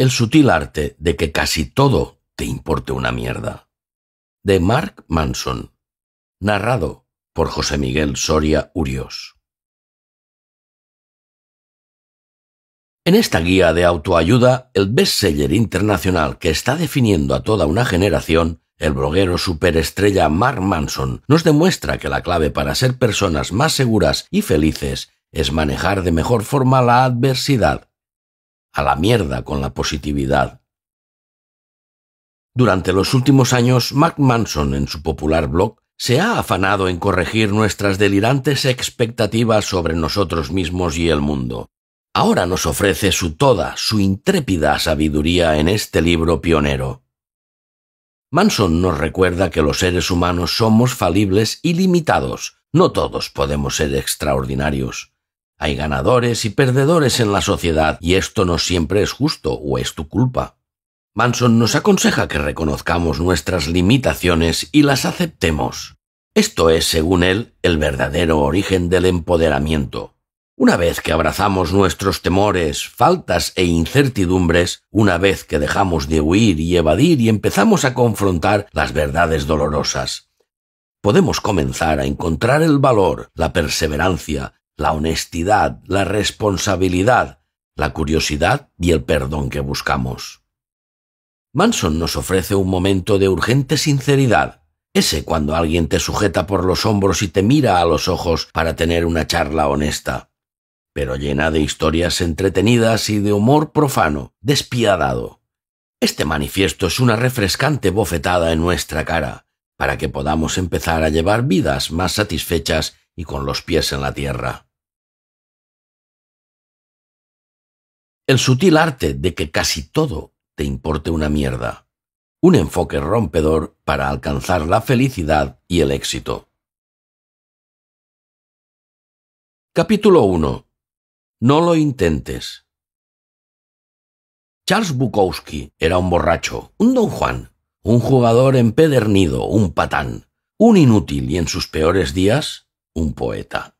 El sutil arte de que casi todo te importe una mierda. De Mark Manson. Narrado por José Miguel Soria Urios. En esta guía de autoayuda, el bestseller internacional que está definiendo a toda una generación, el bloguero superestrella Mark Manson, nos demuestra que la clave para ser personas más seguras y felices es manejar de mejor forma la adversidad a la mierda con la positividad. Durante los últimos años, Mac Manson en su popular blog se ha afanado en corregir nuestras delirantes expectativas sobre nosotros mismos y el mundo. Ahora nos ofrece su toda, su intrépida sabiduría en este libro pionero. Manson nos recuerda que los seres humanos somos falibles y limitados, no todos podemos ser extraordinarios. Hay ganadores y perdedores en la sociedad y esto no siempre es justo o es tu culpa. Manson nos aconseja que reconozcamos nuestras limitaciones y las aceptemos. Esto es, según él, el verdadero origen del empoderamiento. Una vez que abrazamos nuestros temores, faltas e incertidumbres, una vez que dejamos de huir y evadir y empezamos a confrontar las verdades dolorosas, podemos comenzar a encontrar el valor, la perseverancia, la honestidad, la responsabilidad, la curiosidad y el perdón que buscamos. Manson nos ofrece un momento de urgente sinceridad, ese cuando alguien te sujeta por los hombros y te mira a los ojos para tener una charla honesta, pero llena de historias entretenidas y de humor profano, despiadado. Este manifiesto es una refrescante bofetada en nuestra cara, para que podamos empezar a llevar vidas más satisfechas y con los pies en la tierra. El sutil arte de que casi todo te importe una mierda. Un enfoque rompedor para alcanzar la felicidad y el éxito. Capítulo 1. No lo intentes. Charles Bukowski era un borracho, un don Juan, un jugador empedernido, un patán, un inútil y en sus peores días, un poeta.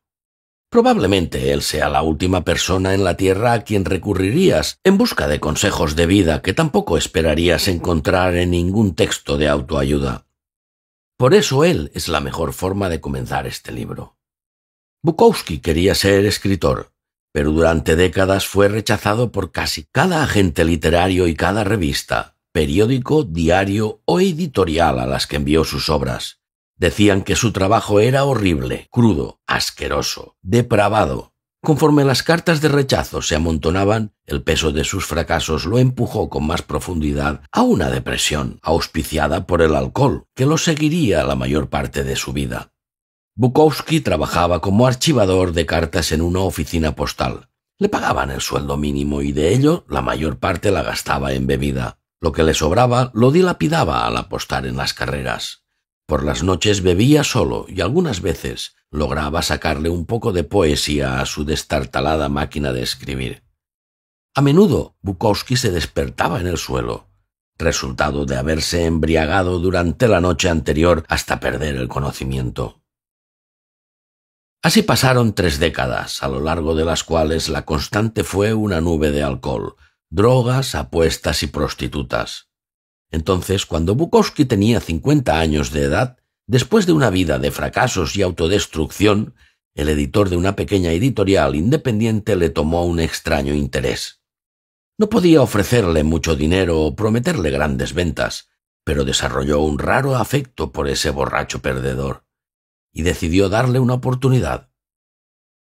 Probablemente él sea la última persona en la Tierra a quien recurrirías en busca de consejos de vida que tampoco esperarías encontrar en ningún texto de autoayuda. Por eso él es la mejor forma de comenzar este libro. Bukowski quería ser escritor, pero durante décadas fue rechazado por casi cada agente literario y cada revista, periódico, diario o editorial a las que envió sus obras. Decían que su trabajo era horrible, crudo, asqueroso, depravado. Conforme las cartas de rechazo se amontonaban, el peso de sus fracasos lo empujó con más profundidad a una depresión, auspiciada por el alcohol, que lo seguiría la mayor parte de su vida. Bukowski trabajaba como archivador de cartas en una oficina postal. Le pagaban el sueldo mínimo y de ello la mayor parte la gastaba en bebida. Lo que le sobraba lo dilapidaba al apostar en las carreras. Por las noches bebía solo y algunas veces lograba sacarle un poco de poesía a su destartalada máquina de escribir. A menudo Bukowski se despertaba en el suelo, resultado de haberse embriagado durante la noche anterior hasta perder el conocimiento. Así pasaron tres décadas, a lo largo de las cuales la constante fue una nube de alcohol, drogas, apuestas y prostitutas. Entonces, cuando Bukowski tenía 50 años de edad, después de una vida de fracasos y autodestrucción, el editor de una pequeña editorial independiente le tomó un extraño interés. No podía ofrecerle mucho dinero o prometerle grandes ventas, pero desarrolló un raro afecto por ese borracho perdedor, y decidió darle una oportunidad.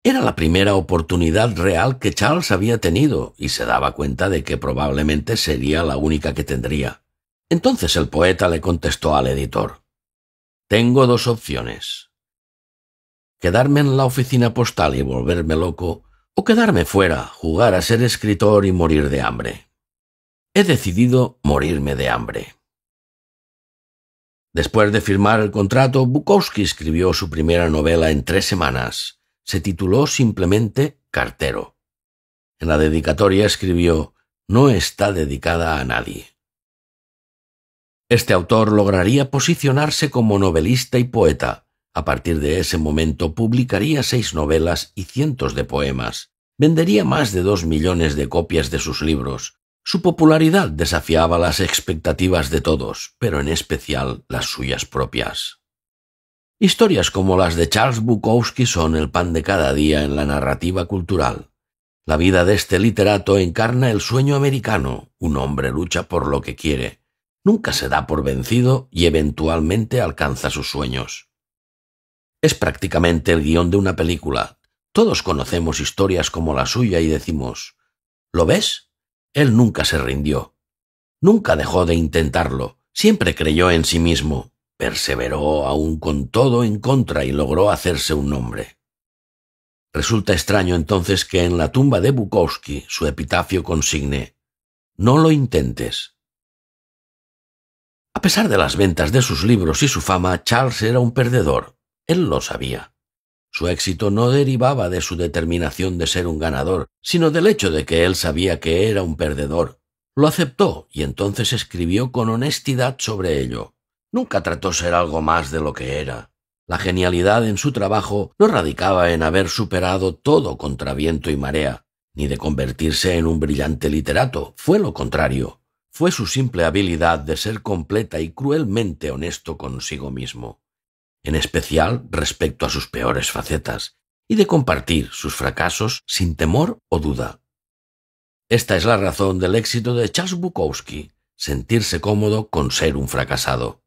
Era la primera oportunidad real que Charles había tenido, y se daba cuenta de que probablemente sería la única que tendría. Entonces el poeta le contestó al editor Tengo dos opciones. Quedarme en la oficina postal y volverme loco, o quedarme fuera, jugar a ser escritor y morir de hambre. He decidido morirme de hambre. Después de firmar el contrato, Bukowski escribió su primera novela en tres semanas. Se tituló simplemente Cartero. En la dedicatoria escribió No está dedicada a nadie. Este autor lograría posicionarse como novelista y poeta. A partir de ese momento publicaría seis novelas y cientos de poemas. Vendería más de dos millones de copias de sus libros. Su popularidad desafiaba las expectativas de todos, pero en especial las suyas propias. Historias como las de Charles Bukowski son el pan de cada día en la narrativa cultural. La vida de este literato encarna el sueño americano. Un hombre lucha por lo que quiere, nunca se da por vencido y eventualmente alcanza sus sueños. Es prácticamente el guión de una película. Todos conocemos historias como la suya y decimos, ¿lo ves? Él nunca se rindió. Nunca dejó de intentarlo, siempre creyó en sí mismo, perseveró aún con todo en contra y logró hacerse un nombre. Resulta extraño entonces que en la tumba de Bukowski su epitafio consigne No lo intentes, a pesar de las ventas de sus libros y su fama, Charles era un perdedor. Él lo sabía. Su éxito no derivaba de su determinación de ser un ganador, sino del hecho de que él sabía que era un perdedor. Lo aceptó y entonces escribió con honestidad sobre ello. Nunca trató ser algo más de lo que era. La genialidad en su trabajo no radicaba en haber superado todo contra viento y marea, ni de convertirse en un brillante literato, fue lo contrario fue su simple habilidad de ser completa y cruelmente honesto consigo mismo, en especial respecto a sus peores facetas, y de compartir sus fracasos sin temor o duda. Esta es la razón del éxito de Charles Bukowski, sentirse cómodo con ser un fracasado.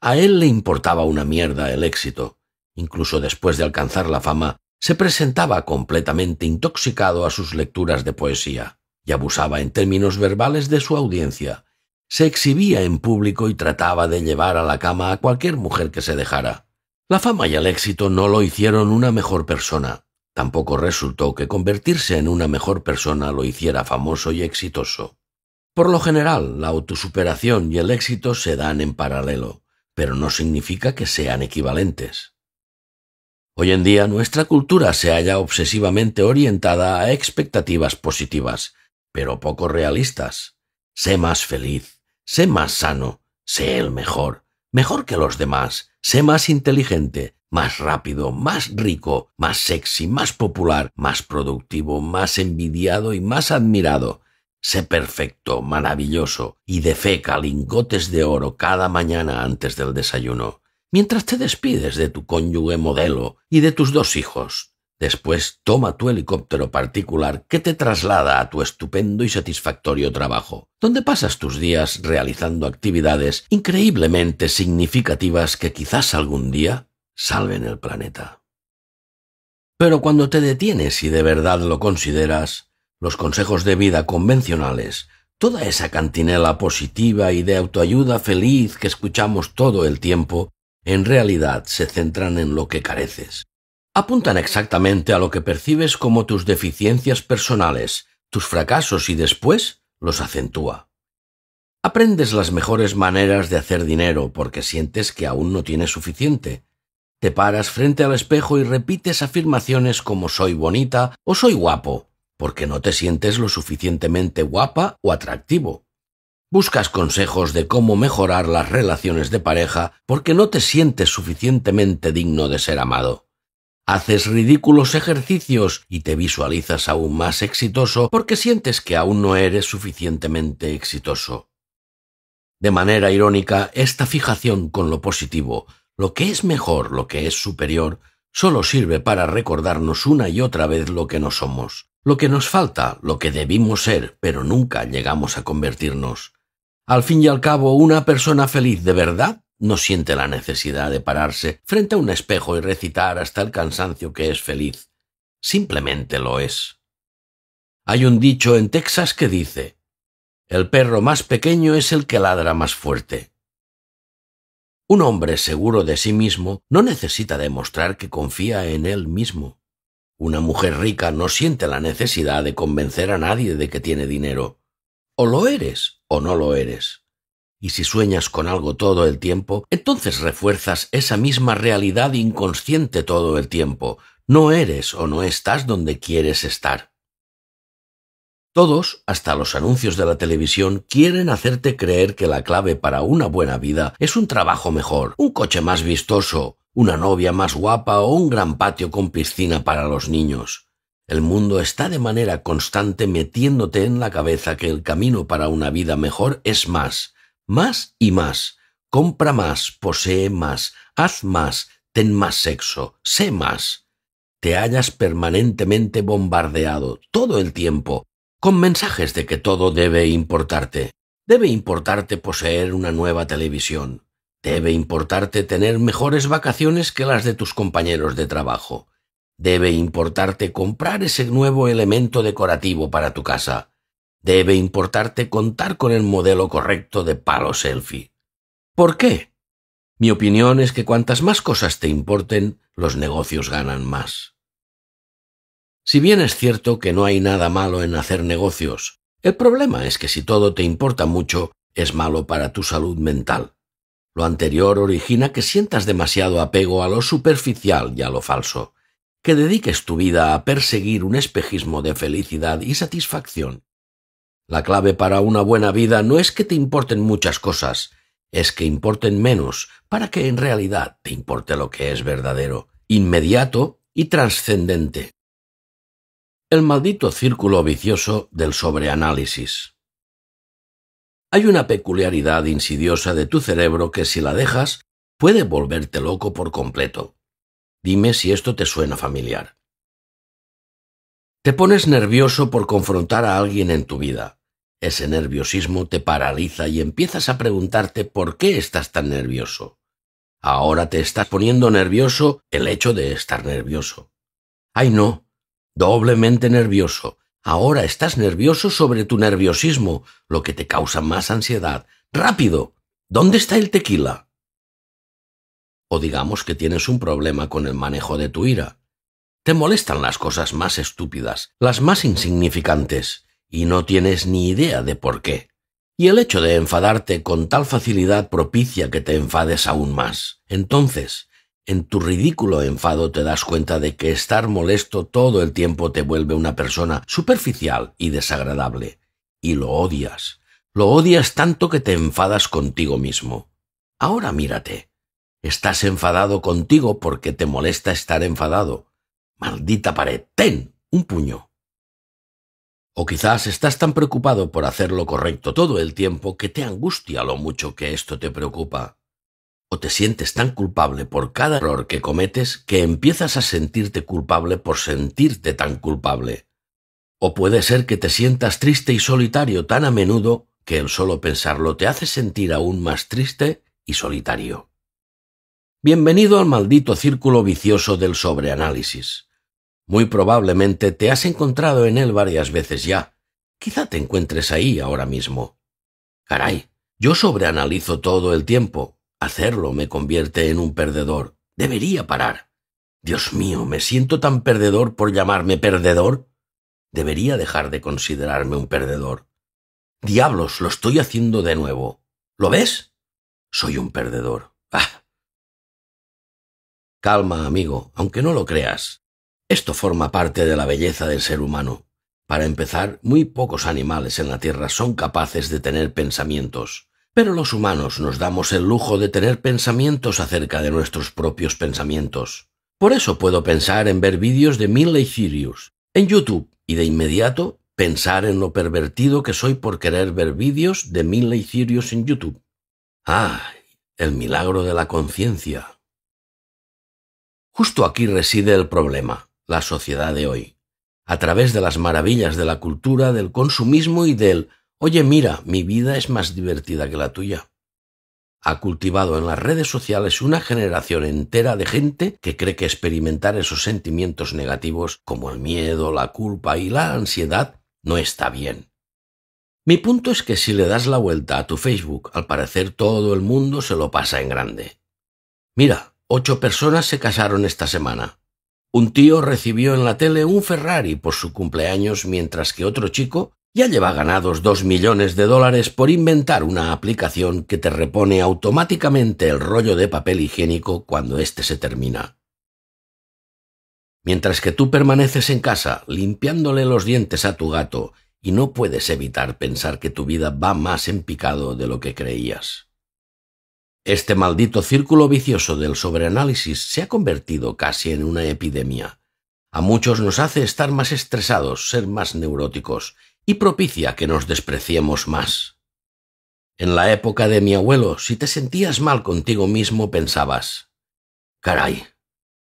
A él le importaba una mierda el éxito. Incluso después de alcanzar la fama, se presentaba completamente intoxicado a sus lecturas de poesía y abusaba en términos verbales de su audiencia. Se exhibía en público y trataba de llevar a la cama a cualquier mujer que se dejara. La fama y el éxito no lo hicieron una mejor persona. Tampoco resultó que convertirse en una mejor persona lo hiciera famoso y exitoso. Por lo general, la autosuperación y el éxito se dan en paralelo, pero no significa que sean equivalentes. Hoy en día nuestra cultura se halla obsesivamente orientada a expectativas positivas, pero poco realistas. Sé más feliz, sé más sano, sé el mejor, mejor que los demás, sé más inteligente, más rápido, más rico, más sexy, más popular, más productivo, más envidiado y más admirado. Sé perfecto, maravilloso, y defeca lingotes de oro cada mañana antes del desayuno, mientras te despides de tu cónyuge modelo y de tus dos hijos, Después toma tu helicóptero particular que te traslada a tu estupendo y satisfactorio trabajo, donde pasas tus días realizando actividades increíblemente significativas que quizás algún día salven el planeta. Pero cuando te detienes y de verdad lo consideras, los consejos de vida convencionales, toda esa cantinela positiva y de autoayuda feliz que escuchamos todo el tiempo, en realidad se centran en lo que careces, apuntan exactamente a lo que percibes como tus deficiencias personales, tus fracasos y después los acentúa. Aprendes las mejores maneras de hacer dinero porque sientes que aún no tienes suficiente. Te paras frente al espejo y repites afirmaciones como soy bonita o soy guapo, porque no te sientes lo suficientemente guapa o atractivo. Buscas consejos de cómo mejorar las relaciones de pareja porque no te sientes suficientemente digno de ser amado. Haces ridículos ejercicios y te visualizas aún más exitoso porque sientes que aún no eres suficientemente exitoso. De manera irónica, esta fijación con lo positivo, lo que es mejor, lo que es superior, solo sirve para recordarnos una y otra vez lo que no somos, lo que nos falta, lo que debimos ser, pero nunca llegamos a convertirnos. Al fin y al cabo, una persona feliz de verdad no siente la necesidad de pararse frente a un espejo y recitar hasta el cansancio que es feliz. Simplemente lo es. Hay un dicho en Texas que dice, el perro más pequeño es el que ladra más fuerte. Un hombre seguro de sí mismo no necesita demostrar que confía en él mismo. Una mujer rica no siente la necesidad de convencer a nadie de que tiene dinero. O lo eres o no lo eres y si sueñas con algo todo el tiempo, entonces refuerzas esa misma realidad inconsciente todo el tiempo. No eres o no estás donde quieres estar. Todos, hasta los anuncios de la televisión, quieren hacerte creer que la clave para una buena vida es un trabajo mejor, un coche más vistoso, una novia más guapa o un gran patio con piscina para los niños. El mundo está de manera constante metiéndote en la cabeza que el camino para una vida mejor es más, más y más. Compra más, posee más, haz más, ten más sexo, sé más. Te hayas permanentemente bombardeado, todo el tiempo, con mensajes de que todo debe importarte. Debe importarte poseer una nueva televisión. Debe importarte tener mejores vacaciones que las de tus compañeros de trabajo. Debe importarte comprar ese nuevo elemento decorativo para tu casa debe importarte contar con el modelo correcto de palo selfie. ¿Por qué? Mi opinión es que cuantas más cosas te importen, los negocios ganan más. Si bien es cierto que no hay nada malo en hacer negocios, el problema es que si todo te importa mucho, es malo para tu salud mental. Lo anterior origina que sientas demasiado apego a lo superficial y a lo falso, que dediques tu vida a perseguir un espejismo de felicidad y satisfacción la clave para una buena vida no es que te importen muchas cosas, es que importen menos, para que en realidad te importe lo que es verdadero, inmediato y trascendente. El maldito círculo vicioso del sobreanálisis. Hay una peculiaridad insidiosa de tu cerebro que si la dejas puede volverte loco por completo. Dime si esto te suena familiar. Te pones nervioso por confrontar a alguien en tu vida, ese nerviosismo te paraliza y empiezas a preguntarte por qué estás tan nervioso. Ahora te estás poniendo nervioso el hecho de estar nervioso. Ay no, doblemente nervioso. Ahora estás nervioso sobre tu nerviosismo, lo que te causa más ansiedad. Rápido, ¿dónde está el tequila? O digamos que tienes un problema con el manejo de tu ira. Te molestan las cosas más estúpidas, las más insignificantes y no tienes ni idea de por qué. Y el hecho de enfadarte con tal facilidad propicia que te enfades aún más. Entonces, en tu ridículo enfado te das cuenta de que estar molesto todo el tiempo te vuelve una persona superficial y desagradable. Y lo odias. Lo odias tanto que te enfadas contigo mismo. Ahora mírate. Estás enfadado contigo porque te molesta estar enfadado. Maldita pared. Ten un puño. O quizás estás tan preocupado por hacer lo correcto todo el tiempo que te angustia lo mucho que esto te preocupa. O te sientes tan culpable por cada error que cometes que empiezas a sentirte culpable por sentirte tan culpable. O puede ser que te sientas triste y solitario tan a menudo que el solo pensarlo te hace sentir aún más triste y solitario. Bienvenido al maldito círculo vicioso del sobreanálisis. Muy probablemente te has encontrado en él varias veces ya. Quizá te encuentres ahí ahora mismo. Caray, yo sobreanalizo todo el tiempo. Hacerlo me convierte en un perdedor. Debería parar. Dios mío, me siento tan perdedor por llamarme perdedor. Debería dejar de considerarme un perdedor. Diablos, lo estoy haciendo de nuevo. ¿Lo ves? Soy un perdedor. ¡Ah! Calma, amigo, aunque no lo creas. Esto forma parte de la belleza del ser humano. Para empezar, muy pocos animales en la Tierra son capaces de tener pensamientos, pero los humanos nos damos el lujo de tener pensamientos acerca de nuestros propios pensamientos. Por eso puedo pensar en ver vídeos de Millie Sirius en YouTube y de inmediato pensar en lo pervertido que soy por querer ver vídeos de Millie Sirius en YouTube. Ah, el milagro de la conciencia. Justo aquí reside el problema la sociedad de hoy, a través de las maravillas de la cultura, del consumismo y del Oye, mira, mi vida es más divertida que la tuya. Ha cultivado en las redes sociales una generación entera de gente que cree que experimentar esos sentimientos negativos como el miedo, la culpa y la ansiedad no está bien. Mi punto es que si le das la vuelta a tu Facebook, al parecer todo el mundo se lo pasa en grande. Mira, ocho personas se casaron esta semana, un tío recibió en la tele un Ferrari por su cumpleaños mientras que otro chico ya lleva ganados dos millones de dólares por inventar una aplicación que te repone automáticamente el rollo de papel higiénico cuando éste se termina. Mientras que tú permaneces en casa limpiándole los dientes a tu gato y no puedes evitar pensar que tu vida va más en picado de lo que creías. Este maldito círculo vicioso del sobreanálisis se ha convertido casi en una epidemia. A muchos nos hace estar más estresados, ser más neuróticos, y propicia que nos despreciemos más. En la época de mi abuelo, si te sentías mal contigo mismo, pensabas, caray,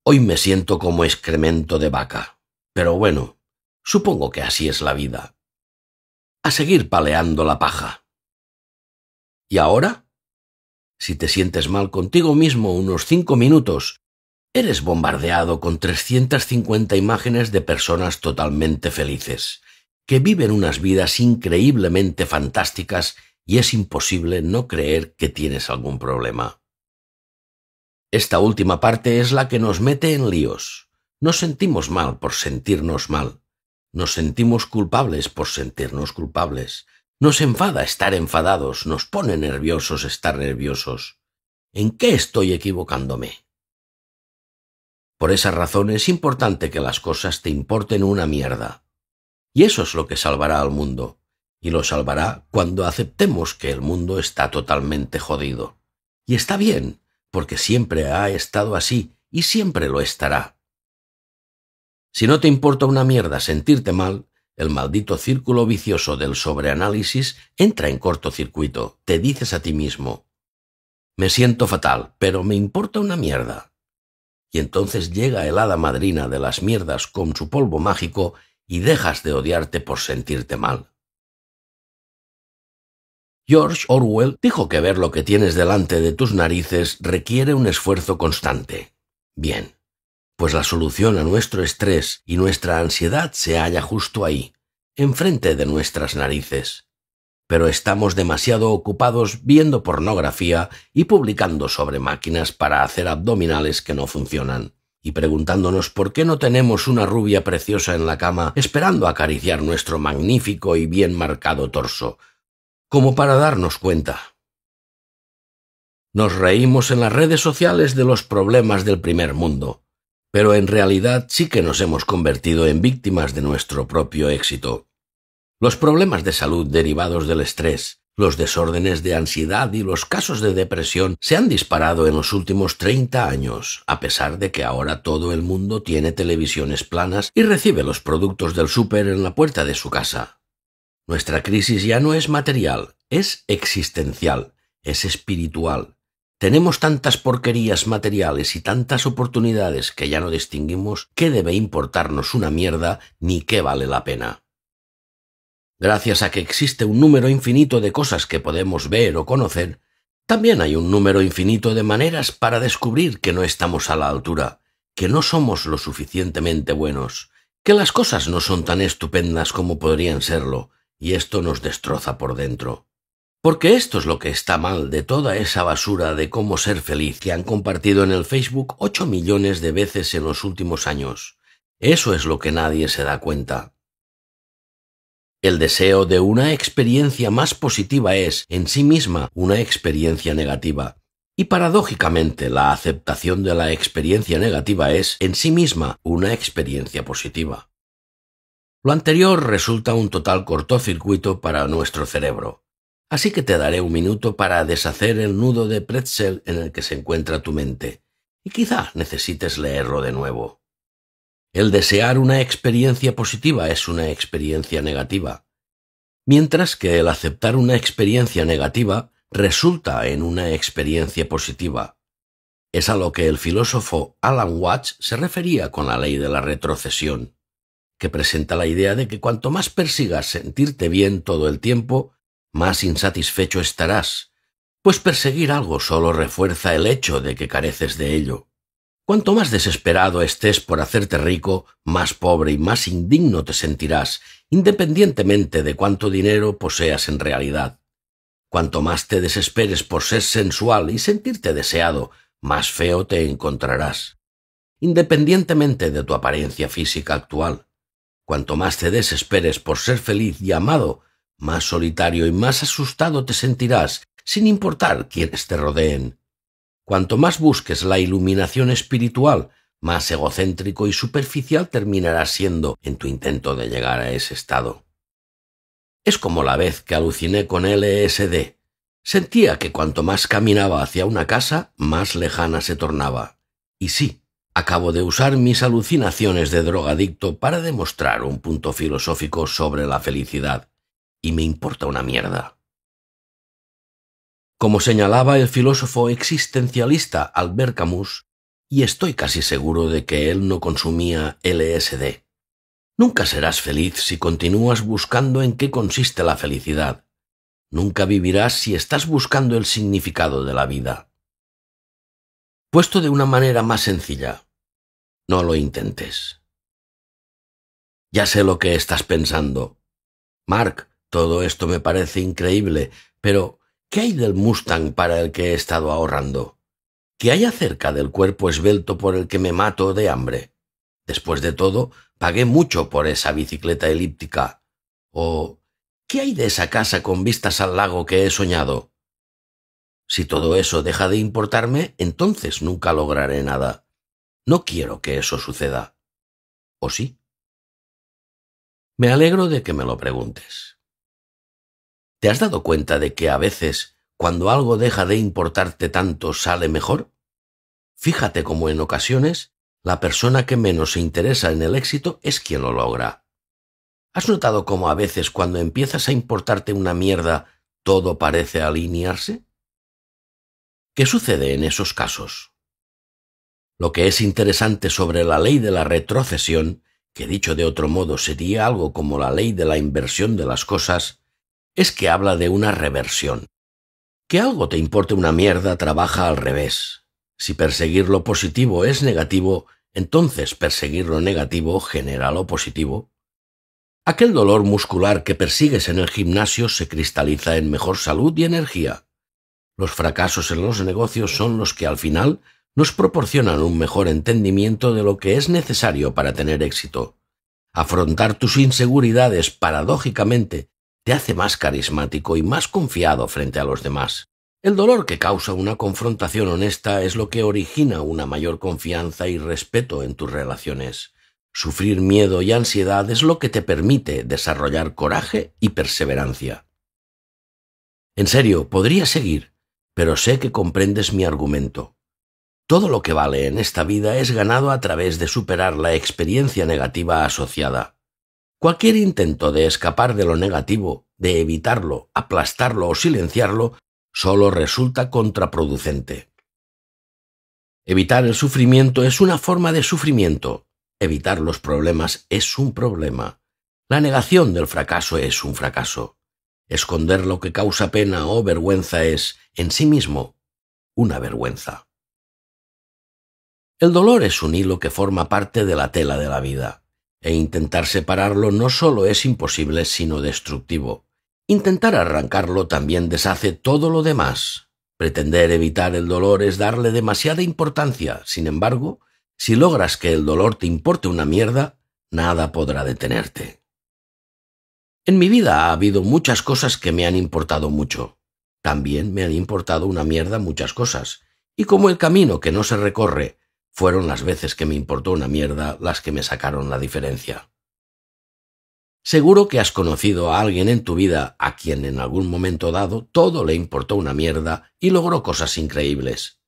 hoy me siento como excremento de vaca. Pero bueno, supongo que así es la vida. A seguir paleando la paja. ¿Y ahora? Si te sientes mal contigo mismo unos cinco minutos, eres bombardeado con 350 imágenes de personas totalmente felices, que viven unas vidas increíblemente fantásticas y es imposible no creer que tienes algún problema. Esta última parte es la que nos mete en líos. Nos sentimos mal por sentirnos mal. Nos sentimos culpables por sentirnos culpables. Nos enfada estar enfadados, nos pone nerviosos estar nerviosos. ¿En qué estoy equivocándome? Por esa razón es importante que las cosas te importen una mierda. Y eso es lo que salvará al mundo. Y lo salvará cuando aceptemos que el mundo está totalmente jodido. Y está bien, porque siempre ha estado así y siempre lo estará. Si no te importa una mierda sentirte mal, el maldito círculo vicioso del sobreanálisis entra en cortocircuito. Te dices a ti mismo, me siento fatal, pero me importa una mierda. Y entonces llega el hada madrina de las mierdas con su polvo mágico y dejas de odiarte por sentirte mal. George Orwell dijo que ver lo que tienes delante de tus narices requiere un esfuerzo constante. Bien, pues la solución a nuestro estrés y nuestra ansiedad se halla justo ahí, enfrente de nuestras narices. Pero estamos demasiado ocupados viendo pornografía y publicando sobre máquinas para hacer abdominales que no funcionan, y preguntándonos por qué no tenemos una rubia preciosa en la cama esperando acariciar nuestro magnífico y bien marcado torso, como para darnos cuenta. Nos reímos en las redes sociales de los problemas del primer mundo, pero en realidad sí que nos hemos convertido en víctimas de nuestro propio éxito. Los problemas de salud derivados del estrés, los desórdenes de ansiedad y los casos de depresión se han disparado en los últimos 30 años, a pesar de que ahora todo el mundo tiene televisiones planas y recibe los productos del súper en la puerta de su casa. Nuestra crisis ya no es material, es existencial, es espiritual, tenemos tantas porquerías materiales y tantas oportunidades que ya no distinguimos qué debe importarnos una mierda ni qué vale la pena. Gracias a que existe un número infinito de cosas que podemos ver o conocer, también hay un número infinito de maneras para descubrir que no estamos a la altura, que no somos lo suficientemente buenos, que las cosas no son tan estupendas como podrían serlo, y esto nos destroza por dentro. Porque esto es lo que está mal de toda esa basura de cómo ser feliz que han compartido en el Facebook 8 millones de veces en los últimos años. Eso es lo que nadie se da cuenta. El deseo de una experiencia más positiva es, en sí misma, una experiencia negativa. Y paradójicamente, la aceptación de la experiencia negativa es, en sí misma, una experiencia positiva. Lo anterior resulta un total cortocircuito para nuestro cerebro. Así que te daré un minuto para deshacer el nudo de pretzel en el que se encuentra tu mente, y quizá necesites leerlo de nuevo. El desear una experiencia positiva es una experiencia negativa, mientras que el aceptar una experiencia negativa resulta en una experiencia positiva. Es a lo que el filósofo Alan Watts se refería con la ley de la retrocesión, que presenta la idea de que cuanto más persigas sentirte bien todo el tiempo, más insatisfecho estarás, pues perseguir algo solo refuerza el hecho de que careces de ello. Cuanto más desesperado estés por hacerte rico, más pobre y más indigno te sentirás, independientemente de cuánto dinero poseas en realidad. Cuanto más te desesperes por ser sensual y sentirte deseado, más feo te encontrarás, independientemente de tu apariencia física actual. Cuanto más te desesperes por ser feliz y amado, más solitario y más asustado te sentirás, sin importar quiénes te rodeen. Cuanto más busques la iluminación espiritual, más egocéntrico y superficial terminarás siendo en tu intento de llegar a ese estado. Es como la vez que aluciné con LSD. Sentía que cuanto más caminaba hacia una casa, más lejana se tornaba. Y sí, acabo de usar mis alucinaciones de drogadicto para demostrar un punto filosófico sobre la felicidad y me importa una mierda. Como señalaba el filósofo existencialista Albert Camus, y estoy casi seguro de que él no consumía LSD. Nunca serás feliz si continúas buscando en qué consiste la felicidad. Nunca vivirás si estás buscando el significado de la vida. Puesto de una manera más sencilla, no lo intentes. Ya sé lo que estás pensando. Mark, todo esto me parece increíble, pero ¿qué hay del Mustang para el que he estado ahorrando? ¿Qué hay acerca del cuerpo esbelto por el que me mato de hambre? Después de todo, pagué mucho por esa bicicleta elíptica. ¿O qué hay de esa casa con vistas al lago que he soñado? Si todo eso deja de importarme, entonces nunca lograré nada. No quiero que eso suceda. ¿O sí? Me alegro de que me lo preguntes. ¿Te has dado cuenta de que a veces, cuando algo deja de importarte tanto, sale mejor? Fíjate cómo en ocasiones, la persona que menos se interesa en el éxito es quien lo logra. ¿Has notado cómo a veces cuando empiezas a importarte una mierda, todo parece alinearse? ¿Qué sucede en esos casos? Lo que es interesante sobre la ley de la retrocesión, que dicho de otro modo sería algo como la ley de la inversión de las cosas, es que habla de una reversión. Que algo te importe una mierda trabaja al revés. Si perseguir lo positivo es negativo, entonces perseguir lo negativo genera lo positivo. Aquel dolor muscular que persigues en el gimnasio se cristaliza en mejor salud y energía. Los fracasos en los negocios son los que al final nos proporcionan un mejor entendimiento de lo que es necesario para tener éxito. Afrontar tus inseguridades paradójicamente te hace más carismático y más confiado frente a los demás. El dolor que causa una confrontación honesta es lo que origina una mayor confianza y respeto en tus relaciones. Sufrir miedo y ansiedad es lo que te permite desarrollar coraje y perseverancia. En serio, podría seguir, pero sé que comprendes mi argumento. Todo lo que vale en esta vida es ganado a través de superar la experiencia negativa asociada. Cualquier intento de escapar de lo negativo, de evitarlo, aplastarlo o silenciarlo, solo resulta contraproducente. Evitar el sufrimiento es una forma de sufrimiento. Evitar los problemas es un problema. La negación del fracaso es un fracaso. Esconder lo que causa pena o vergüenza es, en sí mismo, una vergüenza. El dolor es un hilo que forma parte de la tela de la vida e intentar separarlo no solo es imposible, sino destructivo. Intentar arrancarlo también deshace todo lo demás. Pretender evitar el dolor es darle demasiada importancia. Sin embargo, si logras que el dolor te importe una mierda, nada podrá detenerte. En mi vida ha habido muchas cosas que me han importado mucho. También me han importado una mierda muchas cosas. Y como el camino que no se recorre fueron las veces que me importó una mierda las que me sacaron la diferencia. Seguro que has conocido a alguien en tu vida a quien en algún momento dado todo le importó una mierda y logró cosas increíbles.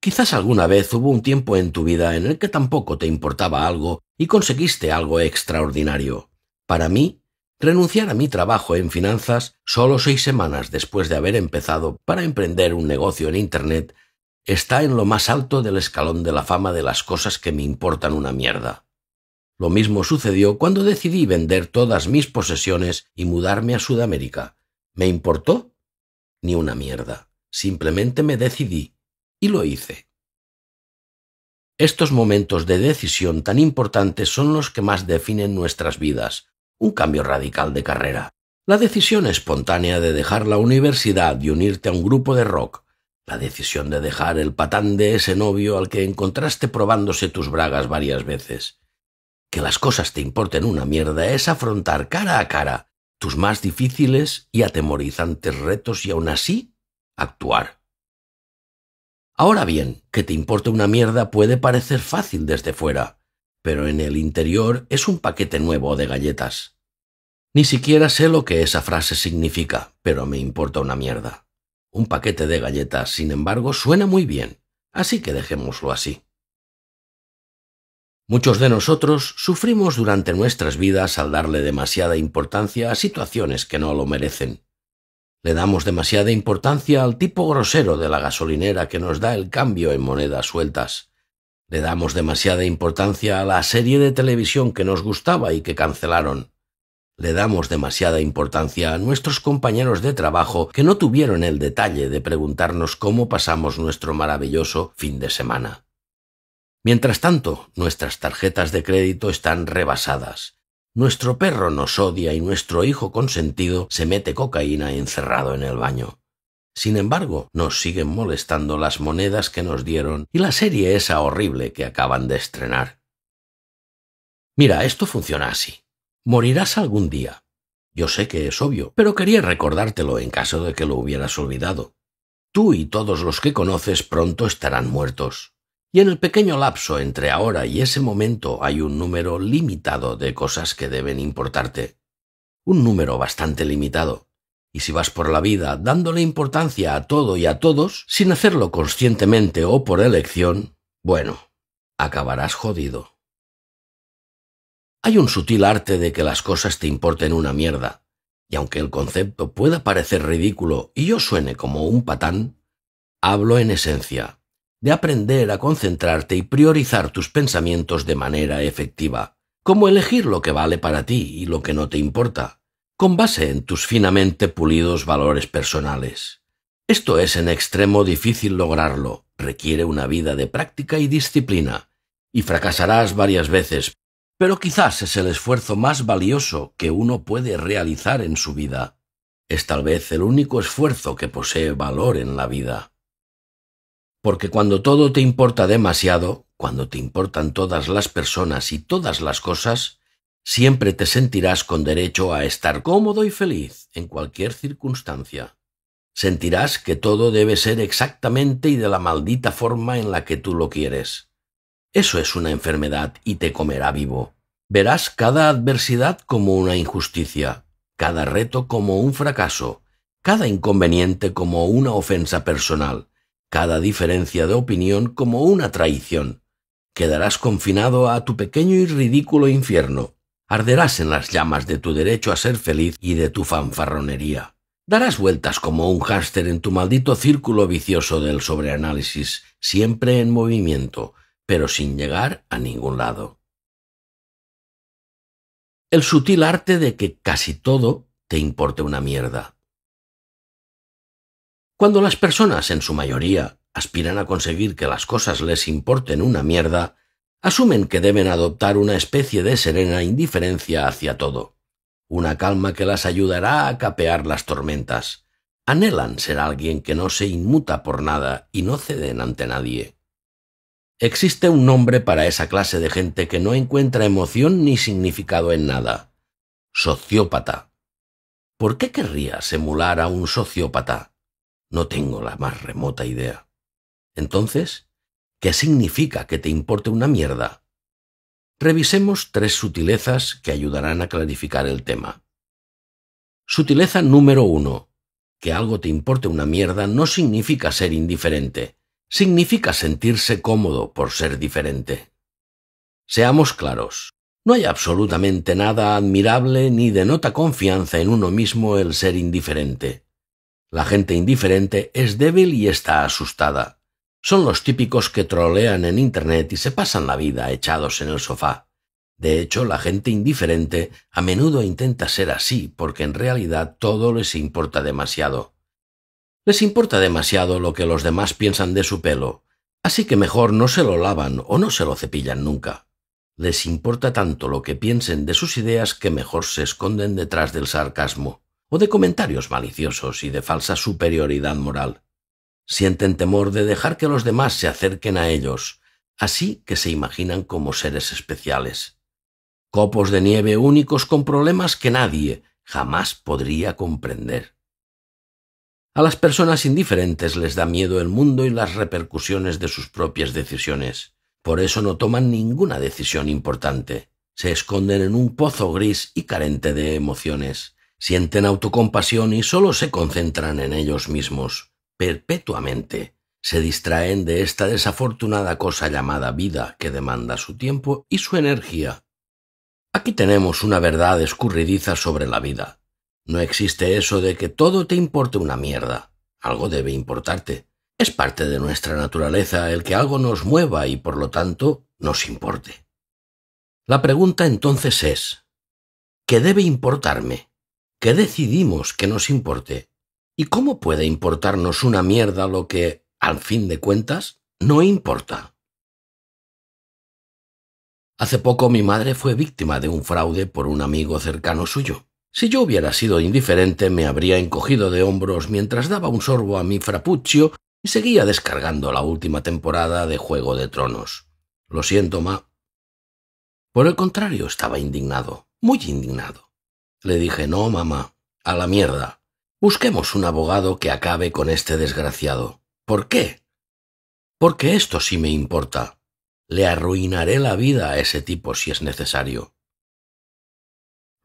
Quizás alguna vez hubo un tiempo en tu vida en el que tampoco te importaba algo y conseguiste algo extraordinario. Para mí, renunciar a mi trabajo en finanzas solo seis semanas después de haber empezado para emprender un negocio en Internet está en lo más alto del escalón de la fama de las cosas que me importan una mierda. Lo mismo sucedió cuando decidí vender todas mis posesiones y mudarme a Sudamérica. ¿Me importó? Ni una mierda. Simplemente me decidí y lo hice. Estos momentos de decisión tan importantes son los que más definen nuestras vidas. Un cambio radical de carrera. La decisión espontánea de dejar la universidad y unirte a un grupo de rock la decisión de dejar el patán de ese novio al que encontraste probándose tus bragas varias veces. Que las cosas te importen una mierda es afrontar cara a cara tus más difíciles y atemorizantes retos y aún así actuar. Ahora bien, que te importe una mierda puede parecer fácil desde fuera, pero en el interior es un paquete nuevo de galletas. Ni siquiera sé lo que esa frase significa, pero me importa una mierda. Un paquete de galletas, sin embargo, suena muy bien, así que dejémoslo así. Muchos de nosotros sufrimos durante nuestras vidas al darle demasiada importancia a situaciones que no lo merecen. Le damos demasiada importancia al tipo grosero de la gasolinera que nos da el cambio en monedas sueltas. Le damos demasiada importancia a la serie de televisión que nos gustaba y que cancelaron. Le damos demasiada importancia a nuestros compañeros de trabajo que no tuvieron el detalle de preguntarnos cómo pasamos nuestro maravilloso fin de semana. Mientras tanto, nuestras tarjetas de crédito están rebasadas. Nuestro perro nos odia y nuestro hijo consentido se mete cocaína encerrado en el baño. Sin embargo, nos siguen molestando las monedas que nos dieron y la serie esa horrible que acaban de estrenar. Mira, esto funciona así. Morirás algún día. Yo sé que es obvio, pero quería recordártelo en caso de que lo hubieras olvidado. Tú y todos los que conoces pronto estarán muertos. Y en el pequeño lapso entre ahora y ese momento hay un número limitado de cosas que deben importarte. Un número bastante limitado. Y si vas por la vida dándole importancia a todo y a todos, sin hacerlo conscientemente o por elección, bueno, acabarás jodido. Hay un sutil arte de que las cosas te importen una mierda, y aunque el concepto pueda parecer ridículo y yo suene como un patán, hablo en esencia de aprender a concentrarte y priorizar tus pensamientos de manera efectiva, como elegir lo que vale para ti y lo que no te importa, con base en tus finamente pulidos valores personales. Esto es en extremo difícil lograrlo, requiere una vida de práctica y disciplina, y fracasarás varias veces, pero quizás es el esfuerzo más valioso que uno puede realizar en su vida. Es tal vez el único esfuerzo que posee valor en la vida. Porque cuando todo te importa demasiado, cuando te importan todas las personas y todas las cosas, siempre te sentirás con derecho a estar cómodo y feliz en cualquier circunstancia. Sentirás que todo debe ser exactamente y de la maldita forma en la que tú lo quieres. Eso es una enfermedad y te comerá vivo. Verás cada adversidad como una injusticia, cada reto como un fracaso, cada inconveniente como una ofensa personal, cada diferencia de opinión como una traición. Quedarás confinado a tu pequeño y ridículo infierno. Arderás en las llamas de tu derecho a ser feliz y de tu fanfarronería. Darás vueltas como un hámster en tu maldito círculo vicioso del sobreanálisis, siempre en movimiento, pero sin llegar a ningún lado. El sutil arte de que casi todo te importe una mierda. Cuando las personas, en su mayoría, aspiran a conseguir que las cosas les importen una mierda, asumen que deben adoptar una especie de serena indiferencia hacia todo, una calma que las ayudará a capear las tormentas. Anhelan ser alguien que no se inmuta por nada y no ceden ante nadie. Existe un nombre para esa clase de gente que no encuentra emoción ni significado en nada. Sociópata. ¿Por qué querrías emular a un sociópata? No tengo la más remota idea. Entonces, ¿qué significa que te importe una mierda? Revisemos tres sutilezas que ayudarán a clarificar el tema. Sutileza número uno. Que algo te importe una mierda no significa ser indiferente significa sentirse cómodo por ser diferente. Seamos claros, no hay absolutamente nada admirable ni denota confianza en uno mismo el ser indiferente. La gente indiferente es débil y está asustada. Son los típicos que trolean en Internet y se pasan la vida echados en el sofá. De hecho, la gente indiferente a menudo intenta ser así porque en realidad todo les importa demasiado. Les importa demasiado lo que los demás piensan de su pelo, así que mejor no se lo lavan o no se lo cepillan nunca. Les importa tanto lo que piensen de sus ideas que mejor se esconden detrás del sarcasmo, o de comentarios maliciosos y de falsa superioridad moral. Sienten temor de dejar que los demás se acerquen a ellos, así que se imaginan como seres especiales. Copos de nieve únicos con problemas que nadie jamás podría comprender. A las personas indiferentes les da miedo el mundo y las repercusiones de sus propias decisiones. Por eso no toman ninguna decisión importante. Se esconden en un pozo gris y carente de emociones. Sienten autocompasión y solo se concentran en ellos mismos, perpetuamente. Se distraen de esta desafortunada cosa llamada vida que demanda su tiempo y su energía. Aquí tenemos una verdad escurridiza sobre la vida. No existe eso de que todo te importe una mierda. Algo debe importarte. Es parte de nuestra naturaleza el que algo nos mueva y por lo tanto nos importe. La pregunta entonces es, ¿qué debe importarme? ¿Qué decidimos que nos importe? ¿Y cómo puede importarnos una mierda lo que, al fin de cuentas, no importa? Hace poco mi madre fue víctima de un fraude por un amigo cercano suyo. Si yo hubiera sido indiferente, me habría encogido de hombros mientras daba un sorbo a mi frapuccio y seguía descargando la última temporada de Juego de Tronos. Lo siento, ma. Por el contrario, estaba indignado, muy indignado. Le dije, no, mamá, a la mierda. Busquemos un abogado que acabe con este desgraciado. ¿Por qué? Porque esto sí me importa. Le arruinaré la vida a ese tipo si es necesario.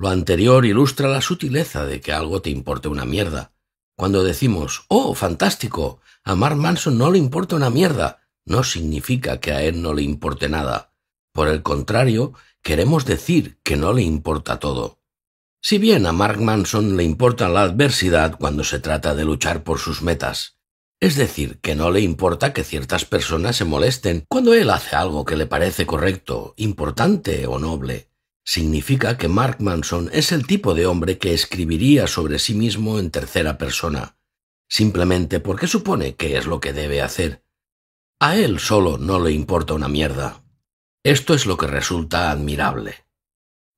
Lo anterior ilustra la sutileza de que algo te importe una mierda. Cuando decimos, oh, fantástico, a Mark Manson no le importa una mierda, no significa que a él no le importe nada. Por el contrario, queremos decir que no le importa todo. Si bien a Mark Manson le importa la adversidad cuando se trata de luchar por sus metas, es decir, que no le importa que ciertas personas se molesten cuando él hace algo que le parece correcto, importante o noble significa que Mark Manson es el tipo de hombre que escribiría sobre sí mismo en tercera persona, simplemente porque supone que es lo que debe hacer. A él solo no le importa una mierda. Esto es lo que resulta admirable.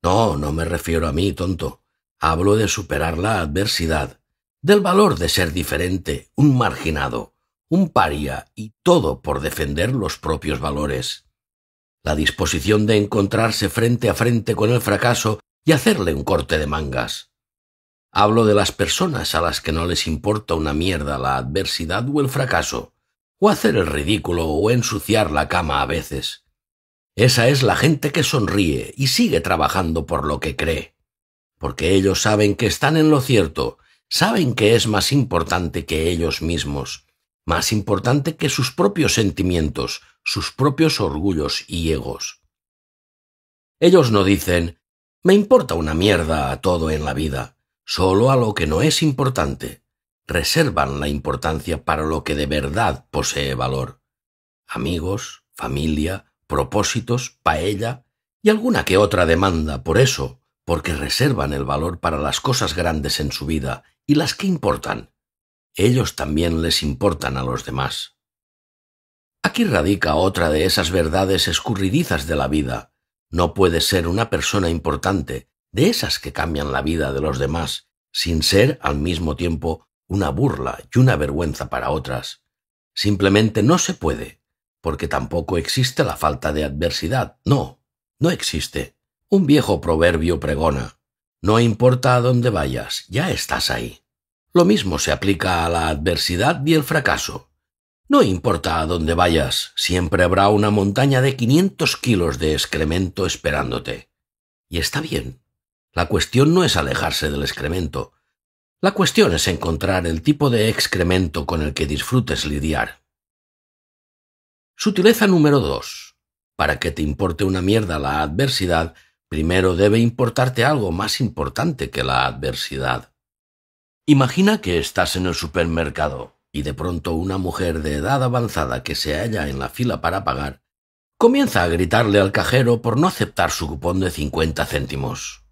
No, no me refiero a mí, tonto. Hablo de superar la adversidad, del valor de ser diferente, un marginado, un paria y todo por defender los propios valores la disposición de encontrarse frente a frente con el fracaso y hacerle un corte de mangas. Hablo de las personas a las que no les importa una mierda la adversidad o el fracaso, o hacer el ridículo o ensuciar la cama a veces. Esa es la gente que sonríe y sigue trabajando por lo que cree, porque ellos saben que están en lo cierto, saben que es más importante que ellos mismos, más importante que sus propios sentimientos, sus propios orgullos y egos. Ellos no dicen, me importa una mierda a todo en la vida, solo a lo que no es importante. Reservan la importancia para lo que de verdad posee valor. Amigos, familia, propósitos, paella y alguna que otra demanda, por eso, porque reservan el valor para las cosas grandes en su vida y las que importan. Ellos también les importan a los demás. Aquí radica otra de esas verdades escurridizas de la vida. No puede ser una persona importante, de esas que cambian la vida de los demás, sin ser al mismo tiempo una burla y una vergüenza para otras. Simplemente no se puede, porque tampoco existe la falta de adversidad. No, no existe. Un viejo proverbio pregona. No importa a dónde vayas, ya estás ahí. Lo mismo se aplica a la adversidad y el fracaso. No importa a dónde vayas, siempre habrá una montaña de 500 kilos de excremento esperándote. Y está bien. La cuestión no es alejarse del excremento. La cuestión es encontrar el tipo de excremento con el que disfrutes lidiar. Sutileza número 2. Para que te importe una mierda la adversidad, primero debe importarte algo más importante que la adversidad. Imagina que estás en el supermercado y de pronto una mujer de edad avanzada que se halla en la fila para pagar, comienza a gritarle al cajero por no aceptar su cupón de cincuenta céntimos.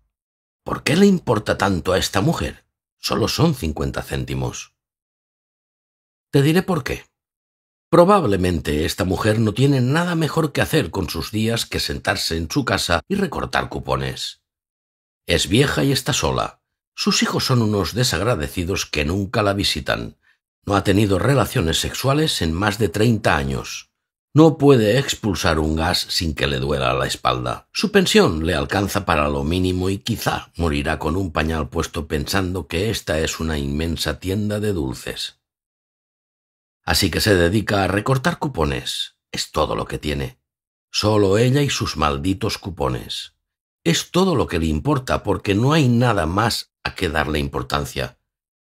¿Por qué le importa tanto a esta mujer? Solo son cincuenta céntimos. Te diré por qué. Probablemente esta mujer no tiene nada mejor que hacer con sus días que sentarse en su casa y recortar cupones. Es vieja y está sola. Sus hijos son unos desagradecidos que nunca la visitan, no ha tenido relaciones sexuales en más de 30 años. No puede expulsar un gas sin que le duela la espalda. Su pensión le alcanza para lo mínimo y quizá morirá con un pañal puesto pensando que esta es una inmensa tienda de dulces. Así que se dedica a recortar cupones. Es todo lo que tiene. Solo ella y sus malditos cupones. Es todo lo que le importa porque no hay nada más a que darle importancia.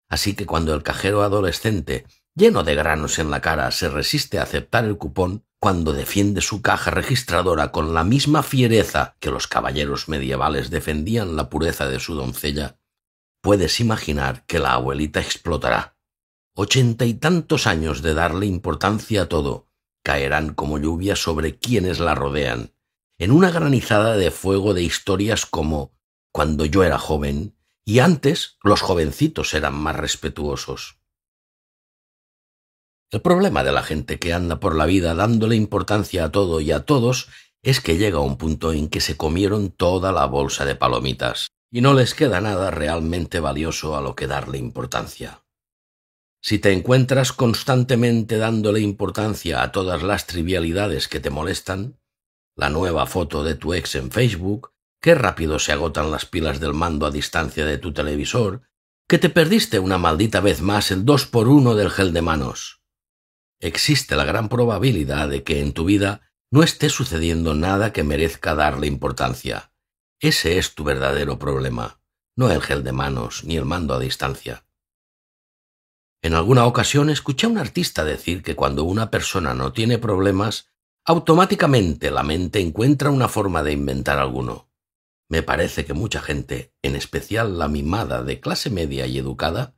Así que cuando el cajero adolescente, lleno de granos en la cara, se resiste a aceptar el cupón, cuando defiende su caja registradora con la misma fiereza que los caballeros medievales defendían la pureza de su doncella, puedes imaginar que la abuelita explotará. Ochenta y tantos años de darle importancia a todo caerán como lluvia sobre quienes la rodean, en una granizada de fuego de historias como cuando yo era joven, y antes los jovencitos eran más respetuosos. El problema de la gente que anda por la vida dándole importancia a todo y a todos es que llega un punto en que se comieron toda la bolsa de palomitas y no les queda nada realmente valioso a lo que darle importancia. Si te encuentras constantemente dándole importancia a todas las trivialidades que te molestan, la nueva foto de tu ex en Facebook, qué rápido se agotan las pilas del mando a distancia de tu televisor, que te perdiste una maldita vez más el 2 por 1 del gel de manos. Existe la gran probabilidad de que en tu vida no esté sucediendo nada que merezca darle importancia. Ese es tu verdadero problema, no el gel de manos ni el mando a distancia. En alguna ocasión escuché a un artista decir que cuando una persona no tiene problemas, automáticamente la mente encuentra una forma de inventar alguno. Me parece que mucha gente, en especial la mimada de clase media y educada,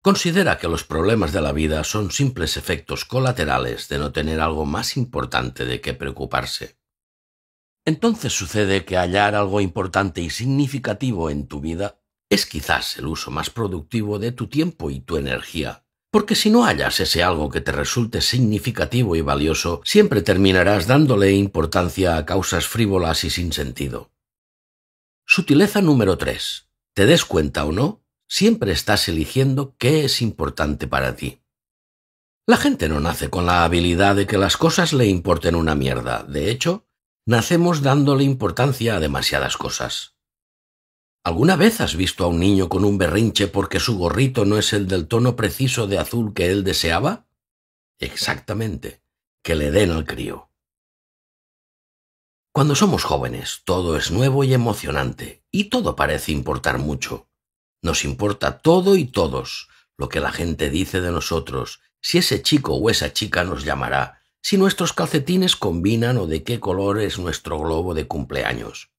considera que los problemas de la vida son simples efectos colaterales de no tener algo más importante de qué preocuparse. Entonces sucede que hallar algo importante y significativo en tu vida es quizás el uso más productivo de tu tiempo y tu energía, porque si no hallas ese algo que te resulte significativo y valioso, siempre terminarás dándole importancia a causas frívolas y sin sentido. Sutileza número 3. Te des cuenta o no, siempre estás eligiendo qué es importante para ti. La gente no nace con la habilidad de que las cosas le importen una mierda. De hecho, nacemos dándole importancia a demasiadas cosas. ¿Alguna vez has visto a un niño con un berrinche porque su gorrito no es el del tono preciso de azul que él deseaba? Exactamente, que le den al crío. Cuando somos jóvenes, todo es nuevo y emocionante, y todo parece importar mucho. Nos importa todo y todos, lo que la gente dice de nosotros, si ese chico o esa chica nos llamará, si nuestros calcetines combinan o de qué color es nuestro globo de cumpleaños.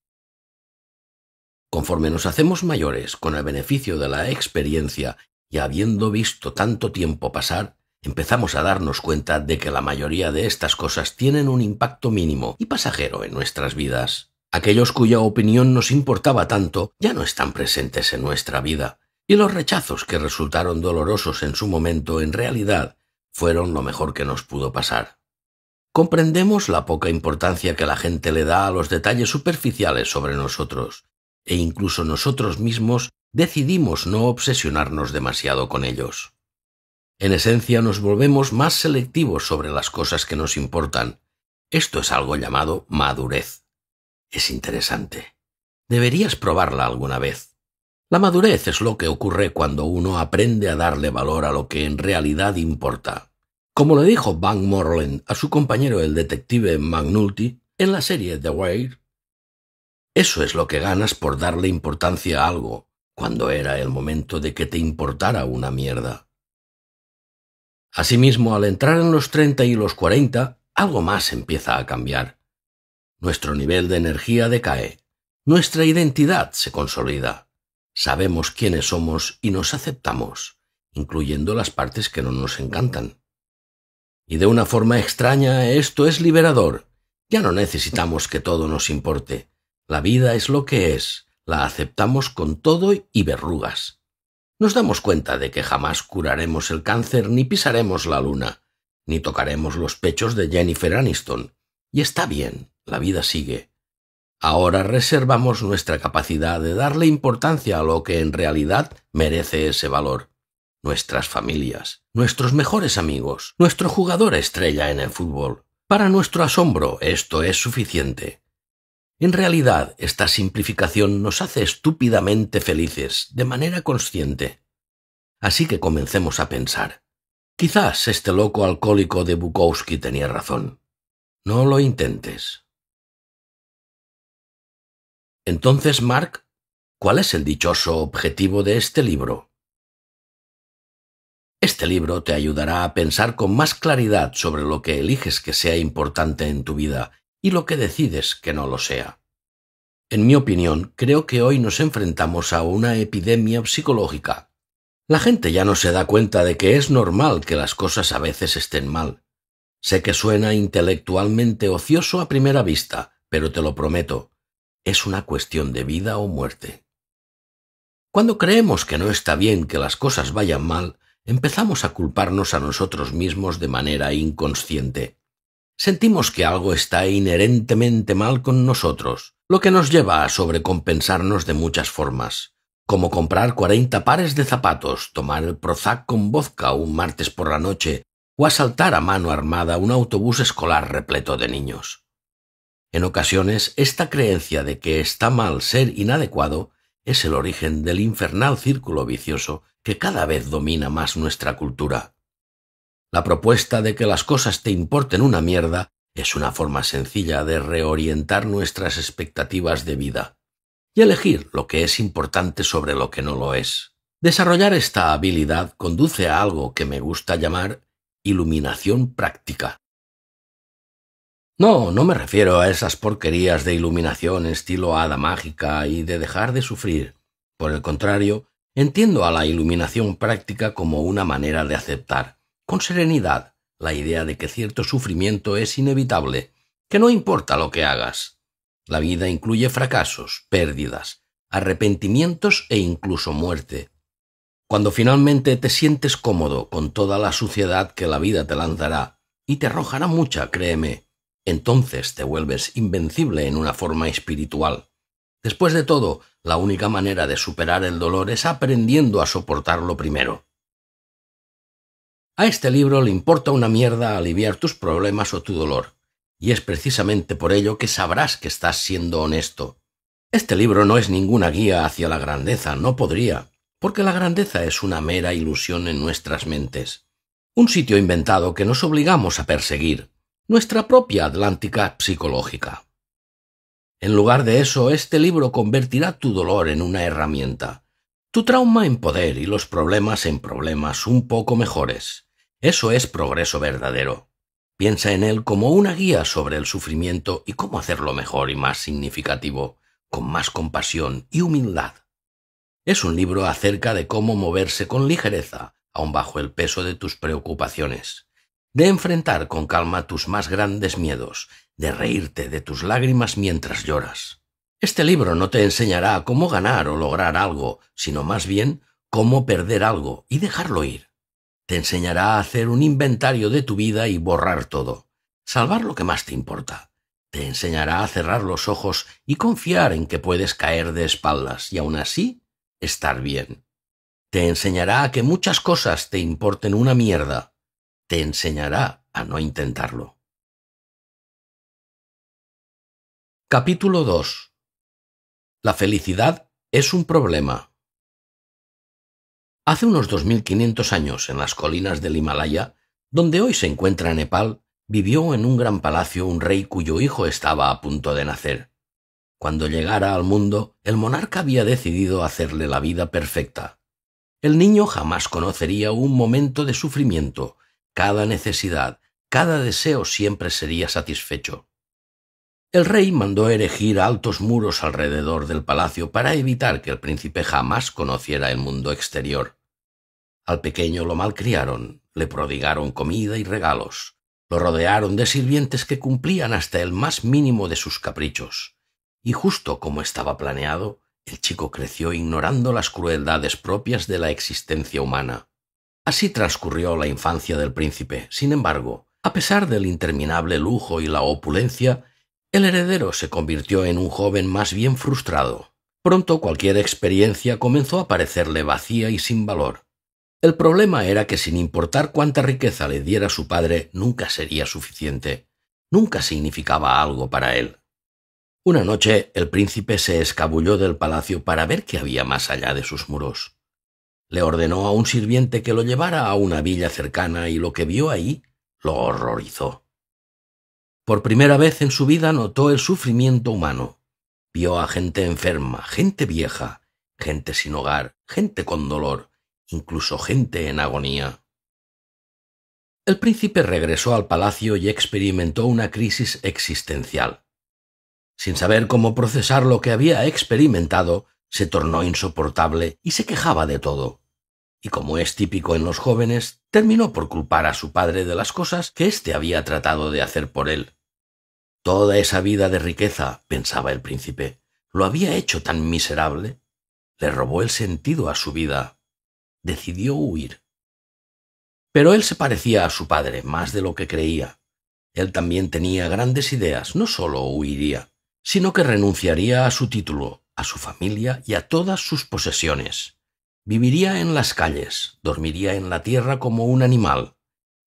Conforme nos hacemos mayores, con el beneficio de la experiencia y habiendo visto tanto tiempo pasar, empezamos a darnos cuenta de que la mayoría de estas cosas tienen un impacto mínimo y pasajero en nuestras vidas. Aquellos cuya opinión nos importaba tanto ya no están presentes en nuestra vida, y los rechazos que resultaron dolorosos en su momento en realidad fueron lo mejor que nos pudo pasar. Comprendemos la poca importancia que la gente le da a los detalles superficiales sobre nosotros, e incluso nosotros mismos decidimos no obsesionarnos demasiado con ellos. En esencia nos volvemos más selectivos sobre las cosas que nos importan. Esto es algo llamado madurez. Es interesante. Deberías probarla alguna vez. La madurez es lo que ocurre cuando uno aprende a darle valor a lo que en realidad importa. Como le dijo Van Morland a su compañero el detective McNulty en la serie The Wire, eso es lo que ganas por darle importancia a algo, cuando era el momento de que te importara una mierda. Asimismo, al entrar en los 30 y los 40, algo más empieza a cambiar. Nuestro nivel de energía decae. Nuestra identidad se consolida. Sabemos quiénes somos y nos aceptamos, incluyendo las partes que no nos encantan. Y de una forma extraña esto es liberador. Ya no necesitamos que todo nos importe. La vida es lo que es, la aceptamos con todo y verrugas nos damos cuenta de que jamás curaremos el cáncer, ni pisaremos la luna, ni tocaremos los pechos de Jennifer Aniston. Y está bien, la vida sigue. Ahora reservamos nuestra capacidad de darle importancia a lo que en realidad merece ese valor. Nuestras familias, nuestros mejores amigos, nuestro jugador estrella en el fútbol. Para nuestro asombro, esto es suficiente. En realidad, esta simplificación nos hace estúpidamente felices, de manera consciente. Así que comencemos a pensar. Quizás este loco alcohólico de Bukowski tenía razón. No lo intentes. Entonces, Mark, ¿cuál es el dichoso objetivo de este libro? Este libro te ayudará a pensar con más claridad sobre lo que eliges que sea importante en tu vida y lo que decides que no lo sea. En mi opinión, creo que hoy nos enfrentamos a una epidemia psicológica. La gente ya no se da cuenta de que es normal que las cosas a veces estén mal. Sé que suena intelectualmente ocioso a primera vista, pero te lo prometo, es una cuestión de vida o muerte. Cuando creemos que no está bien que las cosas vayan mal, empezamos a culparnos a nosotros mismos de manera inconsciente sentimos que algo está inherentemente mal con nosotros, lo que nos lleva a sobrecompensarnos de muchas formas, como comprar 40 pares de zapatos, tomar el Prozac con vodka un martes por la noche, o asaltar a mano armada un autobús escolar repleto de niños. En ocasiones, esta creencia de que está mal ser inadecuado es el origen del infernal círculo vicioso que cada vez domina más nuestra cultura la propuesta de que las cosas te importen una mierda es una forma sencilla de reorientar nuestras expectativas de vida y elegir lo que es importante sobre lo que no lo es. Desarrollar esta habilidad conduce a algo que me gusta llamar iluminación práctica. No, no me refiero a esas porquerías de iluminación estilo hada mágica y de dejar de sufrir. Por el contrario, entiendo a la iluminación práctica como una manera de aceptar, con serenidad la idea de que cierto sufrimiento es inevitable, que no importa lo que hagas. La vida incluye fracasos, pérdidas, arrepentimientos e incluso muerte. Cuando finalmente te sientes cómodo con toda la suciedad que la vida te lanzará, y te arrojará mucha, créeme, entonces te vuelves invencible en una forma espiritual. Después de todo, la única manera de superar el dolor es aprendiendo a soportarlo primero. A este libro le importa una mierda aliviar tus problemas o tu dolor, y es precisamente por ello que sabrás que estás siendo honesto. Este libro no es ninguna guía hacia la grandeza, no podría, porque la grandeza es una mera ilusión en nuestras mentes. Un sitio inventado que nos obligamos a perseguir, nuestra propia Atlántica psicológica. En lugar de eso, este libro convertirá tu dolor en una herramienta, tu trauma en poder y los problemas en problemas un poco mejores. Eso es progreso verdadero. Piensa en él como una guía sobre el sufrimiento y cómo hacerlo mejor y más significativo, con más compasión y humildad. Es un libro acerca de cómo moverse con ligereza, aun bajo el peso de tus preocupaciones, de enfrentar con calma tus más grandes miedos, de reírte de tus lágrimas mientras lloras, este libro no te enseñará cómo ganar o lograr algo, sino más bien cómo perder algo y dejarlo ir. Te enseñará a hacer un inventario de tu vida y borrar todo, salvar lo que más te importa. Te enseñará a cerrar los ojos y confiar en que puedes caer de espaldas y aún así estar bien. Te enseñará a que muchas cosas te importen una mierda. Te enseñará a no intentarlo. Capítulo 2 la felicidad es un problema. Hace unos 2.500 años, en las colinas del Himalaya, donde hoy se encuentra Nepal, vivió en un gran palacio un rey cuyo hijo estaba a punto de nacer. Cuando llegara al mundo, el monarca había decidido hacerle la vida perfecta. El niño jamás conocería un momento de sufrimiento, cada necesidad, cada deseo siempre sería satisfecho. El rey mandó erigir altos muros alrededor del palacio para evitar que el príncipe jamás conociera el mundo exterior. Al pequeño lo malcriaron, le prodigaron comida y regalos, lo rodearon de sirvientes que cumplían hasta el más mínimo de sus caprichos. Y justo como estaba planeado, el chico creció ignorando las crueldades propias de la existencia humana. Así transcurrió la infancia del príncipe. Sin embargo, a pesar del interminable lujo y la opulencia, el heredero se convirtió en un joven más bien frustrado. Pronto cualquier experiencia comenzó a parecerle vacía y sin valor. El problema era que sin importar cuánta riqueza le diera su padre, nunca sería suficiente. Nunca significaba algo para él. Una noche el príncipe se escabulló del palacio para ver qué había más allá de sus muros. Le ordenó a un sirviente que lo llevara a una villa cercana y lo que vio ahí lo horrorizó. Por primera vez en su vida notó el sufrimiento humano. Vio a gente enferma, gente vieja, gente sin hogar, gente con dolor, incluso gente en agonía. El príncipe regresó al palacio y experimentó una crisis existencial. Sin saber cómo procesar lo que había experimentado, se tornó insoportable y se quejaba de todo y como es típico en los jóvenes, terminó por culpar a su padre de las cosas que éste había tratado de hacer por él. Toda esa vida de riqueza, pensaba el príncipe, lo había hecho tan miserable. Le robó el sentido a su vida. Decidió huir. Pero él se parecía a su padre más de lo que creía. Él también tenía grandes ideas, no solo huiría, sino que renunciaría a su título, a su familia y a todas sus posesiones Viviría en las calles, dormiría en la tierra como un animal.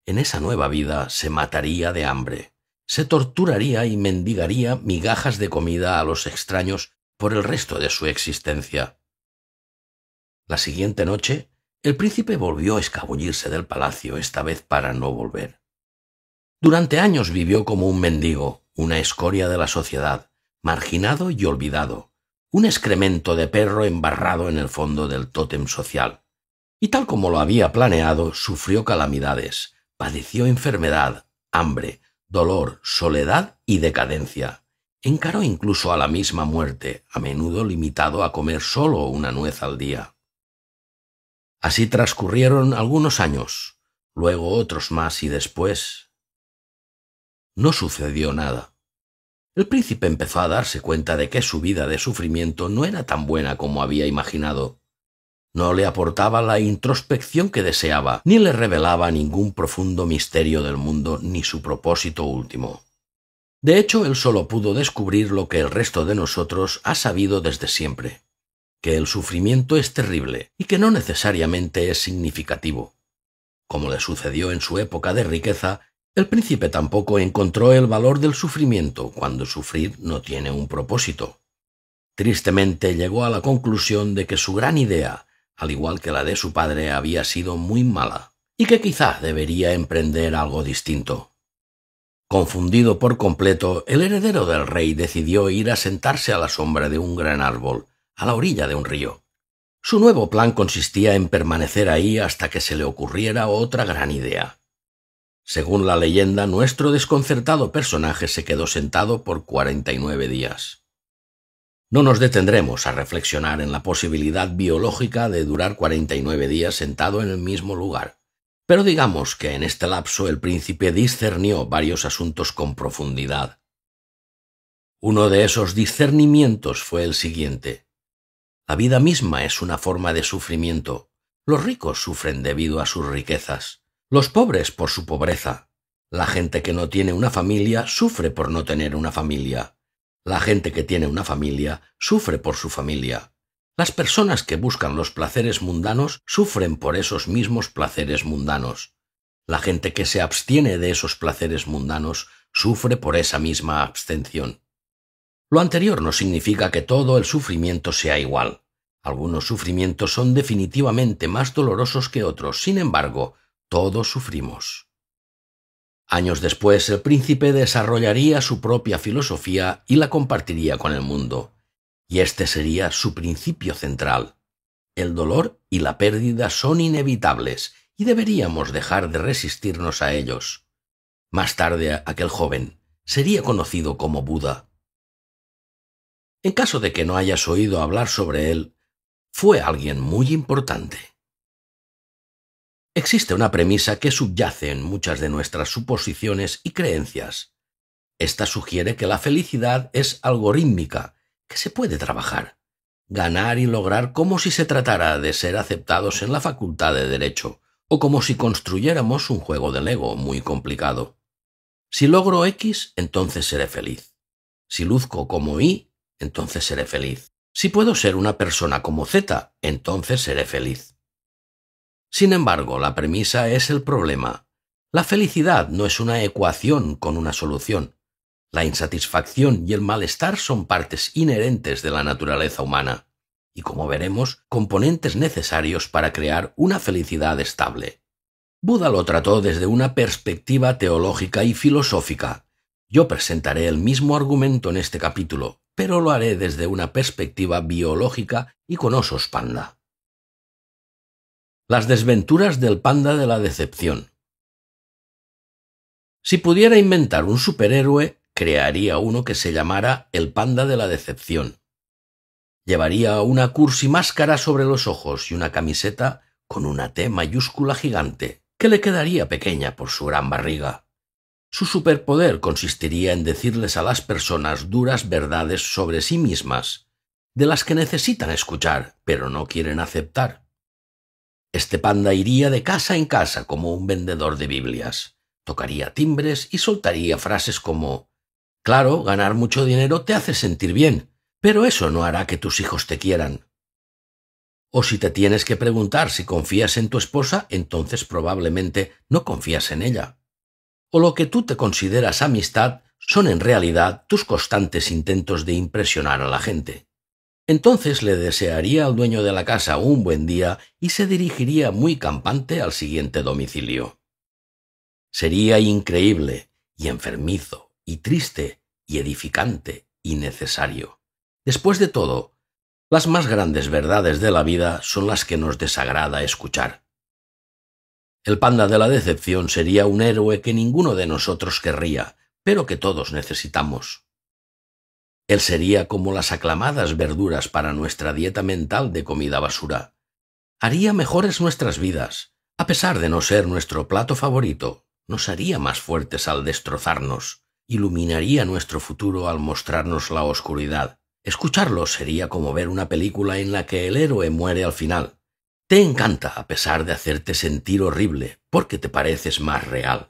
En esa nueva vida se mataría de hambre, se torturaría y mendigaría migajas de comida a los extraños por el resto de su existencia. La siguiente noche, el príncipe volvió a escabullirse del palacio, esta vez para no volver. Durante años vivió como un mendigo, una escoria de la sociedad, marginado y olvidado, un excremento de perro embarrado en el fondo del tótem social. Y tal como lo había planeado, sufrió calamidades, padeció enfermedad, hambre, dolor, soledad y decadencia. Encaró incluso a la misma muerte, a menudo limitado a comer solo una nuez al día. Así transcurrieron algunos años, luego otros más y después. No sucedió nada. El príncipe empezó a darse cuenta de que su vida de sufrimiento no era tan buena como había imaginado. No le aportaba la introspección que deseaba, ni le revelaba ningún profundo misterio del mundo ni su propósito último. De hecho, él solo pudo descubrir lo que el resto de nosotros ha sabido desde siempre, que el sufrimiento es terrible y que no necesariamente es significativo. Como le sucedió en su época de riqueza, el príncipe tampoco encontró el valor del sufrimiento cuando sufrir no tiene un propósito. Tristemente llegó a la conclusión de que su gran idea, al igual que la de su padre, había sido muy mala, y que quizá debería emprender algo distinto. Confundido por completo, el heredero del rey decidió ir a sentarse a la sombra de un gran árbol, a la orilla de un río. Su nuevo plan consistía en permanecer ahí hasta que se le ocurriera otra gran idea según la leyenda, nuestro desconcertado personaje se quedó sentado por 49 días. No nos detendremos a reflexionar en la posibilidad biológica de durar 49 días sentado en el mismo lugar, pero digamos que en este lapso el príncipe discernió varios asuntos con profundidad. Uno de esos discernimientos fue el siguiente. La vida misma es una forma de sufrimiento. Los ricos sufren debido a sus riquezas. Los pobres por su pobreza. La gente que no tiene una familia sufre por no tener una familia. La gente que tiene una familia sufre por su familia. Las personas que buscan los placeres mundanos sufren por esos mismos placeres mundanos. La gente que se abstiene de esos placeres mundanos sufre por esa misma abstención. Lo anterior no significa que todo el sufrimiento sea igual. Algunos sufrimientos son definitivamente más dolorosos que otros, sin embargo, todos sufrimos. Años después, el príncipe desarrollaría su propia filosofía y la compartiría con el mundo, y este sería su principio central. El dolor y la pérdida son inevitables y deberíamos dejar de resistirnos a ellos. Más tarde, aquel joven sería conocido como Buda. En caso de que no hayas oído hablar sobre él, fue alguien muy importante. Existe una premisa que subyace en muchas de nuestras suposiciones y creencias. Esta sugiere que la felicidad es algorítmica, que se puede trabajar, ganar y lograr como si se tratara de ser aceptados en la facultad de Derecho, o como si construyéramos un juego de Lego muy complicado. Si logro X, entonces seré feliz. Si luzco como Y, entonces seré feliz. Si puedo ser una persona como Z, entonces seré feliz. Sin embargo, la premisa es el problema. La felicidad no es una ecuación con una solución. La insatisfacción y el malestar son partes inherentes de la naturaleza humana y, como veremos, componentes necesarios para crear una felicidad estable. Buda lo trató desde una perspectiva teológica y filosófica. Yo presentaré el mismo argumento en este capítulo, pero lo haré desde una perspectiva biológica y con osos panda. Las desventuras del panda de la decepción. Si pudiera inventar un superhéroe, crearía uno que se llamara el panda de la decepción. Llevaría una cursi máscara sobre los ojos y una camiseta con una T mayúscula gigante, que le quedaría pequeña por su gran barriga. Su superpoder consistiría en decirles a las personas duras verdades sobre sí mismas, de las que necesitan escuchar, pero no quieren aceptar este panda iría de casa en casa como un vendedor de Biblias. Tocaría timbres y soltaría frases como Claro, ganar mucho dinero te hace sentir bien, pero eso no hará que tus hijos te quieran. O si te tienes que preguntar si confías en tu esposa, entonces probablemente no confías en ella. O lo que tú te consideras amistad son en realidad tus constantes intentos de impresionar a la gente. Entonces le desearía al dueño de la casa un buen día y se dirigiría muy campante al siguiente domicilio. Sería increíble y enfermizo y triste y edificante y necesario. Después de todo, las más grandes verdades de la vida son las que nos desagrada escuchar. El panda de la decepción sería un héroe que ninguno de nosotros querría, pero que todos necesitamos. Él sería como las aclamadas verduras para nuestra dieta mental de comida basura. Haría mejores nuestras vidas, a pesar de no ser nuestro plato favorito, nos haría más fuertes al destrozarnos, iluminaría nuestro futuro al mostrarnos la oscuridad. Escucharlo sería como ver una película en la que el héroe muere al final. Te encanta a pesar de hacerte sentir horrible, porque te pareces más real.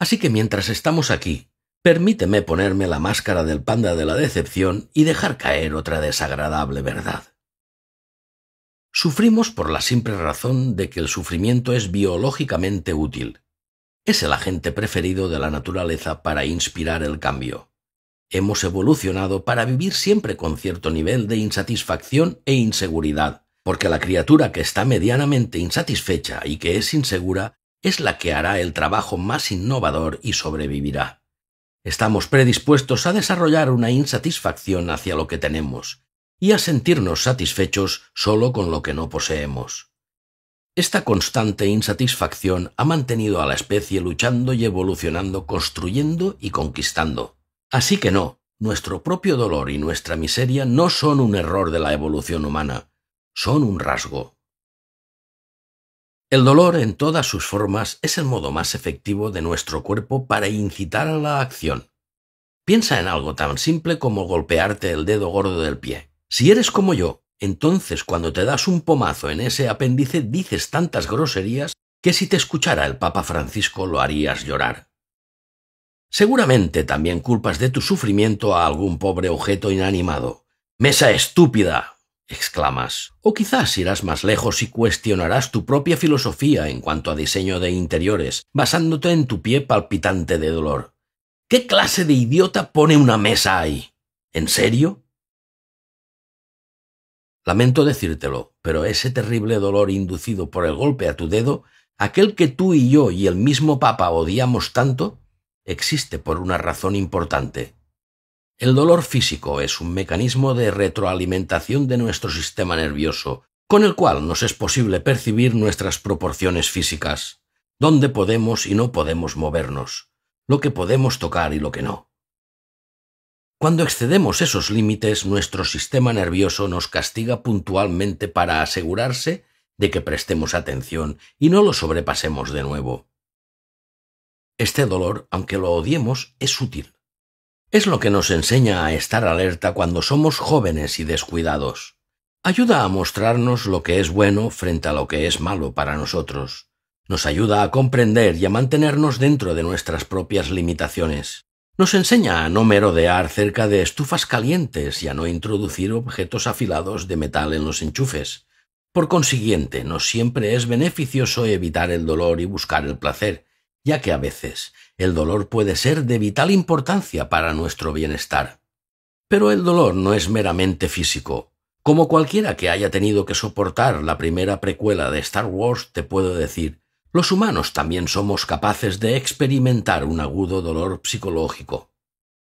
Así que mientras estamos aquí, Permíteme ponerme la máscara del panda de la decepción y dejar caer otra desagradable verdad. Sufrimos por la simple razón de que el sufrimiento es biológicamente útil. Es el agente preferido de la naturaleza para inspirar el cambio. Hemos evolucionado para vivir siempre con cierto nivel de insatisfacción e inseguridad, porque la criatura que está medianamente insatisfecha y que es insegura es la que hará el trabajo más innovador y sobrevivirá. Estamos predispuestos a desarrollar una insatisfacción hacia lo que tenemos y a sentirnos satisfechos solo con lo que no poseemos. Esta constante insatisfacción ha mantenido a la especie luchando y evolucionando, construyendo y conquistando. Así que no, nuestro propio dolor y nuestra miseria no son un error de la evolución humana, son un rasgo, el dolor en todas sus formas es el modo más efectivo de nuestro cuerpo para incitar a la acción. Piensa en algo tan simple como golpearte el dedo gordo del pie. Si eres como yo, entonces cuando te das un pomazo en ese apéndice dices tantas groserías que si te escuchara el Papa Francisco lo harías llorar. Seguramente también culpas de tu sufrimiento a algún pobre objeto inanimado. Mesa estúpida, exclamas. O quizás irás más lejos y cuestionarás tu propia filosofía en cuanto a diseño de interiores, basándote en tu pie palpitante de dolor. ¿Qué clase de idiota pone una mesa ahí? ¿En serio? Lamento decírtelo, pero ese terrible dolor inducido por el golpe a tu dedo, aquel que tú y yo y el mismo Papa odiamos tanto, existe por una razón importante. El dolor físico es un mecanismo de retroalimentación de nuestro sistema nervioso, con el cual nos es posible percibir nuestras proporciones físicas, dónde podemos y no podemos movernos, lo que podemos tocar y lo que no. Cuando excedemos esos límites, nuestro sistema nervioso nos castiga puntualmente para asegurarse de que prestemos atención y no lo sobrepasemos de nuevo. Este dolor, aunque lo odiemos, es útil es lo que nos enseña a estar alerta cuando somos jóvenes y descuidados. Ayuda a mostrarnos lo que es bueno frente a lo que es malo para nosotros. Nos ayuda a comprender y a mantenernos dentro de nuestras propias limitaciones. Nos enseña a no merodear cerca de estufas calientes y a no introducir objetos afilados de metal en los enchufes. Por consiguiente, no siempre es beneficioso evitar el dolor y buscar el placer, ya que a veces el dolor puede ser de vital importancia para nuestro bienestar. Pero el dolor no es meramente físico. Como cualquiera que haya tenido que soportar la primera precuela de Star Wars, te puedo decir, los humanos también somos capaces de experimentar un agudo dolor psicológico.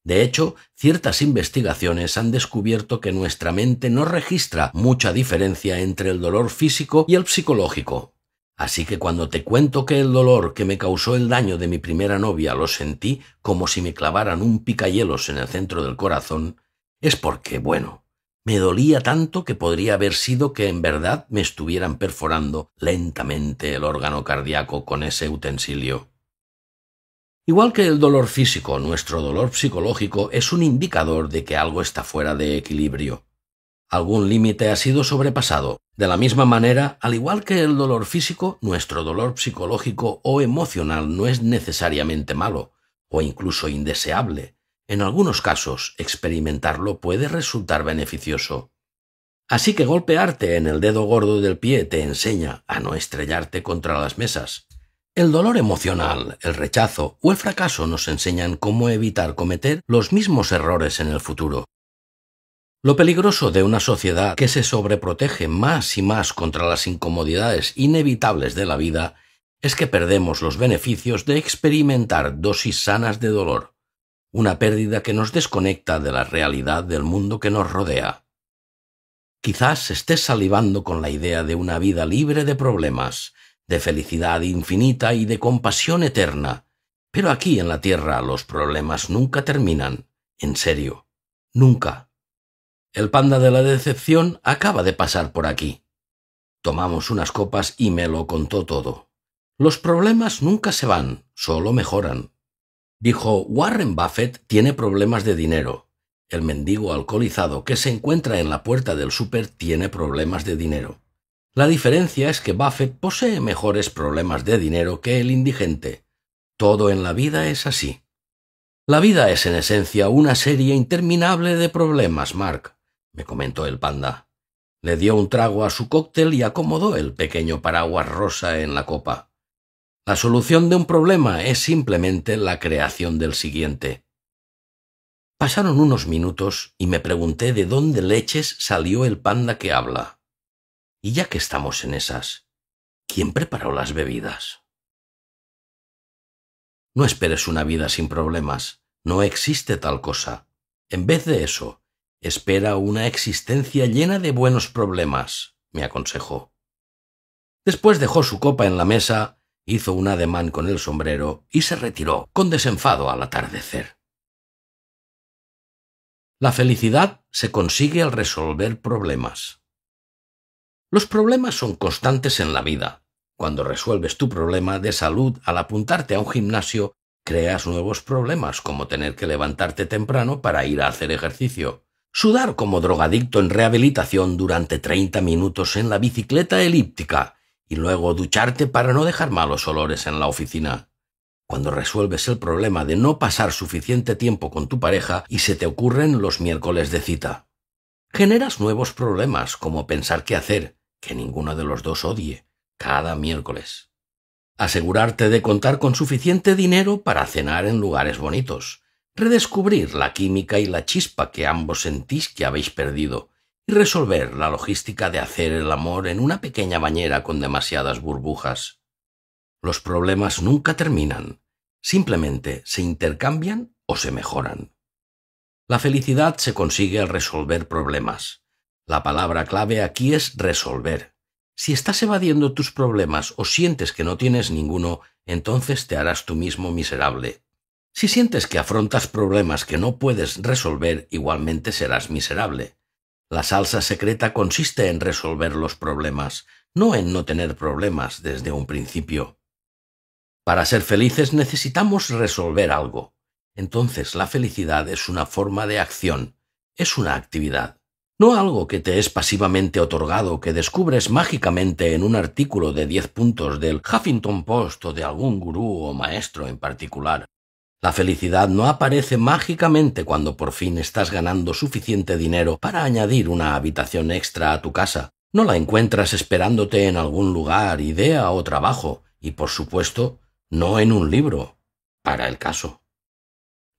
De hecho, ciertas investigaciones han descubierto que nuestra mente no registra mucha diferencia entre el dolor físico y el psicológico. Así que cuando te cuento que el dolor que me causó el daño de mi primera novia lo sentí como si me clavaran un picayelos en el centro del corazón, es porque, bueno, me dolía tanto que podría haber sido que en verdad me estuvieran perforando lentamente el órgano cardíaco con ese utensilio. Igual que el dolor físico, nuestro dolor psicológico es un indicador de que algo está fuera de equilibrio. Algún límite ha sido sobrepasado. De la misma manera, al igual que el dolor físico, nuestro dolor psicológico o emocional no es necesariamente malo, o incluso indeseable. En algunos casos, experimentarlo puede resultar beneficioso. Así que golpearte en el dedo gordo del pie te enseña a no estrellarte contra las mesas. El dolor emocional, el rechazo o el fracaso nos enseñan cómo evitar cometer los mismos errores en el futuro. Lo peligroso de una sociedad que se sobreprotege más y más contra las incomodidades inevitables de la vida es que perdemos los beneficios de experimentar dosis sanas de dolor, una pérdida que nos desconecta de la realidad del mundo que nos rodea. Quizás estés salivando con la idea de una vida libre de problemas, de felicidad infinita y de compasión eterna, pero aquí en la Tierra los problemas nunca terminan, en serio, nunca. El panda de la decepción acaba de pasar por aquí. Tomamos unas copas y me lo contó todo. Los problemas nunca se van, solo mejoran. Dijo, Warren Buffett tiene problemas de dinero. El mendigo alcoholizado que se encuentra en la puerta del súper tiene problemas de dinero. La diferencia es que Buffett posee mejores problemas de dinero que el indigente. Todo en la vida es así. La vida es en esencia una serie interminable de problemas, Mark me comentó el panda. Le dio un trago a su cóctel y acomodó el pequeño paraguas rosa en la copa. La solución de un problema es simplemente la creación del siguiente. Pasaron unos minutos y me pregunté de dónde leches salió el panda que habla. Y ya que estamos en esas, ¿quién preparó las bebidas? No esperes una vida sin problemas. No existe tal cosa. En vez de eso, Espera una existencia llena de buenos problemas, me aconsejó. Después dejó su copa en la mesa, hizo un ademán con el sombrero y se retiró con desenfado al atardecer. La felicidad se consigue al resolver problemas. Los problemas son constantes en la vida. Cuando resuelves tu problema de salud al apuntarte a un gimnasio, creas nuevos problemas como tener que levantarte temprano para ir a hacer ejercicio sudar como drogadicto en rehabilitación durante 30 minutos en la bicicleta elíptica y luego ducharte para no dejar malos olores en la oficina. Cuando resuelves el problema de no pasar suficiente tiempo con tu pareja y se te ocurren los miércoles de cita. Generas nuevos problemas como pensar qué hacer, que ninguno de los dos odie, cada miércoles. Asegurarte de contar con suficiente dinero para cenar en lugares bonitos redescubrir la química y la chispa que ambos sentís que habéis perdido, y resolver la logística de hacer el amor en una pequeña bañera con demasiadas burbujas. Los problemas nunca terminan, simplemente se intercambian o se mejoran. La felicidad se consigue al resolver problemas. La palabra clave aquí es resolver. Si estás evadiendo tus problemas o sientes que no tienes ninguno, entonces te harás tú mismo miserable. Si sientes que afrontas problemas que no puedes resolver, igualmente serás miserable. La salsa secreta consiste en resolver los problemas, no en no tener problemas desde un principio. Para ser felices necesitamos resolver algo. Entonces la felicidad es una forma de acción, es una actividad, no algo que te es pasivamente otorgado, que descubres mágicamente en un artículo de diez puntos del Huffington Post o de algún gurú o maestro en particular. La felicidad no aparece mágicamente cuando por fin estás ganando suficiente dinero para añadir una habitación extra a tu casa. No la encuentras esperándote en algún lugar, idea o trabajo, y por supuesto, no en un libro, para el caso.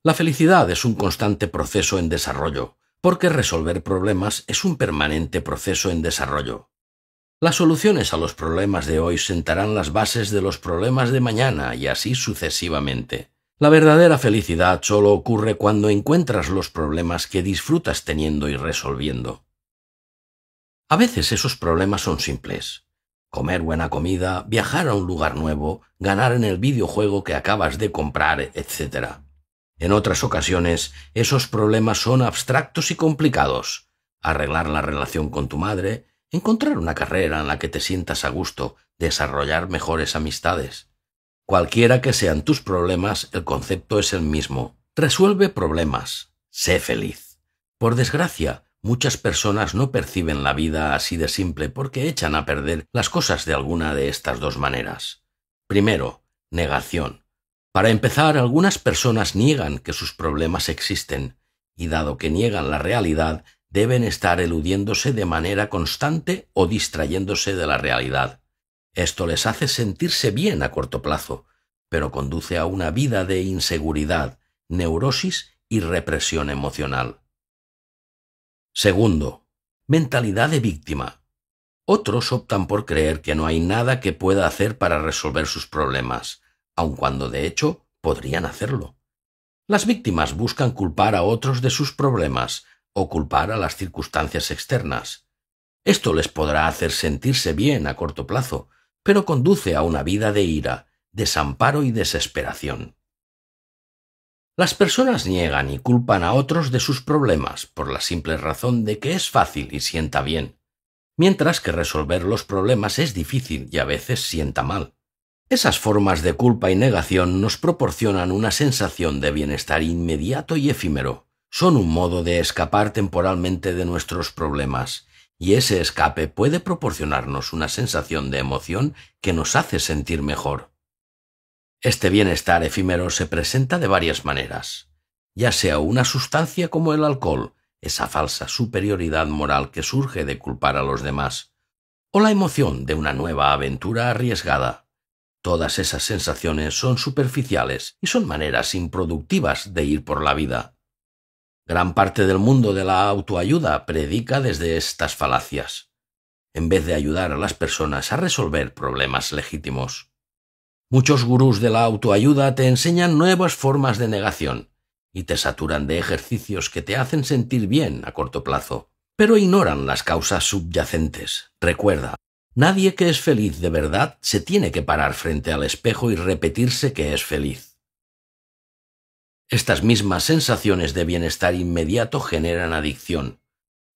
La felicidad es un constante proceso en desarrollo, porque resolver problemas es un permanente proceso en desarrollo. Las soluciones a los problemas de hoy sentarán las bases de los problemas de mañana y así sucesivamente. La verdadera felicidad solo ocurre cuando encuentras los problemas que disfrutas teniendo y resolviendo. A veces esos problemas son simples. Comer buena comida, viajar a un lugar nuevo, ganar en el videojuego que acabas de comprar, etc. En otras ocasiones, esos problemas son abstractos y complicados. Arreglar la relación con tu madre, encontrar una carrera en la que te sientas a gusto, desarrollar mejores amistades. Cualquiera que sean tus problemas, el concepto es el mismo. Resuelve problemas. Sé feliz. Por desgracia, muchas personas no perciben la vida así de simple porque echan a perder las cosas de alguna de estas dos maneras. Primero, negación. Para empezar, algunas personas niegan que sus problemas existen, y dado que niegan la realidad, deben estar eludiéndose de manera constante o distrayéndose de la realidad. Esto les hace sentirse bien a corto plazo, pero conduce a una vida de inseguridad, neurosis y represión emocional. Segundo, mentalidad de víctima. Otros optan por creer que no hay nada que pueda hacer para resolver sus problemas, aun cuando de hecho podrían hacerlo. Las víctimas buscan culpar a otros de sus problemas o culpar a las circunstancias externas. Esto les podrá hacer sentirse bien a corto plazo, pero conduce a una vida de ira, desamparo y desesperación. Las personas niegan y culpan a otros de sus problemas por la simple razón de que es fácil y sienta bien, mientras que resolver los problemas es difícil y a veces sienta mal. Esas formas de culpa y negación nos proporcionan una sensación de bienestar inmediato y efímero. Son un modo de escapar temporalmente de nuestros problemas y ese escape puede proporcionarnos una sensación de emoción que nos hace sentir mejor. Este bienestar efímero se presenta de varias maneras, ya sea una sustancia como el alcohol, esa falsa superioridad moral que surge de culpar a los demás, o la emoción de una nueva aventura arriesgada. Todas esas sensaciones son superficiales y son maneras improductivas de ir por la vida. Gran parte del mundo de la autoayuda predica desde estas falacias, en vez de ayudar a las personas a resolver problemas legítimos. Muchos gurús de la autoayuda te enseñan nuevas formas de negación y te saturan de ejercicios que te hacen sentir bien a corto plazo, pero ignoran las causas subyacentes. Recuerda, nadie que es feliz de verdad se tiene que parar frente al espejo y repetirse que es feliz. Estas mismas sensaciones de bienestar inmediato generan adicción.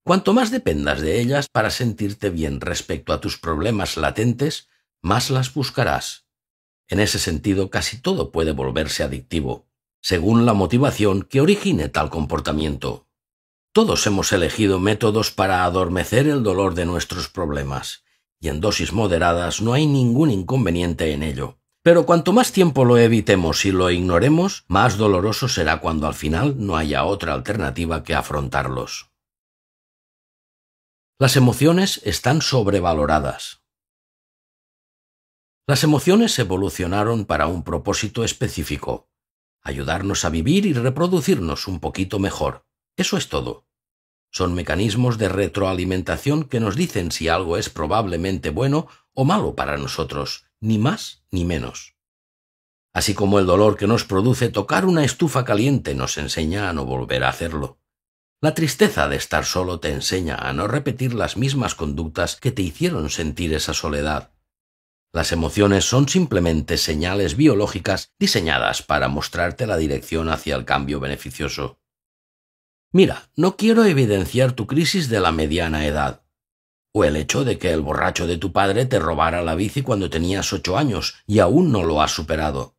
Cuanto más dependas de ellas para sentirte bien respecto a tus problemas latentes, más las buscarás. En ese sentido, casi todo puede volverse adictivo, según la motivación que origine tal comportamiento. Todos hemos elegido métodos para adormecer el dolor de nuestros problemas, y en dosis moderadas no hay ningún inconveniente en ello. Pero cuanto más tiempo lo evitemos y lo ignoremos, más doloroso será cuando al final no haya otra alternativa que afrontarlos. Las emociones están sobrevaloradas. Las emociones evolucionaron para un propósito específico, ayudarnos a vivir y reproducirnos un poquito mejor. Eso es todo. Son mecanismos de retroalimentación que nos dicen si algo es probablemente bueno o malo para nosotros, ni más ni menos. Así como el dolor que nos produce tocar una estufa caliente nos enseña a no volver a hacerlo. La tristeza de estar solo te enseña a no repetir las mismas conductas que te hicieron sentir esa soledad. Las emociones son simplemente señales biológicas diseñadas para mostrarte la dirección hacia el cambio beneficioso. Mira, no quiero evidenciar tu crisis de la mediana edad o el hecho de que el borracho de tu padre te robara la bici cuando tenías ocho años y aún no lo has superado.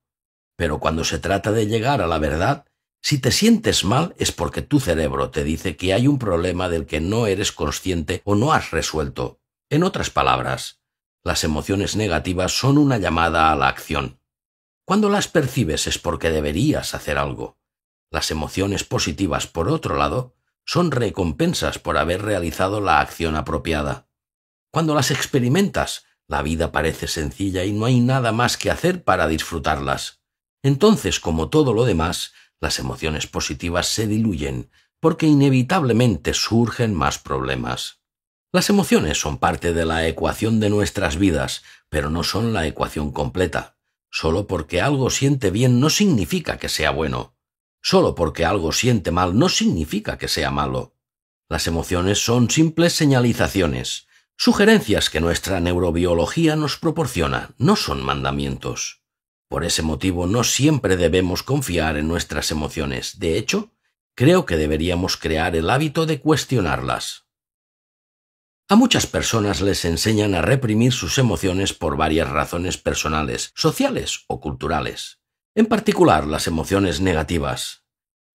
Pero cuando se trata de llegar a la verdad, si te sientes mal es porque tu cerebro te dice que hay un problema del que no eres consciente o no has resuelto. En otras palabras, las emociones negativas son una llamada a la acción. Cuando las percibes es porque deberías hacer algo. Las emociones positivas, por otro lado, son recompensas por haber realizado la acción apropiada. Cuando las experimentas, la vida parece sencilla y no hay nada más que hacer para disfrutarlas. Entonces, como todo lo demás, las emociones positivas se diluyen, porque inevitablemente surgen más problemas. Las emociones son parte de la ecuación de nuestras vidas, pero no son la ecuación completa. Solo porque algo siente bien no significa que sea bueno. Solo porque algo siente mal no significa que sea malo. Las emociones son simples señalizaciones, Sugerencias que nuestra neurobiología nos proporciona no son mandamientos. Por ese motivo no siempre debemos confiar en nuestras emociones. De hecho, creo que deberíamos crear el hábito de cuestionarlas. A muchas personas les enseñan a reprimir sus emociones por varias razones personales, sociales o culturales. En particular, las emociones negativas.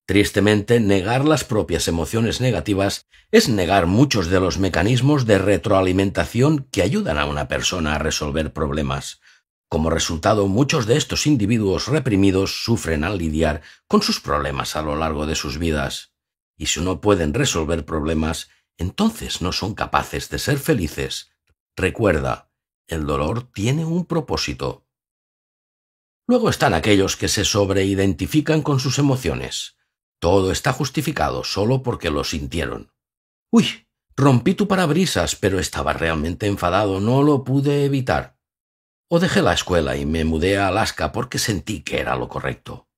Tristemente, negar las propias emociones negativas es negar muchos de los mecanismos de retroalimentación que ayudan a una persona a resolver problemas. Como resultado, muchos de estos individuos reprimidos sufren al lidiar con sus problemas a lo largo de sus vidas. Y si no pueden resolver problemas, entonces no son capaces de ser felices. Recuerda, el dolor tiene un propósito. Luego están aquellos que se sobreidentifican con sus emociones. Todo está justificado solo porque lo sintieron. Uy, rompí tu parabrisas, pero estaba realmente enfadado, no lo pude evitar. O dejé la escuela y me mudé a Alaska porque sentí que era lo correcto.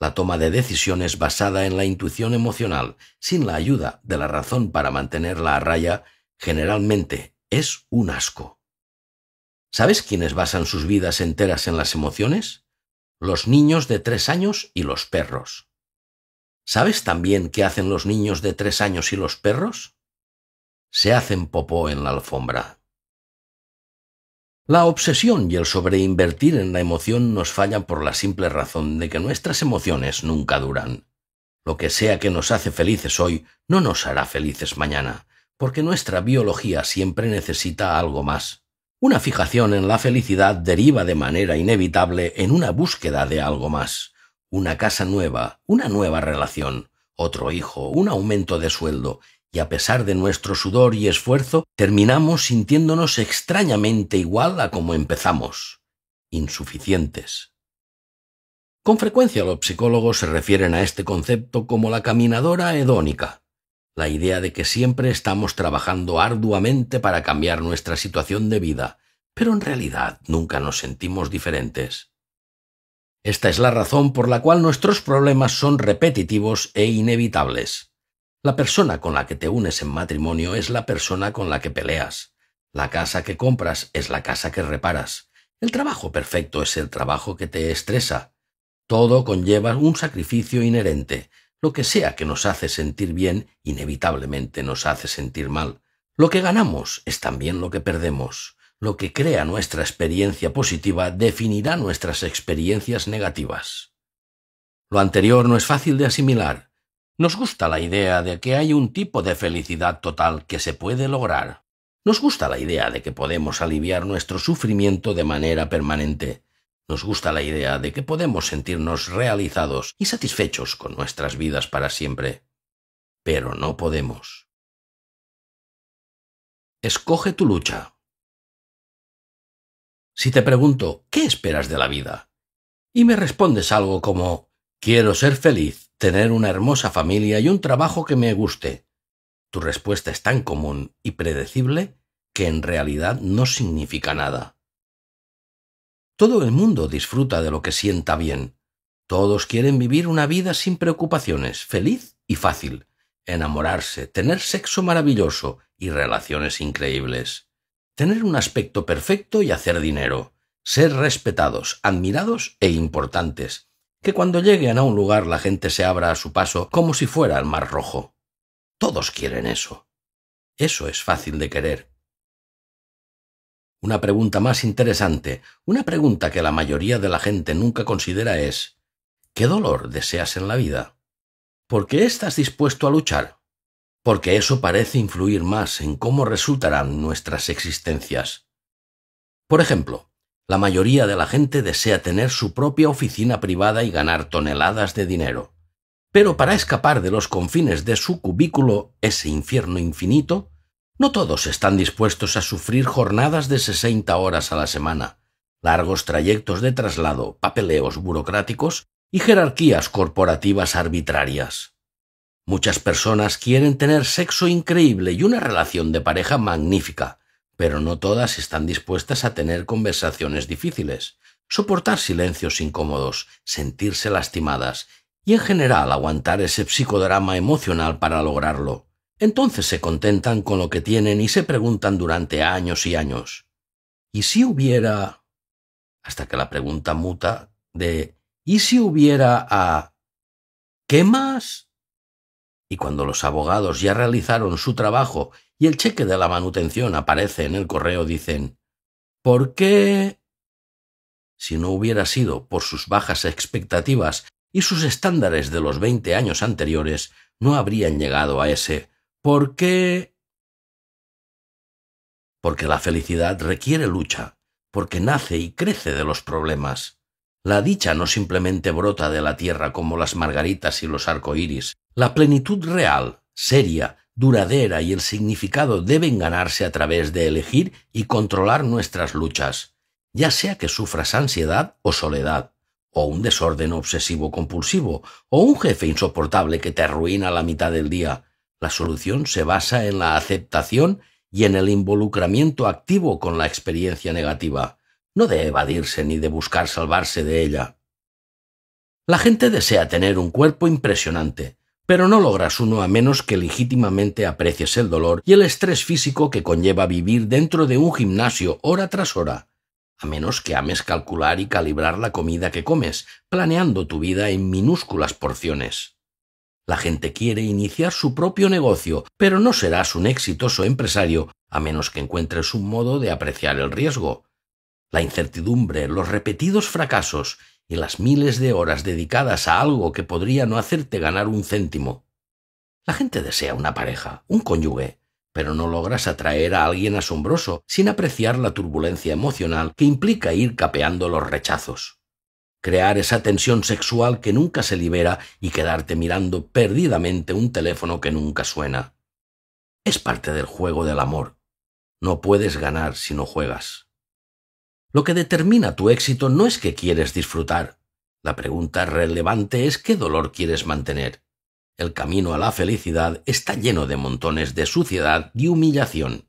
La toma de decisiones basada en la intuición emocional, sin la ayuda de la razón para mantenerla a raya, generalmente es un asco. ¿Sabes quiénes basan sus vidas enteras en las emociones? Los niños de tres años y los perros. ¿Sabes también qué hacen los niños de tres años y los perros? Se hacen popó en la alfombra. La obsesión y el sobreinvertir en la emoción nos fallan por la simple razón de que nuestras emociones nunca duran. Lo que sea que nos hace felices hoy no nos hará felices mañana, porque nuestra biología siempre necesita algo más. Una fijación en la felicidad deriva de manera inevitable en una búsqueda de algo más, una casa nueva, una nueva relación, otro hijo, un aumento de sueldo, y a pesar de nuestro sudor y esfuerzo, terminamos sintiéndonos extrañamente igual a como empezamos, insuficientes. Con frecuencia los psicólogos se refieren a este concepto como la caminadora hedónica, la idea de que siempre estamos trabajando arduamente para cambiar nuestra situación de vida, pero en realidad nunca nos sentimos diferentes. Esta es la razón por la cual nuestros problemas son repetitivos e inevitables. La persona con la que te unes en matrimonio es la persona con la que peleas. La casa que compras es la casa que reparas. El trabajo perfecto es el trabajo que te estresa. Todo conlleva un sacrificio inherente. Lo que sea que nos hace sentir bien, inevitablemente nos hace sentir mal. Lo que ganamos es también lo que perdemos. Lo que crea nuestra experiencia positiva definirá nuestras experiencias negativas. Lo anterior no es fácil de asimilar. Nos gusta la idea de que hay un tipo de felicidad total que se puede lograr. Nos gusta la idea de que podemos aliviar nuestro sufrimiento de manera permanente. Nos gusta la idea de que podemos sentirnos realizados y satisfechos con nuestras vidas para siempre. Pero no podemos. Escoge tu lucha. Si te pregunto, ¿qué esperas de la vida? Y me respondes algo como, quiero ser feliz, tener una hermosa familia y un trabajo que me guste. Tu respuesta es tan común y predecible que en realidad no significa nada. Todo el mundo disfruta de lo que sienta bien. Todos quieren vivir una vida sin preocupaciones, feliz y fácil, enamorarse, tener sexo maravilloso y relaciones increíbles tener un aspecto perfecto y hacer dinero, ser respetados, admirados e importantes, que cuando lleguen a un lugar la gente se abra a su paso como si fuera el mar rojo. Todos quieren eso. Eso es fácil de querer. Una pregunta más interesante, una pregunta que la mayoría de la gente nunca considera es ¿qué dolor deseas en la vida? ¿Por qué estás dispuesto a luchar? porque eso parece influir más en cómo resultarán nuestras existencias. Por ejemplo, la mayoría de la gente desea tener su propia oficina privada y ganar toneladas de dinero. Pero para escapar de los confines de su cubículo, ese infierno infinito, no todos están dispuestos a sufrir jornadas de 60 horas a la semana, largos trayectos de traslado, papeleos burocráticos y jerarquías corporativas arbitrarias. Muchas personas quieren tener sexo increíble y una relación de pareja magnífica, pero no todas están dispuestas a tener conversaciones difíciles, soportar silencios incómodos, sentirse lastimadas y en general aguantar ese psicodrama emocional para lograrlo. Entonces se contentan con lo que tienen y se preguntan durante años y años. ¿Y si hubiera... hasta que la pregunta muta de ¿y si hubiera a... ¿qué más? y cuando los abogados ya realizaron su trabajo y el cheque de la manutención aparece en el correo, dicen ¿Por qué? Si no hubiera sido por sus bajas expectativas y sus estándares de los veinte años anteriores, no habrían llegado a ese ¿Por qué? Porque la felicidad requiere lucha, porque nace y crece de los problemas. La dicha no simplemente brota de la tierra como las margaritas y los arcoíris, la plenitud real, seria, duradera y el significado deben ganarse a través de elegir y controlar nuestras luchas, ya sea que sufras ansiedad o soledad, o un desorden obsesivo compulsivo, o un jefe insoportable que te arruina la mitad del día. La solución se basa en la aceptación y en el involucramiento activo con la experiencia negativa, no de evadirse ni de buscar salvarse de ella. La gente desea tener un cuerpo impresionante, pero no logras uno a menos que legítimamente aprecies el dolor y el estrés físico que conlleva vivir dentro de un gimnasio hora tras hora, a menos que ames calcular y calibrar la comida que comes, planeando tu vida en minúsculas porciones. La gente quiere iniciar su propio negocio, pero no serás un exitoso empresario a menos que encuentres un modo de apreciar el riesgo. La incertidumbre, los repetidos fracasos y las miles de horas dedicadas a algo que podría no hacerte ganar un céntimo. La gente desea una pareja, un cónyuge, pero no logras atraer a alguien asombroso sin apreciar la turbulencia emocional que implica ir capeando los rechazos. Crear esa tensión sexual que nunca se libera y quedarte mirando perdidamente un teléfono que nunca suena. Es parte del juego del amor. No puedes ganar si no juegas. Lo que determina tu éxito no es qué quieres disfrutar. La pregunta relevante es qué dolor quieres mantener. El camino a la felicidad está lleno de montones de suciedad y humillación.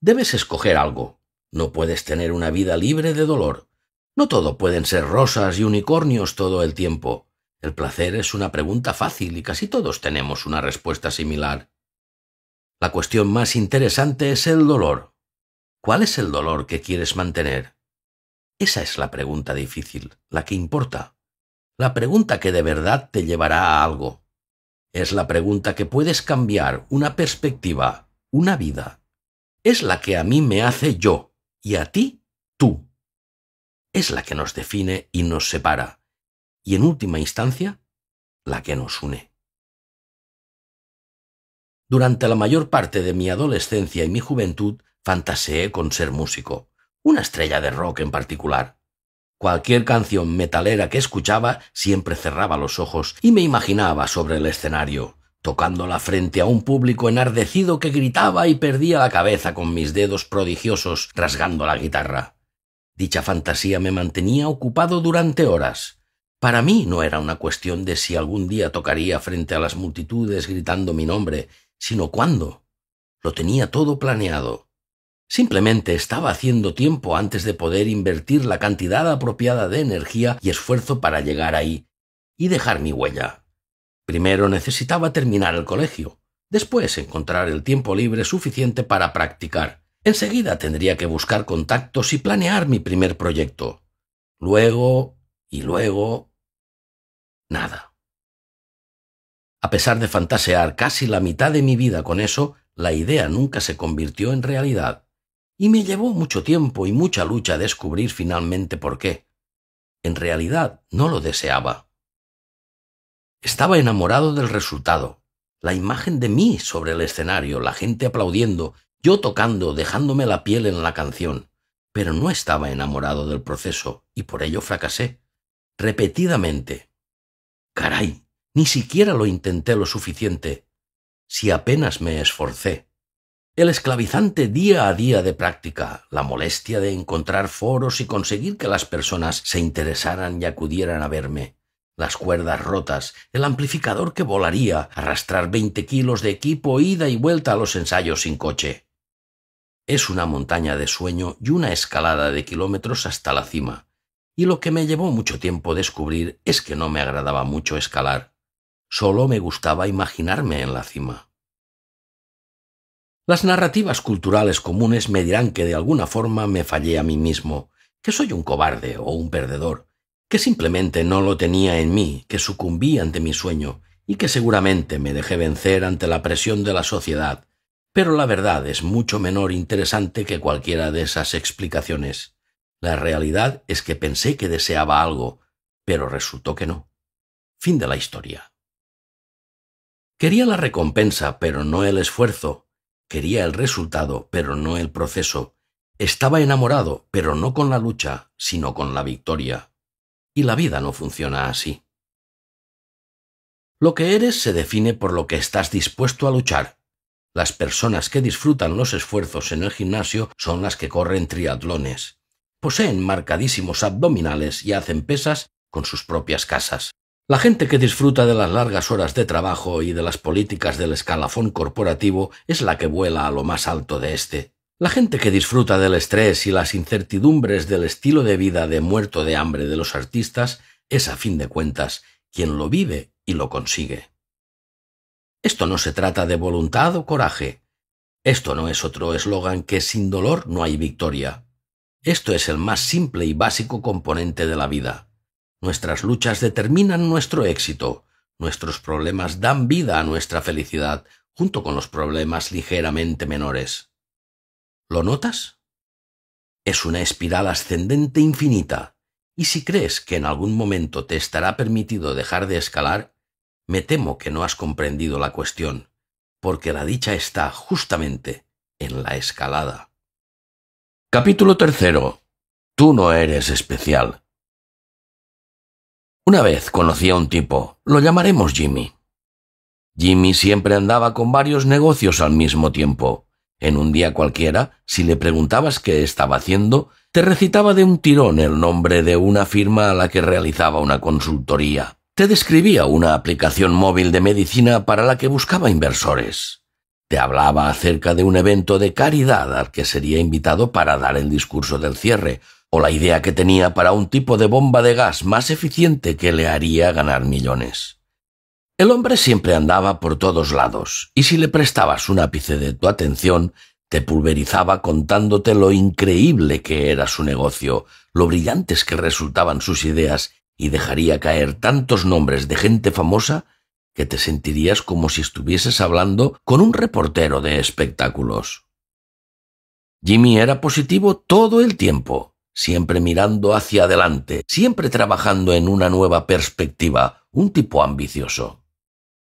Debes escoger algo. No puedes tener una vida libre de dolor. No todo pueden ser rosas y unicornios todo el tiempo. El placer es una pregunta fácil y casi todos tenemos una respuesta similar. La cuestión más interesante es el dolor, ¿Cuál es el dolor que quieres mantener? Esa es la pregunta difícil, la que importa. La pregunta que de verdad te llevará a algo. Es la pregunta que puedes cambiar una perspectiva, una vida. Es la que a mí me hace yo y a ti tú. Es la que nos define y nos separa. Y en última instancia, la que nos une. Durante la mayor parte de mi adolescencia y mi juventud, fantaseé con ser músico, una estrella de rock en particular. Cualquier canción metalera que escuchaba siempre cerraba los ojos y me imaginaba sobre el escenario, tocándola frente a un público enardecido que gritaba y perdía la cabeza con mis dedos prodigiosos rasgando la guitarra. Dicha fantasía me mantenía ocupado durante horas. Para mí no era una cuestión de si algún día tocaría frente a las multitudes gritando mi nombre, sino cuándo. Lo tenía todo planeado. Simplemente estaba haciendo tiempo antes de poder invertir la cantidad apropiada de energía y esfuerzo para llegar ahí y dejar mi huella. Primero necesitaba terminar el colegio, después encontrar el tiempo libre suficiente para practicar. Enseguida tendría que buscar contactos y planear mi primer proyecto. Luego y luego... nada. A pesar de fantasear casi la mitad de mi vida con eso, la idea nunca se convirtió en realidad. Y me llevó mucho tiempo y mucha lucha descubrir finalmente por qué. En realidad no lo deseaba. Estaba enamorado del resultado, la imagen de mí sobre el escenario, la gente aplaudiendo, yo tocando, dejándome la piel en la canción, pero no estaba enamorado del proceso y por ello fracasé. Repetidamente. Caray, ni siquiera lo intenté lo suficiente, si apenas me esforcé. El esclavizante día a día de práctica, la molestia de encontrar foros y conseguir que las personas se interesaran y acudieran a verme, las cuerdas rotas, el amplificador que volaría, arrastrar veinte kilos de equipo ida y vuelta a los ensayos sin coche. Es una montaña de sueño y una escalada de kilómetros hasta la cima, y lo que me llevó mucho tiempo descubrir es que no me agradaba mucho escalar. Solo me gustaba imaginarme en la cima. Las narrativas culturales comunes me dirán que de alguna forma me fallé a mí mismo, que soy un cobarde o un perdedor, que simplemente no lo tenía en mí, que sucumbí ante mi sueño y que seguramente me dejé vencer ante la presión de la sociedad, pero la verdad es mucho menor interesante que cualquiera de esas explicaciones. La realidad es que pensé que deseaba algo, pero resultó que no. Fin de la historia. Quería la recompensa, pero no el esfuerzo, Quería el resultado, pero no el proceso. Estaba enamorado, pero no con la lucha, sino con la victoria. Y la vida no funciona así. Lo que eres se define por lo que estás dispuesto a luchar. Las personas que disfrutan los esfuerzos en el gimnasio son las que corren triatlones. Poseen marcadísimos abdominales y hacen pesas con sus propias casas. La gente que disfruta de las largas horas de trabajo y de las políticas del escalafón corporativo es la que vuela a lo más alto de este. La gente que disfruta del estrés y las incertidumbres del estilo de vida de muerto de hambre de los artistas es, a fin de cuentas, quien lo vive y lo consigue. Esto no se trata de voluntad o coraje. Esto no es otro eslogan que sin dolor no hay victoria. Esto es el más simple y básico componente de la vida. Nuestras luchas determinan nuestro éxito, nuestros problemas dan vida a nuestra felicidad, junto con los problemas ligeramente menores. ¿Lo notas? Es una espiral ascendente infinita, y si crees que en algún momento te estará permitido dejar de escalar, me temo que no has comprendido la cuestión, porque la dicha está justamente en la escalada. Capítulo tercero. Tú no eres especial. Una vez conocí a un tipo, lo llamaremos Jimmy. Jimmy siempre andaba con varios negocios al mismo tiempo. En un día cualquiera, si le preguntabas qué estaba haciendo, te recitaba de un tirón el nombre de una firma a la que realizaba una consultoría. Te describía una aplicación móvil de medicina para la que buscaba inversores. Te hablaba acerca de un evento de caridad al que sería invitado para dar el discurso del cierre, o la idea que tenía para un tipo de bomba de gas más eficiente que le haría ganar millones. El hombre siempre andaba por todos lados, y si le prestabas un ápice de tu atención, te pulverizaba contándote lo increíble que era su negocio, lo brillantes que resultaban sus ideas, y dejaría caer tantos nombres de gente famosa que te sentirías como si estuvieses hablando con un reportero de espectáculos. Jimmy era positivo todo el tiempo, siempre mirando hacia adelante, siempre trabajando en una nueva perspectiva, un tipo ambicioso.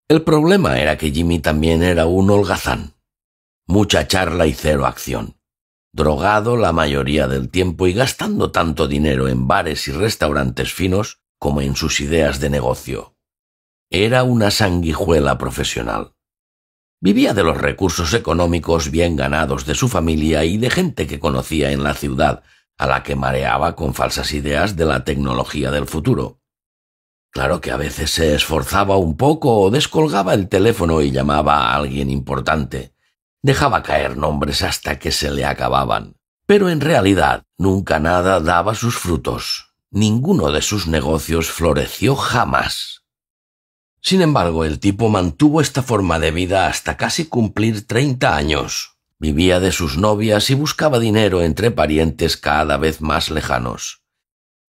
El problema era que Jimmy también era un holgazán. Mucha charla y cero acción. Drogado la mayoría del tiempo y gastando tanto dinero en bares y restaurantes finos como en sus ideas de negocio. Era una sanguijuela profesional. Vivía de los recursos económicos bien ganados de su familia y de gente que conocía en la ciudad, a la que mareaba con falsas ideas de la tecnología del futuro. Claro que a veces se esforzaba un poco o descolgaba el teléfono y llamaba a alguien importante. Dejaba caer nombres hasta que se le acababan. Pero en realidad nunca nada daba sus frutos. Ninguno de sus negocios floreció jamás. Sin embargo, el tipo mantuvo esta forma de vida hasta casi cumplir treinta años Vivía de sus novias y buscaba dinero entre parientes cada vez más lejanos.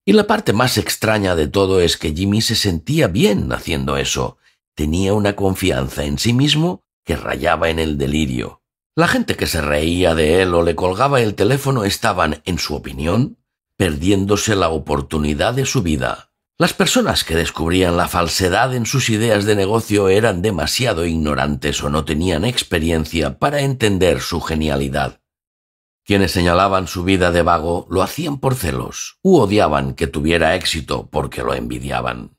Y la parte más extraña de todo es que Jimmy se sentía bien haciendo eso. Tenía una confianza en sí mismo que rayaba en el delirio. La gente que se reía de él o le colgaba el teléfono estaban, en su opinión, perdiéndose la oportunidad de su vida. Las personas que descubrían la falsedad en sus ideas de negocio eran demasiado ignorantes o no tenían experiencia para entender su genialidad. Quienes señalaban su vida de vago lo hacían por celos u odiaban que tuviera éxito porque lo envidiaban.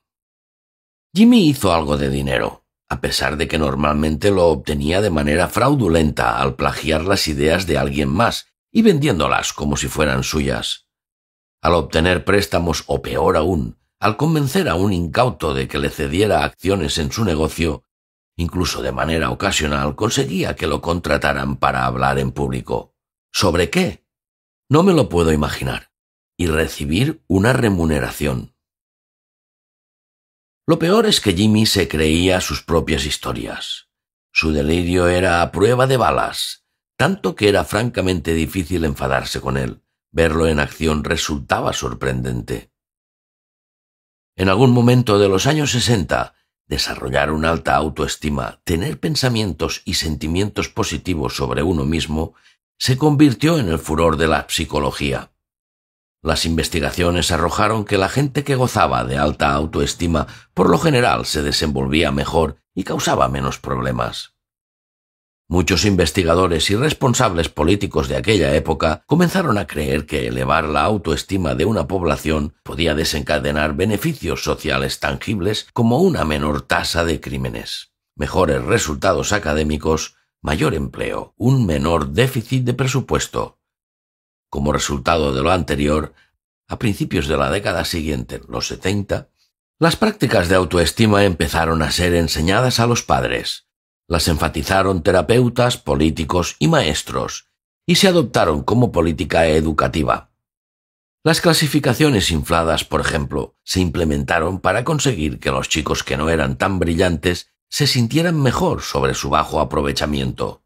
Jimmy hizo algo de dinero, a pesar de que normalmente lo obtenía de manera fraudulenta al plagiar las ideas de alguien más y vendiéndolas como si fueran suyas. Al obtener préstamos o peor aún, al convencer a un incauto de que le cediera acciones en su negocio, incluso de manera ocasional conseguía que lo contrataran para hablar en público. ¿Sobre qué? No me lo puedo imaginar. Y recibir una remuneración. Lo peor es que Jimmy se creía sus propias historias. Su delirio era a prueba de balas, tanto que era francamente difícil enfadarse con él. Verlo en acción resultaba sorprendente. En algún momento de los años 60, desarrollar una alta autoestima, tener pensamientos y sentimientos positivos sobre uno mismo, se convirtió en el furor de la psicología. Las investigaciones arrojaron que la gente que gozaba de alta autoestima por lo general se desenvolvía mejor y causaba menos problemas. Muchos investigadores y responsables políticos de aquella época comenzaron a creer que elevar la autoestima de una población podía desencadenar beneficios sociales tangibles como una menor tasa de crímenes, mejores resultados académicos, mayor empleo, un menor déficit de presupuesto. Como resultado de lo anterior, a principios de la década siguiente, los 70, las prácticas de autoestima empezaron a ser enseñadas a los padres, las enfatizaron terapeutas, políticos y maestros, y se adoptaron como política educativa. Las clasificaciones infladas, por ejemplo, se implementaron para conseguir que los chicos que no eran tan brillantes se sintieran mejor sobre su bajo aprovechamiento.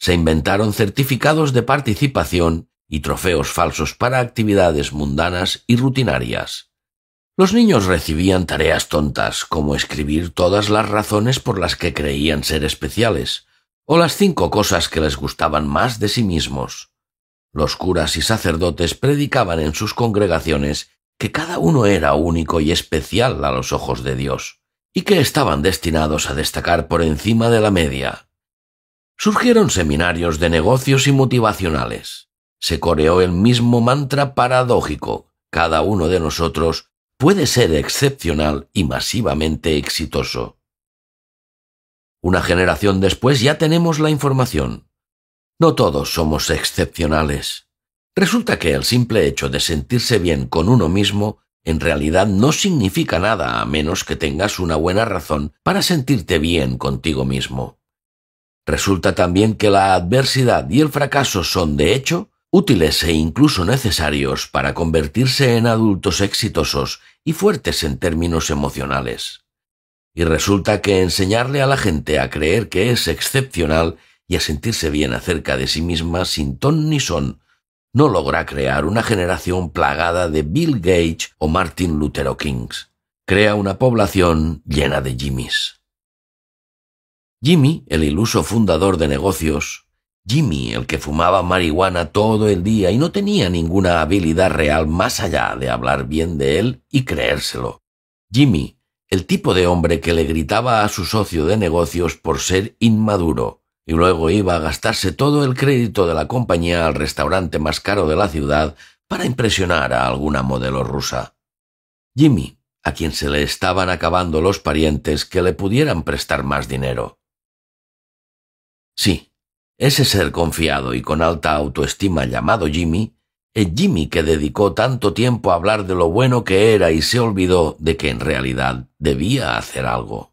Se inventaron certificados de participación y trofeos falsos para actividades mundanas y rutinarias. Los niños recibían tareas tontas, como escribir todas las razones por las que creían ser especiales, o las cinco cosas que les gustaban más de sí mismos. Los curas y sacerdotes predicaban en sus congregaciones que cada uno era único y especial a los ojos de Dios, y que estaban destinados a destacar por encima de la media. Surgieron seminarios de negocios y motivacionales. Se coreó el mismo mantra paradójico, cada uno de nosotros puede ser excepcional y masivamente exitoso. Una generación después ya tenemos la información. No todos somos excepcionales. Resulta que el simple hecho de sentirse bien con uno mismo en realidad no significa nada a menos que tengas una buena razón para sentirte bien contigo mismo. Resulta también que la adversidad y el fracaso son, de hecho, útiles e incluso necesarios para convertirse en adultos exitosos y fuertes en términos emocionales. Y resulta que enseñarle a la gente a creer que es excepcional y a sentirse bien acerca de sí misma sin ton ni son no logra crear una generación plagada de Bill Gates o Martin Luther King. Crea una población llena de Jimmys. Jimmy, el iluso fundador de negocios, Jimmy, el que fumaba marihuana todo el día y no tenía ninguna habilidad real más allá de hablar bien de él y creérselo. Jimmy, el tipo de hombre que le gritaba a su socio de negocios por ser inmaduro, y luego iba a gastarse todo el crédito de la compañía al restaurante más caro de la ciudad para impresionar a alguna modelo rusa. Jimmy, a quien se le estaban acabando los parientes que le pudieran prestar más dinero. Sí, ese ser confiado y con alta autoestima llamado Jimmy, el Jimmy que dedicó tanto tiempo a hablar de lo bueno que era y se olvidó de que en realidad debía hacer algo.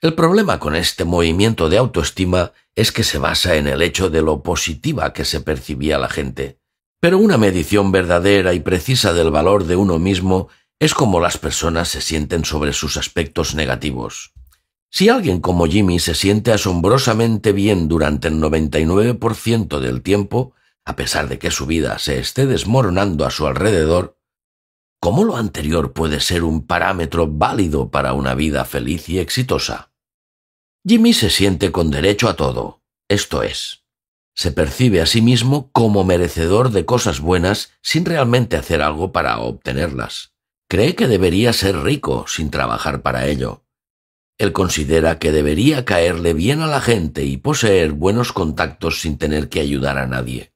El problema con este movimiento de autoestima es que se basa en el hecho de lo positiva que se percibía la gente. Pero una medición verdadera y precisa del valor de uno mismo es como las personas se sienten sobre sus aspectos negativos. Si alguien como Jimmy se siente asombrosamente bien durante el 99% del tiempo, a pesar de que su vida se esté desmoronando a su alrededor, ¿cómo lo anterior puede ser un parámetro válido para una vida feliz y exitosa? Jimmy se siente con derecho a todo, esto es, se percibe a sí mismo como merecedor de cosas buenas sin realmente hacer algo para obtenerlas. Cree que debería ser rico sin trabajar para ello. Él considera que debería caerle bien a la gente y poseer buenos contactos sin tener que ayudar a nadie.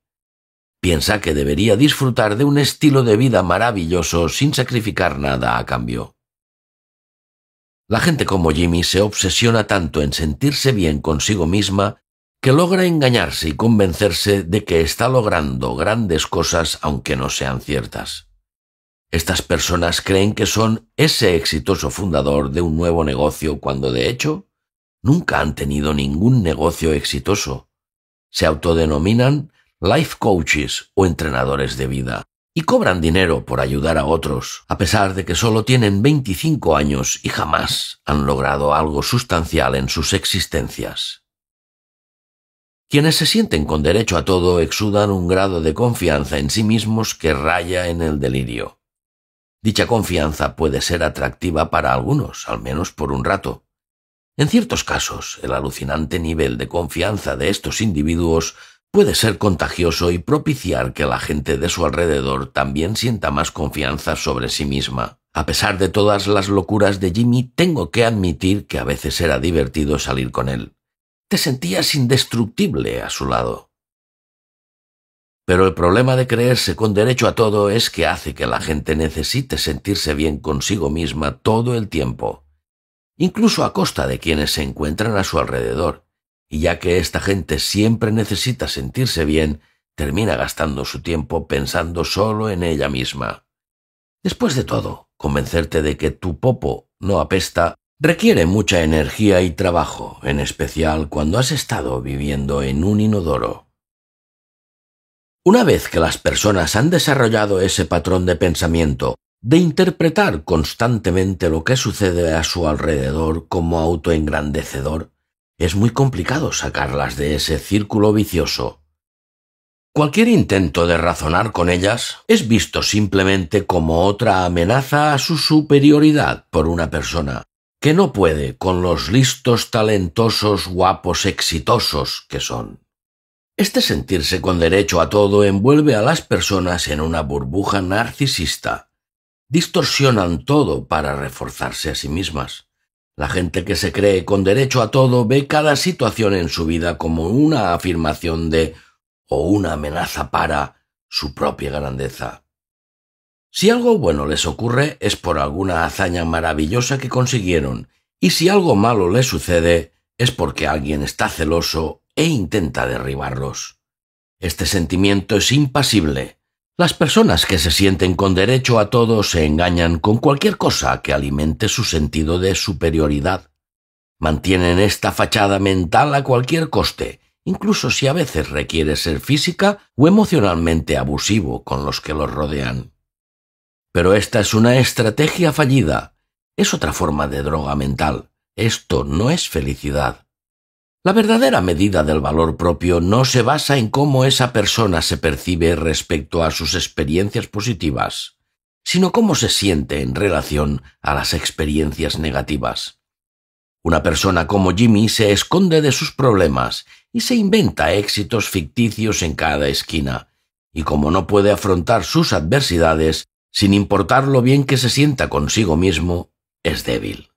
Piensa que debería disfrutar de un estilo de vida maravilloso sin sacrificar nada a cambio. La gente como Jimmy se obsesiona tanto en sentirse bien consigo misma que logra engañarse y convencerse de que está logrando grandes cosas aunque no sean ciertas. Estas personas creen que son ese exitoso fundador de un nuevo negocio cuando de hecho nunca han tenido ningún negocio exitoso. Se autodenominan life coaches o entrenadores de vida y cobran dinero por ayudar a otros, a pesar de que solo tienen 25 años y jamás han logrado algo sustancial en sus existencias. Quienes se sienten con derecho a todo exudan un grado de confianza en sí mismos que raya en el delirio. Dicha confianza puede ser atractiva para algunos, al menos por un rato. En ciertos casos, el alucinante nivel de confianza de estos individuos puede ser contagioso y propiciar que la gente de su alrededor también sienta más confianza sobre sí misma. A pesar de todas las locuras de Jimmy, tengo que admitir que a veces era divertido salir con él. Te sentías indestructible a su lado. Pero el problema de creerse con derecho a todo es que hace que la gente necesite sentirse bien consigo misma todo el tiempo, incluso a costa de quienes se encuentran a su alrededor. Y ya que esta gente siempre necesita sentirse bien, termina gastando su tiempo pensando solo en ella misma. Después de todo, convencerte de que tu popo no apesta requiere mucha energía y trabajo, en especial cuando has estado viviendo en un inodoro. Una vez que las personas han desarrollado ese patrón de pensamiento, de interpretar constantemente lo que sucede a su alrededor como autoengrandecedor, es muy complicado sacarlas de ese círculo vicioso. Cualquier intento de razonar con ellas es visto simplemente como otra amenaza a su superioridad por una persona que no puede con los listos, talentosos, guapos, exitosos que son. Este sentirse con derecho a todo envuelve a las personas en una burbuja narcisista. Distorsionan todo para reforzarse a sí mismas. La gente que se cree con derecho a todo ve cada situación en su vida como una afirmación de o una amenaza para su propia grandeza. Si algo bueno les ocurre es por alguna hazaña maravillosa que consiguieron, y si algo malo les sucede es porque alguien está celoso e intenta derribarlos. Este sentimiento es impasible. Las personas que se sienten con derecho a todo se engañan con cualquier cosa que alimente su sentido de superioridad. Mantienen esta fachada mental a cualquier coste, incluso si a veces requiere ser física o emocionalmente abusivo con los que los rodean. Pero esta es una estrategia fallida. Es otra forma de droga mental. Esto no es felicidad. La verdadera medida del valor propio no se basa en cómo esa persona se percibe respecto a sus experiencias positivas, sino cómo se siente en relación a las experiencias negativas. Una persona como Jimmy se esconde de sus problemas y se inventa éxitos ficticios en cada esquina, y como no puede afrontar sus adversidades, sin importar lo bien que se sienta consigo mismo, es débil.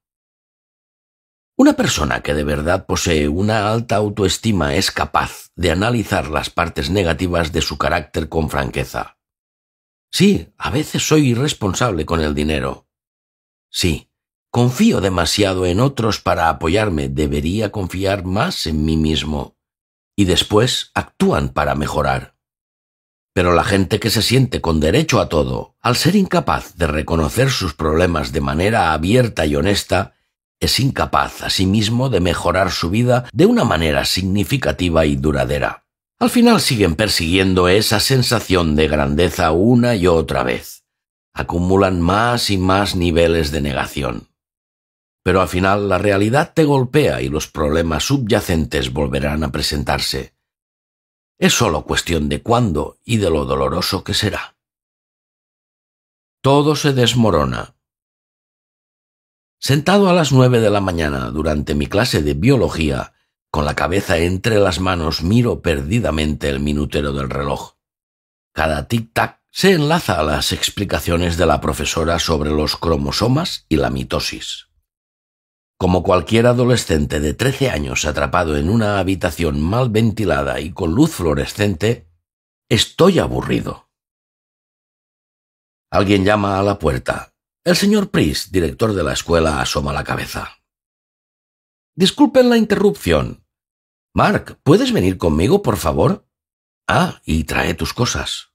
Una persona que de verdad posee una alta autoestima es capaz de analizar las partes negativas de su carácter con franqueza. Sí, a veces soy irresponsable con el dinero. Sí, confío demasiado en otros para apoyarme, debería confiar más en mí mismo. Y después actúan para mejorar. Pero la gente que se siente con derecho a todo, al ser incapaz de reconocer sus problemas de manera abierta y honesta, es incapaz a sí mismo de mejorar su vida de una manera significativa y duradera. Al final siguen persiguiendo esa sensación de grandeza una y otra vez. Acumulan más y más niveles de negación. Pero al final la realidad te golpea y los problemas subyacentes volverán a presentarse. Es solo cuestión de cuándo y de lo doloroso que será. Todo se desmorona, Sentado a las nueve de la mañana durante mi clase de biología, con la cabeza entre las manos miro perdidamente el minutero del reloj. Cada tic-tac se enlaza a las explicaciones de la profesora sobre los cromosomas y la mitosis. Como cualquier adolescente de trece años atrapado en una habitación mal ventilada y con luz fluorescente, estoy aburrido. Alguien llama a la puerta el señor Priest, director de la escuela, asoma la cabeza. Disculpen la interrupción. Mark, ¿puedes venir conmigo, por favor? Ah, y trae tus cosas.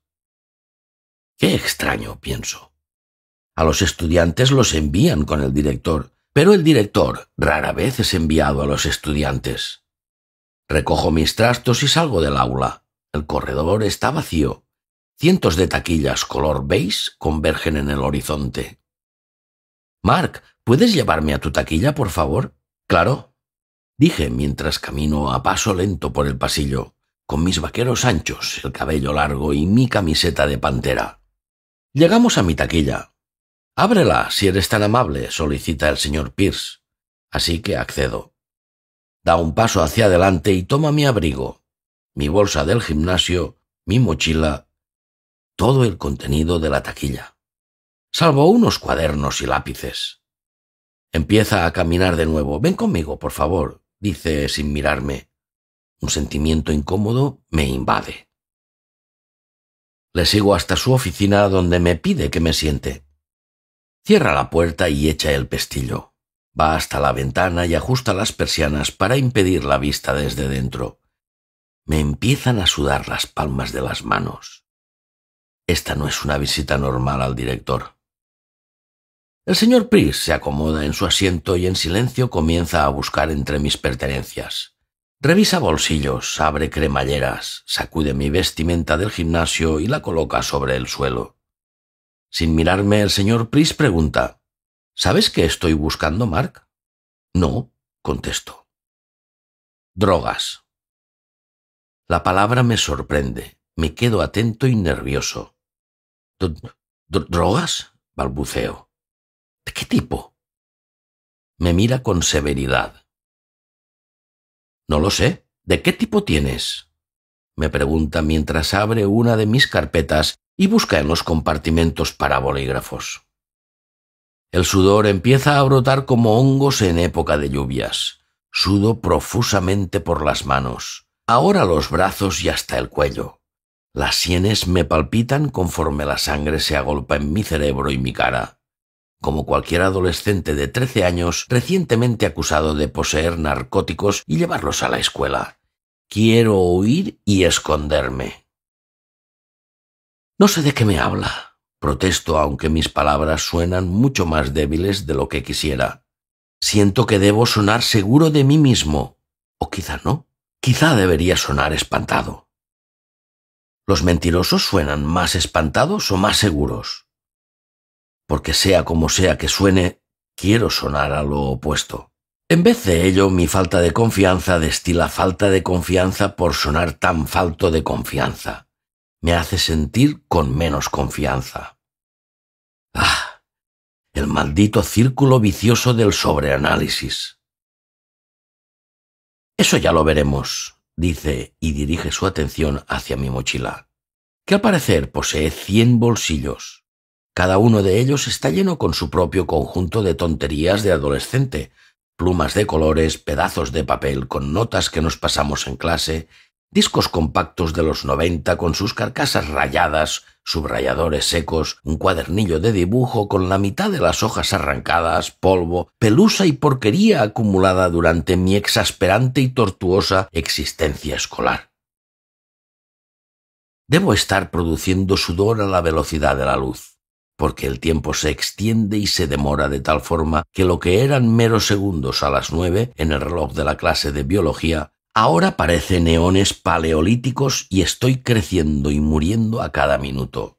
Qué extraño, pienso. A los estudiantes los envían con el director, pero el director rara vez es enviado a los estudiantes. Recojo mis trastos y salgo del aula. El corredor está vacío. Cientos de taquillas color beige convergen en el horizonte. Mark, ¿puedes llevarme a tu taquilla, por favor? Claro, dije mientras camino a paso lento por el pasillo, con mis vaqueros anchos, el cabello largo y mi camiseta de pantera. Llegamos a mi taquilla. Ábrela, si eres tan amable, solicita el señor Pierce. Así que accedo. Da un paso hacia adelante y toma mi abrigo, mi bolsa del gimnasio, mi mochila, todo el contenido de la taquilla salvo unos cuadernos y lápices. Empieza a caminar de nuevo. Ven conmigo, por favor, dice sin mirarme. Un sentimiento incómodo me invade. Le sigo hasta su oficina donde me pide que me siente. Cierra la puerta y echa el pestillo. Va hasta la ventana y ajusta las persianas para impedir la vista desde dentro. Me empiezan a sudar las palmas de las manos. Esta no es una visita normal al director. El señor Price se acomoda en su asiento y en silencio comienza a buscar entre mis pertenencias. Revisa bolsillos, abre cremalleras, sacude mi vestimenta del gimnasio y la coloca sobre el suelo. Sin mirarme, el señor Price pregunta ¿Sabes qué estoy buscando, Mark? No, contesto. Drogas. La palabra me sorprende. Me quedo atento y nervioso. ¿Drogas? balbuceo qué tipo? Me mira con severidad. No lo sé. ¿De qué tipo tienes? Me pregunta mientras abre una de mis carpetas y busca en los compartimentos para bolígrafos. El sudor empieza a brotar como hongos en época de lluvias. Sudo profusamente por las manos, ahora los brazos y hasta el cuello. Las sienes me palpitan conforme la sangre se agolpa en mi cerebro y mi cara como cualquier adolescente de trece años recientemente acusado de poseer narcóticos y llevarlos a la escuela. Quiero huir y esconderme. No sé de qué me habla. Protesto aunque mis palabras suenan mucho más débiles de lo que quisiera. Siento que debo sonar seguro de mí mismo. O quizá no. Quizá debería sonar espantado. ¿Los mentirosos suenan más espantados o más seguros? porque sea como sea que suene, quiero sonar a lo opuesto. En vez de ello, mi falta de confianza destila falta de confianza por sonar tan falto de confianza. Me hace sentir con menos confianza. Ah, el maldito círculo vicioso del sobreanálisis. Eso ya lo veremos, dice y dirige su atención hacia mi mochila, que al parecer posee cien bolsillos. Cada uno de ellos está lleno con su propio conjunto de tonterías de adolescente, plumas de colores, pedazos de papel con notas que nos pasamos en clase, discos compactos de los noventa con sus carcasas rayadas, subrayadores secos, un cuadernillo de dibujo con la mitad de las hojas arrancadas, polvo, pelusa y porquería acumulada durante mi exasperante y tortuosa existencia escolar. Debo estar produciendo sudor a la velocidad de la luz porque el tiempo se extiende y se demora de tal forma que lo que eran meros segundos a las nueve en el reloj de la clase de biología, ahora parece neones paleolíticos y estoy creciendo y muriendo a cada minuto.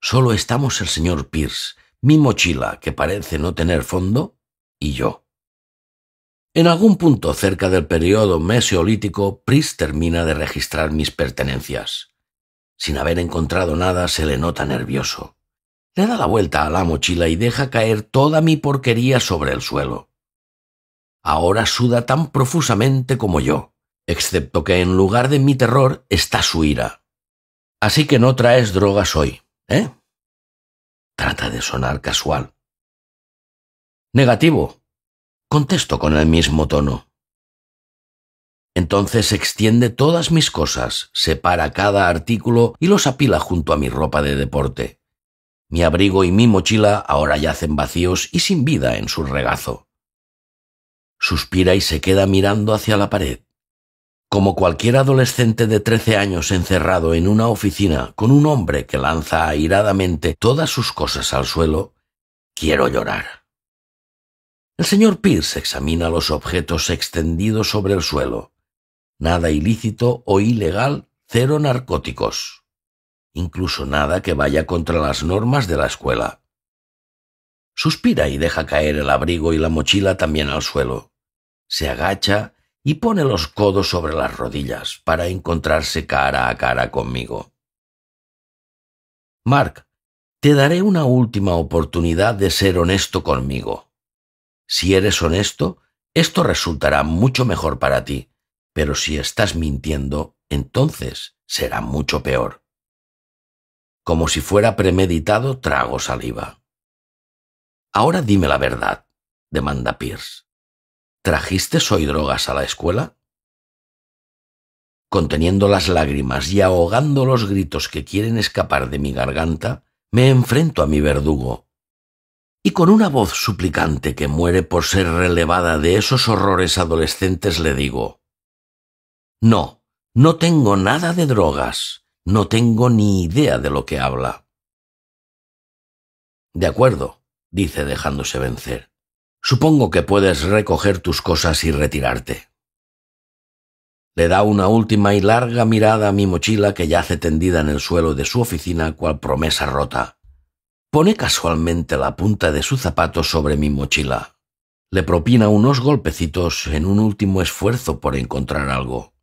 Solo estamos el señor Pierce, mi mochila, que parece no tener fondo, y yo. En algún punto cerca del periodo mesolítico, Pris termina de registrar mis pertenencias. Sin haber encontrado nada, se le nota nervioso. Le da la vuelta a la mochila y deja caer toda mi porquería sobre el suelo. Ahora suda tan profusamente como yo, excepto que en lugar de mi terror está su ira. Así que no traes drogas hoy, ¿eh? Trata de sonar casual. Negativo, contesto con el mismo tono. Entonces extiende todas mis cosas, separa cada artículo y los apila junto a mi ropa de deporte. Mi abrigo y mi mochila ahora yacen vacíos y sin vida en su regazo. Suspira y se queda mirando hacia la pared. Como cualquier adolescente de trece años encerrado en una oficina con un hombre que lanza airadamente todas sus cosas al suelo, quiero llorar. El señor Pierce examina los objetos extendidos sobre el suelo. Nada ilícito o ilegal, cero narcóticos incluso nada que vaya contra las normas de la escuela. Suspira y deja caer el abrigo y la mochila también al suelo. Se agacha y pone los codos sobre las rodillas para encontrarse cara a cara conmigo. Mark, te daré una última oportunidad de ser honesto conmigo. Si eres honesto, esto resultará mucho mejor para ti, pero si estás mintiendo, entonces será mucho peor. Como si fuera premeditado, trago saliva. Ahora dime la verdad, demanda Pierce. ¿Trajiste hoy drogas a la escuela? Conteniendo las lágrimas y ahogando los gritos que quieren escapar de mi garganta, me enfrento a mi verdugo. Y con una voz suplicante que muere por ser relevada de esos horrores adolescentes le digo, No, no tengo nada de drogas. No tengo ni idea de lo que habla. De acuerdo, dice dejándose vencer. Supongo que puedes recoger tus cosas y retirarte. Le da una última y larga mirada a mi mochila que yace tendida en el suelo de su oficina cual promesa rota. Pone casualmente la punta de su zapato sobre mi mochila. Le propina unos golpecitos en un último esfuerzo por encontrar algo.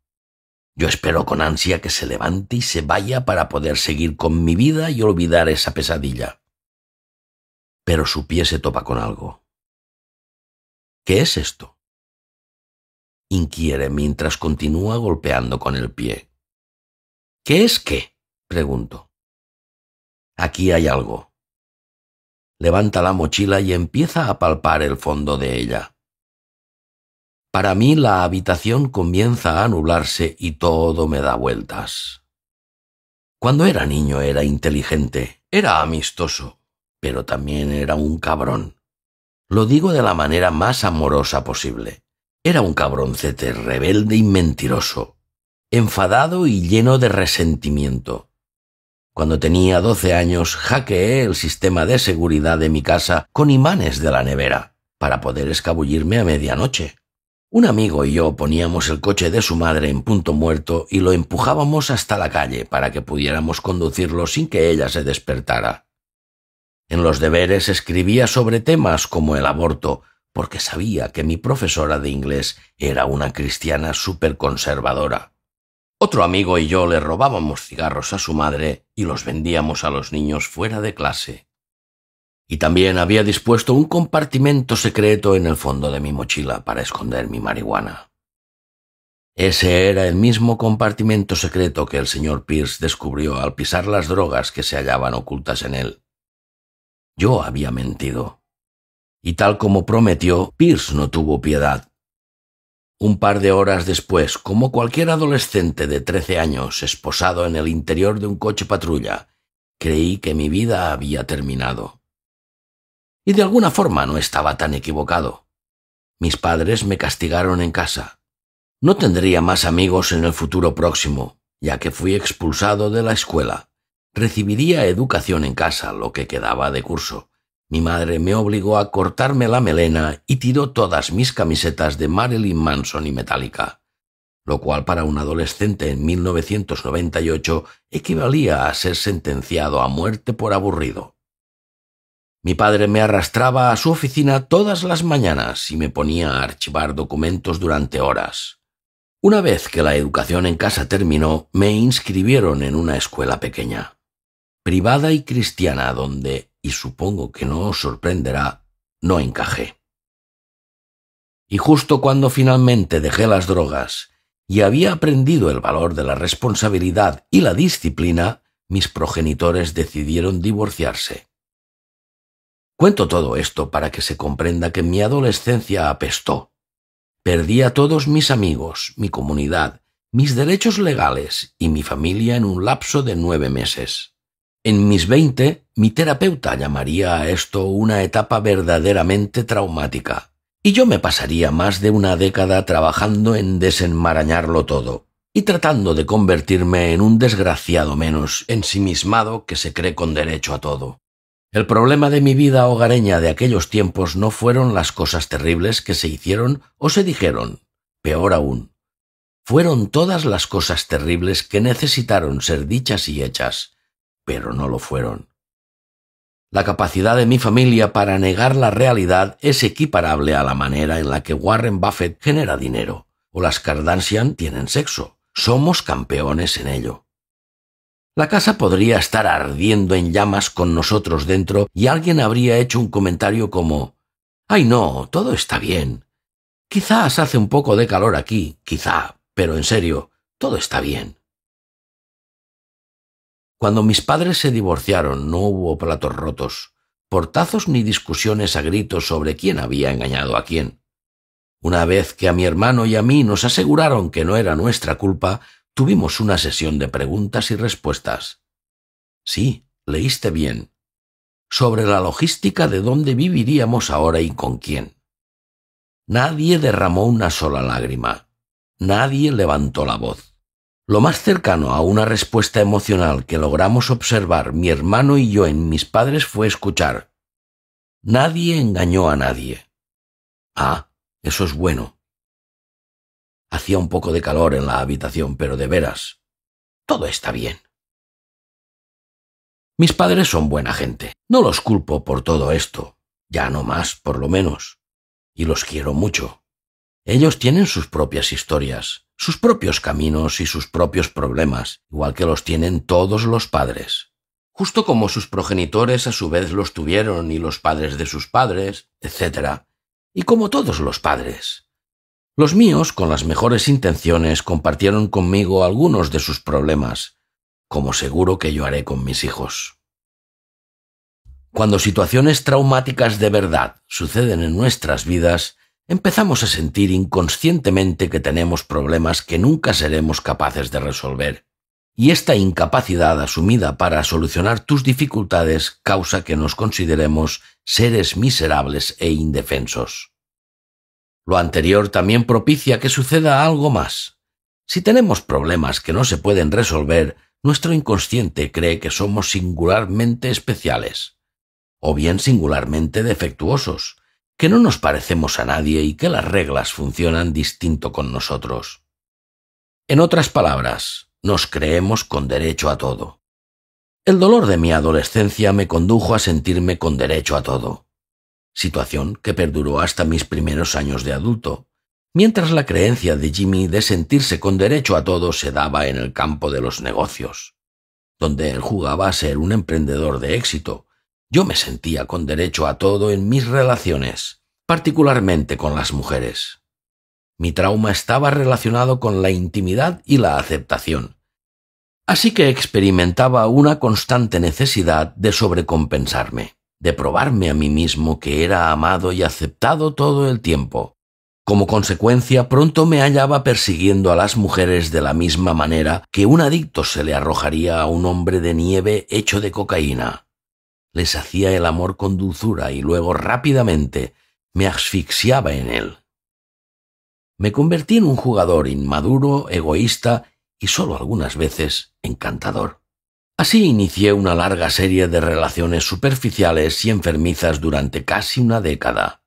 Yo espero con ansia que se levante y se vaya para poder seguir con mi vida y olvidar esa pesadilla. Pero su pie se topa con algo. ¿Qué es esto? inquiere mientras continúa golpeando con el pie. ¿Qué es qué? pregunto. Aquí hay algo. Levanta la mochila y empieza a palpar el fondo de ella. Para mí la habitación comienza a anularse y todo me da vueltas. Cuando era niño era inteligente, era amistoso, pero también era un cabrón. Lo digo de la manera más amorosa posible. Era un cabroncete rebelde y mentiroso, enfadado y lleno de resentimiento. Cuando tenía doce años, hackeé el sistema de seguridad de mi casa con imanes de la nevera, para poder escabullirme a medianoche. Un amigo y yo poníamos el coche de su madre en punto muerto y lo empujábamos hasta la calle para que pudiéramos conducirlo sin que ella se despertara. En los deberes escribía sobre temas como el aborto, porque sabía que mi profesora de inglés era una cristiana súper conservadora. Otro amigo y yo le robábamos cigarros a su madre y los vendíamos a los niños fuera de clase y también había dispuesto un compartimento secreto en el fondo de mi mochila para esconder mi marihuana. Ese era el mismo compartimento secreto que el señor Pierce descubrió al pisar las drogas que se hallaban ocultas en él. Yo había mentido. Y tal como prometió, Pierce no tuvo piedad. Un par de horas después, como cualquier adolescente de trece años esposado en el interior de un coche patrulla, creí que mi vida había terminado. Y de alguna forma no estaba tan equivocado. Mis padres me castigaron en casa. No tendría más amigos en el futuro próximo, ya que fui expulsado de la escuela. Recibiría educación en casa, lo que quedaba de curso. Mi madre me obligó a cortarme la melena y tiró todas mis camisetas de Marilyn Manson y Metallica, lo cual para un adolescente en 1998 equivalía a ser sentenciado a muerte por aburrido. Mi padre me arrastraba a su oficina todas las mañanas y me ponía a archivar documentos durante horas. Una vez que la educación en casa terminó, me inscribieron en una escuela pequeña, privada y cristiana, donde, y supongo que no os sorprenderá, no encajé. Y justo cuando finalmente dejé las drogas y había aprendido el valor de la responsabilidad y la disciplina, mis progenitores decidieron divorciarse. Cuento todo esto para que se comprenda que mi adolescencia apestó. Perdí a todos mis amigos, mi comunidad, mis derechos legales y mi familia en un lapso de nueve meses. En mis veinte, mi terapeuta llamaría a esto una etapa verdaderamente traumática, y yo me pasaría más de una década trabajando en desenmarañarlo todo, y tratando de convertirme en un desgraciado menos ensimismado que se cree con derecho a todo. El problema de mi vida hogareña de aquellos tiempos no fueron las cosas terribles que se hicieron o se dijeron, peor aún. Fueron todas las cosas terribles que necesitaron ser dichas y hechas, pero no lo fueron. La capacidad de mi familia para negar la realidad es equiparable a la manera en la que Warren Buffett genera dinero, o las Cardansian tienen sexo. Somos campeones en ello. La casa podría estar ardiendo en llamas con nosotros dentro y alguien habría hecho un comentario como Ay no, todo está bien. Quizás hace un poco de calor aquí, quizá, pero en serio, todo está bien. Cuando mis padres se divorciaron no hubo platos rotos, portazos ni discusiones a gritos sobre quién había engañado a quién. Una vez que a mi hermano y a mí nos aseguraron que no era nuestra culpa, Tuvimos una sesión de preguntas y respuestas. Sí, leíste bien. Sobre la logística de dónde viviríamos ahora y con quién. Nadie derramó una sola lágrima. Nadie levantó la voz. Lo más cercano a una respuesta emocional que logramos observar mi hermano y yo en mis padres fue escuchar. Nadie engañó a nadie. Ah, eso es bueno. Hacía un poco de calor en la habitación, pero de veras, todo está bien. Mis padres son buena gente. No los culpo por todo esto. Ya no más, por lo menos. Y los quiero mucho. Ellos tienen sus propias historias, sus propios caminos y sus propios problemas, igual que los tienen todos los padres. Justo como sus progenitores a su vez los tuvieron y los padres de sus padres, etc. Y como todos los padres. Los míos, con las mejores intenciones, compartieron conmigo algunos de sus problemas, como seguro que yo haré con mis hijos. Cuando situaciones traumáticas de verdad suceden en nuestras vidas, empezamos a sentir inconscientemente que tenemos problemas que nunca seremos capaces de resolver. Y esta incapacidad asumida para solucionar tus dificultades causa que nos consideremos seres miserables e indefensos. Lo anterior también propicia que suceda algo más. Si tenemos problemas que no se pueden resolver, nuestro inconsciente cree que somos singularmente especiales, o bien singularmente defectuosos, que no nos parecemos a nadie y que las reglas funcionan distinto con nosotros. En otras palabras, nos creemos con derecho a todo. El dolor de mi adolescencia me condujo a sentirme con derecho a todo situación que perduró hasta mis primeros años de adulto, mientras la creencia de Jimmy de sentirse con derecho a todo se daba en el campo de los negocios, donde él jugaba a ser un emprendedor de éxito. Yo me sentía con derecho a todo en mis relaciones, particularmente con las mujeres. Mi trauma estaba relacionado con la intimidad y la aceptación, así que experimentaba una constante necesidad de sobrecompensarme de probarme a mí mismo que era amado y aceptado todo el tiempo. Como consecuencia, pronto me hallaba persiguiendo a las mujeres de la misma manera que un adicto se le arrojaría a un hombre de nieve hecho de cocaína. Les hacía el amor con dulzura y luego rápidamente me asfixiaba en él. Me convertí en un jugador inmaduro, egoísta y solo algunas veces encantador. Así inicié una larga serie de relaciones superficiales y enfermizas durante casi una década.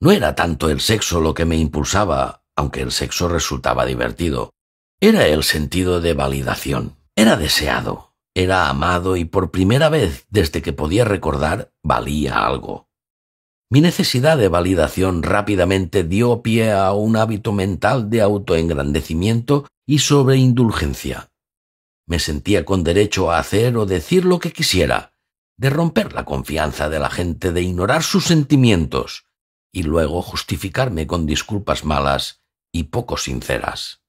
No era tanto el sexo lo que me impulsaba, aunque el sexo resultaba divertido. Era el sentido de validación. Era deseado, era amado y por primera vez desde que podía recordar valía algo. Mi necesidad de validación rápidamente dio pie a un hábito mental de autoengrandecimiento y sobreindulgencia. Me sentía con derecho a hacer o decir lo que quisiera, de romper la confianza de la gente, de ignorar sus sentimientos, y luego justificarme con disculpas malas y poco sinceras.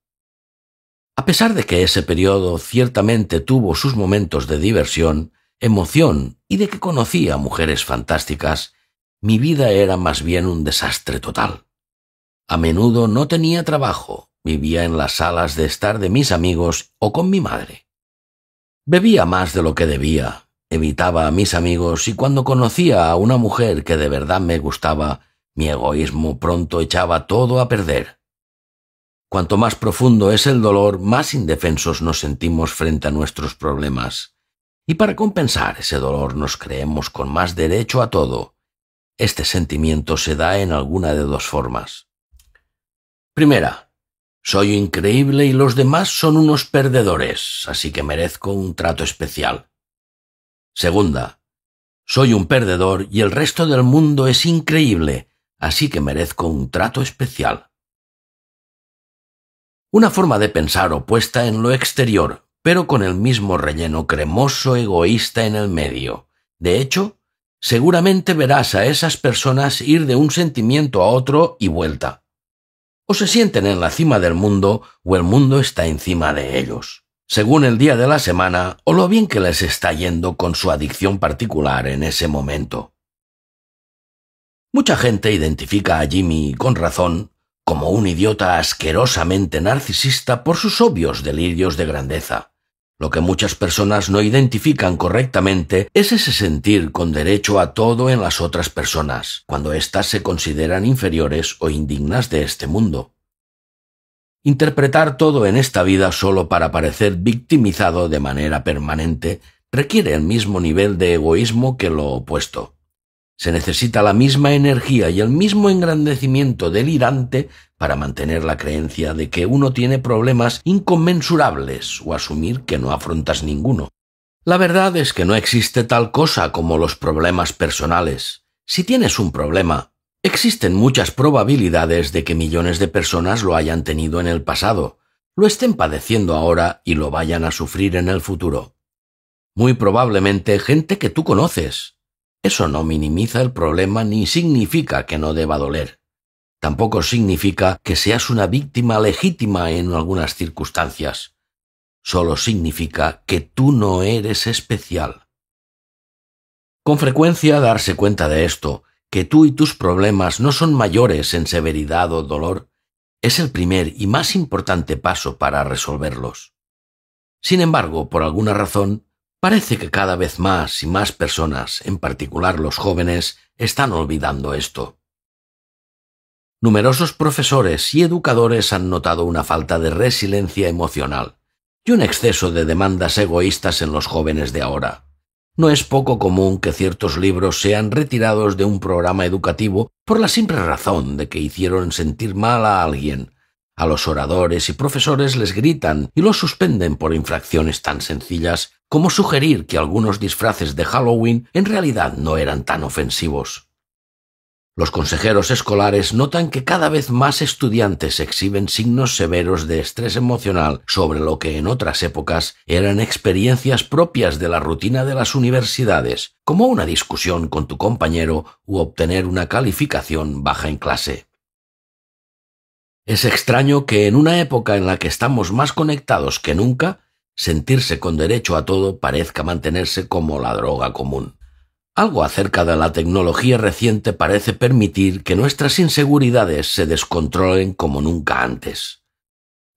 A pesar de que ese periodo ciertamente tuvo sus momentos de diversión, emoción y de que conocía mujeres fantásticas, mi vida era más bien un desastre total. A menudo no tenía trabajo, vivía en las salas de estar de mis amigos o con mi madre. Bebía más de lo que debía, evitaba a mis amigos y cuando conocía a una mujer que de verdad me gustaba, mi egoísmo pronto echaba todo a perder. Cuanto más profundo es el dolor, más indefensos nos sentimos frente a nuestros problemas. Y para compensar ese dolor nos creemos con más derecho a todo. Este sentimiento se da en alguna de dos formas. Primera, soy increíble y los demás son unos perdedores, así que merezco un trato especial. Segunda, soy un perdedor y el resto del mundo es increíble, así que merezco un trato especial. Una forma de pensar opuesta en lo exterior, pero con el mismo relleno cremoso egoísta en el medio. De hecho, seguramente verás a esas personas ir de un sentimiento a otro y vuelta o se sienten en la cima del mundo o el mundo está encima de ellos, según el día de la semana o lo bien que les está yendo con su adicción particular en ese momento. Mucha gente identifica a Jimmy, con razón, como un idiota asquerosamente narcisista por sus obvios delirios de grandeza. Lo que muchas personas no identifican correctamente es ese sentir con derecho a todo en las otras personas, cuando éstas se consideran inferiores o indignas de este mundo. Interpretar todo en esta vida solo para parecer victimizado de manera permanente requiere el mismo nivel de egoísmo que lo opuesto. Se necesita la misma energía y el mismo engrandecimiento delirante para mantener la creencia de que uno tiene problemas inconmensurables o asumir que no afrontas ninguno. La verdad es que no existe tal cosa como los problemas personales. Si tienes un problema, existen muchas probabilidades de que millones de personas lo hayan tenido en el pasado, lo estén padeciendo ahora y lo vayan a sufrir en el futuro. Muy probablemente gente que tú conoces, eso no minimiza el problema ni significa que no deba doler. Tampoco significa que seas una víctima legítima en algunas circunstancias. Solo significa que tú no eres especial. Con frecuencia darse cuenta de esto, que tú y tus problemas no son mayores en severidad o dolor, es el primer y más importante paso para resolverlos. Sin embargo, por alguna razón, Parece que cada vez más y más personas, en particular los jóvenes, están olvidando esto. Numerosos profesores y educadores han notado una falta de resiliencia emocional y un exceso de demandas egoístas en los jóvenes de ahora. No es poco común que ciertos libros sean retirados de un programa educativo por la simple razón de que hicieron sentir mal a alguien, a los oradores y profesores les gritan y los suspenden por infracciones tan sencillas como sugerir que algunos disfraces de Halloween en realidad no eran tan ofensivos. Los consejeros escolares notan que cada vez más estudiantes exhiben signos severos de estrés emocional sobre lo que en otras épocas eran experiencias propias de la rutina de las universidades, como una discusión con tu compañero u obtener una calificación baja en clase. Es extraño que en una época en la que estamos más conectados que nunca, sentirse con derecho a todo parezca mantenerse como la droga común. Algo acerca de la tecnología reciente parece permitir que nuestras inseguridades se descontrolen como nunca antes.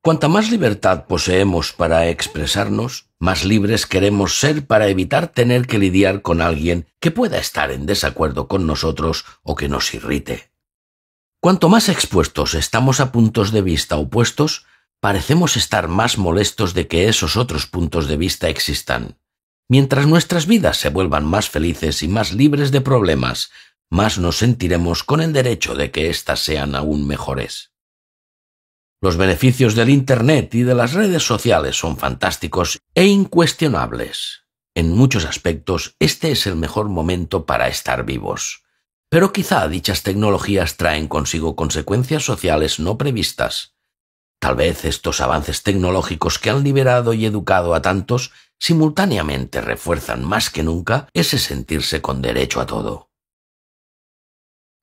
Cuanta más libertad poseemos para expresarnos, más libres queremos ser para evitar tener que lidiar con alguien que pueda estar en desacuerdo con nosotros o que nos irrite. Cuanto más expuestos estamos a puntos de vista opuestos, parecemos estar más molestos de que esos otros puntos de vista existan. Mientras nuestras vidas se vuelvan más felices y más libres de problemas, más nos sentiremos con el derecho de que éstas sean aún mejores. Los beneficios del Internet y de las redes sociales son fantásticos e incuestionables. En muchos aspectos, este es el mejor momento para estar vivos. Pero quizá dichas tecnologías traen consigo consecuencias sociales no previstas. Tal vez estos avances tecnológicos que han liberado y educado a tantos simultáneamente refuerzan más que nunca ese sentirse con derecho a todo.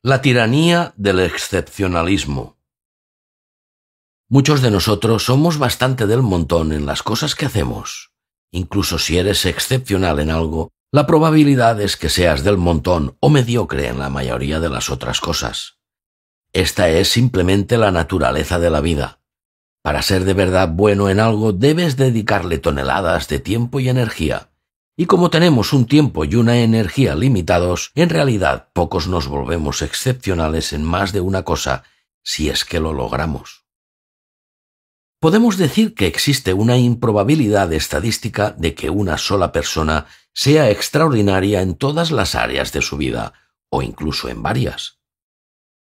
La tiranía del excepcionalismo. Muchos de nosotros somos bastante del montón en las cosas que hacemos. Incluso si eres excepcional en algo, la probabilidad es que seas del montón o mediocre en la mayoría de las otras cosas. Esta es simplemente la naturaleza de la vida. Para ser de verdad bueno en algo debes dedicarle toneladas de tiempo y energía. Y como tenemos un tiempo y una energía limitados, en realidad pocos nos volvemos excepcionales en más de una cosa si es que lo logramos. Podemos decir que existe una improbabilidad estadística de que una sola persona sea extraordinaria en todas las áreas de su vida, o incluso en varias.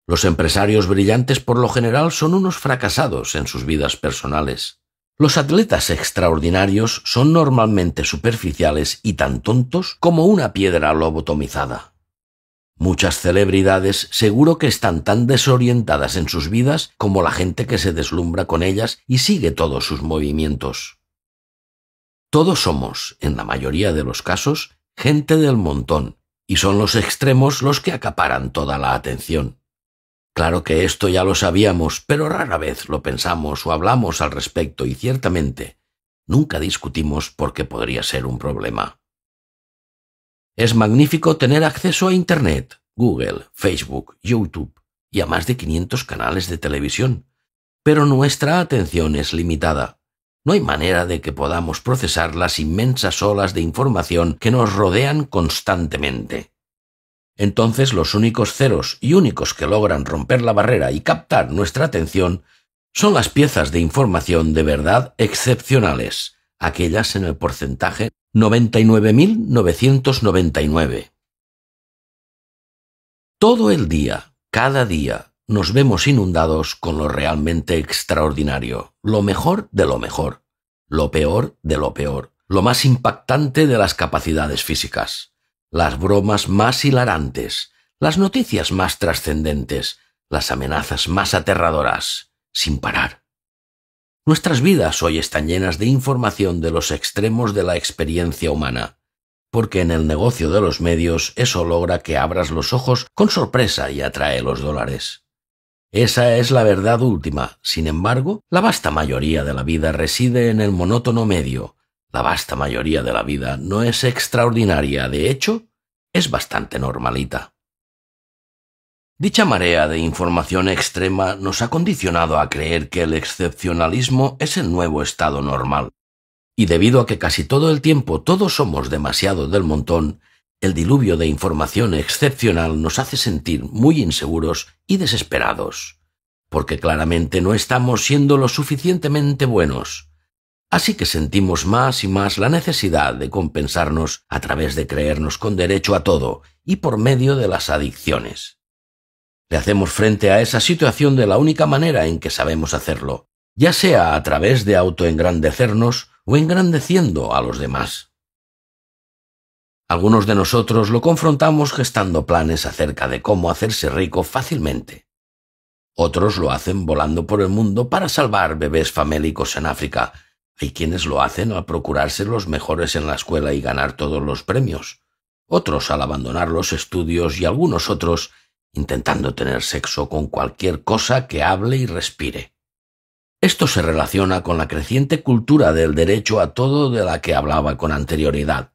Los empresarios brillantes por lo general son unos fracasados en sus vidas personales. Los atletas extraordinarios son normalmente superficiales y tan tontos como una piedra lobotomizada. Muchas celebridades seguro que están tan desorientadas en sus vidas como la gente que se deslumbra con ellas y sigue todos sus movimientos. Todos somos, en la mayoría de los casos, gente del montón, y son los extremos los que acaparan toda la atención. Claro que esto ya lo sabíamos, pero rara vez lo pensamos o hablamos al respecto y ciertamente nunca discutimos por qué podría ser un problema. Es magnífico tener acceso a Internet, Google, Facebook, YouTube y a más de 500 canales de televisión, pero nuestra atención es limitada. No hay manera de que podamos procesar las inmensas olas de información que nos rodean constantemente. Entonces los únicos ceros y únicos que logran romper la barrera y captar nuestra atención son las piezas de información de verdad excepcionales, aquellas en el porcentaje 99.999. Todo el día, cada día, nos vemos inundados con lo realmente extraordinario, lo mejor de lo mejor, lo peor de lo peor, lo más impactante de las capacidades físicas, las bromas más hilarantes, las noticias más trascendentes, las amenazas más aterradoras, sin parar. Nuestras vidas hoy están llenas de información de los extremos de la experiencia humana, porque en el negocio de los medios eso logra que abras los ojos con sorpresa y atrae los dólares. Esa es la verdad última. Sin embargo, la vasta mayoría de la vida reside en el monótono medio. La vasta mayoría de la vida no es extraordinaria, de hecho, es bastante normalita. Dicha marea de información extrema nos ha condicionado a creer que el excepcionalismo es el nuevo estado normal. Y debido a que casi todo el tiempo todos somos demasiado del montón, el diluvio de información excepcional nos hace sentir muy inseguros y desesperados, porque claramente no estamos siendo lo suficientemente buenos. Así que sentimos más y más la necesidad de compensarnos a través de creernos con derecho a todo y por medio de las adicciones. Le hacemos frente a esa situación de la única manera en que sabemos hacerlo, ya sea a través de autoengrandecernos o engrandeciendo a los demás. Algunos de nosotros lo confrontamos gestando planes acerca de cómo hacerse rico fácilmente. Otros lo hacen volando por el mundo para salvar bebés famélicos en África. Hay quienes lo hacen al procurarse los mejores en la escuela y ganar todos los premios. Otros al abandonar los estudios y algunos otros intentando tener sexo con cualquier cosa que hable y respire. Esto se relaciona con la creciente cultura del derecho a todo de la que hablaba con anterioridad.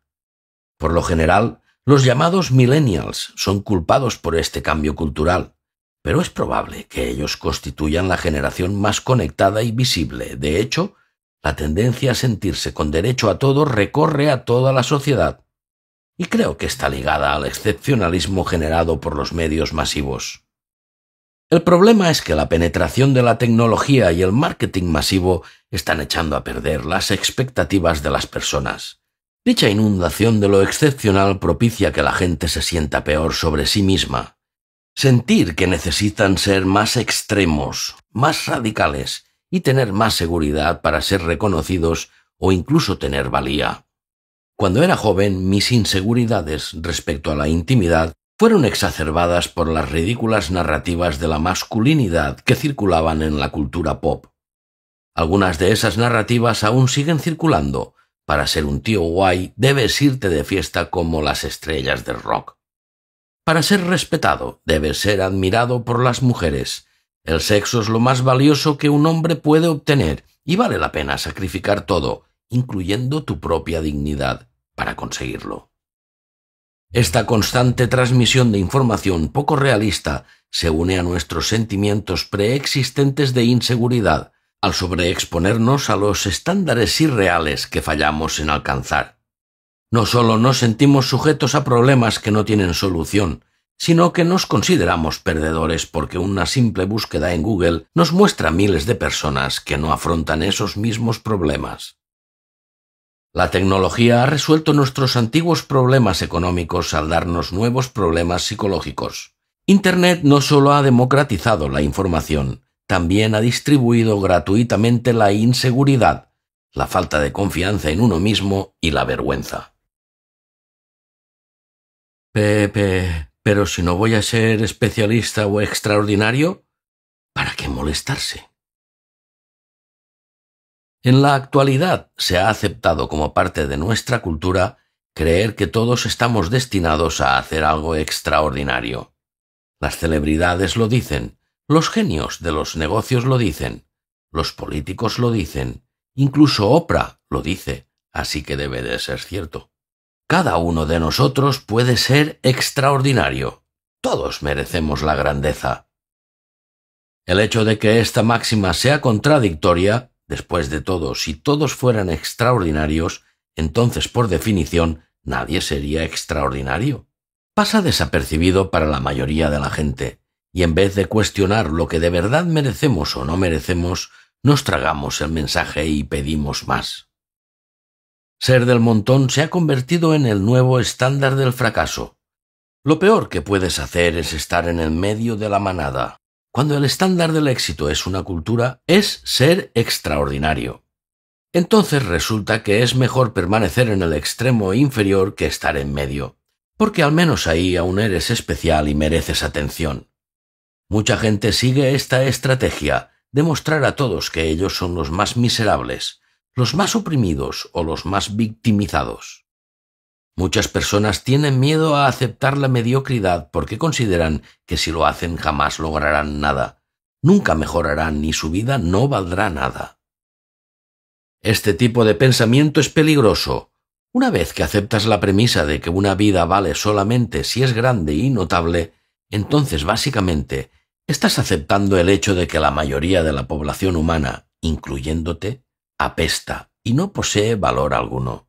Por lo general, los llamados millennials son culpados por este cambio cultural, pero es probable que ellos constituyan la generación más conectada y visible. De hecho, la tendencia a sentirse con derecho a todo recorre a toda la sociedad, y creo que está ligada al excepcionalismo generado por los medios masivos. El problema es que la penetración de la tecnología y el marketing masivo están echando a perder las expectativas de las personas. Dicha inundación de lo excepcional propicia que la gente se sienta peor sobre sí misma, sentir que necesitan ser más extremos, más radicales y tener más seguridad para ser reconocidos o incluso tener valía. Cuando era joven mis inseguridades respecto a la intimidad fueron exacerbadas por las ridículas narrativas de la masculinidad que circulaban en la cultura pop. Algunas de esas narrativas aún siguen circulando, para ser un tío guay, debes irte de fiesta como las estrellas del rock. Para ser respetado, debes ser admirado por las mujeres. El sexo es lo más valioso que un hombre puede obtener y vale la pena sacrificar todo, incluyendo tu propia dignidad, para conseguirlo. Esta constante transmisión de información poco realista se une a nuestros sentimientos preexistentes de inseguridad, al sobreexponernos a los estándares irreales que fallamos en alcanzar. No solo nos sentimos sujetos a problemas que no tienen solución, sino que nos consideramos perdedores porque una simple búsqueda en Google nos muestra miles de personas que no afrontan esos mismos problemas. La tecnología ha resuelto nuestros antiguos problemas económicos al darnos nuevos problemas psicológicos. Internet no solo ha democratizado la información, también ha distribuido gratuitamente la inseguridad, la falta de confianza en uno mismo y la vergüenza. Pepe, pero si no voy a ser especialista o extraordinario, ¿para qué molestarse? En la actualidad se ha aceptado como parte de nuestra cultura creer que todos estamos destinados a hacer algo extraordinario. Las celebridades lo dicen, los genios de los negocios lo dicen, los políticos lo dicen, incluso Oprah lo dice, así que debe de ser cierto. Cada uno de nosotros puede ser extraordinario. Todos merecemos la grandeza. El hecho de que esta máxima sea contradictoria, después de todo, si todos fueran extraordinarios, entonces por definición nadie sería extraordinario. Pasa desapercibido para la mayoría de la gente, y en vez de cuestionar lo que de verdad merecemos o no merecemos, nos tragamos el mensaje y pedimos más. Ser del montón se ha convertido en el nuevo estándar del fracaso. Lo peor que puedes hacer es estar en el medio de la manada. Cuando el estándar del éxito es una cultura, es ser extraordinario. Entonces resulta que es mejor permanecer en el extremo inferior que estar en medio, porque al menos ahí aún eres especial y mereces atención. Mucha gente sigue esta estrategia, demostrar a todos que ellos son los más miserables, los más oprimidos o los más victimizados. Muchas personas tienen miedo a aceptar la mediocridad porque consideran que si lo hacen jamás lograrán nada, nunca mejorarán ni su vida no valdrá nada. Este tipo de pensamiento es peligroso. Una vez que aceptas la premisa de que una vida vale solamente si es grande y notable, entonces básicamente ¿Estás aceptando el hecho de que la mayoría de la población humana, incluyéndote, apesta y no posee valor alguno?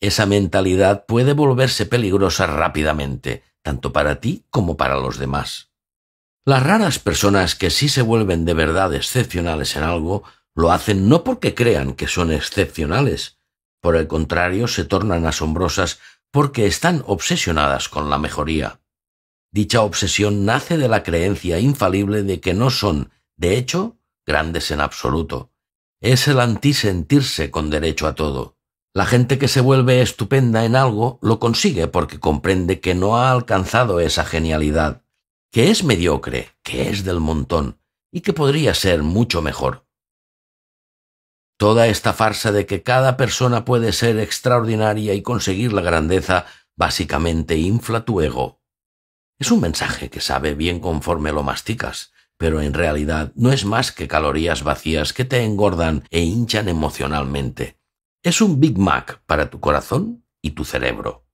Esa mentalidad puede volverse peligrosa rápidamente, tanto para ti como para los demás. Las raras personas que sí se vuelven de verdad excepcionales en algo lo hacen no porque crean que son excepcionales, por el contrario se tornan asombrosas porque están obsesionadas con la mejoría. Dicha obsesión nace de la creencia infalible de que no son, de hecho, grandes en absoluto. Es el antisentirse con derecho a todo. La gente que se vuelve estupenda en algo lo consigue porque comprende que no ha alcanzado esa genialidad, que es mediocre, que es del montón y que podría ser mucho mejor. Toda esta farsa de que cada persona puede ser extraordinaria y conseguir la grandeza básicamente infla tu ego es un mensaje que sabe bien conforme lo masticas, pero en realidad no es más que calorías vacías que te engordan e hinchan emocionalmente. Es un Big Mac para tu corazón y tu cerebro.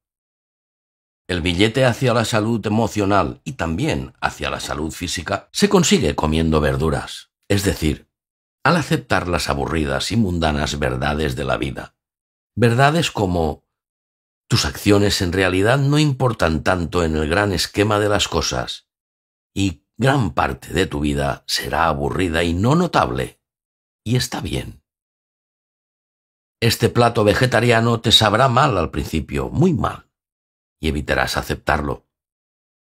El billete hacia la salud emocional y también hacia la salud física se consigue comiendo verduras, es decir, al aceptar las aburridas y mundanas verdades de la vida. Verdades como tus acciones en realidad no importan tanto en el gran esquema de las cosas, y gran parte de tu vida será aburrida y no notable, y está bien. Este plato vegetariano te sabrá mal al principio, muy mal, y evitarás aceptarlo.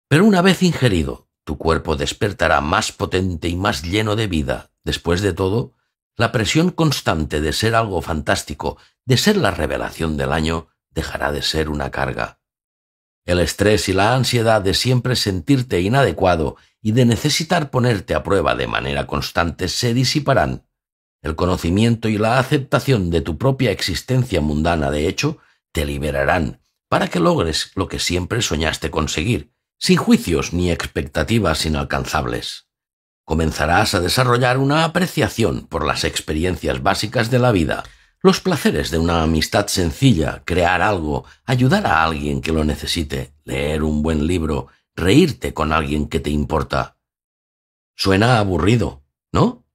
Pero una vez ingerido, tu cuerpo despertará más potente y más lleno de vida. Después de todo, la presión constante de ser algo fantástico, de ser la revelación del año, dejará de ser una carga. El estrés y la ansiedad de siempre sentirte inadecuado y de necesitar ponerte a prueba de manera constante se disiparán. El conocimiento y la aceptación de tu propia existencia mundana, de hecho, te liberarán para que logres lo que siempre soñaste conseguir, sin juicios ni expectativas inalcanzables. Comenzarás a desarrollar una apreciación por las experiencias básicas de la vida, los placeres de una amistad sencilla, crear algo, ayudar a alguien que lo necesite, leer un buen libro, reírte con alguien que te importa. Suena aburrido, ¿no?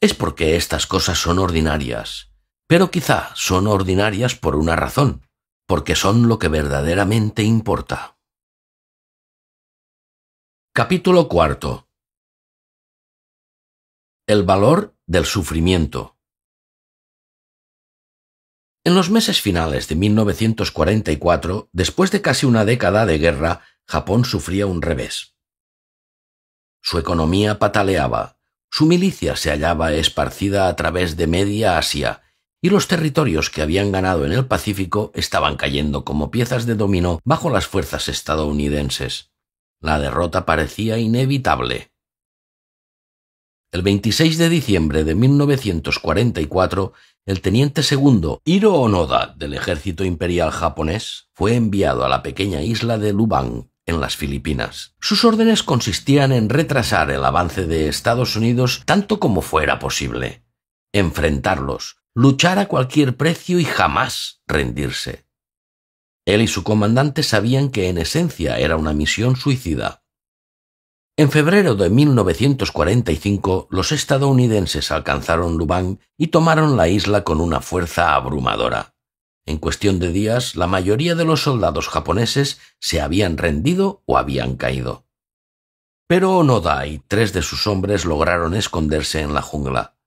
Es porque estas cosas son ordinarias, pero quizá son ordinarias por una razón, porque son lo que verdaderamente importa. Capítulo cuarto. El valor del sufrimiento. En los meses finales de 1944, después de casi una década de guerra, Japón sufría un revés. Su economía pataleaba, su milicia se hallaba esparcida a través de media Asia, y los territorios que habían ganado en el Pacífico estaban cayendo como piezas de dominó bajo las fuerzas estadounidenses. La derrota parecía inevitable. El 26 de diciembre de 1944, el teniente segundo Hiro Onoda del ejército imperial japonés fue enviado a la pequeña isla de Lubang, en las Filipinas. Sus órdenes consistían en retrasar el avance de Estados Unidos tanto como fuera posible, enfrentarlos, luchar a cualquier precio y jamás rendirse. Él y su comandante sabían que en esencia era una misión suicida, en febrero de 1945, los estadounidenses alcanzaron Lubang y tomaron la isla con una fuerza abrumadora. En cuestión de días, la mayoría de los soldados japoneses se habían rendido o habían caído. Pero Onoda y tres de sus hombres lograron esconderse en la jungla.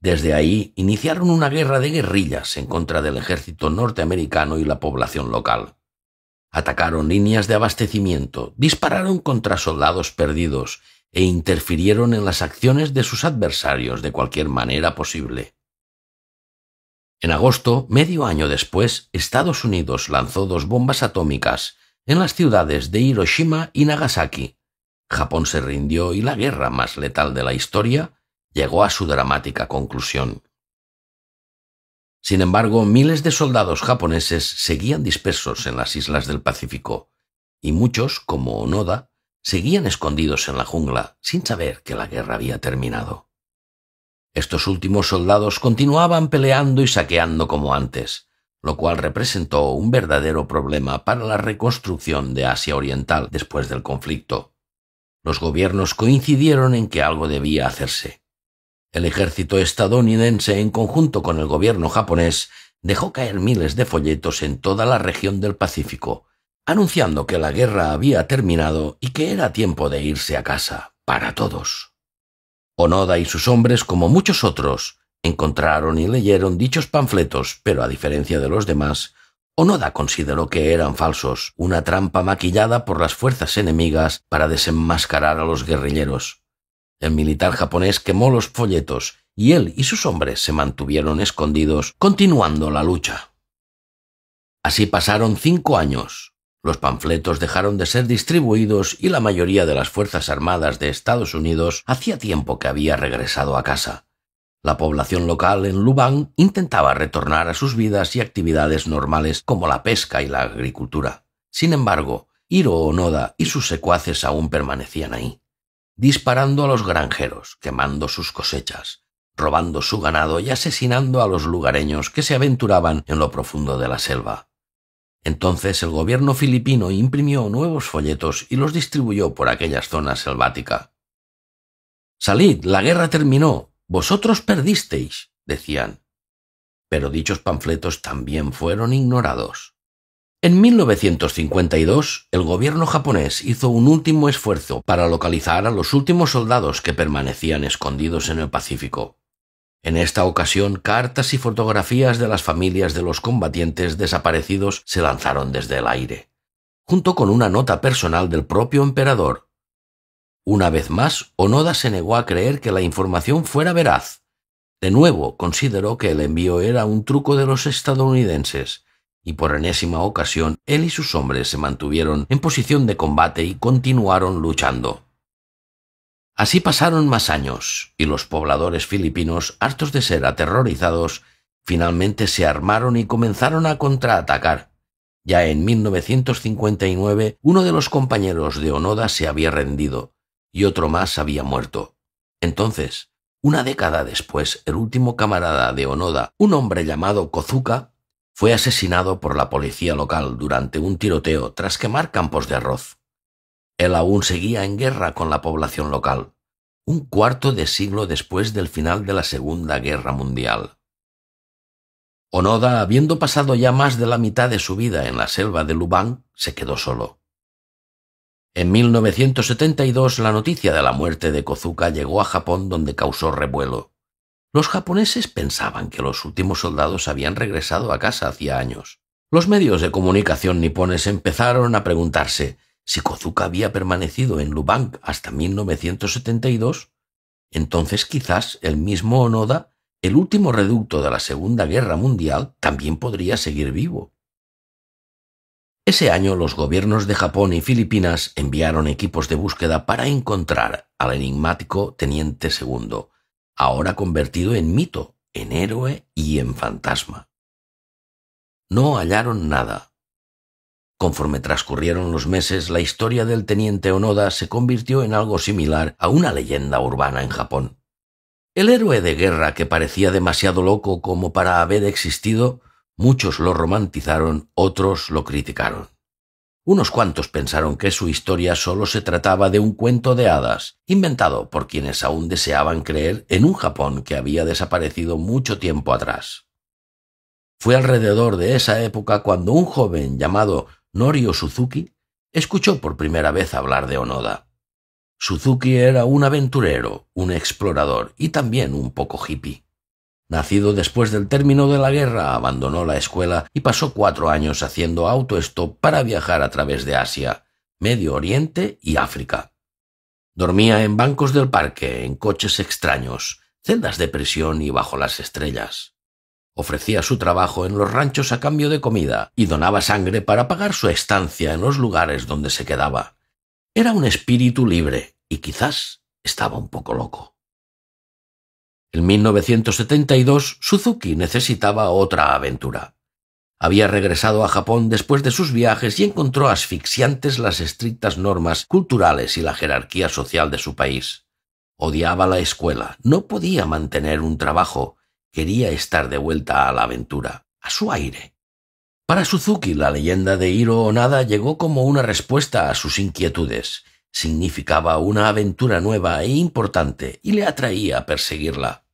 Desde ahí iniciaron una guerra de guerrillas en contra del ejército norteamericano y la población local. Atacaron líneas de abastecimiento, dispararon contra soldados perdidos e interfirieron en las acciones de sus adversarios de cualquier manera posible. En agosto, medio año después, Estados Unidos lanzó dos bombas atómicas en las ciudades de Hiroshima y Nagasaki. Japón se rindió y la guerra más letal de la historia llegó a su dramática conclusión. Sin embargo, miles de soldados japoneses seguían dispersos en las islas del Pacífico, y muchos, como Onoda, seguían escondidos en la jungla sin saber que la guerra había terminado. Estos últimos soldados continuaban peleando y saqueando como antes, lo cual representó un verdadero problema para la reconstrucción de Asia Oriental después del conflicto. Los gobiernos coincidieron en que algo debía hacerse. El ejército estadounidense, en conjunto con el gobierno japonés, dejó caer miles de folletos en toda la región del Pacífico, anunciando que la guerra había terminado y que era tiempo de irse a casa, para todos. Onoda y sus hombres, como muchos otros, encontraron y leyeron dichos panfletos, pero a diferencia de los demás, Onoda consideró que eran falsos, una trampa maquillada por las fuerzas enemigas para desenmascarar a los guerrilleros. El militar japonés quemó los folletos y él y sus hombres se mantuvieron escondidos, continuando la lucha. Así pasaron cinco años. Los panfletos dejaron de ser distribuidos y la mayoría de las Fuerzas Armadas de Estados Unidos hacía tiempo que había regresado a casa. La población local en Lubang intentaba retornar a sus vidas y actividades normales como la pesca y la agricultura. Sin embargo, Hiro Onoda y sus secuaces aún permanecían ahí disparando a los granjeros, quemando sus cosechas, robando su ganado y asesinando a los lugareños que se aventuraban en lo profundo de la selva. Entonces el gobierno filipino imprimió nuevos folletos y los distribuyó por aquellas zonas selvática. Salid, la guerra terminó, vosotros perdisteis, decían. Pero dichos panfletos también fueron ignorados. En 1952, el gobierno japonés hizo un último esfuerzo para localizar a los últimos soldados que permanecían escondidos en el Pacífico. En esta ocasión, cartas y fotografías de las familias de los combatientes desaparecidos se lanzaron desde el aire, junto con una nota personal del propio emperador. Una vez más, Onoda se negó a creer que la información fuera veraz. De nuevo, consideró que el envío era un truco de los estadounidenses, y por enésima ocasión él y sus hombres se mantuvieron en posición de combate y continuaron luchando. Así pasaron más años, y los pobladores filipinos, hartos de ser aterrorizados, finalmente se armaron y comenzaron a contraatacar. Ya en 1959 uno de los compañeros de Onoda se había rendido, y otro más había muerto. Entonces, una década después, el último camarada de Onoda, un hombre llamado Kozuka, fue asesinado por la policía local durante un tiroteo tras quemar campos de arroz. Él aún seguía en guerra con la población local, un cuarto de siglo después del final de la Segunda Guerra Mundial. Onoda, habiendo pasado ya más de la mitad de su vida en la selva de Lubang, se quedó solo. En 1972 la noticia de la muerte de Kozuka llegó a Japón donde causó revuelo. Los japoneses pensaban que los últimos soldados habían regresado a casa hacía años. Los medios de comunicación nipones empezaron a preguntarse si Kozuka había permanecido en Lubang hasta 1972, entonces quizás el mismo Onoda, el último reducto de la Segunda Guerra Mundial, también podría seguir vivo. Ese año los gobiernos de Japón y Filipinas enviaron equipos de búsqueda para encontrar al enigmático Teniente Segundo, ahora convertido en mito, en héroe y en fantasma. No hallaron nada. Conforme transcurrieron los meses, la historia del teniente Onoda se convirtió en algo similar a una leyenda urbana en Japón. El héroe de guerra que parecía demasiado loco como para haber existido, muchos lo romantizaron, otros lo criticaron. Unos cuantos pensaron que su historia solo se trataba de un cuento de hadas, inventado por quienes aún deseaban creer en un Japón que había desaparecido mucho tiempo atrás. Fue alrededor de esa época cuando un joven llamado Norio Suzuki escuchó por primera vez hablar de Onoda. Suzuki era un aventurero, un explorador y también un poco hippie. Nacido después del término de la guerra, abandonó la escuela y pasó cuatro años haciendo autoestop para viajar a través de Asia, Medio Oriente y África. Dormía en bancos del parque, en coches extraños, celdas de prisión y bajo las estrellas. Ofrecía su trabajo en los ranchos a cambio de comida y donaba sangre para pagar su estancia en los lugares donde se quedaba. Era un espíritu libre y quizás estaba un poco loco. En 1972, Suzuki necesitaba otra aventura. Había regresado a Japón después de sus viajes y encontró asfixiantes las estrictas normas culturales y la jerarquía social de su país. Odiaba la escuela, no podía mantener un trabajo, quería estar de vuelta a la aventura, a su aire. Para Suzuki, la leyenda de Hiro Onada llegó como una respuesta a sus inquietudes Significaba una aventura nueva e importante y le atraía a perseguirla.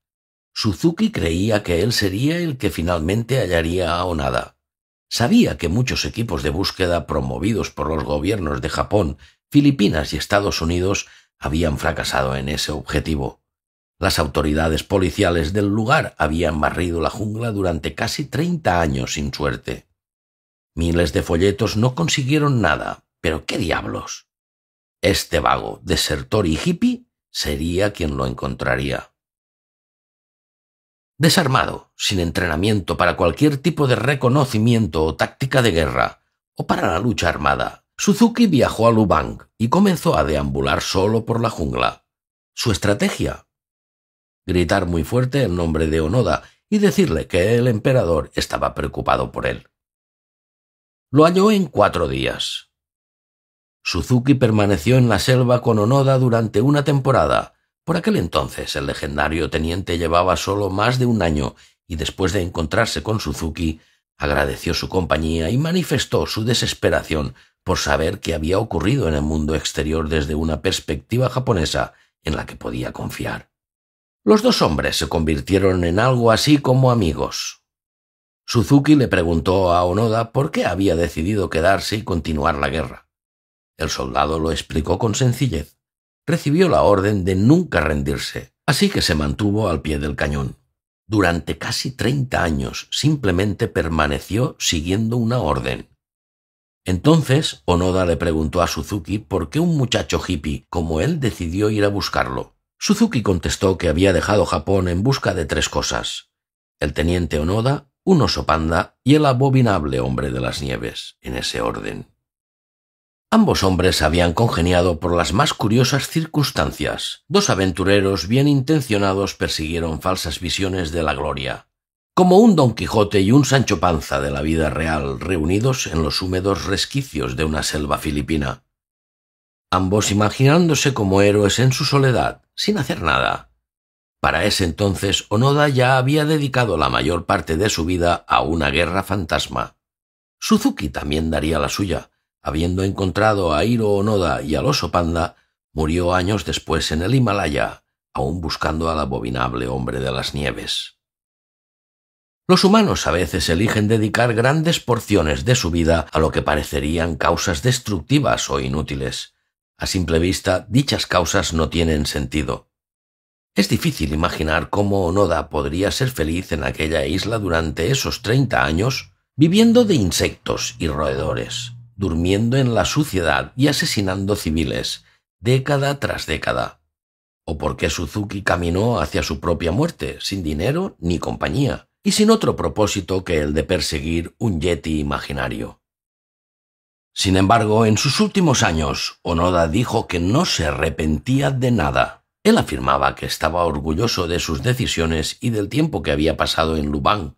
Suzuki creía que él sería el que finalmente hallaría a Onada. Sabía que muchos equipos de búsqueda promovidos por los gobiernos de Japón, Filipinas y Estados Unidos habían fracasado en ese objetivo. Las autoridades policiales del lugar habían barrido la jungla durante casi treinta años sin suerte. Miles de folletos no consiguieron nada, pero qué diablos. Este vago, desertor y hippie sería quien lo encontraría. Desarmado, sin entrenamiento para cualquier tipo de reconocimiento o táctica de guerra, o para la lucha armada, Suzuki viajó a Lubang y comenzó a deambular solo por la jungla. ¿Su estrategia? Gritar muy fuerte el nombre de Onoda y decirle que el emperador estaba preocupado por él. Lo halló en cuatro días. Suzuki permaneció en la selva con Onoda durante una temporada. Por aquel entonces el legendario teniente llevaba solo más de un año y después de encontrarse con Suzuki, agradeció su compañía y manifestó su desesperación por saber qué había ocurrido en el mundo exterior desde una perspectiva japonesa en la que podía confiar. Los dos hombres se convirtieron en algo así como amigos. Suzuki le preguntó a Onoda por qué había decidido quedarse y continuar la guerra. El soldado lo explicó con sencillez. Recibió la orden de nunca rendirse, así que se mantuvo al pie del cañón. Durante casi treinta años simplemente permaneció siguiendo una orden. Entonces Onoda le preguntó a Suzuki por qué un muchacho hippie como él decidió ir a buscarlo. Suzuki contestó que había dejado Japón en busca de tres cosas. El teniente Onoda, un oso panda y el abominable hombre de las nieves, en ese orden. Ambos hombres habían congeniado por las más curiosas circunstancias. Dos aventureros bien intencionados persiguieron falsas visiones de la gloria, como un Don Quijote y un Sancho Panza de la vida real reunidos en los húmedos resquicios de una selva filipina. Ambos imaginándose como héroes en su soledad, sin hacer nada. Para ese entonces Onoda ya había dedicado la mayor parte de su vida a una guerra fantasma. Suzuki también daría la suya, habiendo encontrado a Hiro Onoda y al oso panda, murió años después en el Himalaya, aún buscando al abominable hombre de las nieves. Los humanos a veces eligen dedicar grandes porciones de su vida a lo que parecerían causas destructivas o inútiles. A simple vista, dichas causas no tienen sentido. Es difícil imaginar cómo Onoda podría ser feliz en aquella isla durante esos treinta años, viviendo de insectos y roedores durmiendo en la suciedad y asesinando civiles, década tras década. ¿O porque Suzuki caminó hacia su propia muerte, sin dinero ni compañía, y sin otro propósito que el de perseguir un yeti imaginario? Sin embargo, en sus últimos años, Onoda dijo que no se arrepentía de nada. Él afirmaba que estaba orgulloso de sus decisiones y del tiempo que había pasado en Lubang,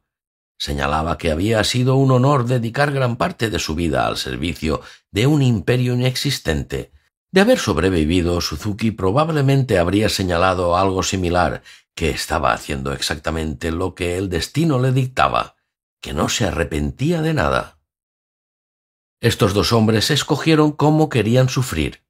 Señalaba que había sido un honor dedicar gran parte de su vida al servicio de un imperio inexistente. De haber sobrevivido, Suzuki probablemente habría señalado algo similar, que estaba haciendo exactamente lo que el destino le dictaba, que no se arrepentía de nada. Estos dos hombres escogieron cómo querían sufrir.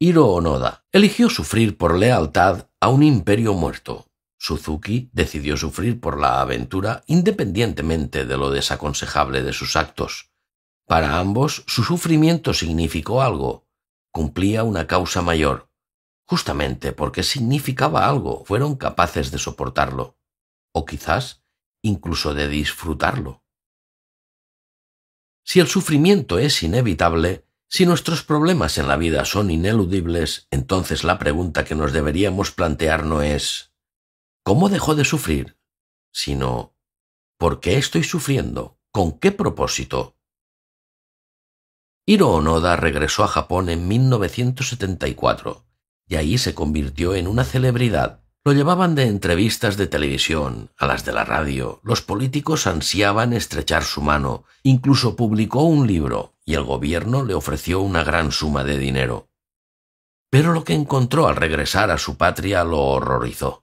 Hiro Onoda eligió sufrir por lealtad a un imperio muerto, Suzuki decidió sufrir por la aventura independientemente de lo desaconsejable de sus actos. Para ambos su sufrimiento significó algo, cumplía una causa mayor. Justamente porque significaba algo, fueron capaces de soportarlo, o quizás incluso de disfrutarlo. Si el sufrimiento es inevitable, si nuestros problemas en la vida son ineludibles, entonces la pregunta que nos deberíamos plantear no es cómo dejó de sufrir, sino por qué estoy sufriendo, con qué propósito. Hiro Onoda regresó a Japón en 1974 y ahí se convirtió en una celebridad. Lo llevaban de entrevistas de televisión a las de la radio, los políticos ansiaban estrechar su mano, incluso publicó un libro y el gobierno le ofreció una gran suma de dinero. Pero lo que encontró al regresar a su patria lo horrorizó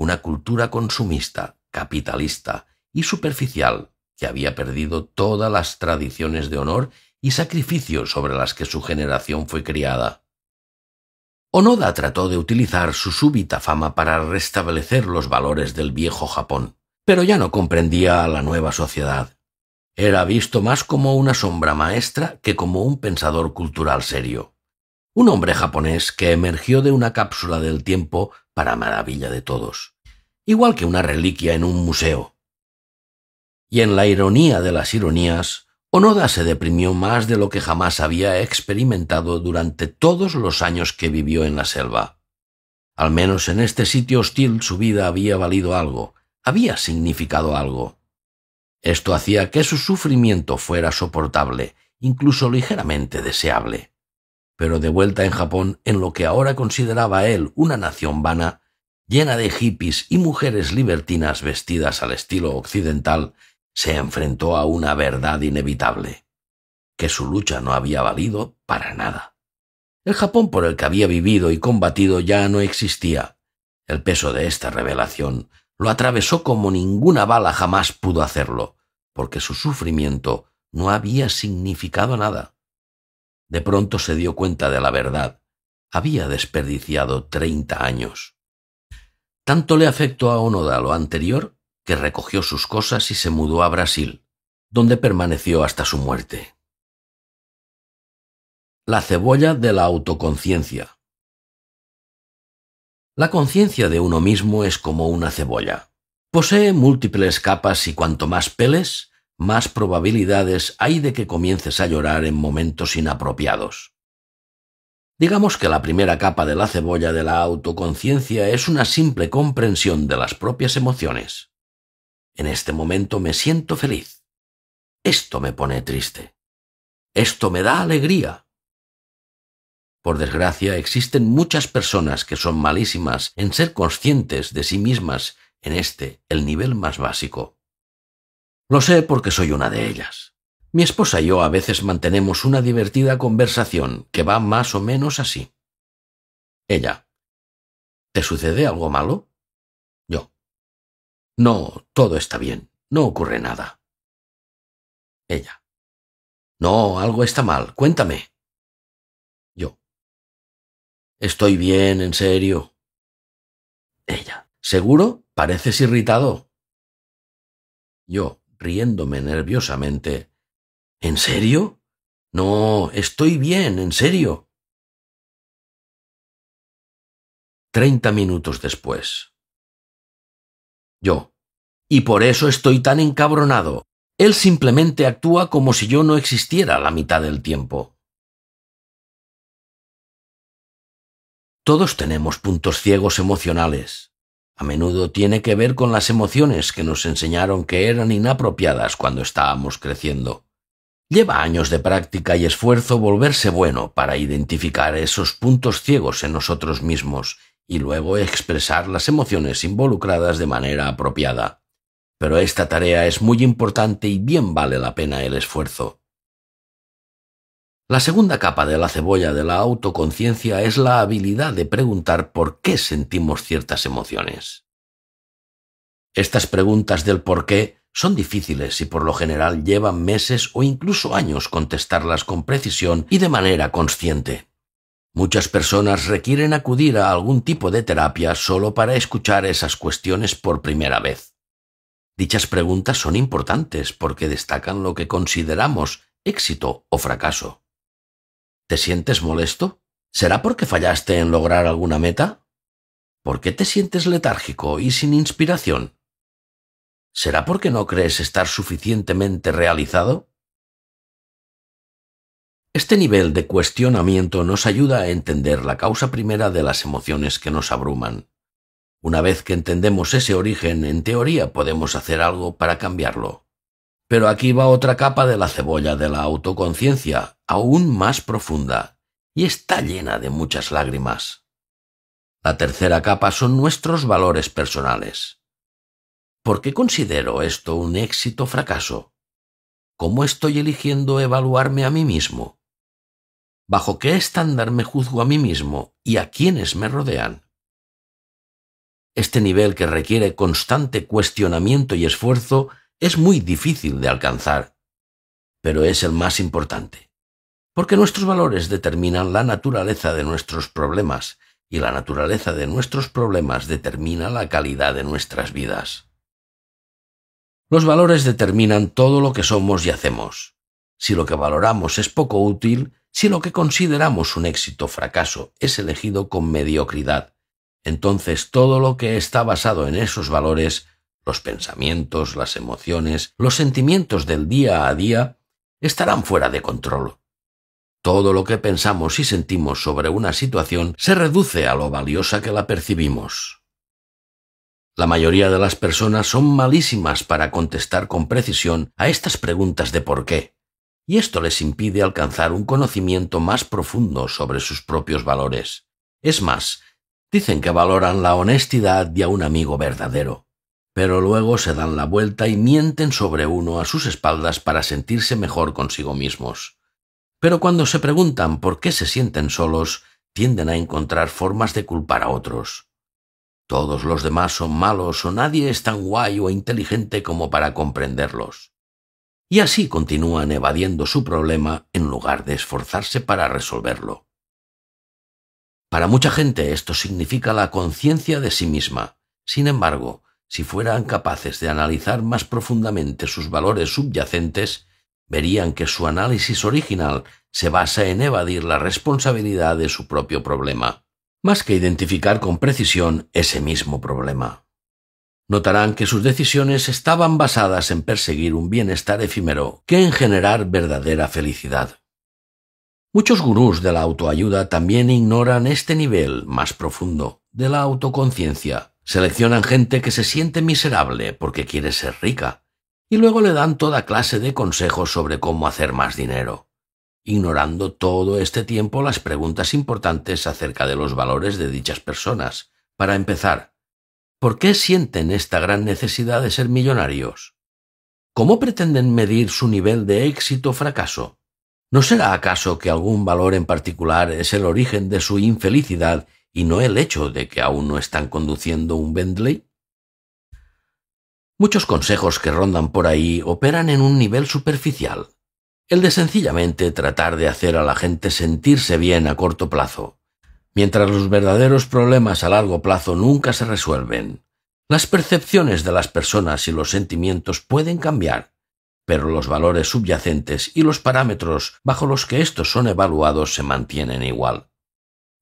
una cultura consumista, capitalista y superficial que había perdido todas las tradiciones de honor y sacrificio sobre las que su generación fue criada. Onoda trató de utilizar su súbita fama para restablecer los valores del viejo Japón, pero ya no comprendía a la nueva sociedad. Era visto más como una sombra maestra que como un pensador cultural serio. Un hombre japonés que emergió de una cápsula del tiempo para maravilla de todos, igual que una reliquia en un museo. Y en la ironía de las ironías, Onoda se deprimió más de lo que jamás había experimentado durante todos los años que vivió en la selva. Al menos en este sitio hostil su vida había valido algo, había significado algo. Esto hacía que su sufrimiento fuera soportable, incluso ligeramente deseable. Pero de vuelta en Japón, en lo que ahora consideraba él una nación vana, llena de hippies y mujeres libertinas vestidas al estilo occidental, se enfrentó a una verdad inevitable, que su lucha no había valido para nada. El Japón por el que había vivido y combatido ya no existía. El peso de esta revelación lo atravesó como ninguna bala jamás pudo hacerlo, porque su sufrimiento no había significado nada de pronto se dio cuenta de la verdad. Había desperdiciado treinta años. Tanto le afectó a Onoda lo anterior que recogió sus cosas y se mudó a Brasil, donde permaneció hasta su muerte. La cebolla de la autoconciencia. La conciencia de uno mismo es como una cebolla. Posee múltiples capas y cuanto más peles, más probabilidades hay de que comiences a llorar en momentos inapropiados. Digamos que la primera capa de la cebolla de la autoconciencia es una simple comprensión de las propias emociones. En este momento me siento feliz. Esto me pone triste. Esto me da alegría. Por desgracia, existen muchas personas que son malísimas en ser conscientes de sí mismas en este, el nivel más básico. Lo sé porque soy una de ellas. Mi esposa y yo a veces mantenemos una divertida conversación que va más o menos así. Ella. ¿Te sucede algo malo? Yo. No, todo está bien. No ocurre nada. Ella. No, algo está mal. Cuéntame. Yo. Estoy bien, en serio. Ella. ¿Seguro? Pareces irritado. Yo riéndome nerviosamente. ¿En serio? No, estoy bien, en serio. Treinta minutos después. Yo. Y por eso estoy tan encabronado. Él simplemente actúa como si yo no existiera la mitad del tiempo. Todos tenemos puntos ciegos emocionales a menudo tiene que ver con las emociones que nos enseñaron que eran inapropiadas cuando estábamos creciendo. Lleva años de práctica y esfuerzo volverse bueno para identificar esos puntos ciegos en nosotros mismos y luego expresar las emociones involucradas de manera apropiada. Pero esta tarea es muy importante y bien vale la pena el esfuerzo. La segunda capa de la cebolla de la autoconciencia es la habilidad de preguntar por qué sentimos ciertas emociones. Estas preguntas del por qué son difíciles y por lo general llevan meses o incluso años contestarlas con precisión y de manera consciente. Muchas personas requieren acudir a algún tipo de terapia solo para escuchar esas cuestiones por primera vez. Dichas preguntas son importantes porque destacan lo que consideramos éxito o fracaso. ¿Te sientes molesto? ¿Será porque fallaste en lograr alguna meta? ¿Por qué te sientes letárgico y sin inspiración? ¿Será porque no crees estar suficientemente realizado? Este nivel de cuestionamiento nos ayuda a entender la causa primera de las emociones que nos abruman. Una vez que entendemos ese origen, en teoría podemos hacer algo para cambiarlo. Pero aquí va otra capa de la cebolla de la autoconciencia, aún más profunda y está llena de muchas lágrimas. La tercera capa son nuestros valores personales. ¿Por qué considero esto un éxito fracaso? ¿Cómo estoy eligiendo evaluarme a mí mismo? ¿Bajo qué estándar me juzgo a mí mismo y a quienes me rodean? Este nivel que requiere constante cuestionamiento y esfuerzo es muy difícil de alcanzar, pero es el más importante porque nuestros valores determinan la naturaleza de nuestros problemas y la naturaleza de nuestros problemas determina la calidad de nuestras vidas. Los valores determinan todo lo que somos y hacemos. Si lo que valoramos es poco útil, si lo que consideramos un éxito fracaso es elegido con mediocridad, entonces todo lo que está basado en esos valores, los pensamientos, las emociones, los sentimientos del día a día, estarán fuera de control. Todo lo que pensamos y sentimos sobre una situación se reduce a lo valiosa que la percibimos. La mayoría de las personas son malísimas para contestar con precisión a estas preguntas de por qué, y esto les impide alcanzar un conocimiento más profundo sobre sus propios valores. Es más, dicen que valoran la honestidad de a un amigo verdadero, pero luego se dan la vuelta y mienten sobre uno a sus espaldas para sentirse mejor consigo mismos. Pero cuando se preguntan por qué se sienten solos, tienden a encontrar formas de culpar a otros. Todos los demás son malos o nadie es tan guay o inteligente como para comprenderlos. Y así continúan evadiendo su problema en lugar de esforzarse para resolverlo. Para mucha gente esto significa la conciencia de sí misma. Sin embargo, si fueran capaces de analizar más profundamente sus valores subyacentes, verían que su análisis original se basa en evadir la responsabilidad de su propio problema, más que identificar con precisión ese mismo problema. Notarán que sus decisiones estaban basadas en perseguir un bienestar efímero que en generar verdadera felicidad. Muchos gurús de la autoayuda también ignoran este nivel más profundo de la autoconciencia. Seleccionan gente que se siente miserable porque quiere ser rica y luego le dan toda clase de consejos sobre cómo hacer más dinero, ignorando todo este tiempo las preguntas importantes acerca de los valores de dichas personas. Para empezar, ¿por qué sienten esta gran necesidad de ser millonarios? ¿Cómo pretenden medir su nivel de éxito o fracaso? ¿No será acaso que algún valor en particular es el origen de su infelicidad y no el hecho de que aún no están conduciendo un Bentley? Muchos consejos que rondan por ahí operan en un nivel superficial, el de sencillamente tratar de hacer a la gente sentirse bien a corto plazo, mientras los verdaderos problemas a largo plazo nunca se resuelven. Las percepciones de las personas y los sentimientos pueden cambiar, pero los valores subyacentes y los parámetros bajo los que estos son evaluados se mantienen igual.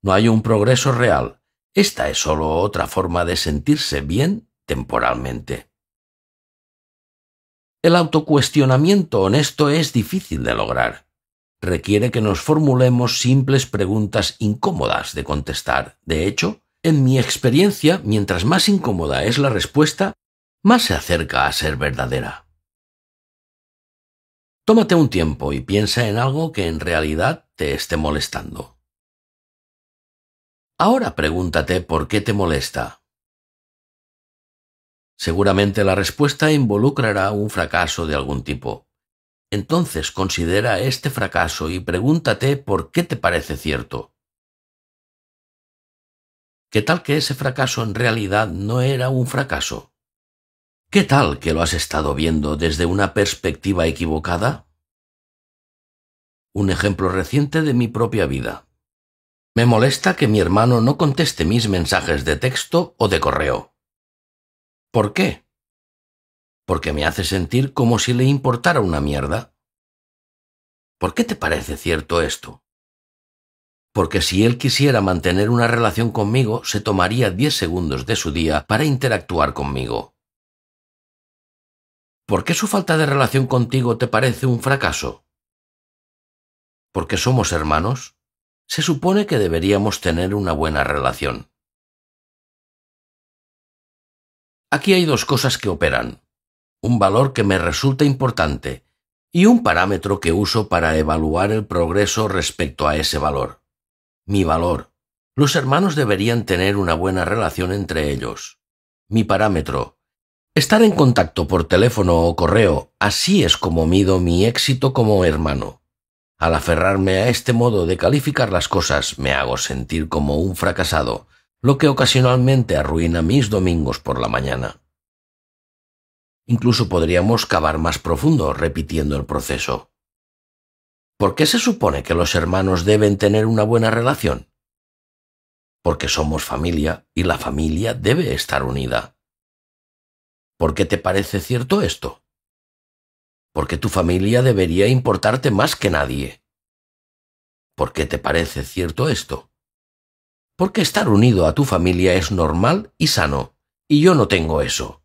No hay un progreso real, esta es solo otra forma de sentirse bien temporalmente. El autocuestionamiento honesto es difícil de lograr. Requiere que nos formulemos simples preguntas incómodas de contestar. De hecho, en mi experiencia, mientras más incómoda es la respuesta, más se acerca a ser verdadera. Tómate un tiempo y piensa en algo que en realidad te esté molestando. Ahora pregúntate por qué te molesta. Seguramente la respuesta involucrará un fracaso de algún tipo. Entonces considera este fracaso y pregúntate por qué te parece cierto. ¿Qué tal que ese fracaso en realidad no era un fracaso? ¿Qué tal que lo has estado viendo desde una perspectiva equivocada? Un ejemplo reciente de mi propia vida. Me molesta que mi hermano no conteste mis mensajes de texto o de correo. ¿Por qué? Porque me hace sentir como si le importara una mierda. ¿Por qué te parece cierto esto? Porque si él quisiera mantener una relación conmigo, se tomaría diez segundos de su día para interactuar conmigo. ¿Por qué su falta de relación contigo te parece un fracaso? Porque somos hermanos, se supone que deberíamos tener una buena relación. Aquí hay dos cosas que operan. Un valor que me resulta importante y un parámetro que uso para evaluar el progreso respecto a ese valor. Mi valor. Los hermanos deberían tener una buena relación entre ellos. Mi parámetro. Estar en contacto por teléfono o correo, así es como mido mi éxito como hermano. Al aferrarme a este modo de calificar las cosas, me hago sentir como un fracasado, lo que ocasionalmente arruina mis domingos por la mañana. Incluso podríamos cavar más profundo repitiendo el proceso. ¿Por qué se supone que los hermanos deben tener una buena relación? Porque somos familia y la familia debe estar unida. ¿Por qué te parece cierto esto? Porque tu familia debería importarte más que nadie. ¿Por qué te parece cierto esto? porque estar unido a tu familia es normal y sano, y yo no tengo eso.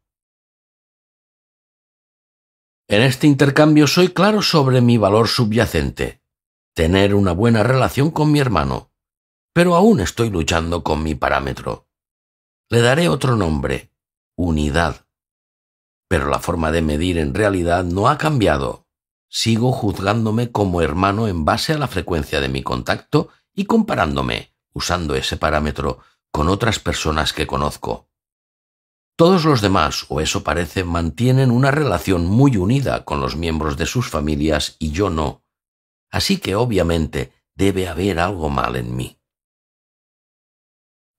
En este intercambio soy claro sobre mi valor subyacente, tener una buena relación con mi hermano, pero aún estoy luchando con mi parámetro. Le daré otro nombre, unidad. Pero la forma de medir en realidad no ha cambiado. Sigo juzgándome como hermano en base a la frecuencia de mi contacto y comparándome usando ese parámetro, con otras personas que conozco. Todos los demás, o eso parece, mantienen una relación muy unida con los miembros de sus familias y yo no. Así que obviamente debe haber algo mal en mí.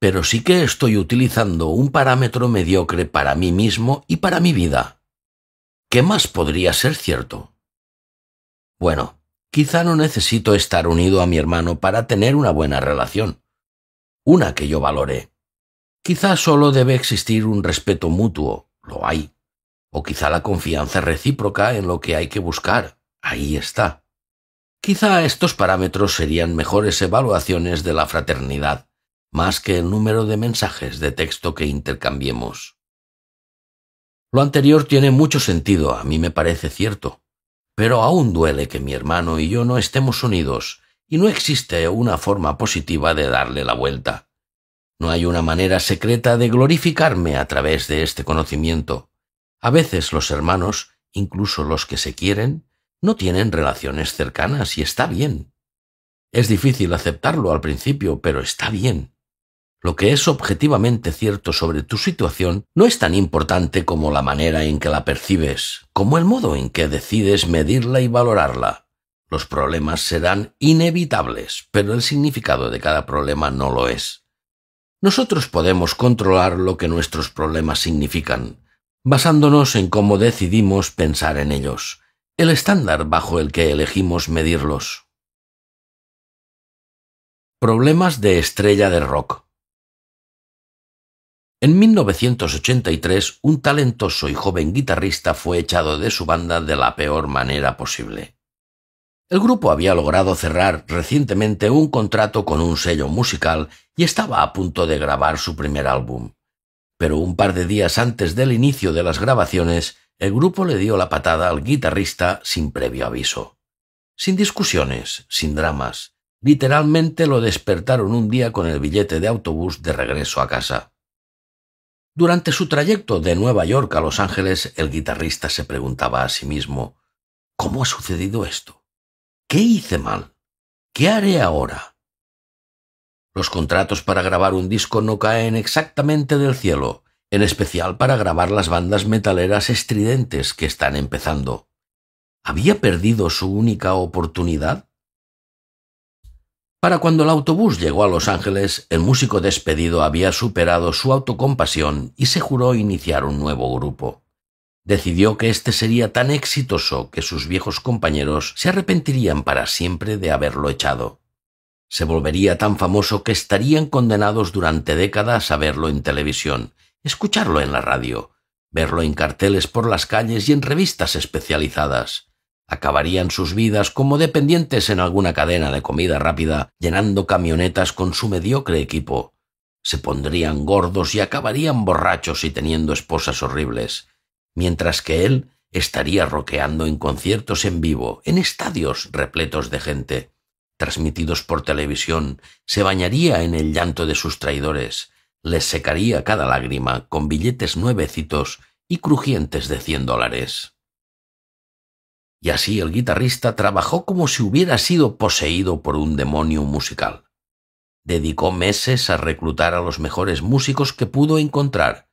Pero sí que estoy utilizando un parámetro mediocre para mí mismo y para mi vida. ¿Qué más podría ser cierto? Bueno, quizá no necesito estar unido a mi hermano para tener una buena relación una que yo valore. Quizá solo debe existir un respeto mutuo, lo hay, o quizá la confianza recíproca en lo que hay que buscar, ahí está. Quizá estos parámetros serían mejores evaluaciones de la fraternidad, más que el número de mensajes de texto que intercambiemos. Lo anterior tiene mucho sentido, a mí me parece cierto, pero aún duele que mi hermano y yo no estemos unidos y no existe una forma positiva de darle la vuelta. No hay una manera secreta de glorificarme a través de este conocimiento. A veces los hermanos, incluso los que se quieren, no tienen relaciones cercanas y está bien. Es difícil aceptarlo al principio, pero está bien. Lo que es objetivamente cierto sobre tu situación no es tan importante como la manera en que la percibes, como el modo en que decides medirla y valorarla. Los problemas serán inevitables, pero el significado de cada problema no lo es. Nosotros podemos controlar lo que nuestros problemas significan, basándonos en cómo decidimos pensar en ellos, el estándar bajo el que elegimos medirlos. Problemas de estrella de rock. En 1983, un talentoso y joven guitarrista fue echado de su banda de la peor manera posible. El grupo había logrado cerrar recientemente un contrato con un sello musical y estaba a punto de grabar su primer álbum. Pero un par de días antes del inicio de las grabaciones, el grupo le dio la patada al guitarrista sin previo aviso. Sin discusiones, sin dramas. Literalmente lo despertaron un día con el billete de autobús de regreso a casa. Durante su trayecto de Nueva York a Los Ángeles, el guitarrista se preguntaba a sí mismo ¿Cómo ha sucedido esto? ¿Qué hice mal? ¿Qué haré ahora? Los contratos para grabar un disco no caen exactamente del cielo, en especial para grabar las bandas metaleras estridentes que están empezando. ¿Había perdido su única oportunidad? Para cuando el autobús llegó a Los Ángeles, el músico despedido había superado su autocompasión y se juró iniciar un nuevo grupo decidió que este sería tan exitoso que sus viejos compañeros se arrepentirían para siempre de haberlo echado. Se volvería tan famoso que estarían condenados durante décadas a verlo en televisión, escucharlo en la radio, verlo en carteles por las calles y en revistas especializadas. Acabarían sus vidas como dependientes en alguna cadena de comida rápida, llenando camionetas con su mediocre equipo. Se pondrían gordos y acabarían borrachos y teniendo esposas horribles mientras que él estaría roqueando en conciertos en vivo, en estadios repletos de gente, transmitidos por televisión, se bañaría en el llanto de sus traidores, les secaría cada lágrima con billetes nuevecitos y crujientes de cien dólares. Y así el guitarrista trabajó como si hubiera sido poseído por un demonio musical. Dedicó meses a reclutar a los mejores músicos que pudo encontrar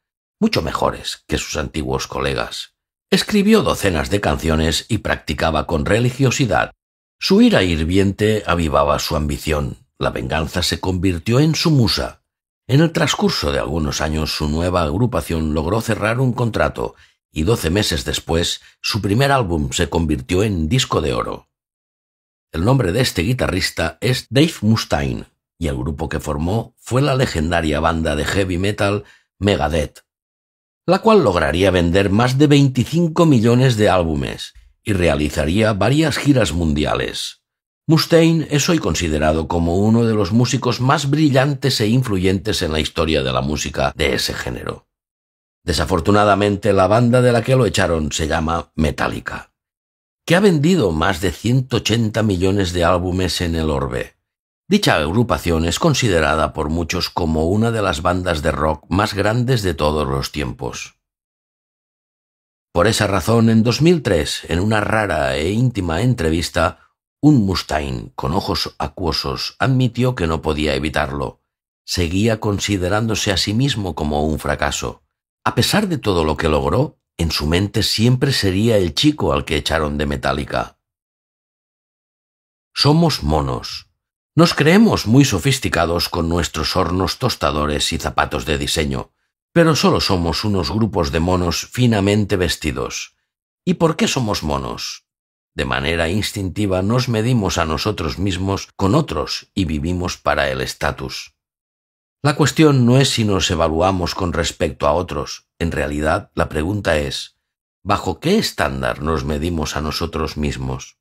mucho mejores que sus antiguos colegas. Escribió docenas de canciones y practicaba con religiosidad. Su ira hirviente avivaba su ambición. La venganza se convirtió en su musa. En el transcurso de algunos años su nueva agrupación logró cerrar un contrato y doce meses después su primer álbum se convirtió en disco de oro. El nombre de este guitarrista es Dave Mustaine y el grupo que formó fue la legendaria banda de heavy metal Megadeth la cual lograría vender más de 25 millones de álbumes y realizaría varias giras mundiales. Mustaine es hoy considerado como uno de los músicos más brillantes e influyentes en la historia de la música de ese género. Desafortunadamente, la banda de la que lo echaron se llama Metallica, que ha vendido más de 180 millones de álbumes en el orbe Dicha agrupación es considerada por muchos como una de las bandas de rock más grandes de todos los tiempos. Por esa razón, en 2003, en una rara e íntima entrevista, un Mustaine con ojos acuosos admitió que no podía evitarlo. Seguía considerándose a sí mismo como un fracaso. A pesar de todo lo que logró, en su mente siempre sería el chico al que echaron de Metallica. Somos monos, nos creemos muy sofisticados con nuestros hornos tostadores y zapatos de diseño, pero solo somos unos grupos de monos finamente vestidos. ¿Y por qué somos monos? De manera instintiva nos medimos a nosotros mismos con otros y vivimos para el estatus. La cuestión no es si nos evaluamos con respecto a otros, en realidad la pregunta es, ¿bajo qué estándar nos medimos a nosotros mismos?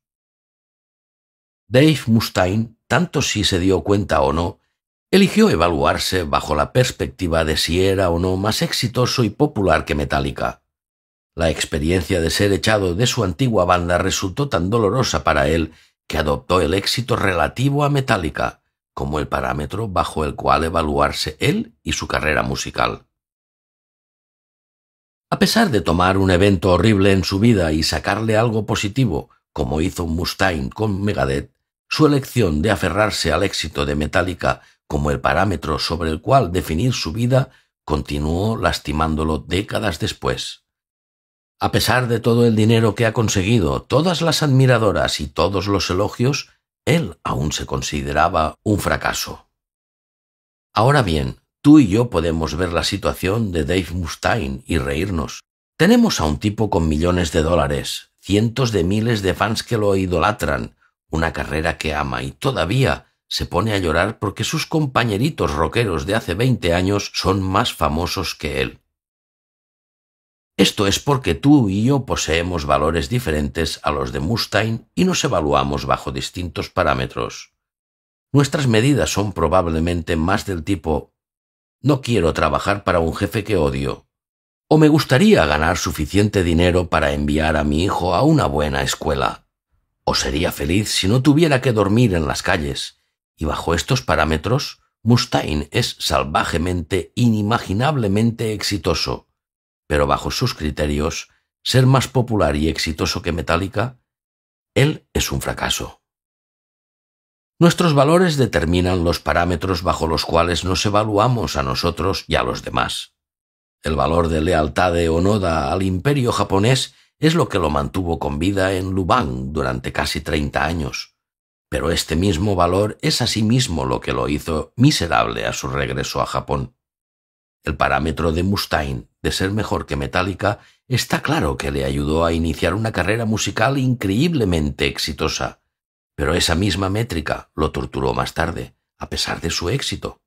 Dave Mustaine tanto si se dio cuenta o no, eligió evaluarse bajo la perspectiva de si era o no más exitoso y popular que Metallica. La experiencia de ser echado de su antigua banda resultó tan dolorosa para él que adoptó el éxito relativo a Metallica como el parámetro bajo el cual evaluarse él y su carrera musical. A pesar de tomar un evento horrible en su vida y sacarle algo positivo, como hizo Mustaine con Megadeth, su elección de aferrarse al éxito de Metallica como el parámetro sobre el cual definir su vida continuó lastimándolo décadas después. A pesar de todo el dinero que ha conseguido, todas las admiradoras y todos los elogios, él aún se consideraba un fracaso. Ahora bien, tú y yo podemos ver la situación de Dave Mustaine y reírnos. Tenemos a un tipo con millones de dólares, cientos de miles de fans que lo idolatran, una carrera que ama y todavía se pone a llorar porque sus compañeritos roqueros de hace veinte años son más famosos que él. Esto es porque tú y yo poseemos valores diferentes a los de Mustaine y nos evaluamos bajo distintos parámetros. Nuestras medidas son probablemente más del tipo no quiero trabajar para un jefe que odio, o me gustaría ganar suficiente dinero para enviar a mi hijo a una buena escuela. O sería feliz si no tuviera que dormir en las calles. Y bajo estos parámetros, Mustaine es salvajemente, inimaginablemente exitoso. Pero bajo sus criterios, ser más popular y exitoso que Metallica, él es un fracaso. Nuestros valores determinan los parámetros bajo los cuales nos evaluamos a nosotros y a los demás. El valor de lealtad de Onoda al imperio japonés es lo que lo mantuvo con vida en Lubang durante casi treinta años. Pero este mismo valor es asimismo lo que lo hizo miserable a su regreso a Japón. El parámetro de Mustaine de ser mejor que Metallica está claro que le ayudó a iniciar una carrera musical increíblemente exitosa, pero esa misma métrica lo torturó más tarde, a pesar de su éxito.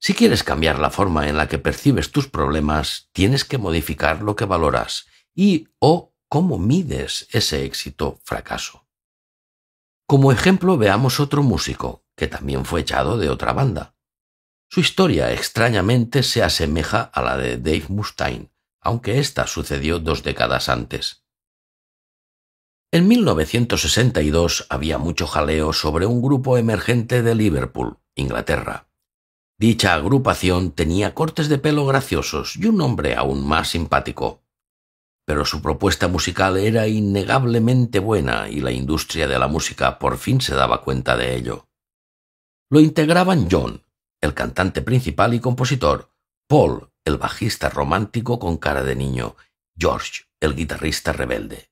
Si quieres cambiar la forma en la que percibes tus problemas, tienes que modificar lo que valoras y o oh, cómo mides ese éxito-fracaso. Como ejemplo veamos otro músico, que también fue echado de otra banda. Su historia extrañamente se asemeja a la de Dave Mustaine, aunque ésta sucedió dos décadas antes. En 1962 había mucho jaleo sobre un grupo emergente de Liverpool, Inglaterra. Dicha agrupación tenía cortes de pelo graciosos y un hombre aún más simpático, pero su propuesta musical era innegablemente buena y la industria de la música por fin se daba cuenta de ello. Lo integraban John, el cantante principal y compositor, Paul, el bajista romántico con cara de niño, George, el guitarrista rebelde.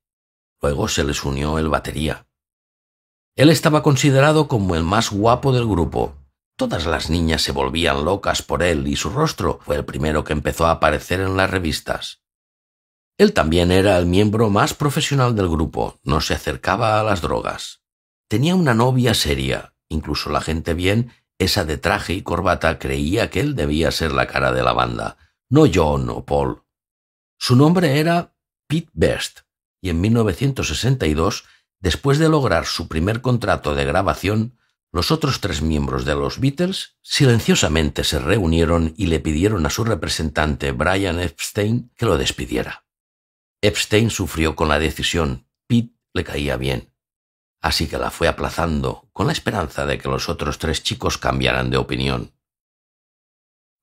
Luego se les unió el batería. Él estaba considerado como el más guapo del grupo. Todas las niñas se volvían locas por él y su rostro fue el primero que empezó a aparecer en las revistas. Él también era el miembro más profesional del grupo, no se acercaba a las drogas. Tenía una novia seria, incluso la gente bien, esa de traje y corbata, creía que él debía ser la cara de la banda, no John o Paul. Su nombre era Pete Best, y en 1962, después de lograr su primer contrato de grabación, los otros tres miembros de los Beatles silenciosamente se reunieron y le pidieron a su representante Brian Epstein que lo despidiera. Epstein sufrió con la decisión, Pitt le caía bien, así que la fue aplazando con la esperanza de que los otros tres chicos cambiaran de opinión.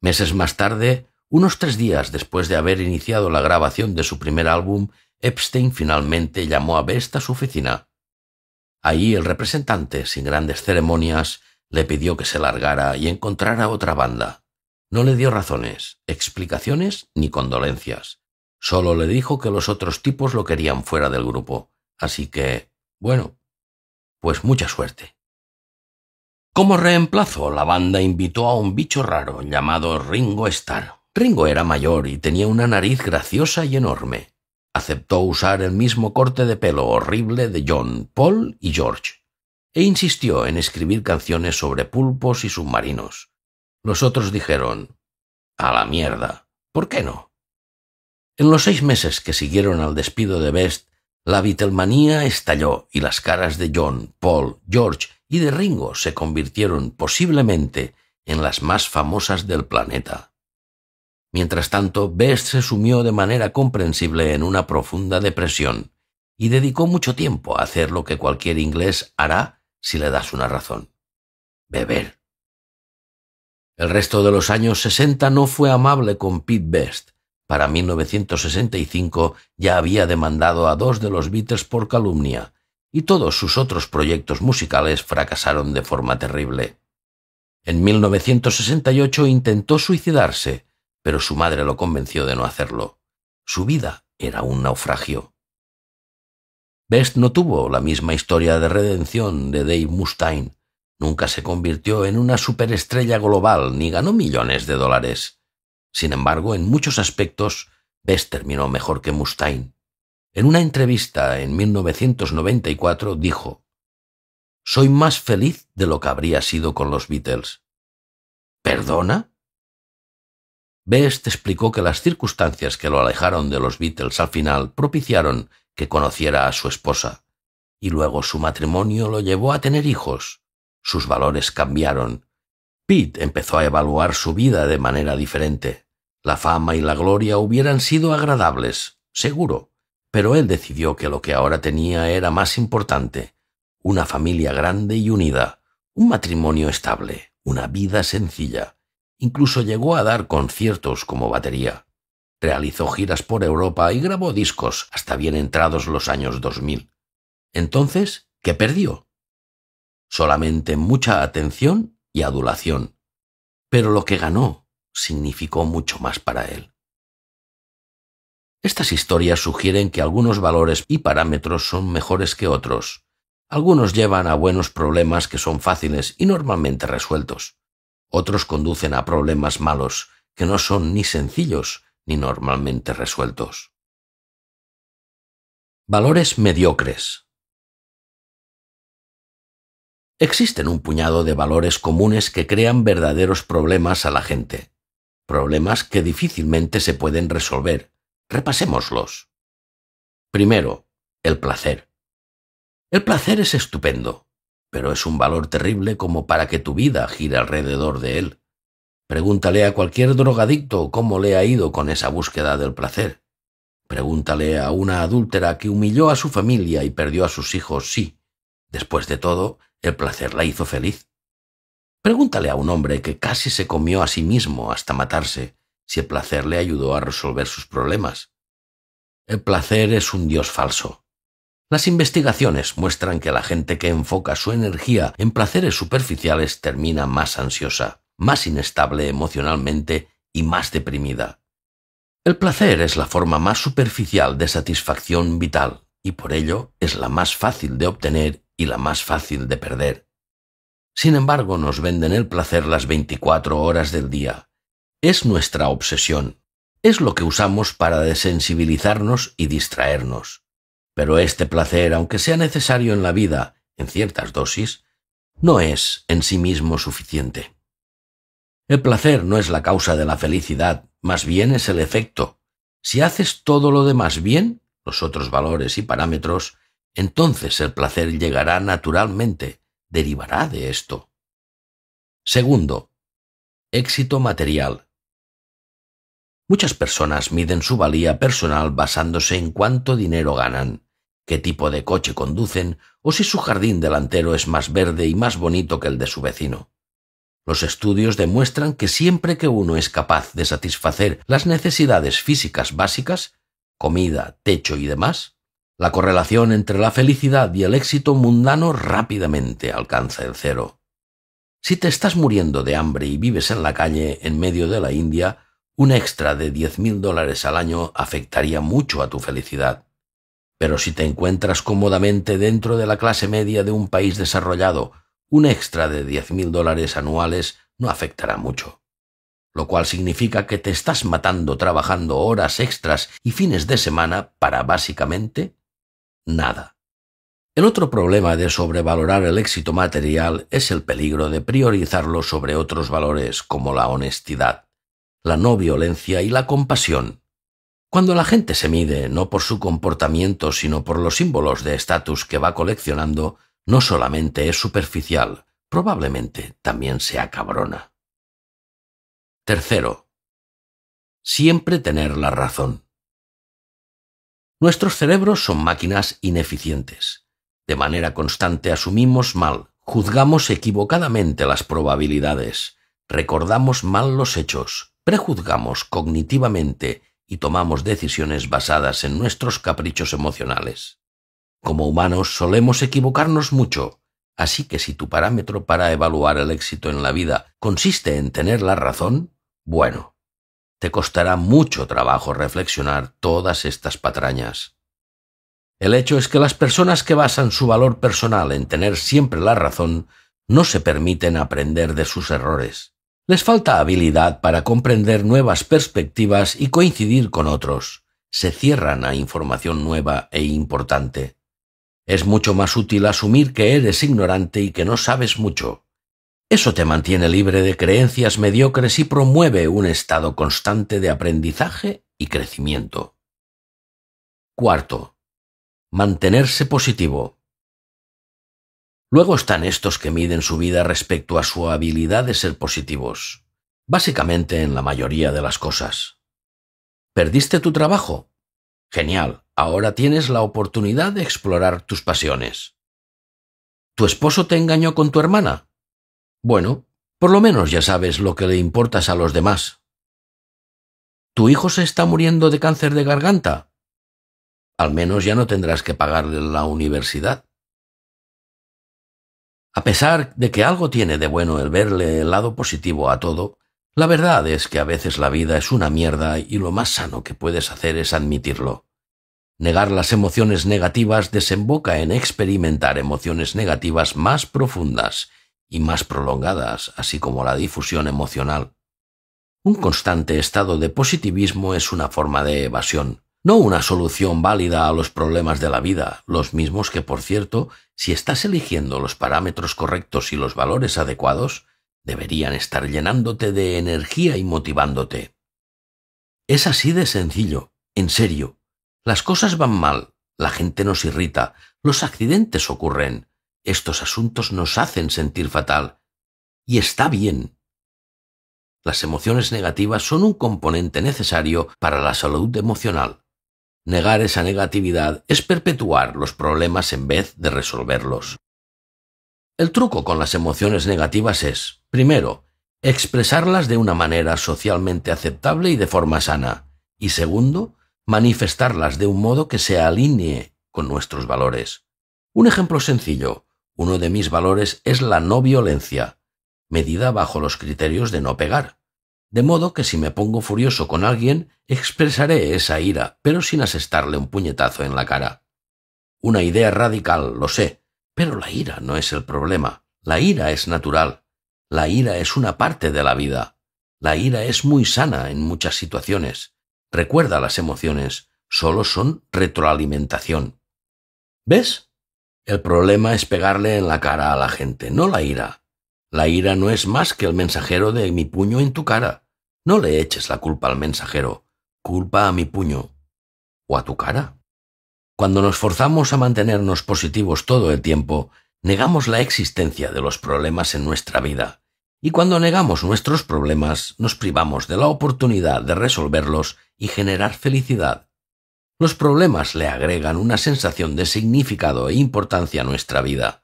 Meses más tarde, unos tres días después de haber iniciado la grabación de su primer álbum, Epstein finalmente llamó a Best a su oficina. Allí el representante, sin grandes ceremonias, le pidió que se largara y encontrara otra banda. No le dio razones, explicaciones ni condolencias. Solo le dijo que los otros tipos lo querían fuera del grupo, así que, bueno, pues mucha suerte. Como reemplazo, la banda invitó a un bicho raro llamado Ringo Starr. Ringo era mayor y tenía una nariz graciosa y enorme. Aceptó usar el mismo corte de pelo horrible de John, Paul y George, e insistió en escribir canciones sobre pulpos y submarinos. Los otros dijeron A la mierda. ¿Por qué no? En los seis meses que siguieron al despido de Best, la Beatlemanía estalló y las caras de John, Paul, George y de Ringo se convirtieron posiblemente en las más famosas del planeta. Mientras tanto, Best se sumió de manera comprensible en una profunda depresión y dedicó mucho tiempo a hacer lo que cualquier inglés hará si le das una razón. Beber. El resto de los años 60 no fue amable con Pete Best, para 1965 ya había demandado a dos de los Beatles por calumnia, y todos sus otros proyectos musicales fracasaron de forma terrible. En 1968 intentó suicidarse, pero su madre lo convenció de no hacerlo. Su vida era un naufragio. Best no tuvo la misma historia de redención de Dave Mustaine. Nunca se convirtió en una superestrella global ni ganó millones de dólares. Sin embargo, en muchos aspectos, Best terminó mejor que Mustaine. En una entrevista en 1994 dijo, Soy más feliz de lo que habría sido con los Beatles. ¿Perdona? Best explicó que las circunstancias que lo alejaron de los Beatles al final propiciaron que conociera a su esposa, y luego su matrimonio lo llevó a tener hijos. Sus valores cambiaron. Pete empezó a evaluar su vida de manera diferente. La fama y la gloria hubieran sido agradables, seguro, pero él decidió que lo que ahora tenía era más importante, una familia grande y unida, un matrimonio estable, una vida sencilla. Incluso llegó a dar conciertos como batería. Realizó giras por Europa y grabó discos hasta bien entrados los años 2000. Entonces, ¿qué perdió? Solamente mucha atención y adulación. Pero lo que ganó significó mucho más para él. Estas historias sugieren que algunos valores y parámetros son mejores que otros. Algunos llevan a buenos problemas que son fáciles y normalmente resueltos. Otros conducen a problemas malos que no son ni sencillos ni normalmente resueltos. Valores mediocres. Existen un puñado de valores comunes que crean verdaderos problemas a la gente problemas que difícilmente se pueden resolver. Repasémoslos. Primero, el placer. El placer es estupendo, pero es un valor terrible como para que tu vida gire alrededor de él. Pregúntale a cualquier drogadicto cómo le ha ido con esa búsqueda del placer. Pregúntale a una adúltera que humilló a su familia y perdió a sus hijos, sí. Después de todo, el placer la hizo feliz. Pregúntale a un hombre que casi se comió a sí mismo hasta matarse si el placer le ayudó a resolver sus problemas. El placer es un dios falso. Las investigaciones muestran que la gente que enfoca su energía en placeres superficiales termina más ansiosa, más inestable emocionalmente y más deprimida. El placer es la forma más superficial de satisfacción vital y por ello es la más fácil de obtener y la más fácil de perder. Sin embargo, nos venden el placer las 24 horas del día. Es nuestra obsesión. Es lo que usamos para desensibilizarnos y distraernos. Pero este placer, aunque sea necesario en la vida, en ciertas dosis, no es en sí mismo suficiente. El placer no es la causa de la felicidad, más bien es el efecto. Si haces todo lo demás bien, los otros valores y parámetros, entonces el placer llegará naturalmente, derivará de esto. Segundo, éxito material. Muchas personas miden su valía personal basándose en cuánto dinero ganan, qué tipo de coche conducen o si su jardín delantero es más verde y más bonito que el de su vecino. Los estudios demuestran que siempre que uno es capaz de satisfacer las necesidades físicas básicas, comida, techo y demás, la correlación entre la felicidad y el éxito mundano rápidamente alcanza el cero. Si te estás muriendo de hambre y vives en la calle en medio de la India, un extra de diez mil dólares al año afectaría mucho a tu felicidad. Pero si te encuentras cómodamente dentro de la clase media de un país desarrollado, un extra de diez mil dólares anuales no afectará mucho. Lo cual significa que te estás matando trabajando horas extras y fines de semana para básicamente nada. El otro problema de sobrevalorar el éxito material es el peligro de priorizarlo sobre otros valores como la honestidad, la no violencia y la compasión. Cuando la gente se mide no por su comportamiento sino por los símbolos de estatus que va coleccionando, no solamente es superficial, probablemente también sea cabrona. Tercero, siempre tener la razón. Nuestros cerebros son máquinas ineficientes. De manera constante asumimos mal, juzgamos equivocadamente las probabilidades, recordamos mal los hechos, prejuzgamos cognitivamente y tomamos decisiones basadas en nuestros caprichos emocionales. Como humanos solemos equivocarnos mucho, así que si tu parámetro para evaluar el éxito en la vida consiste en tener la razón, bueno, costará mucho trabajo reflexionar todas estas patrañas. El hecho es que las personas que basan su valor personal en tener siempre la razón no se permiten aprender de sus errores. Les falta habilidad para comprender nuevas perspectivas y coincidir con otros. Se cierran a información nueva e importante. Es mucho más útil asumir que eres ignorante y que no sabes mucho, eso te mantiene libre de creencias mediocres y promueve un estado constante de aprendizaje y crecimiento. Cuarto, mantenerse positivo. Luego están estos que miden su vida respecto a su habilidad de ser positivos, básicamente en la mayoría de las cosas. ¿Perdiste tu trabajo? Genial, ahora tienes la oportunidad de explorar tus pasiones. ¿Tu esposo te engañó con tu hermana? Bueno, por lo menos ya sabes lo que le importas a los demás. ¿Tu hijo se está muriendo de cáncer de garganta? Al menos ya no tendrás que pagarle la universidad. A pesar de que algo tiene de bueno el verle el lado positivo a todo, la verdad es que a veces la vida es una mierda y lo más sano que puedes hacer es admitirlo. Negar las emociones negativas desemboca en experimentar emociones negativas más profundas y más prolongadas, así como la difusión emocional. Un constante estado de positivismo es una forma de evasión, no una solución válida a los problemas de la vida, los mismos que, por cierto, si estás eligiendo los parámetros correctos y los valores adecuados, deberían estar llenándote de energía y motivándote. Es así de sencillo, en serio. Las cosas van mal, la gente nos irrita, los accidentes ocurren, estos asuntos nos hacen sentir fatal. Y está bien. Las emociones negativas son un componente necesario para la salud emocional. Negar esa negatividad es perpetuar los problemas en vez de resolverlos. El truco con las emociones negativas es, primero, expresarlas de una manera socialmente aceptable y de forma sana, y segundo, manifestarlas de un modo que se alinee con nuestros valores. Un ejemplo sencillo. Uno de mis valores es la no violencia, medida bajo los criterios de no pegar. De modo que si me pongo furioso con alguien, expresaré esa ira, pero sin asestarle un puñetazo en la cara. Una idea radical, lo sé, pero la ira no es el problema. La ira es natural. La ira es una parte de la vida. La ira es muy sana en muchas situaciones. Recuerda las emociones, solo son retroalimentación. ¿Ves? El problema es pegarle en la cara a la gente, no la ira. La ira no es más que el mensajero de mi puño en tu cara. No le eches la culpa al mensajero, culpa a mi puño o a tu cara. Cuando nos forzamos a mantenernos positivos todo el tiempo, negamos la existencia de los problemas en nuestra vida. Y cuando negamos nuestros problemas, nos privamos de la oportunidad de resolverlos y generar felicidad. Los problemas le agregan una sensación de significado e importancia a nuestra vida.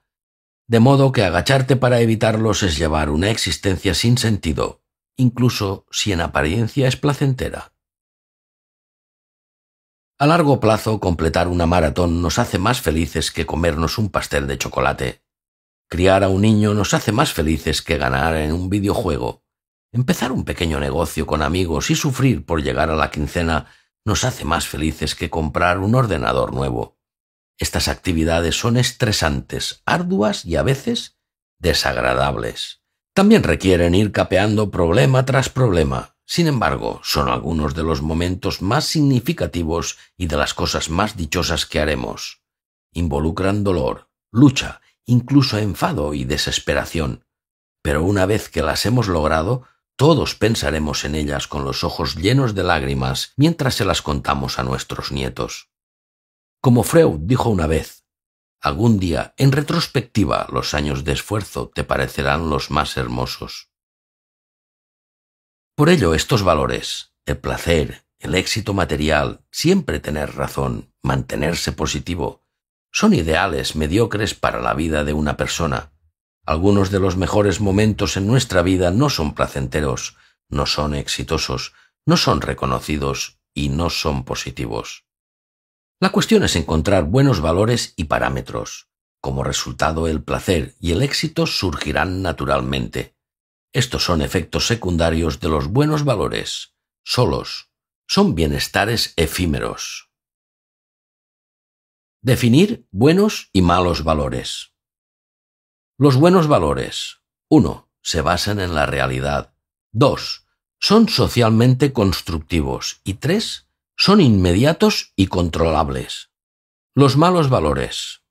De modo que agacharte para evitarlos es llevar una existencia sin sentido, incluso si en apariencia es placentera. A largo plazo, completar una maratón nos hace más felices que comernos un pastel de chocolate. Criar a un niño nos hace más felices que ganar en un videojuego. Empezar un pequeño negocio con amigos y sufrir por llegar a la quincena nos hace más felices que comprar un ordenador nuevo. Estas actividades son estresantes, arduas y a veces desagradables. También requieren ir capeando problema tras problema. Sin embargo, son algunos de los momentos más significativos y de las cosas más dichosas que haremos. Involucran dolor, lucha, incluso enfado y desesperación. Pero una vez que las hemos logrado, todos pensaremos en ellas con los ojos llenos de lágrimas mientras se las contamos a nuestros nietos. Como Freud dijo una vez, algún día, en retrospectiva, los años de esfuerzo te parecerán los más hermosos. Por ello, estos valores, el placer, el éxito material, siempre tener razón, mantenerse positivo, son ideales mediocres para la vida de una persona, algunos de los mejores momentos en nuestra vida no son placenteros, no son exitosos, no son reconocidos y no son positivos. La cuestión es encontrar buenos valores y parámetros. Como resultado, el placer y el éxito surgirán naturalmente. Estos son efectos secundarios de los buenos valores, solos. Son bienestares efímeros. Definir buenos y malos valores. Los buenos valores. 1. Se basan en la realidad. 2. Son socialmente constructivos. Y 3. Son inmediatos y controlables. Los malos valores.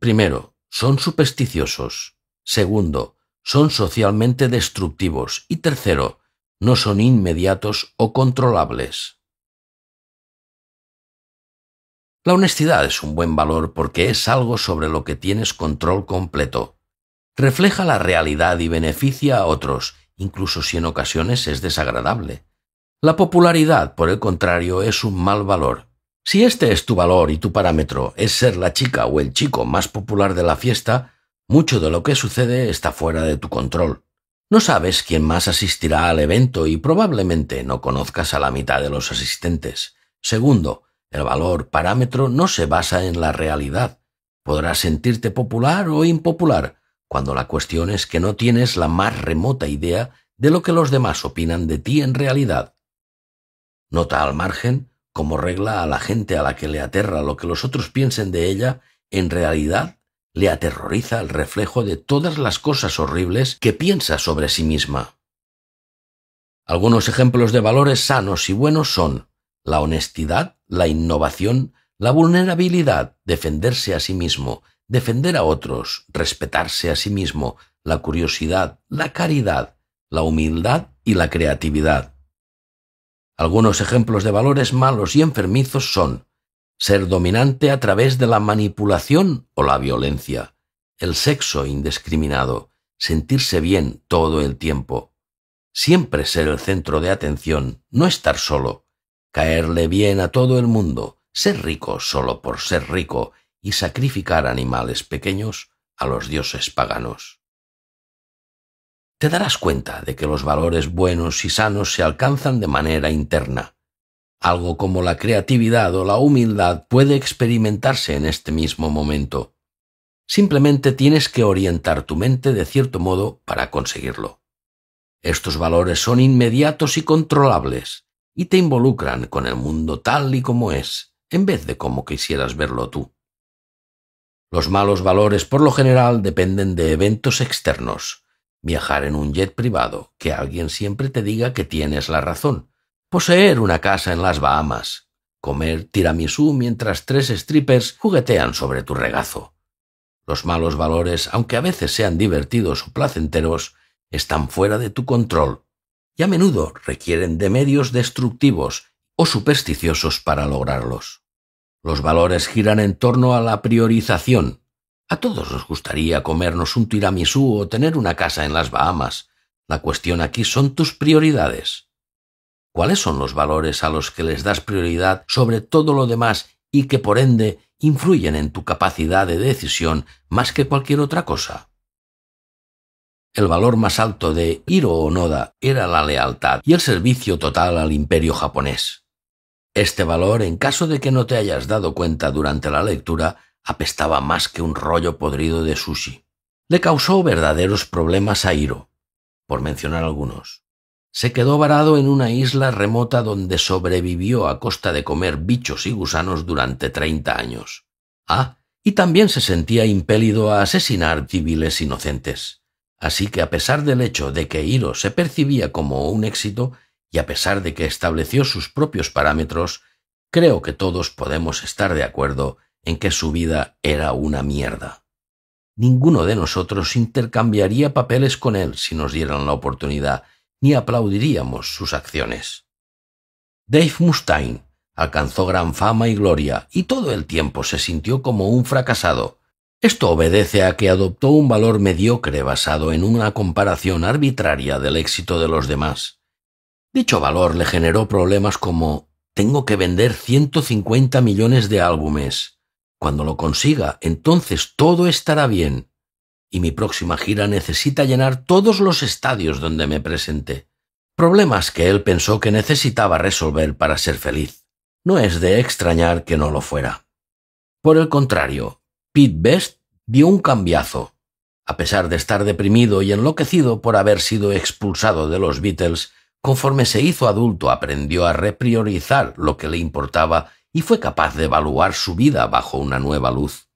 Primero, son supersticiosos. Segundo, son socialmente destructivos. Y tercero, no son inmediatos o controlables. La honestidad es un buen valor porque es algo sobre lo que tienes control completo refleja la realidad y beneficia a otros, incluso si en ocasiones es desagradable. La popularidad, por el contrario, es un mal valor. Si este es tu valor y tu parámetro es ser la chica o el chico más popular de la fiesta, mucho de lo que sucede está fuera de tu control. No sabes quién más asistirá al evento y probablemente no conozcas a la mitad de los asistentes. Segundo, el valor parámetro no se basa en la realidad. Podrás sentirte popular o impopular, cuando la cuestión es que no tienes la más remota idea de lo que los demás opinan de ti en realidad. Nota al margen, como regla a la gente a la que le aterra lo que los otros piensen de ella, en realidad le aterroriza el reflejo de todas las cosas horribles que piensa sobre sí misma. Algunos ejemplos de valores sanos y buenos son la honestidad, la innovación, la vulnerabilidad, defenderse a sí mismo, defender a otros, respetarse a sí mismo, la curiosidad, la caridad, la humildad y la creatividad. Algunos ejemplos de valores malos y enfermizos son ser dominante a través de la manipulación o la violencia, el sexo indiscriminado, sentirse bien todo el tiempo, siempre ser el centro de atención, no estar solo, caerle bien a todo el mundo, ser rico solo por ser rico y sacrificar animales pequeños a los dioses paganos. Te darás cuenta de que los valores buenos y sanos se alcanzan de manera interna. Algo como la creatividad o la humildad puede experimentarse en este mismo momento. Simplemente tienes que orientar tu mente de cierto modo para conseguirlo. Estos valores son inmediatos y controlables, y te involucran con el mundo tal y como es, en vez de como quisieras verlo tú. Los malos valores por lo general dependen de eventos externos. Viajar en un jet privado, que alguien siempre te diga que tienes la razón. Poseer una casa en las Bahamas. Comer tiramisú mientras tres strippers juguetean sobre tu regazo. Los malos valores, aunque a veces sean divertidos o placenteros, están fuera de tu control y a menudo requieren de medios destructivos o supersticiosos para lograrlos. Los valores giran en torno a la priorización. A todos nos gustaría comernos un tiramisú o tener una casa en las Bahamas. La cuestión aquí son tus prioridades. ¿Cuáles son los valores a los que les das prioridad sobre todo lo demás y que por ende influyen en tu capacidad de decisión más que cualquier otra cosa? El valor más alto de Hiro Onoda era la lealtad y el servicio total al imperio japonés. Este valor, en caso de que no te hayas dado cuenta durante la lectura, apestaba más que un rollo podrido de sushi. Le causó verdaderos problemas a Hiro, por mencionar algunos. Se quedó varado en una isla remota donde sobrevivió a costa de comer bichos y gusanos durante treinta años. Ah, y también se sentía impelido a asesinar civiles inocentes. Así que a pesar del hecho de que Hiro se percibía como un éxito, y a pesar de que estableció sus propios parámetros, creo que todos podemos estar de acuerdo en que su vida era una mierda. Ninguno de nosotros intercambiaría papeles con él si nos dieran la oportunidad, ni aplaudiríamos sus acciones. Dave Mustaine alcanzó gran fama y gloria y todo el tiempo se sintió como un fracasado. Esto obedece a que adoptó un valor mediocre basado en una comparación arbitraria del éxito de los demás. Dicho valor le generó problemas como tengo que vender 150 millones de álbumes. Cuando lo consiga, entonces todo estará bien. Y mi próxima gira necesita llenar todos los estadios donde me presente. Problemas que él pensó que necesitaba resolver para ser feliz. No es de extrañar que no lo fuera. Por el contrario, Pete Best dio un cambiazo. A pesar de estar deprimido y enloquecido por haber sido expulsado de los Beatles, Conforme se hizo adulto aprendió a repriorizar lo que le importaba y fue capaz de evaluar su vida bajo una nueva luz.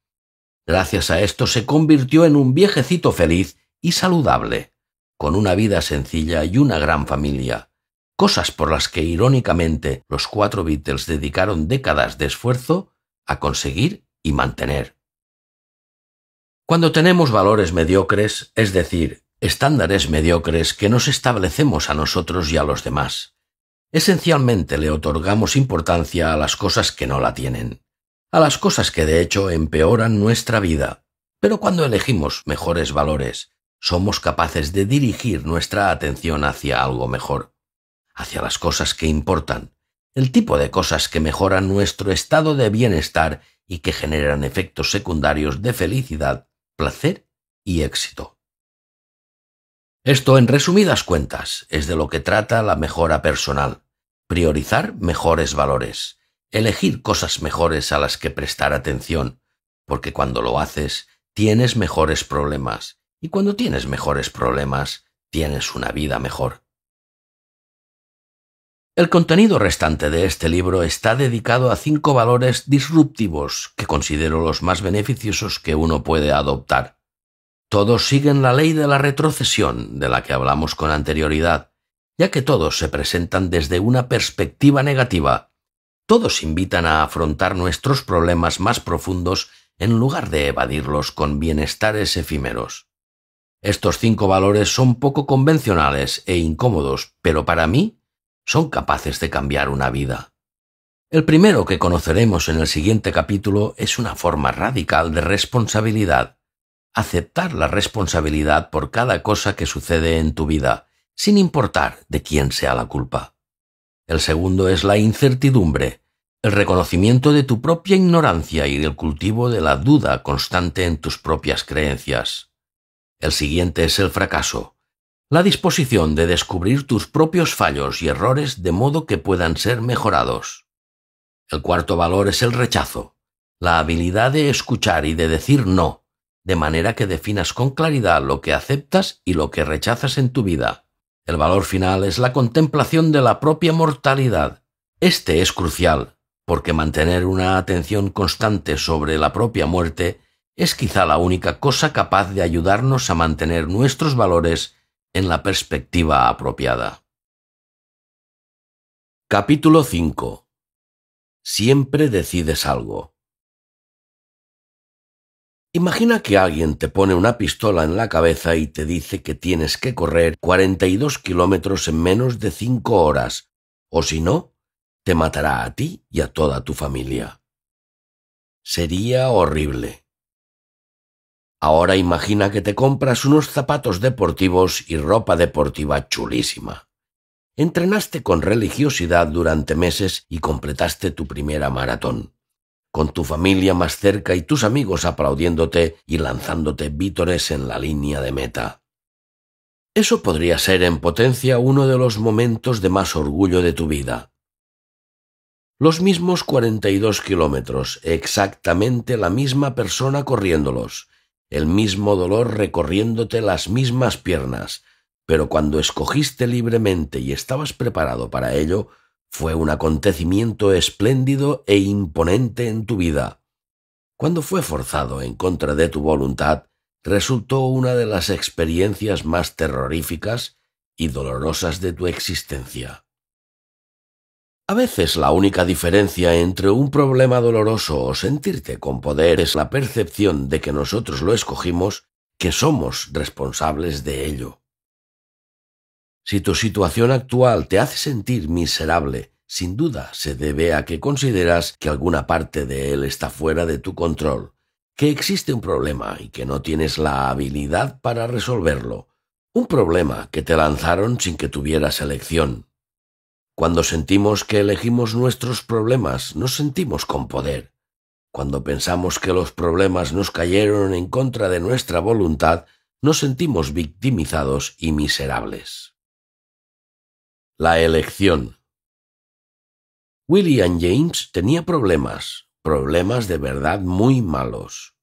Gracias a esto se convirtió en un viejecito feliz y saludable, con una vida sencilla y una gran familia, cosas por las que irónicamente los cuatro Beatles dedicaron décadas de esfuerzo a conseguir y mantener. Cuando tenemos valores mediocres, es decir, estándares mediocres que nos establecemos a nosotros y a los demás. Esencialmente le otorgamos importancia a las cosas que no la tienen, a las cosas que de hecho empeoran nuestra vida. Pero cuando elegimos mejores valores, somos capaces de dirigir nuestra atención hacia algo mejor, hacia las cosas que importan, el tipo de cosas que mejoran nuestro estado de bienestar y que generan efectos secundarios de felicidad, placer y éxito. Esto, en resumidas cuentas, es de lo que trata la mejora personal. Priorizar mejores valores, elegir cosas mejores a las que prestar atención, porque cuando lo haces, tienes mejores problemas, y cuando tienes mejores problemas, tienes una vida mejor. El contenido restante de este libro está dedicado a cinco valores disruptivos que considero los más beneficiosos que uno puede adoptar. Todos siguen la ley de la retrocesión de la que hablamos con anterioridad, ya que todos se presentan desde una perspectiva negativa. Todos invitan a afrontar nuestros problemas más profundos en lugar de evadirlos con bienestares efímeros. Estos cinco valores son poco convencionales e incómodos, pero para mí son capaces de cambiar una vida. El primero que conoceremos en el siguiente capítulo es una forma radical de responsabilidad aceptar la responsabilidad por cada cosa que sucede en tu vida, sin importar de quién sea la culpa. El segundo es la incertidumbre, el reconocimiento de tu propia ignorancia y el cultivo de la duda constante en tus propias creencias. El siguiente es el fracaso, la disposición de descubrir tus propios fallos y errores de modo que puedan ser mejorados. El cuarto valor es el rechazo, la habilidad de escuchar y de decir no, de manera que definas con claridad lo que aceptas y lo que rechazas en tu vida. El valor final es la contemplación de la propia mortalidad. Este es crucial, porque mantener una atención constante sobre la propia muerte es quizá la única cosa capaz de ayudarnos a mantener nuestros valores en la perspectiva apropiada. Capítulo 5. Siempre decides algo. Imagina que alguien te pone una pistola en la cabeza y te dice que tienes que correr 42 kilómetros en menos de 5 horas, o si no, te matará a ti y a toda tu familia. Sería horrible. Ahora imagina que te compras unos zapatos deportivos y ropa deportiva chulísima. Entrenaste con religiosidad durante meses y completaste tu primera maratón con tu familia más cerca y tus amigos aplaudiéndote y lanzándote vítores en la línea de meta. Eso podría ser en potencia uno de los momentos de más orgullo de tu vida. Los mismos 42 kilómetros, exactamente la misma persona corriéndolos, el mismo dolor recorriéndote las mismas piernas, pero cuando escogiste libremente y estabas preparado para ello, fue un acontecimiento espléndido e imponente en tu vida. Cuando fue forzado en contra de tu voluntad, resultó una de las experiencias más terroríficas y dolorosas de tu existencia. A veces la única diferencia entre un problema doloroso o sentirte con poder es la percepción de que nosotros lo escogimos, que somos responsables de ello. Si tu situación actual te hace sentir miserable, sin duda se debe a que consideras que alguna parte de él está fuera de tu control, que existe un problema y que no tienes la habilidad para resolverlo, un problema que te lanzaron sin que tuvieras elección. Cuando sentimos que elegimos nuestros problemas, nos sentimos con poder. Cuando pensamos que los problemas nos cayeron en contra de nuestra voluntad, nos sentimos victimizados y miserables. La elección. William James tenía problemas, problemas de verdad muy malos.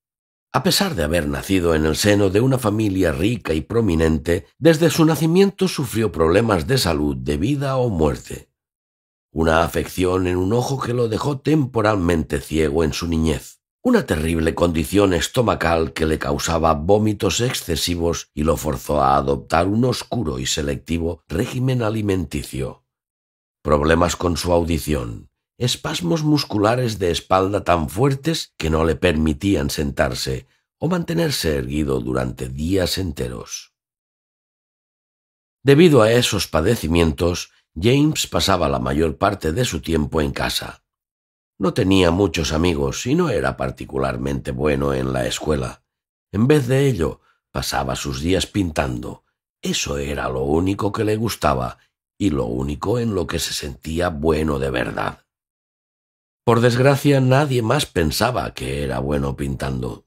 A pesar de haber nacido en el seno de una familia rica y prominente, desde su nacimiento sufrió problemas de salud de vida o muerte. Una afección en un ojo que lo dejó temporalmente ciego en su niñez una terrible condición estomacal que le causaba vómitos excesivos y lo forzó a adoptar un oscuro y selectivo régimen alimenticio. Problemas con su audición, espasmos musculares de espalda tan fuertes que no le permitían sentarse o mantenerse erguido durante días enteros. Debido a esos padecimientos, James pasaba la mayor parte de su tiempo en casa, no tenía muchos amigos y no era particularmente bueno en la escuela. En vez de ello, pasaba sus días pintando. Eso era lo único que le gustaba y lo único en lo que se sentía bueno de verdad. Por desgracia, nadie más pensaba que era bueno pintando.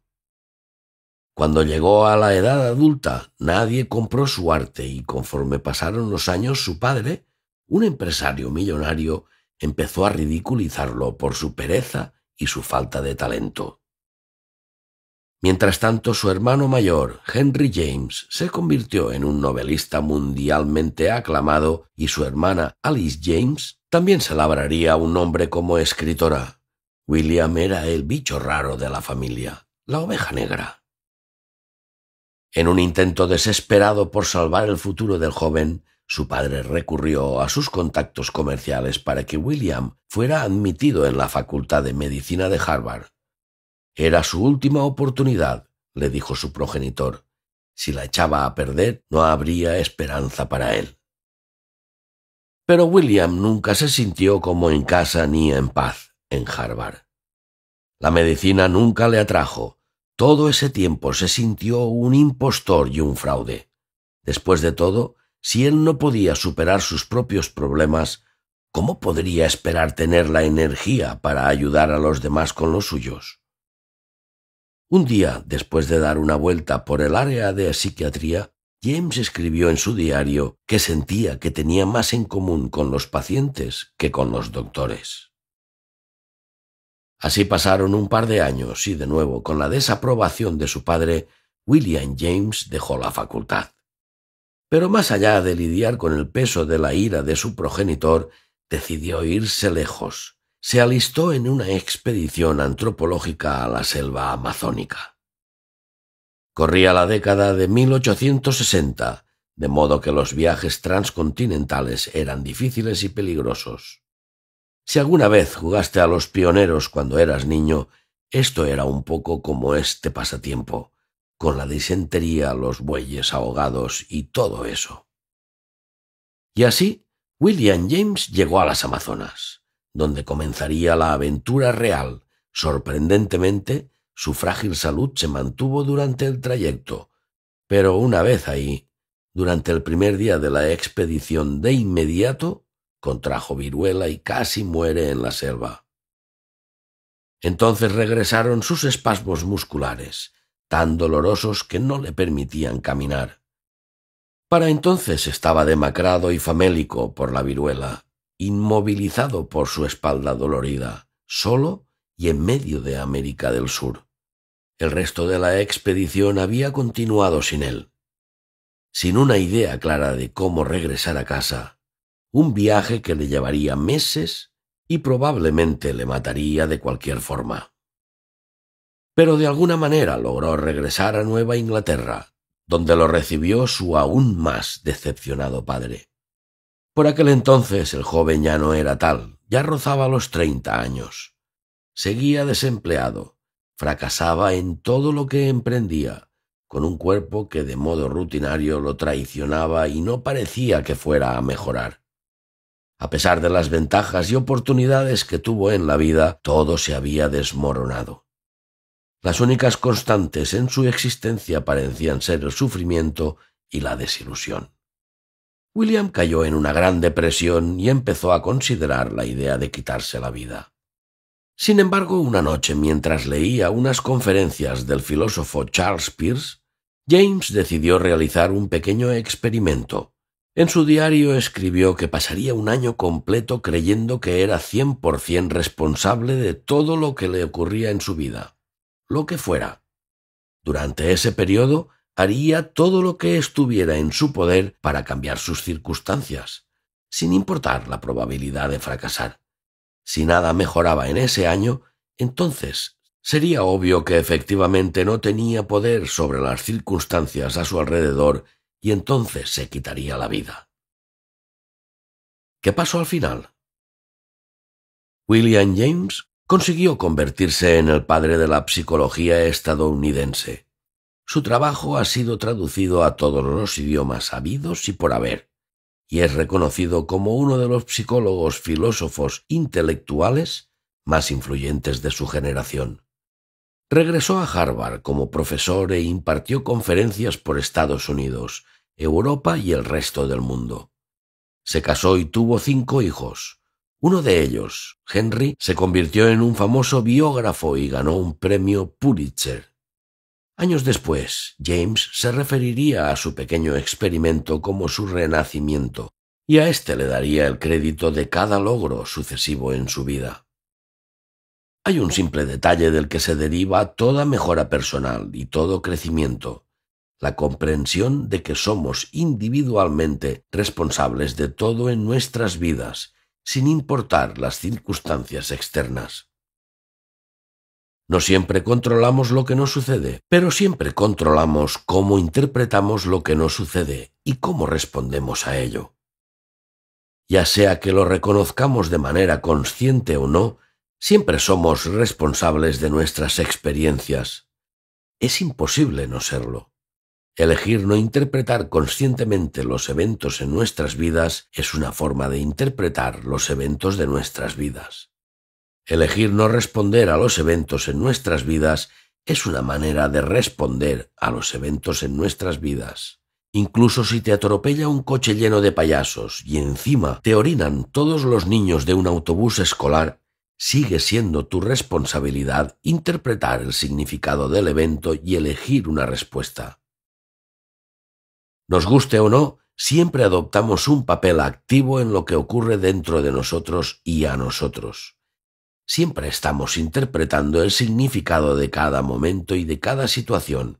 Cuando llegó a la edad adulta, nadie compró su arte y conforme pasaron los años, su padre, un empresario millonario, empezó a ridiculizarlo por su pereza y su falta de talento. Mientras tanto, su hermano mayor, Henry James, se convirtió en un novelista mundialmente aclamado y su hermana, Alice James, también se labraría un nombre como escritora. William era el bicho raro de la familia, la oveja negra. En un intento desesperado por salvar el futuro del joven, su padre recurrió a sus contactos comerciales para que William fuera admitido en la Facultad de Medicina de Harvard. Era su última oportunidad, le dijo su progenitor. Si la echaba a perder, no habría esperanza para él. Pero William nunca se sintió como en casa ni en paz en Harvard. La medicina nunca le atrajo. Todo ese tiempo se sintió un impostor y un fraude. Después de todo, si él no podía superar sus propios problemas, ¿cómo podría esperar tener la energía para ayudar a los demás con los suyos? Un día, después de dar una vuelta por el área de psiquiatría, James escribió en su diario que sentía que tenía más en común con los pacientes que con los doctores. Así pasaron un par de años y de nuevo, con la desaprobación de su padre, William James dejó la facultad. Pero más allá de lidiar con el peso de la ira de su progenitor, decidió irse lejos. Se alistó en una expedición antropológica a la selva amazónica. Corría la década de 1860, de modo que los viajes transcontinentales eran difíciles y peligrosos. Si alguna vez jugaste a los pioneros cuando eras niño, esto era un poco como este pasatiempo con la disentería, los bueyes ahogados y todo eso. Y así, William James llegó a las Amazonas, donde comenzaría la aventura real. Sorprendentemente, su frágil salud se mantuvo durante el trayecto, pero una vez ahí, durante el primer día de la expedición de inmediato, contrajo viruela y casi muere en la selva. Entonces regresaron sus espasmos musculares, tan dolorosos que no le permitían caminar. Para entonces estaba demacrado y famélico por la viruela, inmovilizado por su espalda dolorida, solo y en medio de América del Sur. El resto de la expedición había continuado sin él. Sin una idea clara de cómo regresar a casa, un viaje que le llevaría meses y probablemente le mataría de cualquier forma pero de alguna manera logró regresar a Nueva Inglaterra, donde lo recibió su aún más decepcionado padre. Por aquel entonces el joven ya no era tal, ya rozaba los treinta años. Seguía desempleado, fracasaba en todo lo que emprendía, con un cuerpo que de modo rutinario lo traicionaba y no parecía que fuera a mejorar. A pesar de las ventajas y oportunidades que tuvo en la vida, todo se había desmoronado. Las únicas constantes en su existencia parecían ser el sufrimiento y la desilusión. William cayó en una gran depresión y empezó a considerar la idea de quitarse la vida. Sin embargo, una noche, mientras leía unas conferencias del filósofo Charles Peirce, James decidió realizar un pequeño experimento. En su diario escribió que pasaría un año completo creyendo que era 100% responsable de todo lo que le ocurría en su vida lo que fuera. Durante ese periodo haría todo lo que estuviera en su poder para cambiar sus circunstancias, sin importar la probabilidad de fracasar. Si nada mejoraba en ese año, entonces sería obvio que efectivamente no tenía poder sobre las circunstancias a su alrededor y entonces se quitaría la vida. ¿Qué pasó al final? William James consiguió convertirse en el padre de la psicología estadounidense. Su trabajo ha sido traducido a todos los idiomas habidos y por haber, y es reconocido como uno de los psicólogos filósofos intelectuales más influyentes de su generación. Regresó a Harvard como profesor e impartió conferencias por Estados Unidos, Europa y el resto del mundo. Se casó y tuvo cinco hijos. Uno de ellos, Henry, se convirtió en un famoso biógrafo y ganó un premio Pulitzer. Años después, James se referiría a su pequeño experimento como su renacimiento, y a éste le daría el crédito de cada logro sucesivo en su vida. Hay un simple detalle del que se deriva toda mejora personal y todo crecimiento, la comprensión de que somos individualmente responsables de todo en nuestras vidas, sin importar las circunstancias externas. No siempre controlamos lo que nos sucede, pero siempre controlamos cómo interpretamos lo que nos sucede y cómo respondemos a ello. Ya sea que lo reconozcamos de manera consciente o no, siempre somos responsables de nuestras experiencias. Es imposible no serlo. Elegir no interpretar conscientemente los eventos en nuestras vidas es una forma de interpretar los eventos de nuestras vidas. Elegir no responder a los eventos en nuestras vidas es una manera de responder a los eventos en nuestras vidas. Incluso si te atropella un coche lleno de payasos y encima te orinan todos los niños de un autobús escolar, sigue siendo tu responsabilidad interpretar el significado del evento y elegir una respuesta. Nos guste o no, siempre adoptamos un papel activo en lo que ocurre dentro de nosotros y a nosotros. Siempre estamos interpretando el significado de cada momento y de cada situación.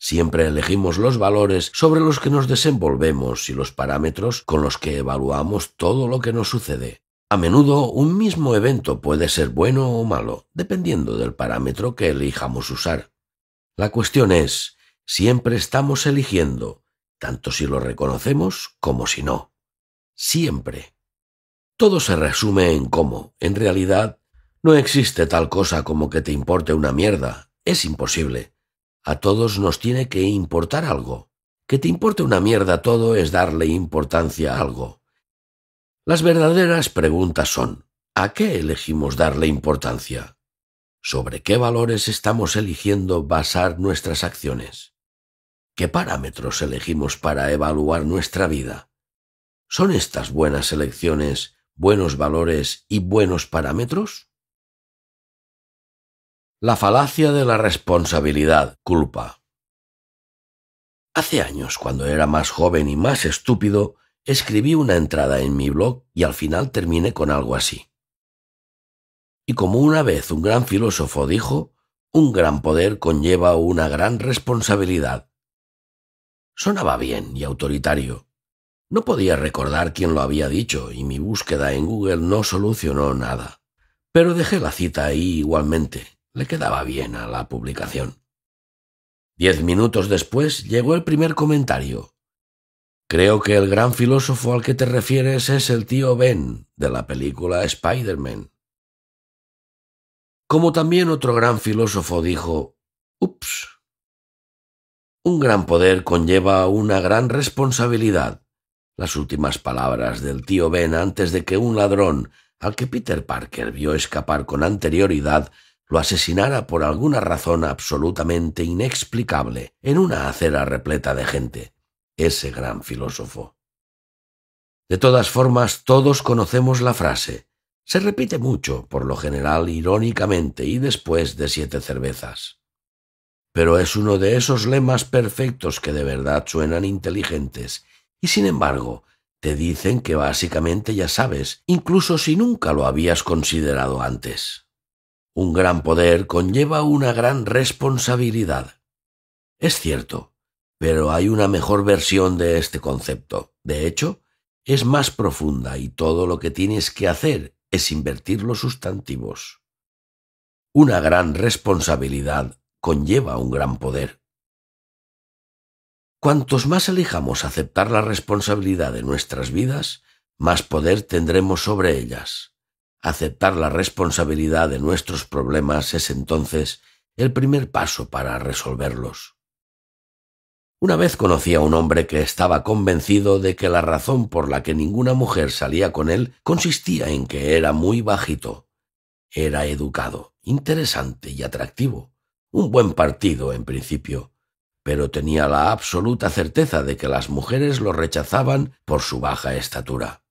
Siempre elegimos los valores sobre los que nos desenvolvemos y los parámetros con los que evaluamos todo lo que nos sucede. A menudo un mismo evento puede ser bueno o malo, dependiendo del parámetro que elijamos usar. La cuestión es, siempre estamos eligiendo, tanto si lo reconocemos como si no. Siempre. Todo se resume en cómo, en realidad, no existe tal cosa como que te importe una mierda. Es imposible. A todos nos tiene que importar algo. Que te importe una mierda todo es darle importancia a algo. Las verdaderas preguntas son, ¿a qué elegimos darle importancia? ¿Sobre qué valores estamos eligiendo basar nuestras acciones? ¿Qué parámetros elegimos para evaluar nuestra vida? ¿Son estas buenas elecciones, buenos valores y buenos parámetros? La falacia de la responsabilidad, culpa. Hace años, cuando era más joven y más estúpido, escribí una entrada en mi blog y al final terminé con algo así. Y como una vez un gran filósofo dijo, un gran poder conlleva una gran responsabilidad. Sonaba bien y autoritario. No podía recordar quién lo había dicho y mi búsqueda en Google no solucionó nada. Pero dejé la cita ahí igualmente. Le quedaba bien a la publicación. Diez minutos después llegó el primer comentario. Creo que el gran filósofo al que te refieres es el tío Ben, de la película Spider-Man. Como también otro gran filósofo dijo, Ups, un gran poder conlleva una gran responsabilidad. Las últimas palabras del tío Ben antes de que un ladrón, al que Peter Parker vio escapar con anterioridad, lo asesinara por alguna razón absolutamente inexplicable en una acera repleta de gente, ese gran filósofo. De todas formas, todos conocemos la frase. Se repite mucho, por lo general irónicamente y después de siete cervezas pero es uno de esos lemas perfectos que de verdad suenan inteligentes y sin embargo te dicen que básicamente ya sabes, incluso si nunca lo habías considerado antes. Un gran poder conlleva una gran responsabilidad. Es cierto, pero hay una mejor versión de este concepto. De hecho, es más profunda y todo lo que tienes que hacer es invertir los sustantivos. Una gran responsabilidad conlleva un gran poder. Cuantos más elijamos aceptar la responsabilidad de nuestras vidas, más poder tendremos sobre ellas. Aceptar la responsabilidad de nuestros problemas es entonces el primer paso para resolverlos. Una vez conocí a un hombre que estaba convencido de que la razón por la que ninguna mujer salía con él consistía en que era muy bajito. Era educado, interesante y atractivo. Un buen partido, en principio, pero tenía la absoluta certeza de que las mujeres lo rechazaban por su baja estatura.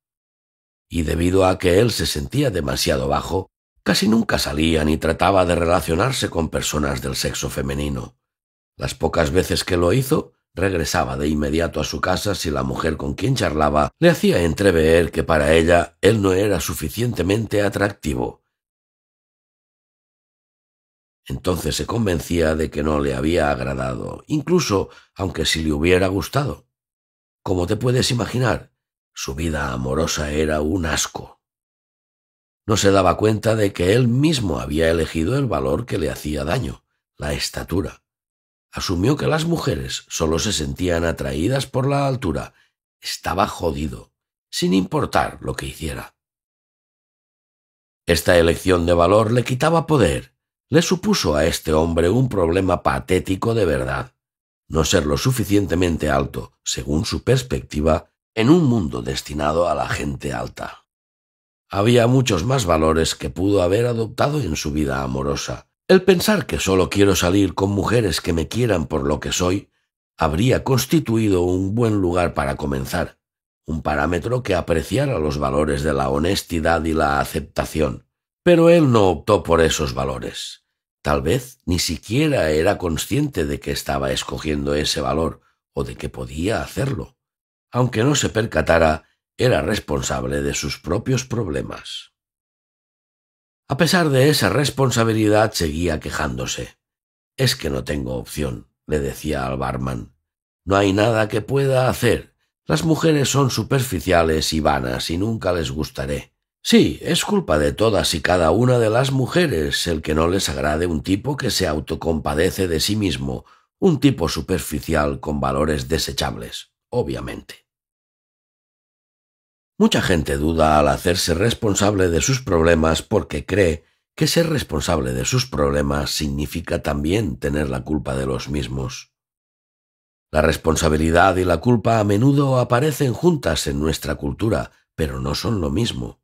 Y debido a que él se sentía demasiado bajo, casi nunca salía ni trataba de relacionarse con personas del sexo femenino. Las pocas veces que lo hizo, regresaba de inmediato a su casa si la mujer con quien charlaba le hacía entrever que para ella él no era suficientemente atractivo, entonces se convencía de que no le había agradado, incluso aunque si le hubiera gustado. Como te puedes imaginar, su vida amorosa era un asco. No se daba cuenta de que él mismo había elegido el valor que le hacía daño, la estatura. Asumió que las mujeres solo se sentían atraídas por la altura. Estaba jodido, sin importar lo que hiciera. Esta elección de valor le quitaba poder le supuso a este hombre un problema patético de verdad, no ser lo suficientemente alto, según su perspectiva, en un mundo destinado a la gente alta. Había muchos más valores que pudo haber adoptado en su vida amorosa. El pensar que solo quiero salir con mujeres que me quieran por lo que soy habría constituido un buen lugar para comenzar, un parámetro que apreciara los valores de la honestidad y la aceptación, pero él no optó por esos valores. Tal vez ni siquiera era consciente de que estaba escogiendo ese valor o de que podía hacerlo. Aunque no se percatara, era responsable de sus propios problemas. A pesar de esa responsabilidad seguía quejándose. Es que no tengo opción, le decía al barman. No hay nada que pueda hacer. Las mujeres son superficiales y vanas y nunca les gustaré. Sí, es culpa de todas y cada una de las mujeres el que no les agrade un tipo que se autocompadece de sí mismo, un tipo superficial con valores desechables, obviamente. Mucha gente duda al hacerse responsable de sus problemas porque cree que ser responsable de sus problemas significa también tener la culpa de los mismos. La responsabilidad y la culpa a menudo aparecen juntas en nuestra cultura, pero no son lo mismo.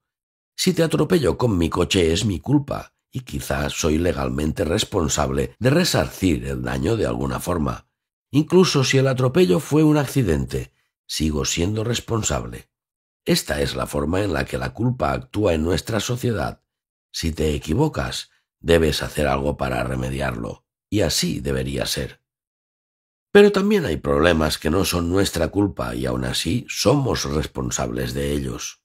Si te atropello con mi coche es mi culpa, y quizás soy legalmente responsable de resarcir el daño de alguna forma. Incluso si el atropello fue un accidente, sigo siendo responsable. Esta es la forma en la que la culpa actúa en nuestra sociedad. Si te equivocas, debes hacer algo para remediarlo, y así debería ser. Pero también hay problemas que no son nuestra culpa y aún así somos responsables de ellos.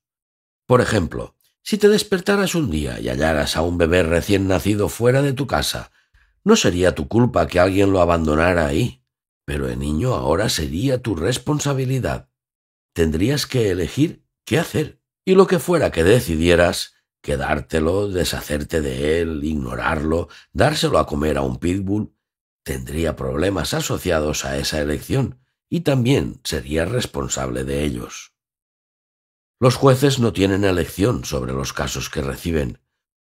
Por ejemplo, si te despertaras un día y hallaras a un bebé recién nacido fuera de tu casa, no sería tu culpa que alguien lo abandonara ahí, pero el eh, niño ahora sería tu responsabilidad. Tendrías que elegir qué hacer, y lo que fuera que decidieras, quedártelo, deshacerte de él, ignorarlo, dárselo a comer a un pitbull, tendría problemas asociados a esa elección, y también sería responsable de ellos. Los jueces no tienen elección sobre los casos que reciben.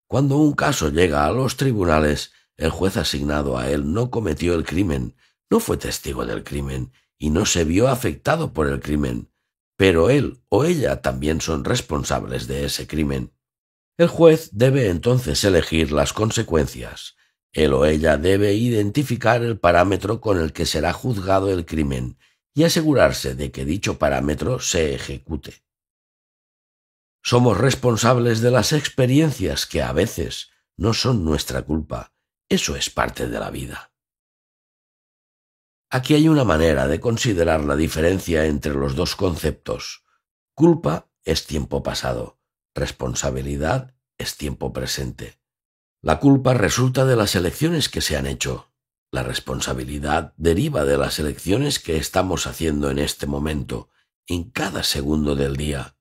Cuando un caso llega a los tribunales, el juez asignado a él no cometió el crimen, no fue testigo del crimen y no se vio afectado por el crimen, pero él o ella también son responsables de ese crimen. El juez debe entonces elegir las consecuencias. Él o ella debe identificar el parámetro con el que será juzgado el crimen y asegurarse de que dicho parámetro se ejecute. Somos responsables de las experiencias que a veces no son nuestra culpa. Eso es parte de la vida. Aquí hay una manera de considerar la diferencia entre los dos conceptos. Culpa es tiempo pasado, responsabilidad es tiempo presente. La culpa resulta de las elecciones que se han hecho. La responsabilidad deriva de las elecciones que estamos haciendo en este momento, en cada segundo del día.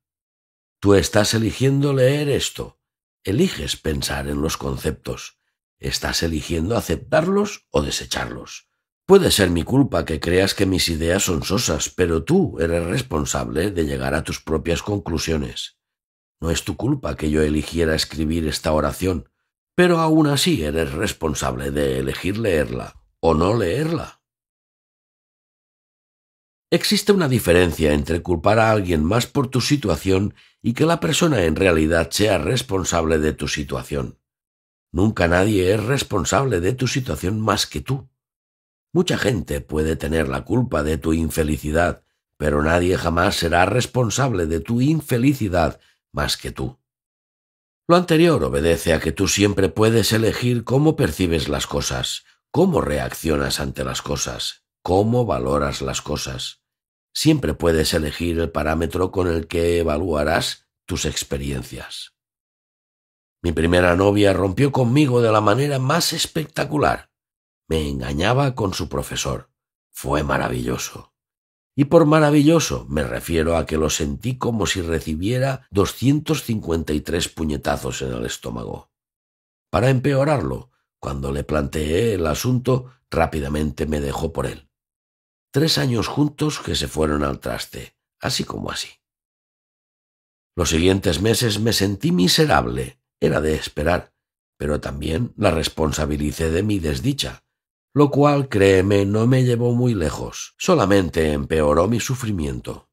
Tú estás eligiendo leer esto. Eliges pensar en los conceptos. Estás eligiendo aceptarlos o desecharlos. Puede ser mi culpa que creas que mis ideas son sosas, pero tú eres responsable de llegar a tus propias conclusiones. No es tu culpa que yo eligiera escribir esta oración, pero aún así eres responsable de elegir leerla o no leerla. Existe una diferencia entre culpar a alguien más por tu situación y que la persona en realidad sea responsable de tu situación. Nunca nadie es responsable de tu situación más que tú. Mucha gente puede tener la culpa de tu infelicidad, pero nadie jamás será responsable de tu infelicidad más que tú. Lo anterior obedece a que tú siempre puedes elegir cómo percibes las cosas, cómo reaccionas ante las cosas, cómo valoras las cosas. Siempre puedes elegir el parámetro con el que evaluarás tus experiencias. Mi primera novia rompió conmigo de la manera más espectacular. Me engañaba con su profesor. Fue maravilloso. Y por maravilloso me refiero a que lo sentí como si recibiera 253 puñetazos en el estómago. Para empeorarlo, cuando le planteé el asunto, rápidamente me dejó por él. Tres años juntos que se fueron al traste, así como así. Los siguientes meses me sentí miserable, era de esperar, pero también la responsabilicé de mi desdicha, lo cual, créeme, no me llevó muy lejos, solamente empeoró mi sufrimiento.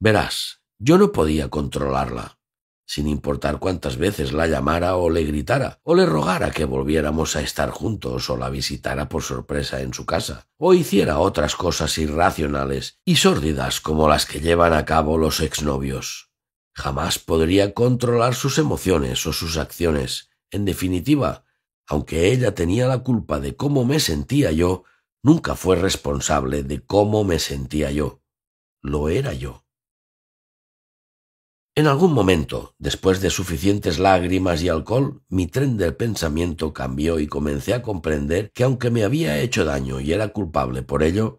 Verás, yo no podía controlarla sin importar cuántas veces la llamara o le gritara, o le rogara que volviéramos a estar juntos o la visitara por sorpresa en su casa, o hiciera otras cosas irracionales y sórdidas como las que llevan a cabo los exnovios. Jamás podría controlar sus emociones o sus acciones. En definitiva, aunque ella tenía la culpa de cómo me sentía yo, nunca fue responsable de cómo me sentía yo. Lo era yo. En algún momento, después de suficientes lágrimas y alcohol, mi tren del pensamiento cambió y comencé a comprender que aunque me había hecho daño y era culpable por ello,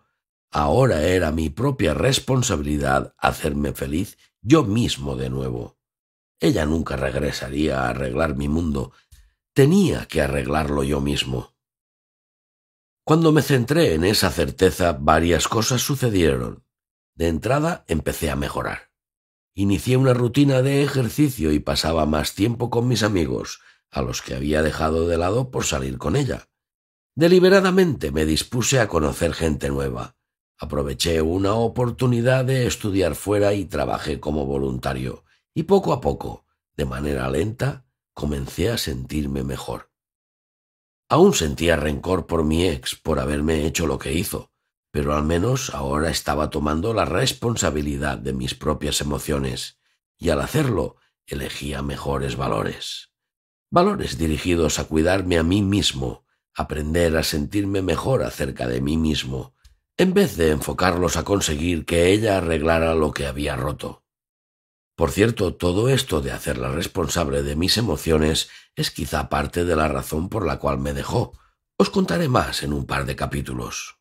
ahora era mi propia responsabilidad hacerme feliz yo mismo de nuevo. Ella nunca regresaría a arreglar mi mundo, tenía que arreglarlo yo mismo. Cuando me centré en esa certeza, varias cosas sucedieron. De entrada empecé a mejorar. Inicié una rutina de ejercicio y pasaba más tiempo con mis amigos, a los que había dejado de lado por salir con ella. Deliberadamente me dispuse a conocer gente nueva. Aproveché una oportunidad de estudiar fuera y trabajé como voluntario, y poco a poco, de manera lenta, comencé a sentirme mejor. Aún sentía rencor por mi ex por haberme hecho lo que hizo, pero al menos ahora estaba tomando la responsabilidad de mis propias emociones, y al hacerlo elegía mejores valores. Valores dirigidos a cuidarme a mí mismo, aprender a sentirme mejor acerca de mí mismo, en vez de enfocarlos a conseguir que ella arreglara lo que había roto. Por cierto, todo esto de hacerla responsable de mis emociones es quizá parte de la razón por la cual me dejó. Os contaré más en un par de capítulos.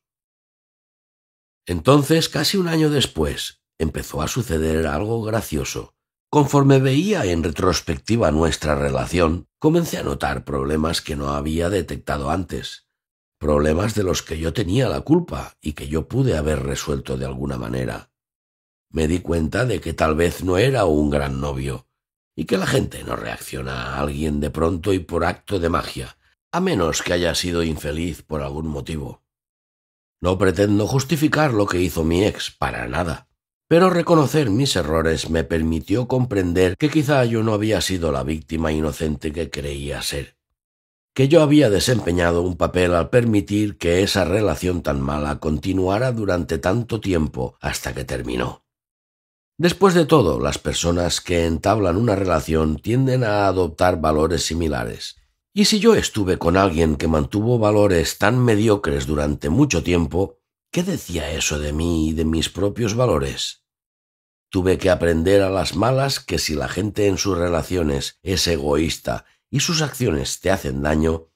Entonces, casi un año después, empezó a suceder algo gracioso. Conforme veía en retrospectiva nuestra relación, comencé a notar problemas que no había detectado antes, problemas de los que yo tenía la culpa y que yo pude haber resuelto de alguna manera. Me di cuenta de que tal vez no era un gran novio, y que la gente no reacciona a alguien de pronto y por acto de magia, a menos que haya sido infeliz por algún motivo. No pretendo justificar lo que hizo mi ex, para nada. Pero reconocer mis errores me permitió comprender que quizá yo no había sido la víctima inocente que creía ser que yo había desempeñado un papel al permitir que esa relación tan mala continuara durante tanto tiempo hasta que terminó. Después de todo, las personas que entablan una relación tienden a adoptar valores similares, y si yo estuve con alguien que mantuvo valores tan mediocres durante mucho tiempo, ¿qué decía eso de mí y de mis propios valores? Tuve que aprender a las malas que si la gente en sus relaciones es egoísta y sus acciones te hacen daño,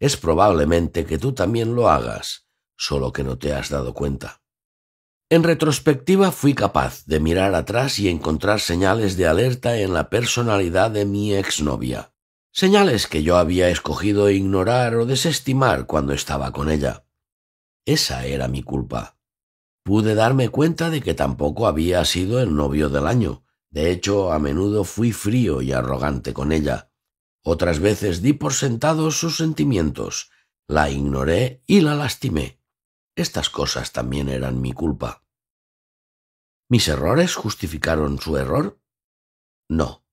es probablemente que tú también lo hagas, solo que no te has dado cuenta. En retrospectiva fui capaz de mirar atrás y encontrar señales de alerta en la personalidad de mi exnovia señales que yo había escogido ignorar o desestimar cuando estaba con ella. Esa era mi culpa. Pude darme cuenta de que tampoco había sido el novio del año. De hecho, a menudo fui frío y arrogante con ella. Otras veces di por sentados sus sentimientos, la ignoré y la lastimé. Estas cosas también eran mi culpa. ¿Mis errores justificaron su error? No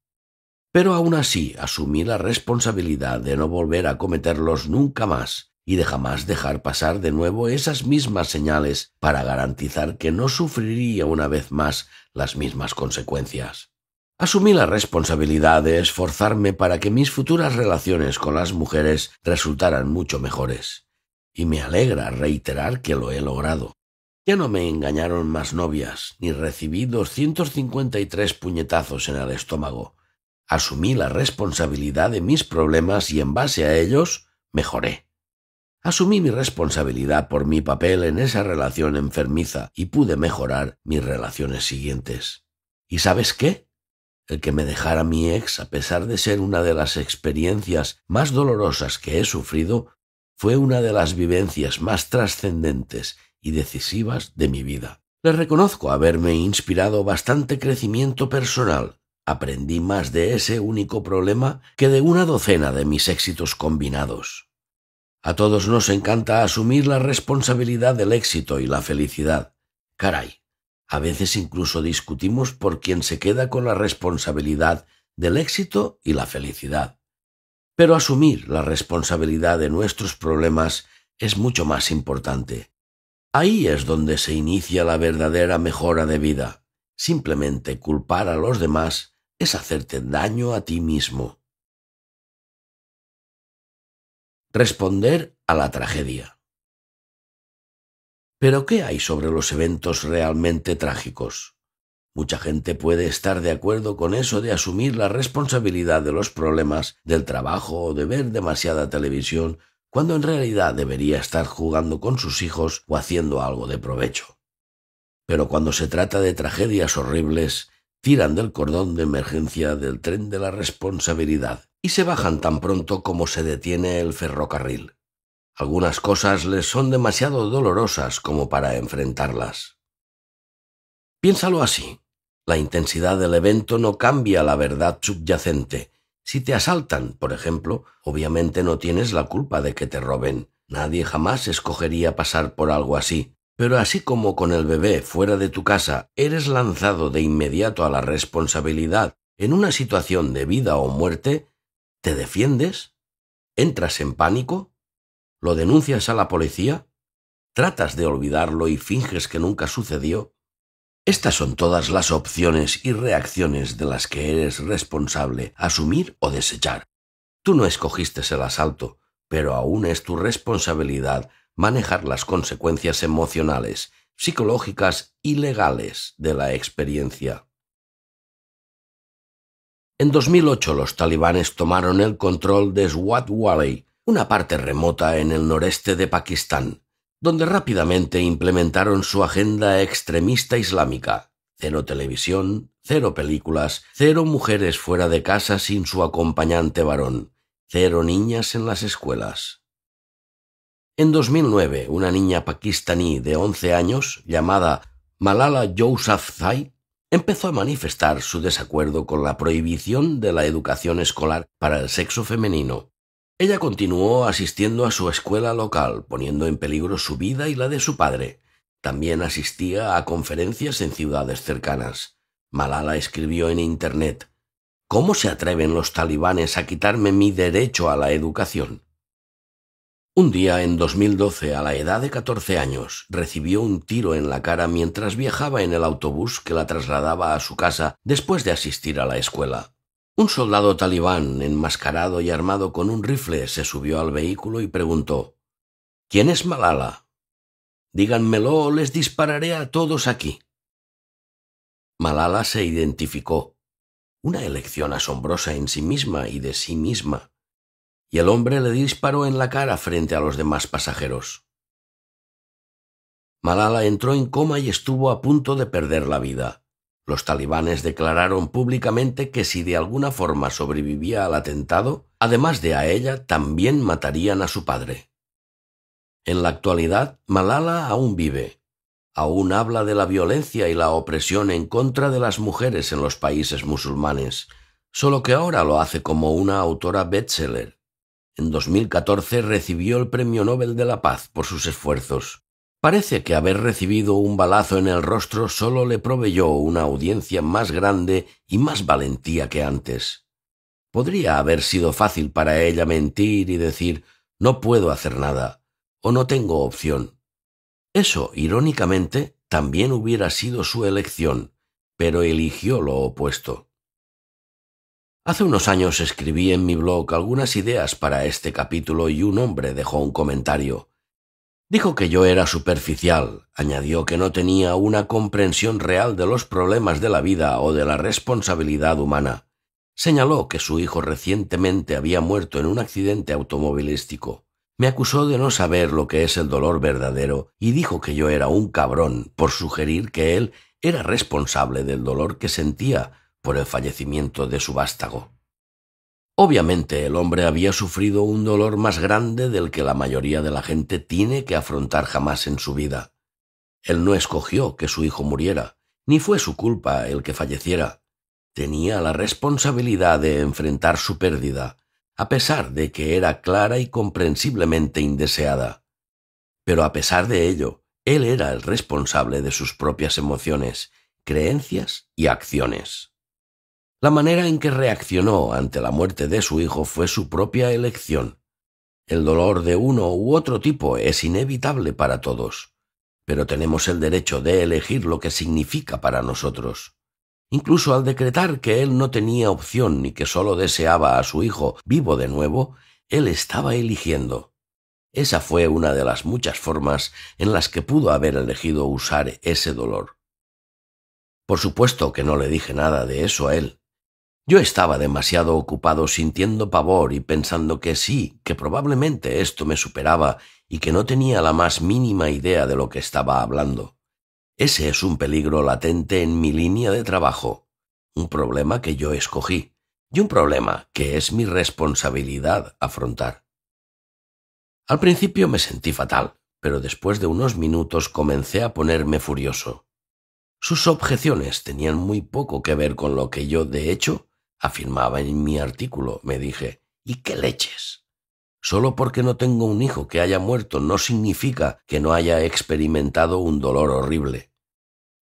pero aún así asumí la responsabilidad de no volver a cometerlos nunca más y de jamás dejar pasar de nuevo esas mismas señales para garantizar que no sufriría una vez más las mismas consecuencias. Asumí la responsabilidad de esforzarme para que mis futuras relaciones con las mujeres resultaran mucho mejores. Y me alegra reiterar que lo he logrado. Ya no me engañaron más novias, ni recibí 253 puñetazos en el estómago, Asumí la responsabilidad de mis problemas y en base a ellos mejoré. Asumí mi responsabilidad por mi papel en esa relación enfermiza y pude mejorar mis relaciones siguientes. ¿Y sabes qué? El que me dejara mi ex, a pesar de ser una de las experiencias más dolorosas que he sufrido, fue una de las vivencias más trascendentes y decisivas de mi vida. Le reconozco haberme inspirado bastante crecimiento personal, Aprendí más de ese único problema que de una docena de mis éxitos combinados. A todos nos encanta asumir la responsabilidad del éxito y la felicidad. Caray, a veces incluso discutimos por quién se queda con la responsabilidad del éxito y la felicidad. Pero asumir la responsabilidad de nuestros problemas es mucho más importante. Ahí es donde se inicia la verdadera mejora de vida. Simplemente culpar a los demás es hacerte daño a ti mismo. Responder a la tragedia. Pero ¿qué hay sobre los eventos realmente trágicos? Mucha gente puede estar de acuerdo con eso de asumir la responsabilidad de los problemas, del trabajo o de ver demasiada televisión, cuando en realidad debería estar jugando con sus hijos o haciendo algo de provecho. Pero cuando se trata de tragedias horribles, tiran del cordón de emergencia del tren de la responsabilidad y se bajan tan pronto como se detiene el ferrocarril. Algunas cosas les son demasiado dolorosas como para enfrentarlas. Piénsalo así. La intensidad del evento no cambia la verdad subyacente. Si te asaltan, por ejemplo, obviamente no tienes la culpa de que te roben. Nadie jamás escogería pasar por algo así. Pero así como con el bebé fuera de tu casa eres lanzado de inmediato a la responsabilidad en una situación de vida o muerte, ¿te defiendes? ¿Entras en pánico? ¿Lo denuncias a la policía? ¿Tratas de olvidarlo y finges que nunca sucedió? Estas son todas las opciones y reacciones de las que eres responsable asumir o desechar. Tú no escogiste el asalto, pero aún es tu responsabilidad manejar las consecuencias emocionales, psicológicas y legales de la experiencia. En 2008 los talibanes tomaron el control de Swat Valley, una parte remota en el noreste de Pakistán, donde rápidamente implementaron su agenda extremista islámica. Cero televisión, cero películas, cero mujeres fuera de casa sin su acompañante varón, cero niñas en las escuelas. En 2009, una niña pakistaní de 11 años, llamada Malala Yousafzai, empezó a manifestar su desacuerdo con la prohibición de la educación escolar para el sexo femenino. Ella continuó asistiendo a su escuela local, poniendo en peligro su vida y la de su padre. También asistía a conferencias en ciudades cercanas. Malala escribió en Internet, ¿Cómo se atreven los talibanes a quitarme mi derecho a la educación? Un día en 2012, a la edad de 14 años, recibió un tiro en la cara mientras viajaba en el autobús que la trasladaba a su casa después de asistir a la escuela. Un soldado talibán, enmascarado y armado con un rifle, se subió al vehículo y preguntó ¿Quién es Malala? Díganmelo o les dispararé a todos aquí. Malala se identificó. Una elección asombrosa en sí misma y de sí misma y el hombre le disparó en la cara frente a los demás pasajeros. Malala entró en coma y estuvo a punto de perder la vida. Los talibanes declararon públicamente que si de alguna forma sobrevivía al atentado, además de a ella, también matarían a su padre. En la actualidad, Malala aún vive. Aún habla de la violencia y la opresión en contra de las mujeres en los países musulmanes, solo que ahora lo hace como una autora bestseller en 2014 recibió el Premio Nobel de la Paz por sus esfuerzos. Parece que haber recibido un balazo en el rostro solo le proveyó una audiencia más grande y más valentía que antes. Podría haber sido fácil para ella mentir y decir no puedo hacer nada o no tengo opción. Eso, irónicamente, también hubiera sido su elección, pero eligió lo opuesto. Hace unos años escribí en mi blog algunas ideas para este capítulo y un hombre dejó un comentario. Dijo que yo era superficial, añadió que no tenía una comprensión real de los problemas de la vida o de la responsabilidad humana. Señaló que su hijo recientemente había muerto en un accidente automovilístico. Me acusó de no saber lo que es el dolor verdadero y dijo que yo era un cabrón por sugerir que él era responsable del dolor que sentía por el fallecimiento de su vástago. Obviamente el hombre había sufrido un dolor más grande del que la mayoría de la gente tiene que afrontar jamás en su vida. Él no escogió que su hijo muriera, ni fue su culpa el que falleciera. Tenía la responsabilidad de enfrentar su pérdida, a pesar de que era clara y comprensiblemente indeseada. Pero a pesar de ello, él era el responsable de sus propias emociones, creencias y acciones. La manera en que reaccionó ante la muerte de su hijo fue su propia elección. El dolor de uno u otro tipo es inevitable para todos, pero tenemos el derecho de elegir lo que significa para nosotros. Incluso al decretar que él no tenía opción ni que sólo deseaba a su hijo vivo de nuevo, él estaba eligiendo. Esa fue una de las muchas formas en las que pudo haber elegido usar ese dolor. Por supuesto que no le dije nada de eso a él. Yo estaba demasiado ocupado sintiendo pavor y pensando que sí, que probablemente esto me superaba y que no tenía la más mínima idea de lo que estaba hablando. Ese es un peligro latente en mi línea de trabajo, un problema que yo escogí y un problema que es mi responsabilidad afrontar. Al principio me sentí fatal, pero después de unos minutos comencé a ponerme furioso. Sus objeciones tenían muy poco que ver con lo que yo, de hecho, afirmaba en mi artículo, me dije, ¿y qué leches? Solo porque no tengo un hijo que haya muerto no significa que no haya experimentado un dolor horrible.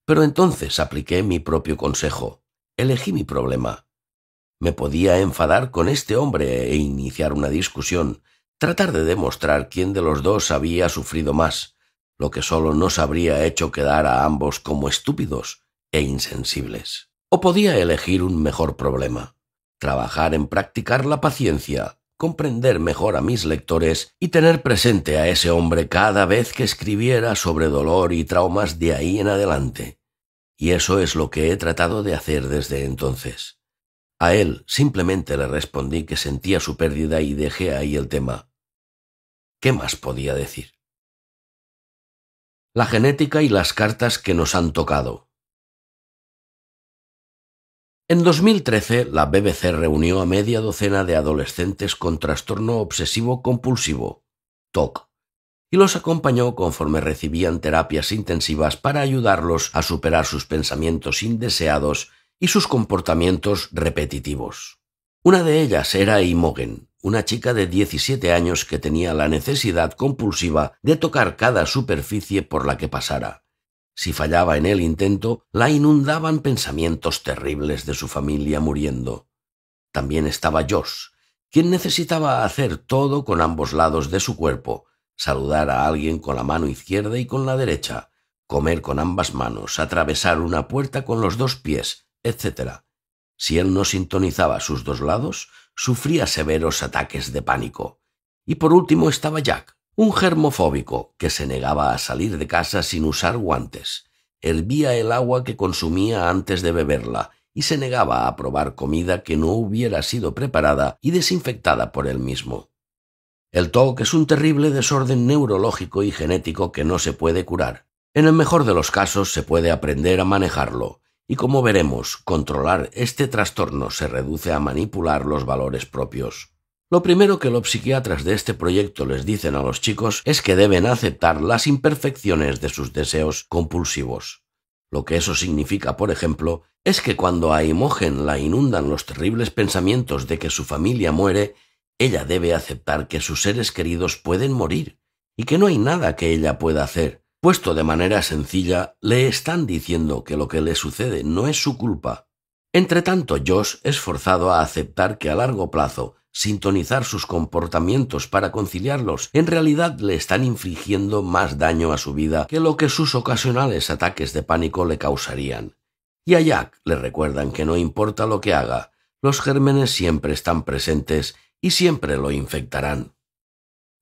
Pero entonces apliqué mi propio consejo, elegí mi problema. Me podía enfadar con este hombre e iniciar una discusión, tratar de demostrar quién de los dos había sufrido más, lo que solo nos habría hecho quedar a ambos como estúpidos e insensibles podía elegir un mejor problema, trabajar en practicar la paciencia, comprender mejor a mis lectores y tener presente a ese hombre cada vez que escribiera sobre dolor y traumas de ahí en adelante. Y eso es lo que he tratado de hacer desde entonces. A él simplemente le respondí que sentía su pérdida y dejé ahí el tema. ¿Qué más podía decir? La genética y las cartas que nos han tocado. En 2013, la BBC reunió a media docena de adolescentes con trastorno obsesivo compulsivo, TOC, y los acompañó conforme recibían terapias intensivas para ayudarlos a superar sus pensamientos indeseados y sus comportamientos repetitivos. Una de ellas era Imogen, una chica de 17 años que tenía la necesidad compulsiva de tocar cada superficie por la que pasara si fallaba en el intento, la inundaban pensamientos terribles de su familia muriendo. También estaba Josh, quien necesitaba hacer todo con ambos lados de su cuerpo, saludar a alguien con la mano izquierda y con la derecha, comer con ambas manos, atravesar una puerta con los dos pies, etc. Si él no sintonizaba sus dos lados, sufría severos ataques de pánico. Y por último estaba Jack, un germofóbico que se negaba a salir de casa sin usar guantes, hervía el agua que consumía antes de beberla y se negaba a probar comida que no hubiera sido preparada y desinfectada por él mismo. El TOC es un terrible desorden neurológico y genético que no se puede curar. En el mejor de los casos se puede aprender a manejarlo, y como veremos, controlar este trastorno se reduce a manipular los valores propios. Lo primero que los psiquiatras de este proyecto les dicen a los chicos es que deben aceptar las imperfecciones de sus deseos compulsivos. Lo que eso significa, por ejemplo, es que cuando a Imogen la inundan los terribles pensamientos de que su familia muere, ella debe aceptar que sus seres queridos pueden morir y que no hay nada que ella pueda hacer. Puesto de manera sencilla, le están diciendo que lo que le sucede no es su culpa. Entretanto, Josh es forzado a aceptar que a largo plazo sintonizar sus comportamientos para conciliarlos, en realidad le están infligiendo más daño a su vida que lo que sus ocasionales ataques de pánico le causarían. Y a Jack le recuerdan que no importa lo que haga, los gérmenes siempre están presentes y siempre lo infectarán.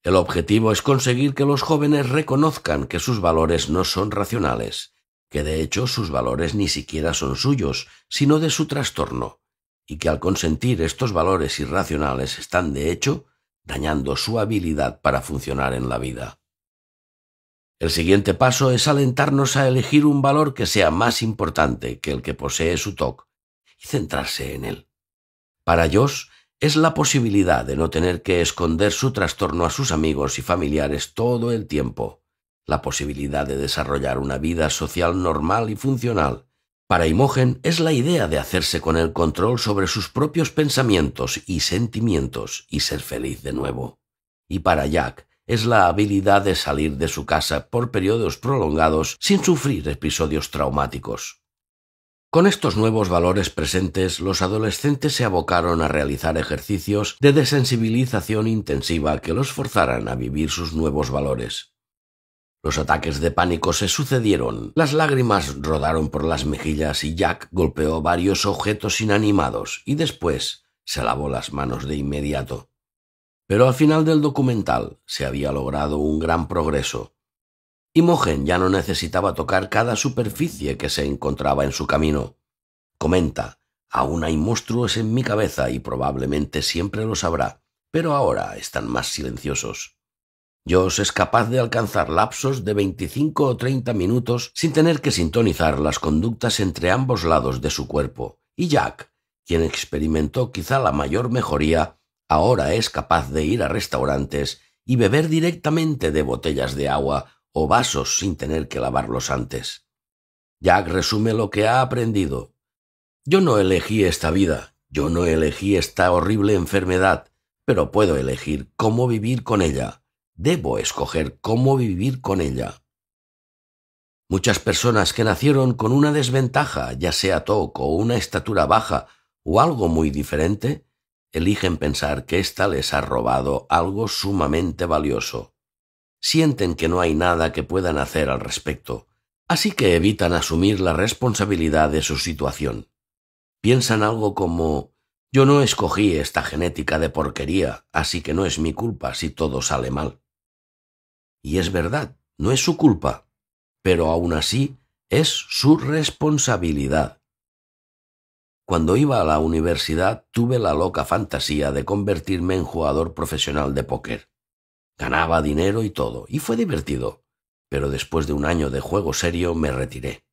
El objetivo es conseguir que los jóvenes reconozcan que sus valores no son racionales, que de hecho sus valores ni siquiera son suyos, sino de su trastorno, y que al consentir estos valores irracionales están de hecho dañando su habilidad para funcionar en la vida. El siguiente paso es alentarnos a elegir un valor que sea más importante que el que posee su TOC y centrarse en él. Para ellos es la posibilidad de no tener que esconder su trastorno a sus amigos y familiares todo el tiempo, la posibilidad de desarrollar una vida social normal y funcional, para Imogen es la idea de hacerse con el control sobre sus propios pensamientos y sentimientos y ser feliz de nuevo. Y para Jack es la habilidad de salir de su casa por periodos prolongados sin sufrir episodios traumáticos. Con estos nuevos valores presentes, los adolescentes se abocaron a realizar ejercicios de desensibilización intensiva que los forzaran a vivir sus nuevos valores. Los ataques de pánico se sucedieron, las lágrimas rodaron por las mejillas y Jack golpeó varios objetos inanimados y después se lavó las manos de inmediato. Pero al final del documental se había logrado un gran progreso. Imogen ya no necesitaba tocar cada superficie que se encontraba en su camino. Comenta, aún hay monstruos en mi cabeza y probablemente siempre lo habrá, pero ahora están más silenciosos. Josh es capaz de alcanzar lapsos de 25 o 30 minutos sin tener que sintonizar las conductas entre ambos lados de su cuerpo, y Jack, quien experimentó quizá la mayor mejoría, ahora es capaz de ir a restaurantes y beber directamente de botellas de agua o vasos sin tener que lavarlos antes. Jack resume lo que ha aprendido. Yo no elegí esta vida, yo no elegí esta horrible enfermedad, pero puedo elegir cómo vivir con ella debo escoger cómo vivir con ella. Muchas personas que nacieron con una desventaja, ya sea toco o una estatura baja o algo muy diferente, eligen pensar que ésta les ha robado algo sumamente valioso. Sienten que no hay nada que puedan hacer al respecto, así que evitan asumir la responsabilidad de su situación. Piensan algo como yo no escogí esta genética de porquería, así que no es mi culpa si todo sale mal. Y es verdad, no es su culpa, pero aún así es su responsabilidad. Cuando iba a la universidad tuve la loca fantasía de convertirme en jugador profesional de póker. Ganaba dinero y todo, y fue divertido, pero después de un año de juego serio me retiré.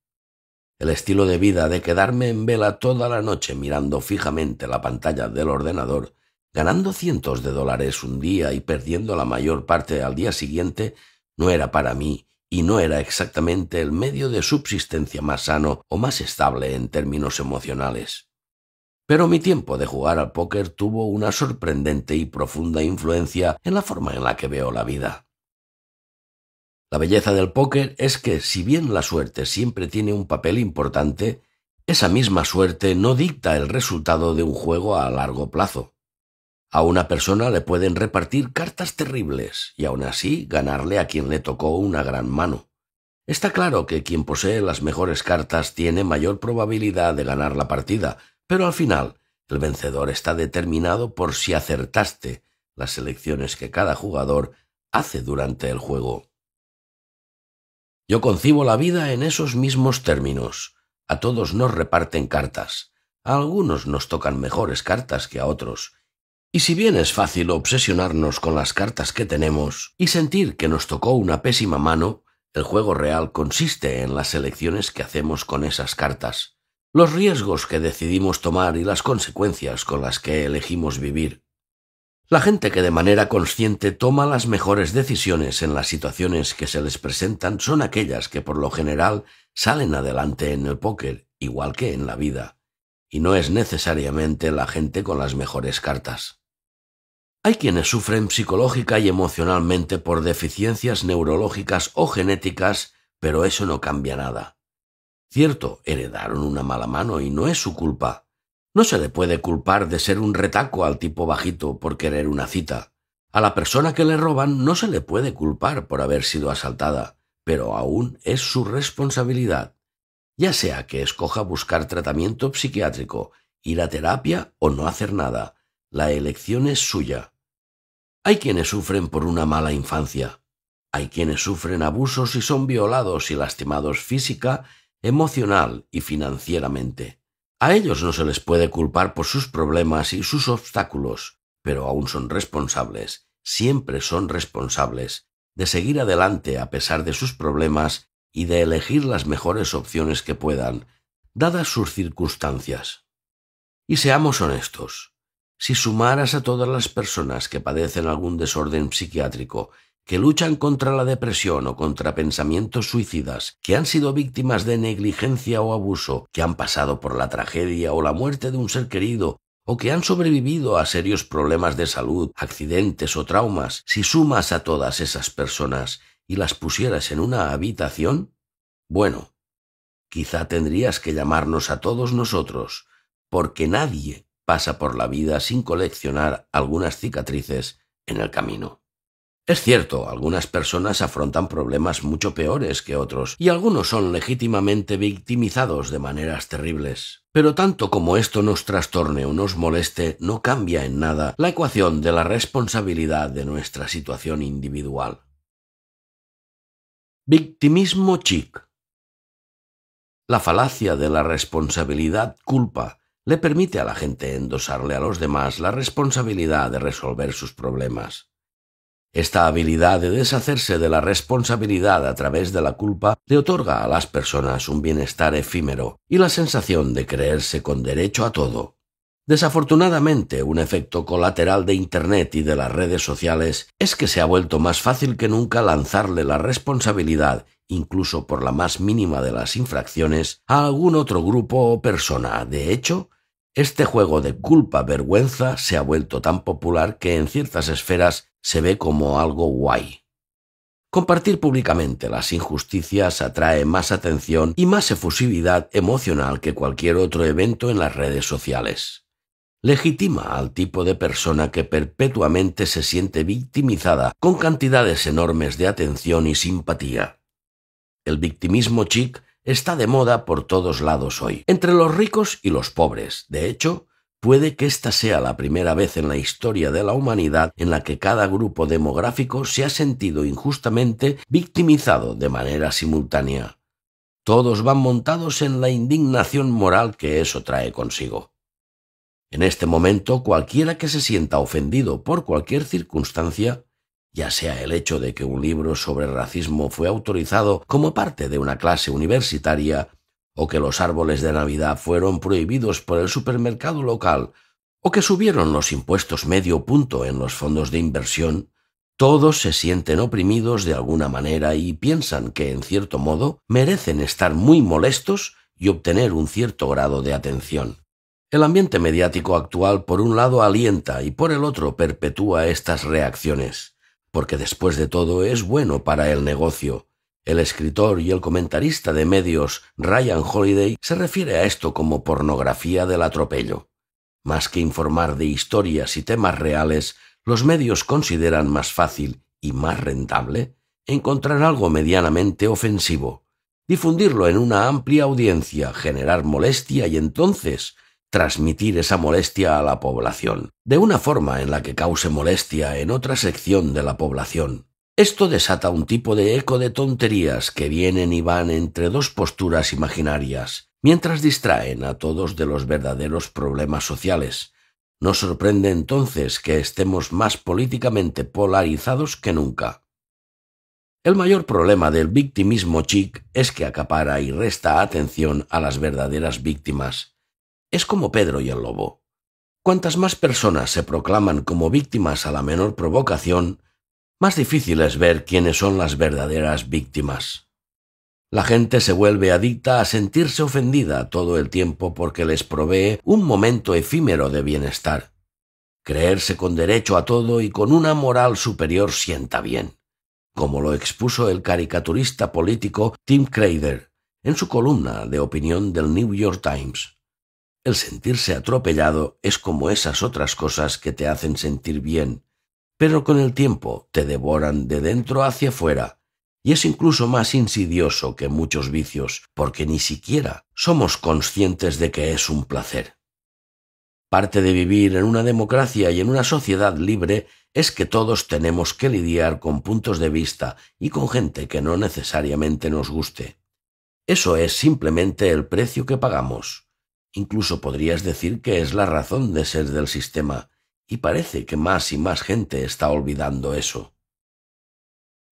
El estilo de vida de quedarme en vela toda la noche mirando fijamente la pantalla del ordenador Ganando cientos de dólares un día y perdiendo la mayor parte al día siguiente no era para mí y no era exactamente el medio de subsistencia más sano o más estable en términos emocionales. Pero mi tiempo de jugar al póker tuvo una sorprendente y profunda influencia en la forma en la que veo la vida. La belleza del póker es que, si bien la suerte siempre tiene un papel importante, esa misma suerte no dicta el resultado de un juego a largo plazo. A una persona le pueden repartir cartas terribles y aún así ganarle a quien le tocó una gran mano. Está claro que quien posee las mejores cartas tiene mayor probabilidad de ganar la partida, pero al final el vencedor está determinado por si acertaste las elecciones que cada jugador hace durante el juego. Yo concibo la vida en esos mismos términos. A todos nos reparten cartas. A algunos nos tocan mejores cartas que a otros, y si bien es fácil obsesionarnos con las cartas que tenemos y sentir que nos tocó una pésima mano, el juego real consiste en las elecciones que hacemos con esas cartas, los riesgos que decidimos tomar y las consecuencias con las que elegimos vivir. La gente que de manera consciente toma las mejores decisiones en las situaciones que se les presentan son aquellas que por lo general salen adelante en el póker, igual que en la vida, y no es necesariamente la gente con las mejores cartas. Hay quienes sufren psicológica y emocionalmente por deficiencias neurológicas o genéticas, pero eso no cambia nada. Cierto, heredaron una mala mano y no es su culpa. No se le puede culpar de ser un retaco al tipo bajito por querer una cita. A la persona que le roban no se le puede culpar por haber sido asaltada, pero aún es su responsabilidad. Ya sea que escoja buscar tratamiento psiquiátrico, ir a terapia o no hacer nada, la elección es suya. Hay quienes sufren por una mala infancia. Hay quienes sufren abusos y son violados y lastimados física, emocional y financieramente. A ellos no se les puede culpar por sus problemas y sus obstáculos, pero aún son responsables, siempre son responsables, de seguir adelante a pesar de sus problemas y de elegir las mejores opciones que puedan, dadas sus circunstancias. Y seamos honestos, si sumaras a todas las personas que padecen algún desorden psiquiátrico, que luchan contra la depresión o contra pensamientos suicidas, que han sido víctimas de negligencia o abuso, que han pasado por la tragedia o la muerte de un ser querido, o que han sobrevivido a serios problemas de salud, accidentes o traumas, si sumas a todas esas personas y las pusieras en una habitación, bueno, quizá tendrías que llamarnos a todos nosotros, porque nadie pasa por la vida sin coleccionar algunas cicatrices en el camino. Es cierto, algunas personas afrontan problemas mucho peores que otros, y algunos son legítimamente victimizados de maneras terribles. Pero tanto como esto nos trastorne o nos moleste, no cambia en nada la ecuación de la responsabilidad de nuestra situación individual. Victimismo chic. La falacia de la responsabilidad culpa le permite a la gente endosarle a los demás la responsabilidad de resolver sus problemas. Esta habilidad de deshacerse de la responsabilidad a través de la culpa le otorga a las personas un bienestar efímero y la sensación de creerse con derecho a todo. Desafortunadamente, un efecto colateral de Internet y de las redes sociales es que se ha vuelto más fácil que nunca lanzarle la responsabilidad incluso por la más mínima de las infracciones, a algún otro grupo o persona. De hecho, este juego de culpa-vergüenza se ha vuelto tan popular que en ciertas esferas se ve como algo guay. Compartir públicamente las injusticias atrae más atención y más efusividad emocional que cualquier otro evento en las redes sociales. Legitima al tipo de persona que perpetuamente se siente victimizada con cantidades enormes de atención y simpatía. El victimismo chic está de moda por todos lados hoy, entre los ricos y los pobres. De hecho, puede que esta sea la primera vez en la historia de la humanidad en la que cada grupo demográfico se ha sentido injustamente victimizado de manera simultánea. Todos van montados en la indignación moral que eso trae consigo. En este momento, cualquiera que se sienta ofendido por cualquier circunstancia ya sea el hecho de que un libro sobre racismo fue autorizado como parte de una clase universitaria, o que los árboles de Navidad fueron prohibidos por el supermercado local, o que subieron los impuestos medio punto en los fondos de inversión, todos se sienten oprimidos de alguna manera y piensan que, en cierto modo, merecen estar muy molestos y obtener un cierto grado de atención. El ambiente mediático actual, por un lado, alienta y por el otro perpetúa estas reacciones porque después de todo es bueno para el negocio. El escritor y el comentarista de medios Ryan Holiday se refiere a esto como pornografía del atropello. Más que informar de historias y temas reales, los medios consideran más fácil y más rentable encontrar algo medianamente ofensivo, difundirlo en una amplia audiencia, generar molestia y entonces transmitir esa molestia a la población, de una forma en la que cause molestia en otra sección de la población. Esto desata un tipo de eco de tonterías que vienen y van entre dos posturas imaginarias, mientras distraen a todos de los verdaderos problemas sociales. No sorprende entonces que estemos más políticamente polarizados que nunca. El mayor problema del victimismo chic es que acapara y resta atención a las verdaderas víctimas, es como Pedro y el lobo. Cuantas más personas se proclaman como víctimas a la menor provocación, más difícil es ver quiénes son las verdaderas víctimas. La gente se vuelve adicta a sentirse ofendida todo el tiempo porque les provee un momento efímero de bienestar. Creerse con derecho a todo y con una moral superior sienta bien, como lo expuso el caricaturista político Tim Crader en su columna de opinión del New York Times. El sentirse atropellado es como esas otras cosas que te hacen sentir bien, pero con el tiempo te devoran de dentro hacia fuera, y es incluso más insidioso que muchos vicios, porque ni siquiera somos conscientes de que es un placer. Parte de vivir en una democracia y en una sociedad libre es que todos tenemos que lidiar con puntos de vista y con gente que no necesariamente nos guste. Eso es simplemente el precio que pagamos. Incluso podrías decir que es la razón de ser del sistema, y parece que más y más gente está olvidando eso.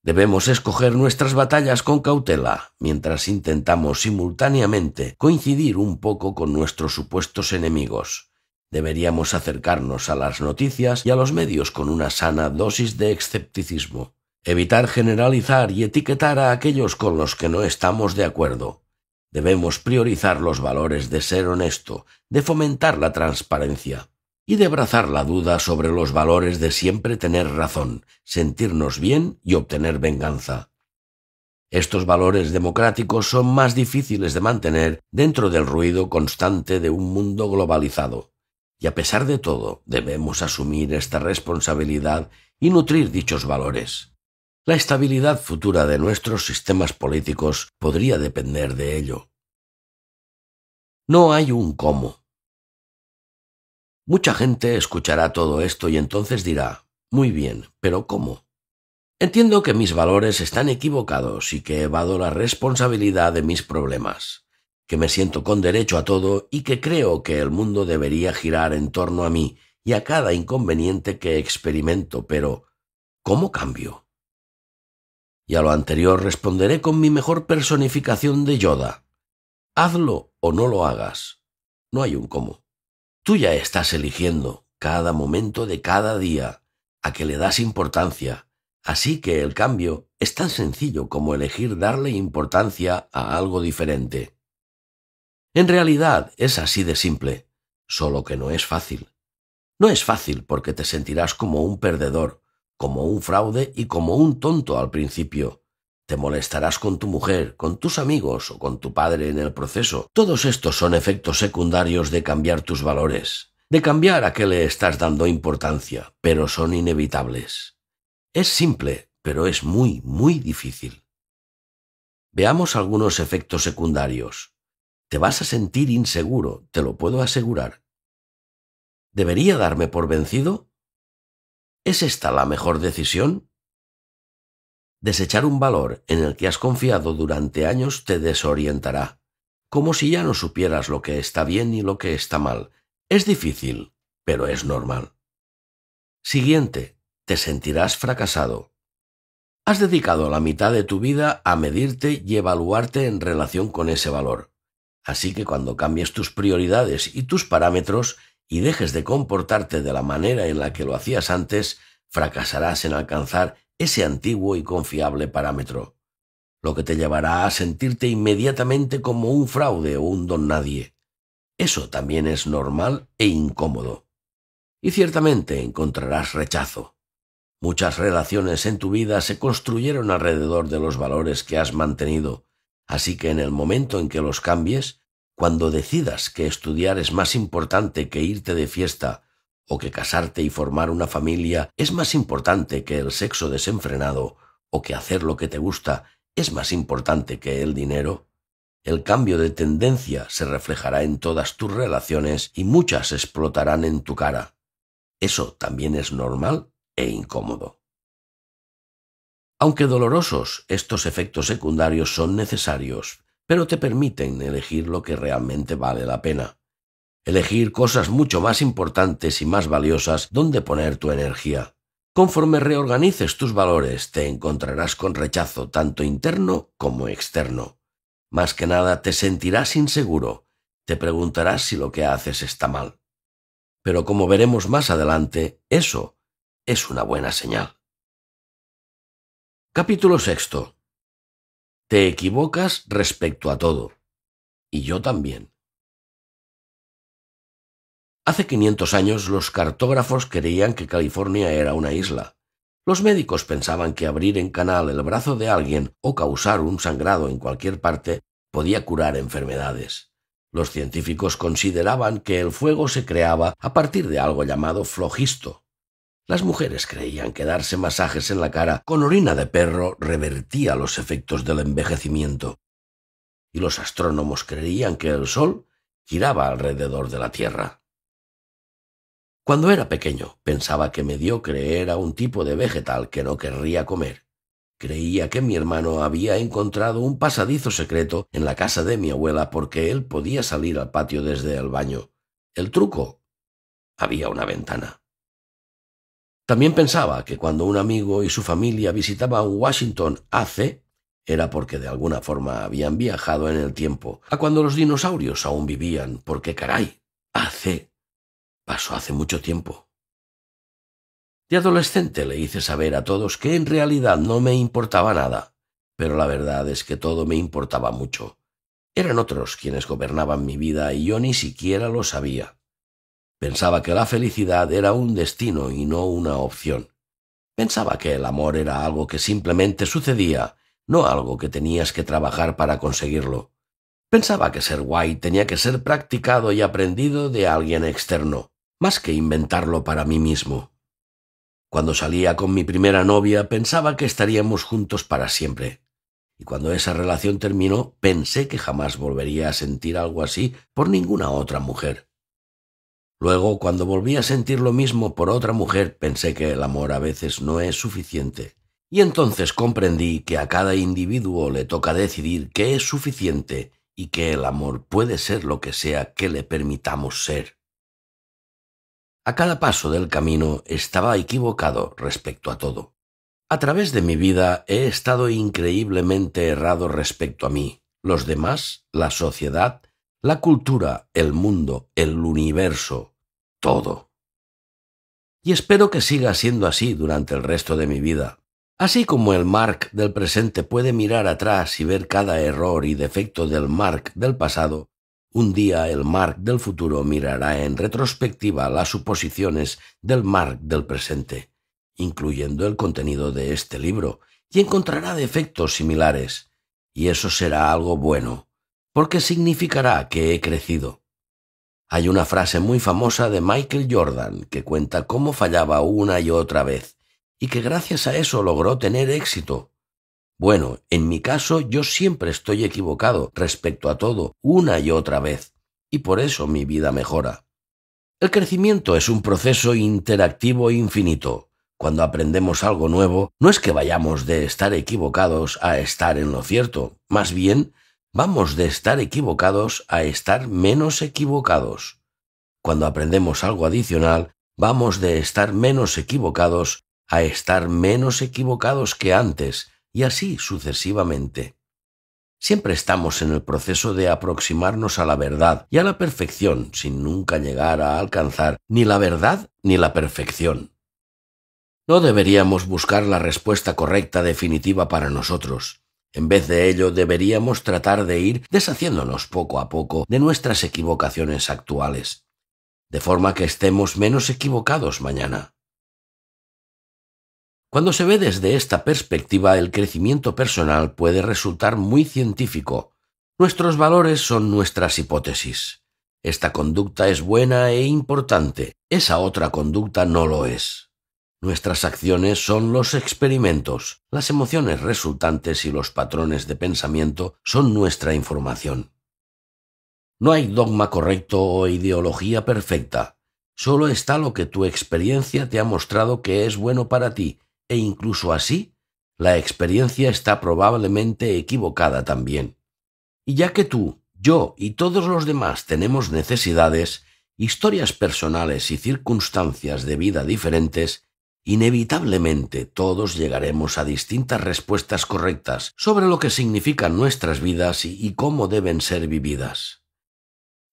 Debemos escoger nuestras batallas con cautela, mientras intentamos simultáneamente coincidir un poco con nuestros supuestos enemigos. Deberíamos acercarnos a las noticias y a los medios con una sana dosis de escepticismo, evitar generalizar y etiquetar a aquellos con los que no estamos de acuerdo, Debemos priorizar los valores de ser honesto, de fomentar la transparencia y de abrazar la duda sobre los valores de siempre tener razón, sentirnos bien y obtener venganza. Estos valores democráticos son más difíciles de mantener dentro del ruido constante de un mundo globalizado. Y a pesar de todo, debemos asumir esta responsabilidad y nutrir dichos valores. La estabilidad futura de nuestros sistemas políticos podría depender de ello. No hay un cómo. Mucha gente escuchará todo esto y entonces dirá, muy bien, pero ¿cómo? Entiendo que mis valores están equivocados y que evado la responsabilidad de mis problemas, que me siento con derecho a todo y que creo que el mundo debería girar en torno a mí y a cada inconveniente que experimento, pero ¿cómo cambio? Y a lo anterior responderé con mi mejor personificación de Yoda. Hazlo o no lo hagas. No hay un cómo. Tú ya estás eligiendo cada momento de cada día a que le das importancia. Así que el cambio es tan sencillo como elegir darle importancia a algo diferente. En realidad es así de simple, solo que no es fácil. No es fácil porque te sentirás como un perdedor, como un fraude y como un tonto al principio. Te molestarás con tu mujer, con tus amigos o con tu padre en el proceso. Todos estos son efectos secundarios de cambiar tus valores, de cambiar a qué le estás dando importancia, pero son inevitables. Es simple, pero es muy, muy difícil. Veamos algunos efectos secundarios. Te vas a sentir inseguro, te lo puedo asegurar. ¿Debería darme por vencido? ¿Es esta la mejor decisión? Desechar un valor en el que has confiado durante años te desorientará, como si ya no supieras lo que está bien y lo que está mal. Es difícil, pero es normal. Siguiente, te sentirás fracasado. Has dedicado la mitad de tu vida a medirte y evaluarte en relación con ese valor. Así que cuando cambies tus prioridades y tus parámetros, y dejes de comportarte de la manera en la que lo hacías antes, fracasarás en alcanzar ese antiguo y confiable parámetro, lo que te llevará a sentirte inmediatamente como un fraude o un don nadie. Eso también es normal e incómodo. Y ciertamente encontrarás rechazo. Muchas relaciones en tu vida se construyeron alrededor de los valores que has mantenido, así que en el momento en que los cambies, cuando decidas que estudiar es más importante que irte de fiesta o que casarte y formar una familia es más importante que el sexo desenfrenado o que hacer lo que te gusta es más importante que el dinero, el cambio de tendencia se reflejará en todas tus relaciones y muchas explotarán en tu cara. Eso también es normal e incómodo. Aunque dolorosos, estos efectos secundarios son necesarios pero te permiten elegir lo que realmente vale la pena. Elegir cosas mucho más importantes y más valiosas donde poner tu energía. Conforme reorganices tus valores, te encontrarás con rechazo tanto interno como externo. Más que nada, te sentirás inseguro, te preguntarás si lo que haces está mal. Pero como veremos más adelante, eso es una buena señal. Capítulo sexto. Te equivocas respecto a todo. Y yo también. Hace 500 años los cartógrafos creían que California era una isla. Los médicos pensaban que abrir en canal el brazo de alguien o causar un sangrado en cualquier parte podía curar enfermedades. Los científicos consideraban que el fuego se creaba a partir de algo llamado flogisto, las mujeres creían que darse masajes en la cara con orina de perro revertía los efectos del envejecimiento. Y los astrónomos creían que el Sol giraba alrededor de la Tierra. Cuando era pequeño, pensaba que me dio creer a un tipo de vegetal que no querría comer. Creía que mi hermano había encontrado un pasadizo secreto en la casa de mi abuela porque él podía salir al patio desde el baño. El truco. Había una ventana. También pensaba que cuando un amigo y su familia visitaban Washington hace, era porque de alguna forma habían viajado en el tiempo, a cuando los dinosaurios aún vivían, porque caray, hace pasó hace mucho tiempo. De adolescente le hice saber a todos que en realidad no me importaba nada, pero la verdad es que todo me importaba mucho. Eran otros quienes gobernaban mi vida y yo ni siquiera lo sabía. Pensaba que la felicidad era un destino y no una opción. Pensaba que el amor era algo que simplemente sucedía, no algo que tenías que trabajar para conseguirlo. Pensaba que ser guay tenía que ser practicado y aprendido de alguien externo, más que inventarlo para mí mismo. Cuando salía con mi primera novia pensaba que estaríamos juntos para siempre. Y cuando esa relación terminó pensé que jamás volvería a sentir algo así por ninguna otra mujer. Luego, cuando volví a sentir lo mismo por otra mujer, pensé que el amor a veces no es suficiente. Y entonces comprendí que a cada individuo le toca decidir qué es suficiente y que el amor puede ser lo que sea que le permitamos ser. A cada paso del camino estaba equivocado respecto a todo. A través de mi vida he estado increíblemente errado respecto a mí, los demás, la sociedad la cultura, el mundo, el universo, todo. Y espero que siga siendo así durante el resto de mi vida. Así como el Mark del presente puede mirar atrás y ver cada error y defecto del Mark del pasado, un día el Mark del futuro mirará en retrospectiva las suposiciones del Mark del presente, incluyendo el contenido de este libro, y encontrará defectos similares. Y eso será algo bueno porque significará que he crecido. Hay una frase muy famosa de Michael Jordan que cuenta cómo fallaba una y otra vez, y que gracias a eso logró tener éxito. Bueno, en mi caso yo siempre estoy equivocado respecto a todo, una y otra vez, y por eso mi vida mejora. El crecimiento es un proceso interactivo infinito. Cuando aprendemos algo nuevo, no es que vayamos de estar equivocados a estar en lo cierto, más bien Vamos de estar equivocados a estar menos equivocados. Cuando aprendemos algo adicional, vamos de estar menos equivocados a estar menos equivocados que antes, y así sucesivamente. Siempre estamos en el proceso de aproximarnos a la verdad y a la perfección sin nunca llegar a alcanzar ni la verdad ni la perfección. No deberíamos buscar la respuesta correcta definitiva para nosotros. En vez de ello, deberíamos tratar de ir deshaciéndonos poco a poco de nuestras equivocaciones actuales, de forma que estemos menos equivocados mañana. Cuando se ve desde esta perspectiva, el crecimiento personal puede resultar muy científico. Nuestros valores son nuestras hipótesis. Esta conducta es buena e importante, esa otra conducta no lo es. Nuestras acciones son los experimentos, las emociones resultantes y los patrones de pensamiento son nuestra información. No hay dogma correcto o ideología perfecta, solo está lo que tu experiencia te ha mostrado que es bueno para ti, e incluso así, la experiencia está probablemente equivocada también. Y ya que tú, yo y todos los demás tenemos necesidades, historias personales y circunstancias de vida diferentes, Inevitablemente todos llegaremos a distintas respuestas correctas sobre lo que significan nuestras vidas y cómo deben ser vividas.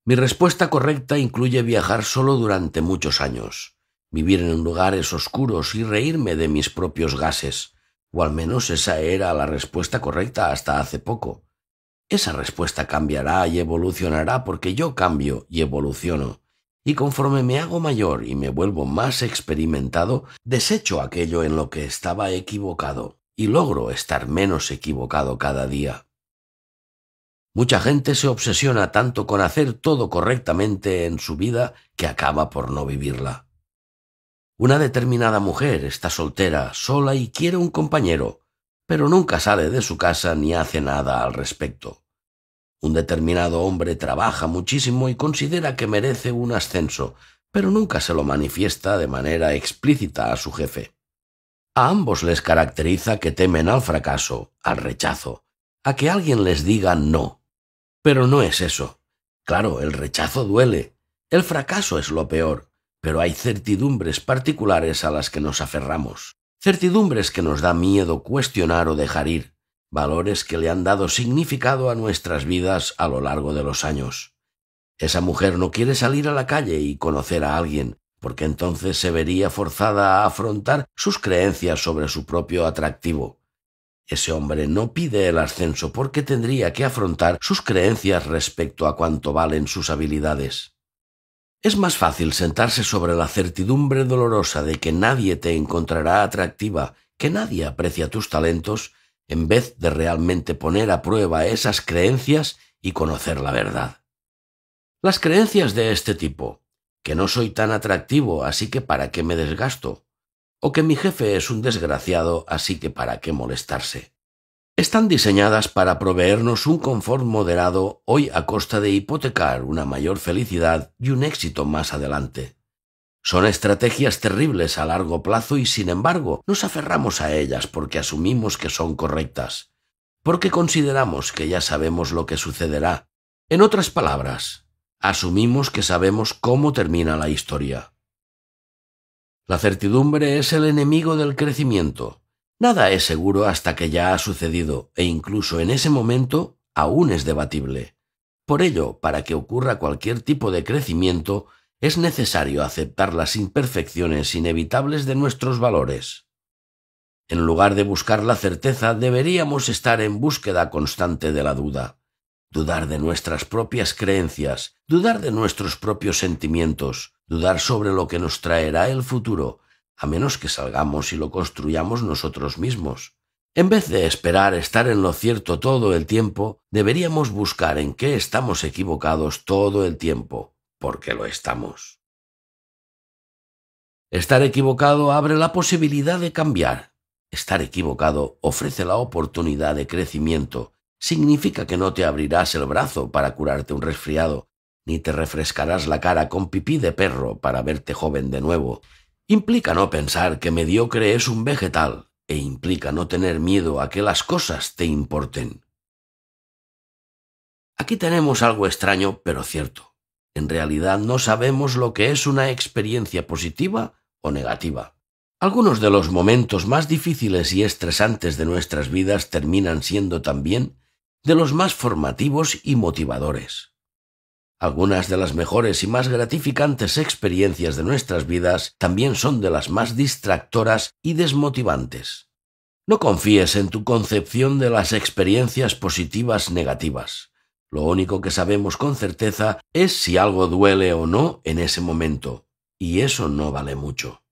Mi respuesta correcta incluye viajar solo durante muchos años, vivir en lugares oscuros y reírme de mis propios gases, o al menos esa era la respuesta correcta hasta hace poco. Esa respuesta cambiará y evolucionará porque yo cambio y evoluciono y conforme me hago mayor y me vuelvo más experimentado, desecho aquello en lo que estaba equivocado y logro estar menos equivocado cada día. Mucha gente se obsesiona tanto con hacer todo correctamente en su vida que acaba por no vivirla. Una determinada mujer está soltera, sola y quiere un compañero, pero nunca sale de su casa ni hace nada al respecto. Un determinado hombre trabaja muchísimo y considera que merece un ascenso, pero nunca se lo manifiesta de manera explícita a su jefe. A ambos les caracteriza que temen al fracaso, al rechazo, a que alguien les diga no. Pero no es eso. Claro, el rechazo duele. El fracaso es lo peor, pero hay certidumbres particulares a las que nos aferramos. Certidumbres que nos da miedo cuestionar o dejar ir valores que le han dado significado a nuestras vidas a lo largo de los años. Esa mujer no quiere salir a la calle y conocer a alguien, porque entonces se vería forzada a afrontar sus creencias sobre su propio atractivo. Ese hombre no pide el ascenso porque tendría que afrontar sus creencias respecto a cuánto valen sus habilidades. Es más fácil sentarse sobre la certidumbre dolorosa de que nadie te encontrará atractiva, que nadie aprecia tus talentos, en vez de realmente poner a prueba esas creencias y conocer la verdad. Las creencias de este tipo, que no soy tan atractivo, así que para qué me desgasto, o que mi jefe es un desgraciado, así que para qué molestarse. Están diseñadas para proveernos un confort moderado hoy a costa de hipotecar una mayor felicidad y un éxito más adelante. Son estrategias terribles a largo plazo y sin embargo nos aferramos a ellas porque asumimos que son correctas, porque consideramos que ya sabemos lo que sucederá. En otras palabras, asumimos que sabemos cómo termina la historia. La certidumbre es el enemigo del crecimiento. Nada es seguro hasta que ya ha sucedido e incluso en ese momento aún es debatible. Por ello, para que ocurra cualquier tipo de crecimiento, es necesario aceptar las imperfecciones inevitables de nuestros valores. En lugar de buscar la certeza, deberíamos estar en búsqueda constante de la duda, dudar de nuestras propias creencias, dudar de nuestros propios sentimientos, dudar sobre lo que nos traerá el futuro, a menos que salgamos y lo construyamos nosotros mismos. En vez de esperar estar en lo cierto todo el tiempo, deberíamos buscar en qué estamos equivocados todo el tiempo porque lo estamos. Estar equivocado abre la posibilidad de cambiar. Estar equivocado ofrece la oportunidad de crecimiento. Significa que no te abrirás el brazo para curarte un resfriado, ni te refrescarás la cara con pipí de perro para verte joven de nuevo. Implica no pensar que mediocre es un vegetal e implica no tener miedo a que las cosas te importen. Aquí tenemos algo extraño, pero cierto. En realidad no sabemos lo que es una experiencia positiva o negativa. Algunos de los momentos más difíciles y estresantes de nuestras vidas terminan siendo también de los más formativos y motivadores. Algunas de las mejores y más gratificantes experiencias de nuestras vidas también son de las más distractoras y desmotivantes. No confíes en tu concepción de las experiencias positivas negativas. Lo único que sabemos con certeza es si algo duele o no en ese momento, y eso no vale mucho.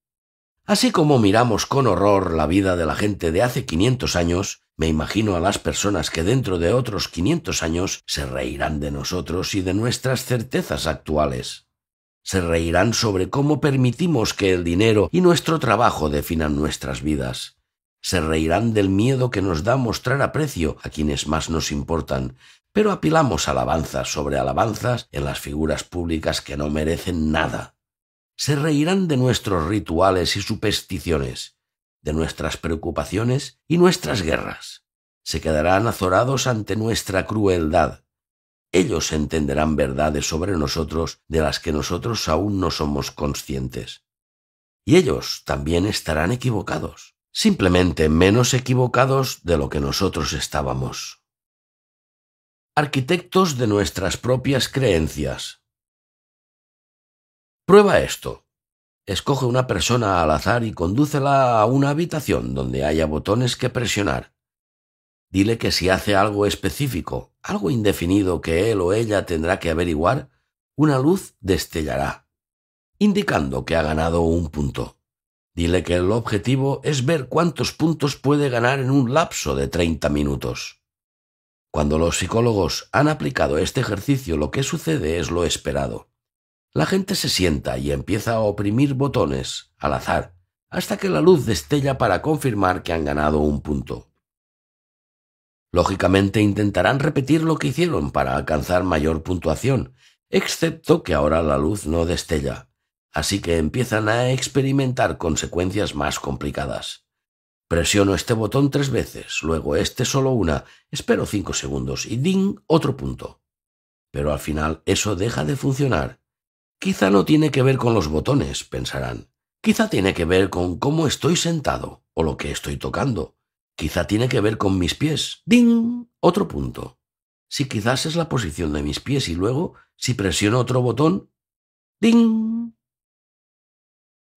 Así como miramos con horror la vida de la gente de hace 500 años, me imagino a las personas que dentro de otros 500 años se reirán de nosotros y de nuestras certezas actuales. Se reirán sobre cómo permitimos que el dinero y nuestro trabajo definan nuestras vidas. Se reirán del miedo que nos da mostrar aprecio a quienes más nos importan, pero apilamos alabanzas sobre alabanzas en las figuras públicas que no merecen nada. Se reirán de nuestros rituales y supersticiones, de nuestras preocupaciones y nuestras guerras. Se quedarán azorados ante nuestra crueldad. Ellos entenderán verdades sobre nosotros de las que nosotros aún no somos conscientes. Y ellos también estarán equivocados, simplemente menos equivocados de lo que nosotros estábamos arquitectos de nuestras propias creencias. Prueba esto. Escoge una persona al azar y condúcela a una habitación donde haya botones que presionar. Dile que si hace algo específico, algo indefinido que él o ella tendrá que averiguar, una luz destellará, indicando que ha ganado un punto. Dile que el objetivo es ver cuántos puntos puede ganar en un lapso de 30 minutos. Cuando los psicólogos han aplicado este ejercicio, lo que sucede es lo esperado. La gente se sienta y empieza a oprimir botones al azar, hasta que la luz destella para confirmar que han ganado un punto. Lógicamente intentarán repetir lo que hicieron para alcanzar mayor puntuación, excepto que ahora la luz no destella, así que empiezan a experimentar consecuencias más complicadas. Presiono este botón tres veces, luego este solo una, espero cinco segundos y ding, otro punto. Pero al final eso deja de funcionar. Quizá no tiene que ver con los botones, pensarán. Quizá tiene que ver con cómo estoy sentado o lo que estoy tocando. Quizá tiene que ver con mis pies. ¡Ding! Otro punto. Si quizás es la posición de mis pies y luego, si presiono otro botón, ¡ding!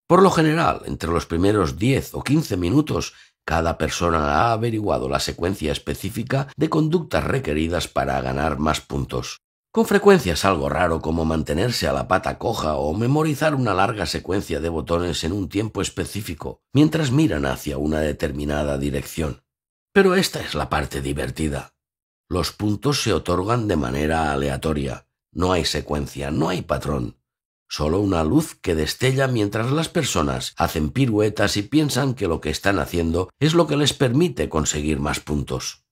Por lo general, entre los primeros diez o quince minutos cada persona ha averiguado la secuencia específica de conductas requeridas para ganar más puntos. Con frecuencia es algo raro como mantenerse a la pata coja o memorizar una larga secuencia de botones en un tiempo específico mientras miran hacia una determinada dirección. Pero esta es la parte divertida. Los puntos se otorgan de manera aleatoria. No hay secuencia, no hay patrón solo una luz que destella mientras las personas hacen piruetas y piensan que lo que están haciendo es lo que les permite conseguir más puntos.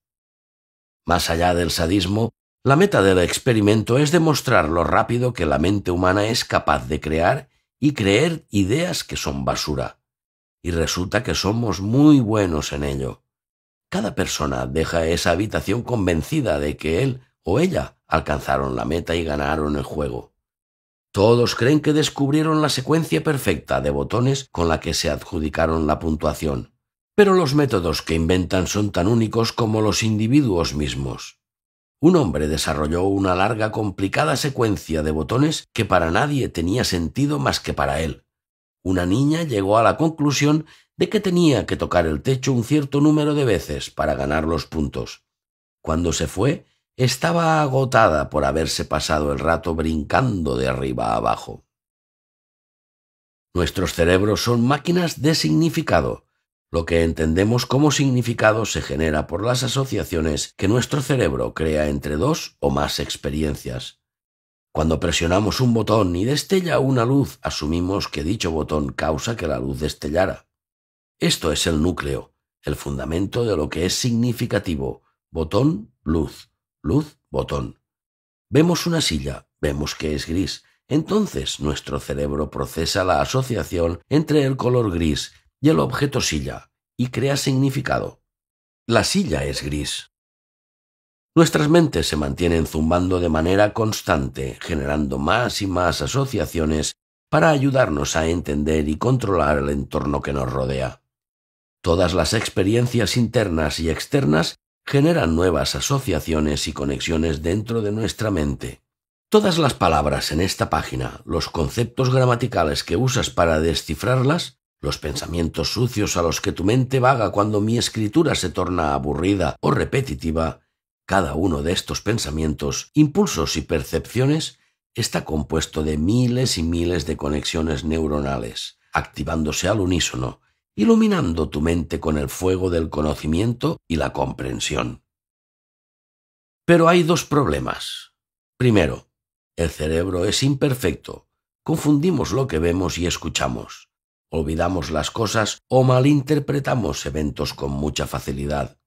Más allá del sadismo, la meta del experimento es demostrar lo rápido que la mente humana es capaz de crear y creer ideas que son basura. Y resulta que somos muy buenos en ello. Cada persona deja esa habitación convencida de que él o ella alcanzaron la meta y ganaron el juego. Todos creen que descubrieron la secuencia perfecta de botones con la que se adjudicaron la puntuación, pero los métodos que inventan son tan únicos como los individuos mismos. Un hombre desarrolló una larga, complicada secuencia de botones que para nadie tenía sentido más que para él. Una niña llegó a la conclusión de que tenía que tocar el techo un cierto número de veces para ganar los puntos. Cuando se fue, estaba agotada por haberse pasado el rato brincando de arriba a abajo. Nuestros cerebros son máquinas de significado. Lo que entendemos como significado se genera por las asociaciones que nuestro cerebro crea entre dos o más experiencias. Cuando presionamos un botón y destella una luz, asumimos que dicho botón causa que la luz destellara. Esto es el núcleo, el fundamento de lo que es significativo, botón, luz luz, botón. Vemos una silla, vemos que es gris. Entonces nuestro cerebro procesa la asociación entre el color gris y el objeto silla y crea significado. La silla es gris. Nuestras mentes se mantienen zumbando de manera constante, generando más y más asociaciones para ayudarnos a entender y controlar el entorno que nos rodea. Todas las experiencias internas y externas generan nuevas asociaciones y conexiones dentro de nuestra mente. Todas las palabras en esta página, los conceptos gramaticales que usas para descifrarlas, los pensamientos sucios a los que tu mente vaga cuando mi escritura se torna aburrida o repetitiva, cada uno de estos pensamientos, impulsos y percepciones está compuesto de miles y miles de conexiones neuronales, activándose al unísono, iluminando tu mente con el fuego del conocimiento y la comprensión. Pero hay dos problemas. Primero, el cerebro es imperfecto. Confundimos lo que vemos y escuchamos. Olvidamos las cosas o malinterpretamos eventos con mucha facilidad.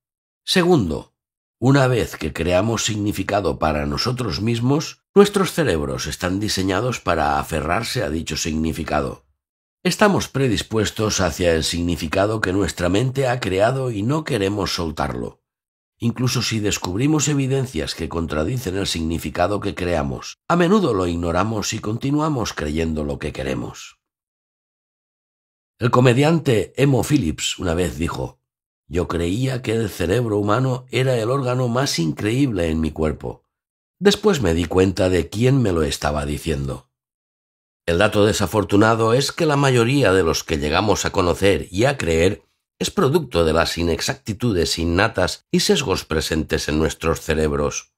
Segundo, una vez que creamos significado para nosotros mismos, nuestros cerebros están diseñados para aferrarse a dicho significado. Estamos predispuestos hacia el significado que nuestra mente ha creado y no queremos soltarlo, incluso si descubrimos evidencias que contradicen el significado que creamos. A menudo lo ignoramos y continuamos creyendo lo que queremos. El comediante Emo Phillips una vez dijo, Yo creía que el cerebro humano era el órgano más increíble en mi cuerpo. Después me di cuenta de quién me lo estaba diciendo. El dato desafortunado es que la mayoría de los que llegamos a conocer y a creer es producto de las inexactitudes innatas y sesgos presentes en nuestros cerebros.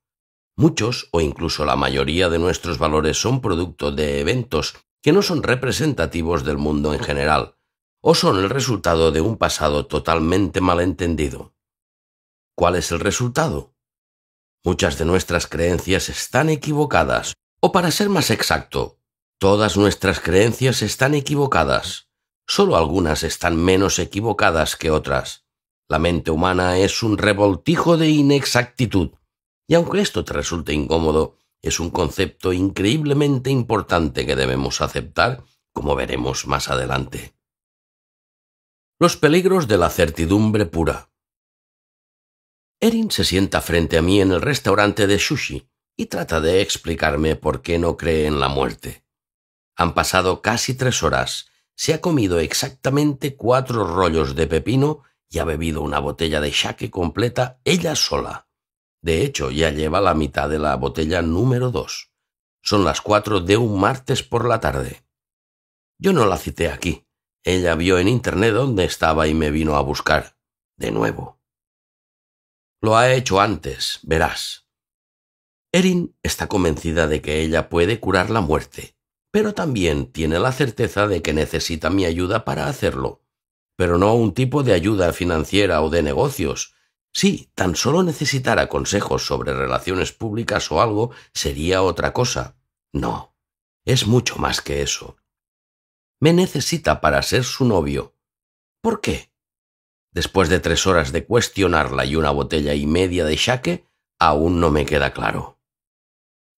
Muchos o incluso la mayoría de nuestros valores son producto de eventos que no son representativos del mundo en general, o son el resultado de un pasado totalmente malentendido. ¿Cuál es el resultado? Muchas de nuestras creencias están equivocadas, o para ser más exacto, Todas nuestras creencias están equivocadas. Solo algunas están menos equivocadas que otras. La mente humana es un revoltijo de inexactitud. Y aunque esto te resulte incómodo, es un concepto increíblemente importante que debemos aceptar, como veremos más adelante. Los peligros de la certidumbre pura. Erin se sienta frente a mí en el restaurante de sushi y trata de explicarme por qué no cree en la muerte. Han pasado casi tres horas. Se ha comido exactamente cuatro rollos de pepino y ha bebido una botella de shake completa ella sola. De hecho, ya lleva la mitad de la botella número dos. Son las cuatro de un martes por la tarde. Yo no la cité aquí. Ella vio en internet dónde estaba y me vino a buscar. De nuevo. Lo ha hecho antes, verás. Erin está convencida de que ella puede curar la muerte pero también tiene la certeza de que necesita mi ayuda para hacerlo. Pero no un tipo de ayuda financiera o de negocios. Sí, tan solo necesitara consejos sobre relaciones públicas o algo, sería otra cosa. No, es mucho más que eso. Me necesita para ser su novio. ¿Por qué? Después de tres horas de cuestionarla y una botella y media de shaque, aún no me queda claro.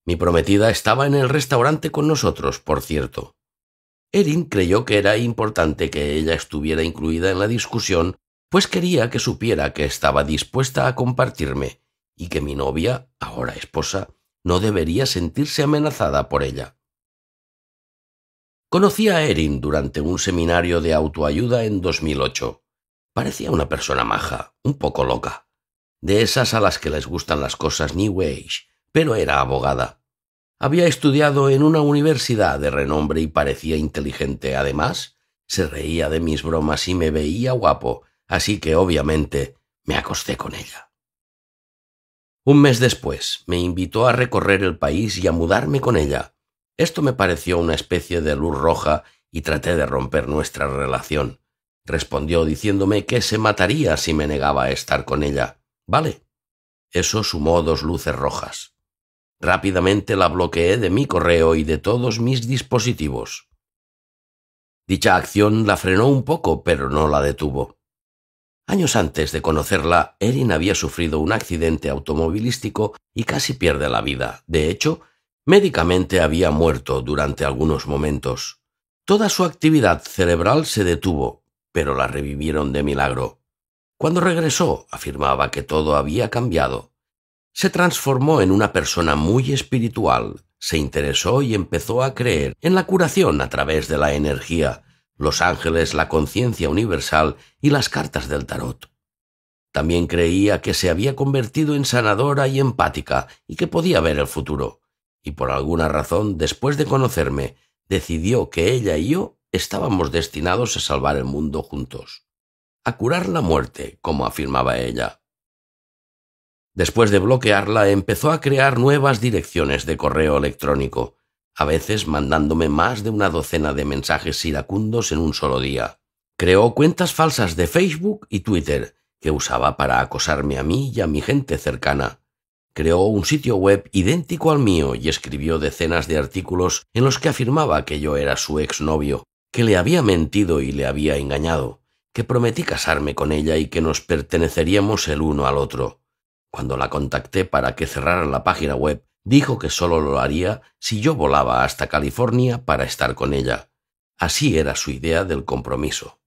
Mi prometida estaba en el restaurante con nosotros, por cierto. Erin creyó que era importante que ella estuviera incluida en la discusión, pues quería que supiera que estaba dispuesta a compartirme y que mi novia, ahora esposa, no debería sentirse amenazada por ella. Conocí a Erin durante un seminario de autoayuda en 2008. Parecía una persona maja, un poco loca, de esas a las que les gustan las cosas New Age, pero era abogada. Había estudiado en una universidad de renombre y parecía inteligente. Además, se reía de mis bromas y me veía guapo, así que obviamente me acosté con ella. Un mes después, me invitó a recorrer el país y a mudarme con ella. Esto me pareció una especie de luz roja y traté de romper nuestra relación. Respondió diciéndome que se mataría si me negaba a estar con ella. Vale. Eso sumó dos luces rojas. Rápidamente la bloqueé de mi correo y de todos mis dispositivos. Dicha acción la frenó un poco, pero no la detuvo. Años antes de conocerla, Erin había sufrido un accidente automovilístico y casi pierde la vida. De hecho, médicamente había muerto durante algunos momentos. Toda su actividad cerebral se detuvo, pero la revivieron de milagro. Cuando regresó, afirmaba que todo había cambiado se transformó en una persona muy espiritual, se interesó y empezó a creer en la curación a través de la energía, los ángeles, la conciencia universal y las cartas del tarot. También creía que se había convertido en sanadora y empática y que podía ver el futuro. Y por alguna razón, después de conocerme, decidió que ella y yo estábamos destinados a salvar el mundo juntos. A curar la muerte, como afirmaba ella. Después de bloquearla, empezó a crear nuevas direcciones de correo electrónico, a veces mandándome más de una docena de mensajes iracundos en un solo día. Creó cuentas falsas de Facebook y Twitter, que usaba para acosarme a mí y a mi gente cercana. Creó un sitio web idéntico al mío y escribió decenas de artículos en los que afirmaba que yo era su exnovio, que le había mentido y le había engañado, que prometí casarme con ella y que nos perteneceríamos el uno al otro. Cuando la contacté para que cerrara la página web, dijo que solo lo haría si yo volaba hasta California para estar con ella. Así era su idea del compromiso.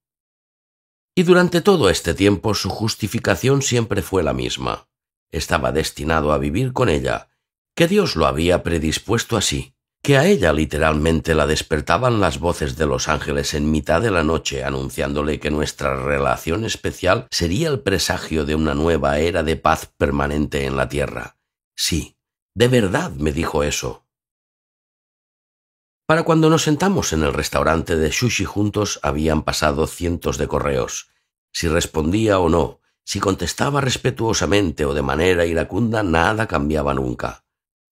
Y durante todo este tiempo su justificación siempre fue la misma. Estaba destinado a vivir con ella, que Dios lo había predispuesto así, que a ella literalmente la despertaban las voces de los ángeles en mitad de la noche anunciándole que nuestra relación especial sería el presagio de una nueva era de paz permanente en la Tierra. Sí, de verdad me dijo eso. Para cuando nos sentamos en el restaurante de sushi juntos habían pasado cientos de correos. Si respondía o no, si contestaba respetuosamente o de manera iracunda, nada cambiaba nunca.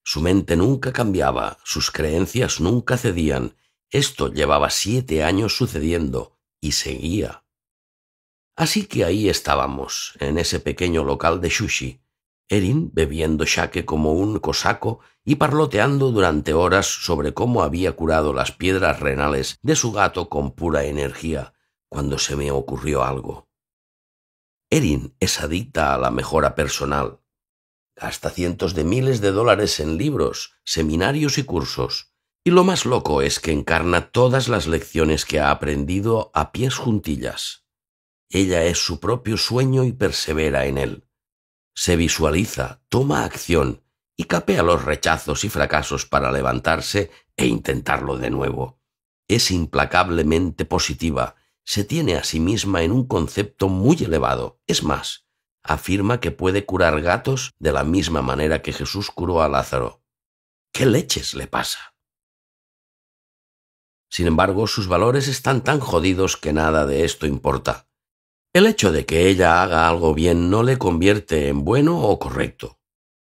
Su mente nunca cambiaba, sus creencias nunca cedían. Esto llevaba siete años sucediendo y seguía. Así que ahí estábamos, en ese pequeño local de sushi, Erin bebiendo shake como un cosaco y parloteando durante horas sobre cómo había curado las piedras renales de su gato con pura energía, cuando se me ocurrió algo. Erin es adicta a la mejora personal, hasta cientos de miles de dólares en libros, seminarios y cursos. Y lo más loco es que encarna todas las lecciones que ha aprendido a pies juntillas. Ella es su propio sueño y persevera en él. Se visualiza, toma acción y capea los rechazos y fracasos para levantarse e intentarlo de nuevo. Es implacablemente positiva, se tiene a sí misma en un concepto muy elevado. Es más, afirma que puede curar gatos de la misma manera que Jesús curó a Lázaro. ¿Qué leches le pasa? Sin embargo, sus valores están tan jodidos que nada de esto importa. El hecho de que ella haga algo bien no le convierte en bueno o correcto.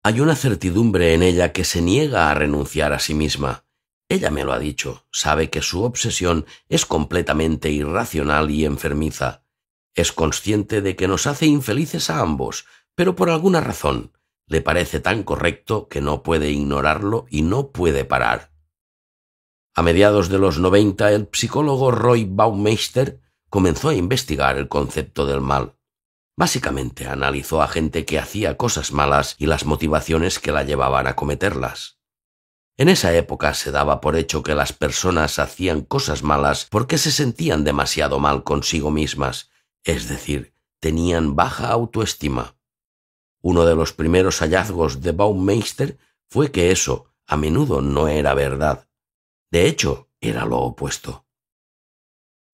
Hay una certidumbre en ella que se niega a renunciar a sí misma. Ella me lo ha dicho, sabe que su obsesión es completamente irracional y enfermiza. Es consciente de que nos hace infelices a ambos, pero por alguna razón le parece tan correcto que no puede ignorarlo y no puede parar. A mediados de los 90, el psicólogo Roy Baumeister comenzó a investigar el concepto del mal. Básicamente analizó a gente que hacía cosas malas y las motivaciones que la llevaban a cometerlas. En esa época se daba por hecho que las personas hacían cosas malas porque se sentían demasiado mal consigo mismas es decir, tenían baja autoestima. Uno de los primeros hallazgos de Baumeister fue que eso a menudo no era verdad. De hecho, era lo opuesto.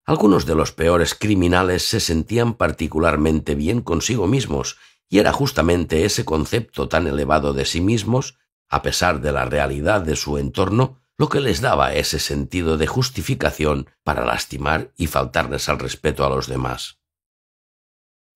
Algunos de los peores criminales se sentían particularmente bien consigo mismos, y era justamente ese concepto tan elevado de sí mismos, a pesar de la realidad de su entorno, lo que les daba ese sentido de justificación para lastimar y faltarles al respeto a los demás.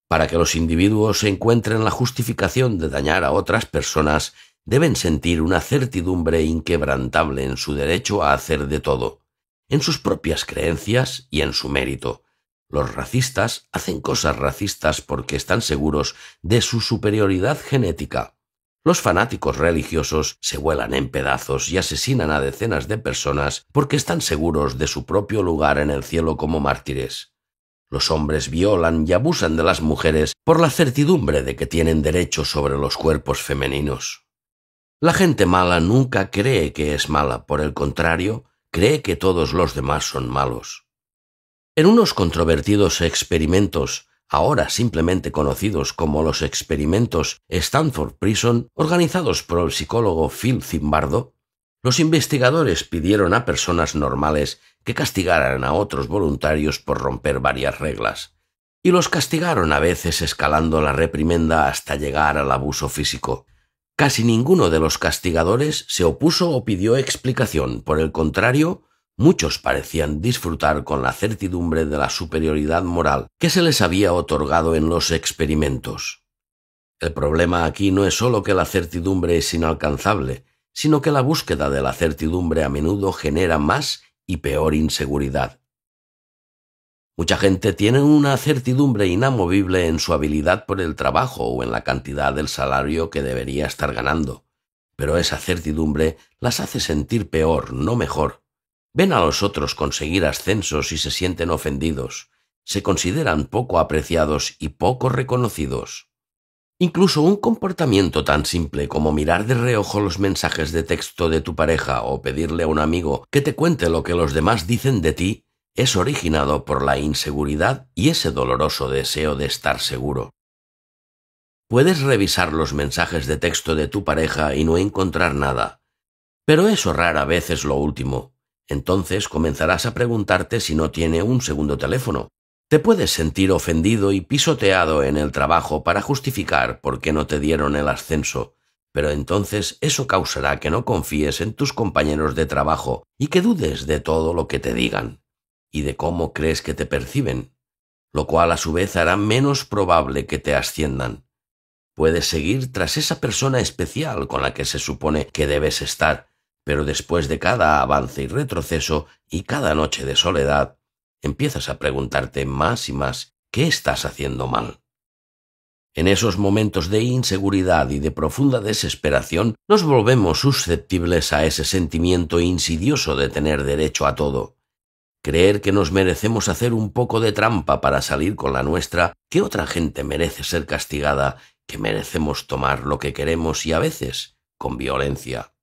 Para que los individuos encuentren la justificación de dañar a otras personas, deben sentir una certidumbre inquebrantable en su derecho a hacer de todo, en sus propias creencias y en su mérito. Los racistas hacen cosas racistas porque están seguros de su superioridad genética. Los fanáticos religiosos se vuelan en pedazos y asesinan a decenas de personas porque están seguros de su propio lugar en el cielo como mártires. Los hombres violan y abusan de las mujeres por la certidumbre de que tienen derecho sobre los cuerpos femeninos. La gente mala nunca cree que es mala, por el contrario, cree que todos los demás son malos. En unos controvertidos experimentos, ahora simplemente conocidos como los experimentos Stanford Prison, organizados por el psicólogo Phil Zimbardo, los investigadores pidieron a personas normales que castigaran a otros voluntarios por romper varias reglas, y los castigaron a veces escalando la reprimenda hasta llegar al abuso físico. Casi ninguno de los castigadores se opuso o pidió explicación, por el contrario, muchos parecían disfrutar con la certidumbre de la superioridad moral que se les había otorgado en los experimentos. El problema aquí no es solo que la certidumbre es inalcanzable, sino que la búsqueda de la certidumbre a menudo genera más y peor inseguridad. Mucha gente tiene una certidumbre inamovible en su habilidad por el trabajo o en la cantidad del salario que debería estar ganando, pero esa certidumbre las hace sentir peor, no mejor. Ven a los otros conseguir ascensos y se sienten ofendidos, se consideran poco apreciados y poco reconocidos. Incluso un comportamiento tan simple como mirar de reojo los mensajes de texto de tu pareja o pedirle a un amigo que te cuente lo que los demás dicen de ti es originado por la inseguridad y ese doloroso deseo de estar seguro. Puedes revisar los mensajes de texto de tu pareja y no encontrar nada, pero eso rara vez es lo último. Entonces comenzarás a preguntarte si no tiene un segundo teléfono, te puedes sentir ofendido y pisoteado en el trabajo para justificar por qué no te dieron el ascenso, pero entonces eso causará que no confíes en tus compañeros de trabajo y que dudes de todo lo que te digan y de cómo crees que te perciben, lo cual a su vez hará menos probable que te asciendan. Puedes seguir tras esa persona especial con la que se supone que debes estar, pero después de cada avance y retroceso y cada noche de soledad, empiezas a preguntarte más y más qué estás haciendo mal. En esos momentos de inseguridad y de profunda desesperación nos volvemos susceptibles a ese sentimiento insidioso de tener derecho a todo. Creer que nos merecemos hacer un poco de trampa para salir con la nuestra, que otra gente merece ser castigada, que merecemos tomar lo que queremos y a veces con violencia.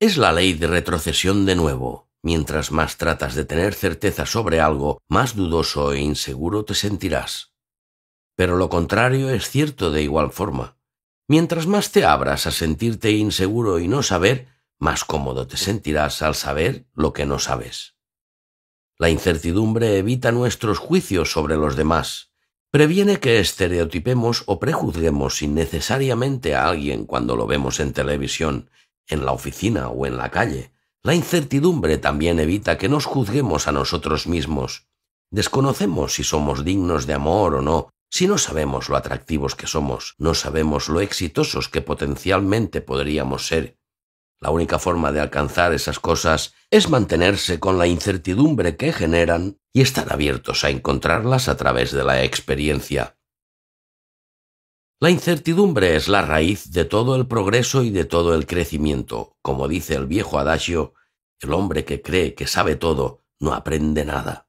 Es la ley de retrocesión de nuevo, Mientras más tratas de tener certeza sobre algo, más dudoso e inseguro te sentirás. Pero lo contrario es cierto de igual forma. Mientras más te abras a sentirte inseguro y no saber, más cómodo te sentirás al saber lo que no sabes. La incertidumbre evita nuestros juicios sobre los demás, previene que estereotipemos o prejuzguemos innecesariamente a alguien cuando lo vemos en televisión, en la oficina o en la calle, la incertidumbre también evita que nos juzguemos a nosotros mismos. Desconocemos si somos dignos de amor o no, si no sabemos lo atractivos que somos, no sabemos lo exitosos que potencialmente podríamos ser. La única forma de alcanzar esas cosas es mantenerse con la incertidumbre que generan y estar abiertos a encontrarlas a través de la experiencia. La incertidumbre es la raíz de todo el progreso y de todo el crecimiento. Como dice el viejo adagio, el hombre que cree que sabe todo no aprende nada.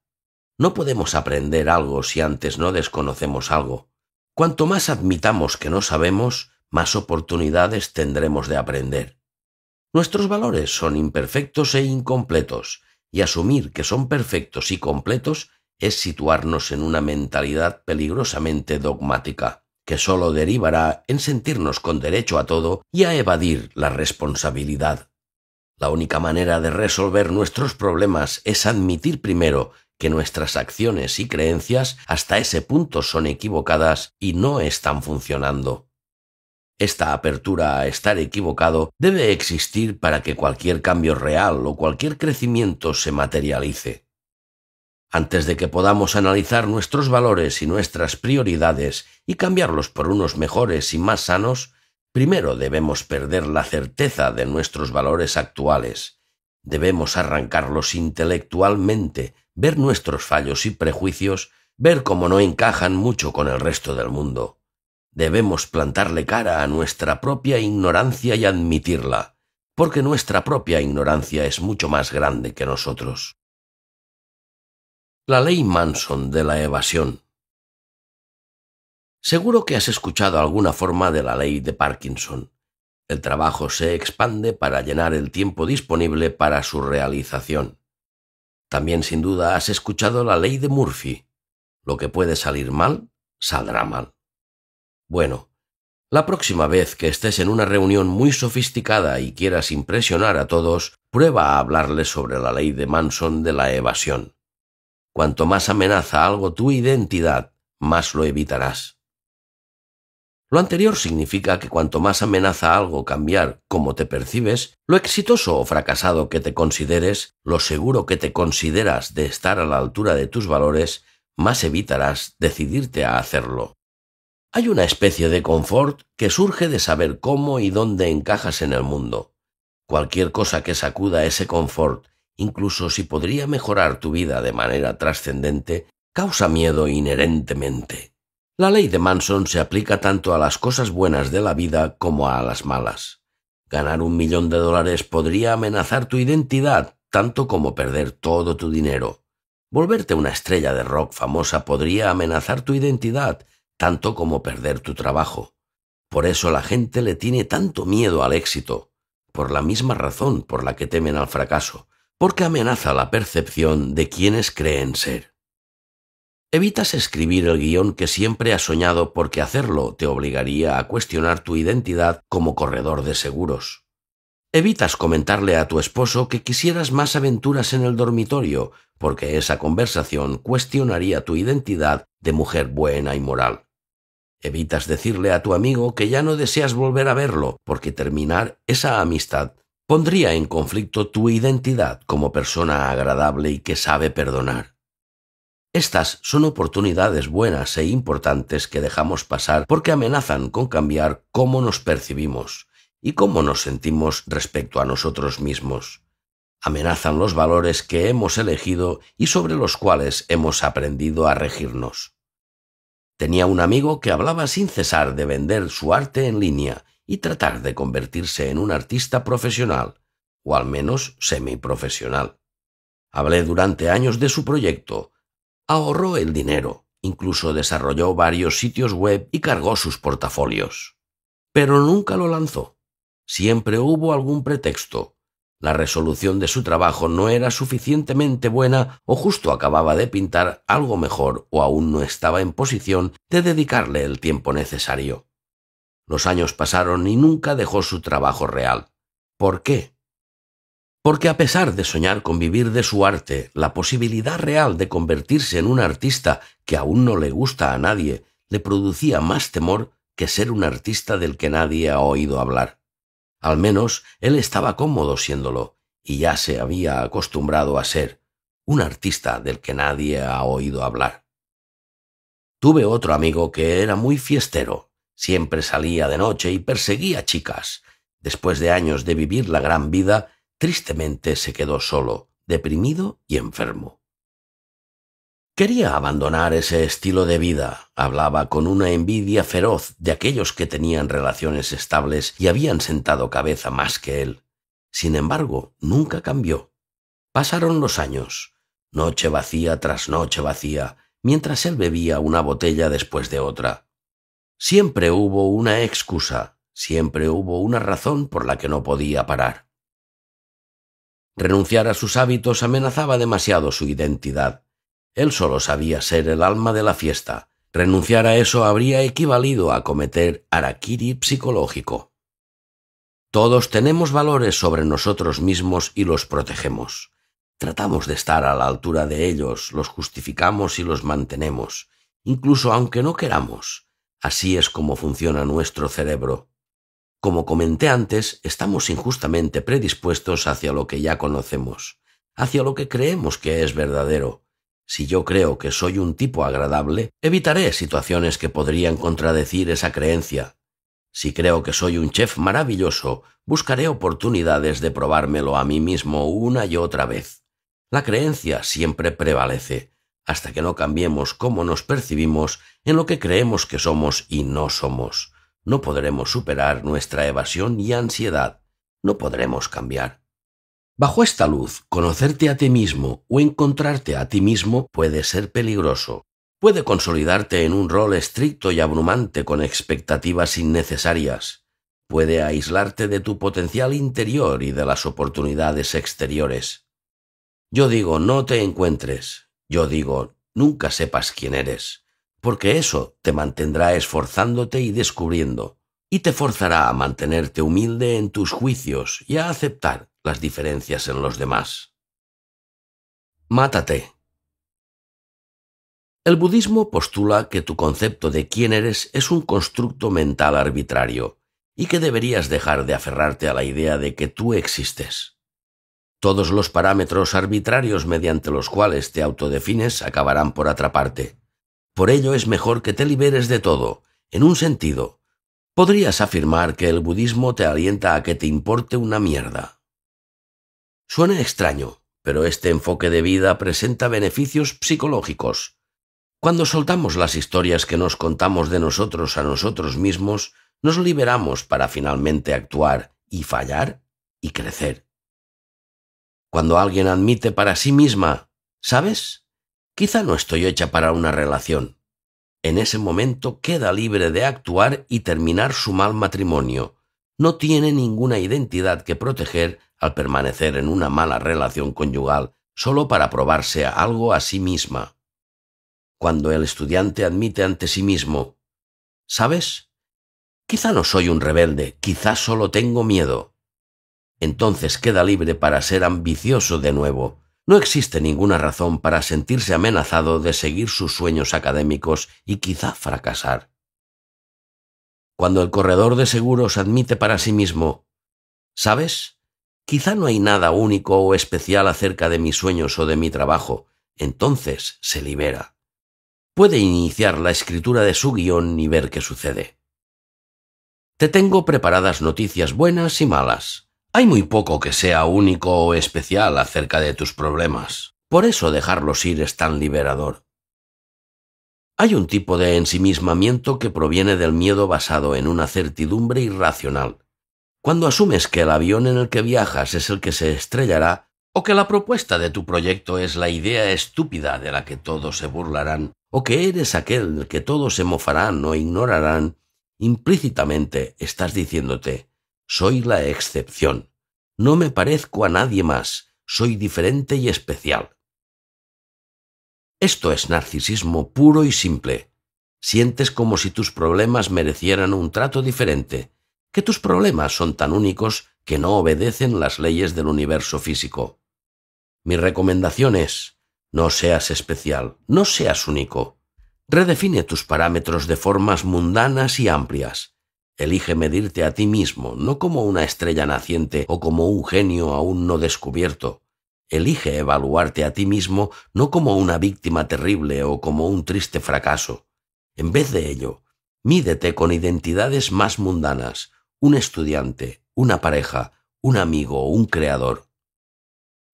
No podemos aprender algo si antes no desconocemos algo. Cuanto más admitamos que no sabemos, más oportunidades tendremos de aprender. Nuestros valores son imperfectos e incompletos, y asumir que son perfectos y completos es situarnos en una mentalidad peligrosamente dogmática que sólo derivará en sentirnos con derecho a todo y a evadir la responsabilidad. La única manera de resolver nuestros problemas es admitir primero que nuestras acciones y creencias hasta ese punto son equivocadas y no están funcionando. Esta apertura a estar equivocado debe existir para que cualquier cambio real o cualquier crecimiento se materialice antes de que podamos analizar nuestros valores y nuestras prioridades y cambiarlos por unos mejores y más sanos, primero debemos perder la certeza de nuestros valores actuales. Debemos arrancarlos intelectualmente, ver nuestros fallos y prejuicios, ver cómo no encajan mucho con el resto del mundo. Debemos plantarle cara a nuestra propia ignorancia y admitirla, porque nuestra propia ignorancia es mucho más grande que nosotros. La ley Manson de la evasión. Seguro que has escuchado alguna forma de la ley de Parkinson. El trabajo se expande para llenar el tiempo disponible para su realización. También sin duda has escuchado la ley de Murphy. Lo que puede salir mal, saldrá mal. Bueno, la próxima vez que estés en una reunión muy sofisticada y quieras impresionar a todos, prueba a hablarles sobre la ley de Manson de la evasión. Cuanto más amenaza algo tu identidad, más lo evitarás. Lo anterior significa que cuanto más amenaza algo cambiar cómo te percibes, lo exitoso o fracasado que te consideres, lo seguro que te consideras de estar a la altura de tus valores, más evitarás decidirte a hacerlo. Hay una especie de confort que surge de saber cómo y dónde encajas en el mundo. Cualquier cosa que sacuda ese confort incluso si podría mejorar tu vida de manera trascendente, causa miedo inherentemente. La ley de Manson se aplica tanto a las cosas buenas de la vida como a las malas. Ganar un millón de dólares podría amenazar tu identidad tanto como perder todo tu dinero. Volverte una estrella de rock famosa podría amenazar tu identidad tanto como perder tu trabajo. Por eso la gente le tiene tanto miedo al éxito, por la misma razón por la que temen al fracaso, porque amenaza la percepción de quienes creen ser. Evitas escribir el guión que siempre has soñado porque hacerlo te obligaría a cuestionar tu identidad como corredor de seguros. Evitas comentarle a tu esposo que quisieras más aventuras en el dormitorio porque esa conversación cuestionaría tu identidad de mujer buena y moral. Evitas decirle a tu amigo que ya no deseas volver a verlo porque terminar esa amistad pondría en conflicto tu identidad como persona agradable y que sabe perdonar. Estas son oportunidades buenas e importantes que dejamos pasar porque amenazan con cambiar cómo nos percibimos y cómo nos sentimos respecto a nosotros mismos. Amenazan los valores que hemos elegido y sobre los cuales hemos aprendido a regirnos. Tenía un amigo que hablaba sin cesar de vender su arte en línea y tratar de convertirse en un artista profesional, o al menos semiprofesional. Hablé durante años de su proyecto, ahorró el dinero, incluso desarrolló varios sitios web y cargó sus portafolios. Pero nunca lo lanzó. Siempre hubo algún pretexto. La resolución de su trabajo no era suficientemente buena o justo acababa de pintar algo mejor o aún no estaba en posición de dedicarle el tiempo necesario. Los años pasaron y nunca dejó su trabajo real. ¿Por qué? Porque a pesar de soñar con vivir de su arte, la posibilidad real de convertirse en un artista que aún no le gusta a nadie le producía más temor que ser un artista del que nadie ha oído hablar. Al menos él estaba cómodo siéndolo, y ya se había acostumbrado a ser un artista del que nadie ha oído hablar. Tuve otro amigo que era muy fiestero, Siempre salía de noche y perseguía chicas. Después de años de vivir la gran vida, tristemente se quedó solo, deprimido y enfermo. Quería abandonar ese estilo de vida. Hablaba con una envidia feroz de aquellos que tenían relaciones estables y habían sentado cabeza más que él. Sin embargo, nunca cambió. Pasaron los años, noche vacía tras noche vacía, mientras él bebía una botella después de otra. Siempre hubo una excusa, siempre hubo una razón por la que no podía parar. Renunciar a sus hábitos amenazaba demasiado su identidad. Él solo sabía ser el alma de la fiesta. Renunciar a eso habría equivalido a cometer harakiri psicológico. Todos tenemos valores sobre nosotros mismos y los protegemos. Tratamos de estar a la altura de ellos, los justificamos y los mantenemos, incluso aunque no queramos. Así es como funciona nuestro cerebro. Como comenté antes, estamos injustamente predispuestos hacia lo que ya conocemos, hacia lo que creemos que es verdadero. Si yo creo que soy un tipo agradable, evitaré situaciones que podrían contradecir esa creencia. Si creo que soy un chef maravilloso, buscaré oportunidades de probármelo a mí mismo una y otra vez. La creencia siempre prevalece, hasta que no cambiemos cómo nos percibimos en lo que creemos que somos y no somos. No podremos superar nuestra evasión y ansiedad. No podremos cambiar. Bajo esta luz, conocerte a ti mismo o encontrarte a ti mismo puede ser peligroso. Puede consolidarte en un rol estricto y abrumante con expectativas innecesarias. Puede aislarte de tu potencial interior y de las oportunidades exteriores. Yo digo, no te encuentres, yo digo, nunca sepas quién eres, porque eso te mantendrá esforzándote y descubriendo, y te forzará a mantenerte humilde en tus juicios y a aceptar las diferencias en los demás. Mátate. El budismo postula que tu concepto de quién eres es un constructo mental arbitrario y que deberías dejar de aferrarte a la idea de que tú existes. Todos los parámetros arbitrarios mediante los cuales te autodefines acabarán por atraparte. Por ello es mejor que te liberes de todo, en un sentido. Podrías afirmar que el budismo te alienta a que te importe una mierda. Suena extraño, pero este enfoque de vida presenta beneficios psicológicos. Cuando soltamos las historias que nos contamos de nosotros a nosotros mismos, nos liberamos para finalmente actuar y fallar y crecer. Cuando alguien admite para sí misma, ¿sabes? Quizá no estoy hecha para una relación. En ese momento queda libre de actuar y terminar su mal matrimonio. No tiene ninguna identidad que proteger al permanecer en una mala relación conyugal solo para probarse algo a sí misma. Cuando el estudiante admite ante sí mismo, ¿sabes? Quizá no soy un rebelde, quizá solo tengo miedo entonces queda libre para ser ambicioso de nuevo. No existe ninguna razón para sentirse amenazado de seguir sus sueños académicos y quizá fracasar. Cuando el corredor de seguros admite para sí mismo, ¿sabes? Quizá no hay nada único o especial acerca de mis sueños o de mi trabajo, entonces se libera. Puede iniciar la escritura de su guión y ver qué sucede. Te tengo preparadas noticias buenas y malas. Hay muy poco que sea único o especial acerca de tus problemas. Por eso dejarlos ir es tan liberador. Hay un tipo de ensimismamiento que proviene del miedo basado en una certidumbre irracional. Cuando asumes que el avión en el que viajas es el que se estrellará, o que la propuesta de tu proyecto es la idea estúpida de la que todos se burlarán, o que eres aquel del que todos se mofarán o ignorarán, implícitamente estás diciéndote soy la excepción. No me parezco a nadie más. Soy diferente y especial. Esto es narcisismo puro y simple. Sientes como si tus problemas merecieran un trato diferente, que tus problemas son tan únicos que no obedecen las leyes del universo físico. Mi recomendación es, no seas especial, no seas único. Redefine tus parámetros de formas mundanas y amplias. Elige medirte a ti mismo, no como una estrella naciente o como un genio aún no descubierto. Elige evaluarte a ti mismo, no como una víctima terrible o como un triste fracaso. En vez de ello, mídete con identidades más mundanas, un estudiante, una pareja, un amigo o un creador.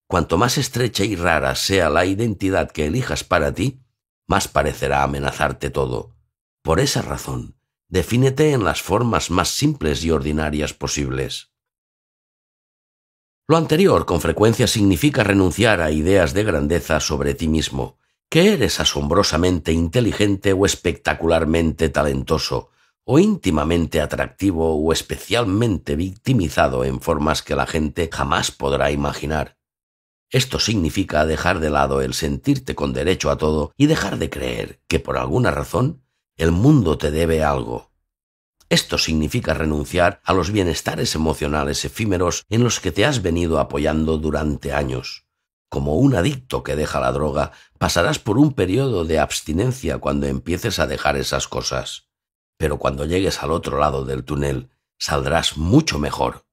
Cuanto más estrecha y rara sea la identidad que elijas para ti, más parecerá amenazarte todo. Por esa razón, Defínete en las formas más simples y ordinarias posibles. Lo anterior con frecuencia significa renunciar a ideas de grandeza sobre ti mismo, que eres asombrosamente inteligente o espectacularmente talentoso, o íntimamente atractivo o especialmente victimizado en formas que la gente jamás podrá imaginar. Esto significa dejar de lado el sentirte con derecho a todo y dejar de creer que por alguna razón el mundo te debe algo. Esto significa renunciar a los bienestares emocionales efímeros en los que te has venido apoyando durante años. Como un adicto que deja la droga, pasarás por un periodo de abstinencia cuando empieces a dejar esas cosas. Pero cuando llegues al otro lado del túnel, saldrás mucho mejor.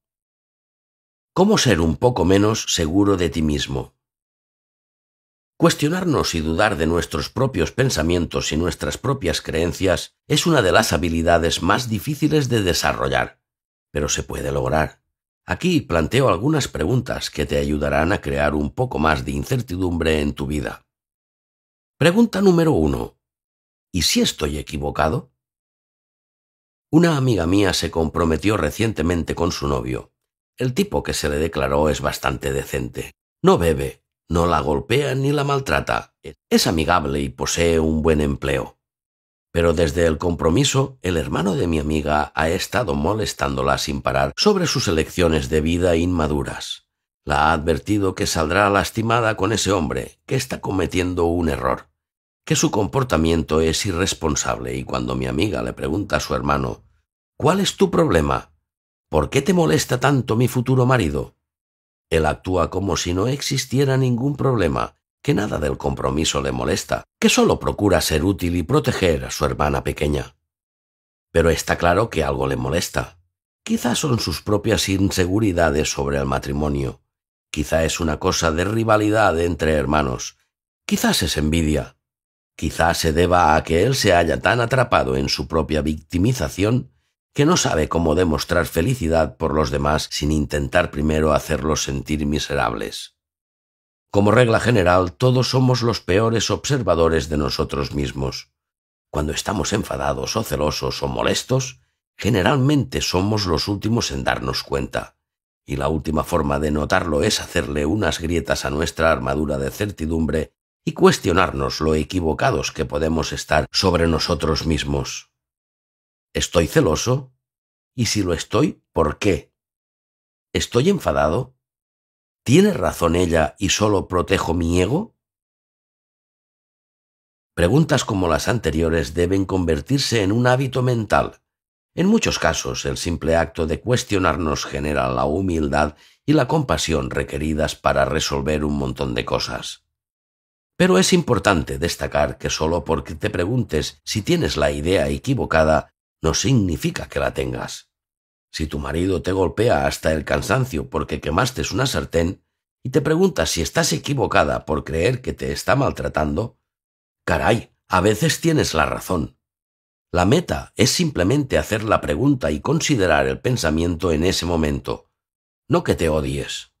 ¿Cómo ser un poco menos seguro de ti mismo? Cuestionarnos y dudar de nuestros propios pensamientos y nuestras propias creencias es una de las habilidades más difíciles de desarrollar, pero se puede lograr. Aquí planteo algunas preguntas que te ayudarán a crear un poco más de incertidumbre en tu vida. Pregunta número 1. ¿Y si estoy equivocado? Una amiga mía se comprometió recientemente con su novio. El tipo que se le declaró es bastante decente. No bebe, no la golpea ni la maltrata. Es amigable y posee un buen empleo. Pero desde el compromiso, el hermano de mi amiga ha estado molestándola sin parar sobre sus elecciones de vida inmaduras. La ha advertido que saldrá lastimada con ese hombre, que está cometiendo un error, que su comportamiento es irresponsable y cuando mi amiga le pregunta a su hermano ¿Cuál es tu problema? ¿Por qué te molesta tanto mi futuro marido? Él actúa como si no existiera ningún problema, que nada del compromiso le molesta, que solo procura ser útil y proteger a su hermana pequeña. Pero está claro que algo le molesta. Quizás son sus propias inseguridades sobre el matrimonio. Quizá es una cosa de rivalidad entre hermanos. Quizás es envidia. Quizás se deba a que él se haya tan atrapado en su propia victimización que no sabe cómo demostrar felicidad por los demás sin intentar primero hacerlos sentir miserables. Como regla general, todos somos los peores observadores de nosotros mismos. Cuando estamos enfadados o celosos o molestos, generalmente somos los últimos en darnos cuenta. Y la última forma de notarlo es hacerle unas grietas a nuestra armadura de certidumbre y cuestionarnos lo equivocados que podemos estar sobre nosotros mismos. ¿Estoy celoso? Y si lo estoy, ¿por qué? ¿Estoy enfadado? ¿Tiene razón ella y solo protejo mi ego? Preguntas como las anteriores deben convertirse en un hábito mental. En muchos casos, el simple acto de cuestionarnos genera la humildad y la compasión requeridas para resolver un montón de cosas. Pero es importante destacar que solo porque te preguntes si tienes la idea equivocada no significa que la tengas. Si tu marido te golpea hasta el cansancio porque quemaste una sartén y te preguntas si estás equivocada por creer que te está maltratando, caray, a veces tienes la razón. La meta es simplemente hacer la pregunta y considerar el pensamiento en ese momento, no que te odies.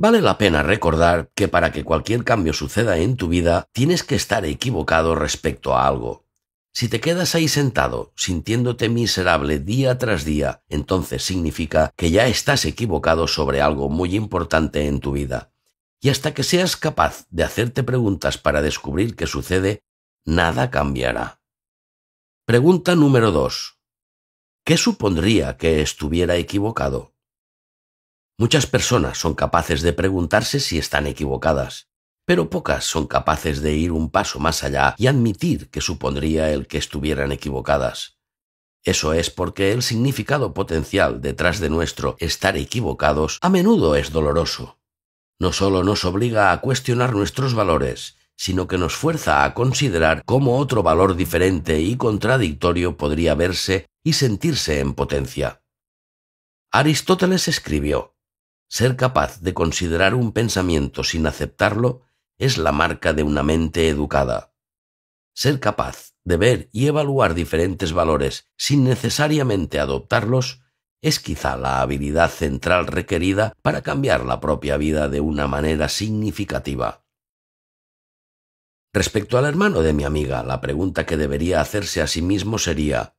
Vale la pena recordar que para que cualquier cambio suceda en tu vida tienes que estar equivocado respecto a algo. Si te quedas ahí sentado, sintiéndote miserable día tras día, entonces significa que ya estás equivocado sobre algo muy importante en tu vida. Y hasta que seas capaz de hacerte preguntas para descubrir qué sucede, nada cambiará. Pregunta número 2. ¿Qué supondría que estuviera equivocado? Muchas personas son capaces de preguntarse si están equivocadas, pero pocas son capaces de ir un paso más allá y admitir que supondría el que estuvieran equivocadas. Eso es porque el significado potencial detrás de nuestro estar equivocados a menudo es doloroso. No solo nos obliga a cuestionar nuestros valores, sino que nos fuerza a considerar cómo otro valor diferente y contradictorio podría verse y sentirse en potencia. Aristóteles escribió, Ser capaz de considerar un pensamiento sin aceptarlo es la marca de una mente educada. Ser capaz de ver y evaluar diferentes valores sin necesariamente adoptarlos es quizá la habilidad central requerida para cambiar la propia vida de una manera significativa. Respecto al hermano de mi amiga, la pregunta que debería hacerse a sí mismo sería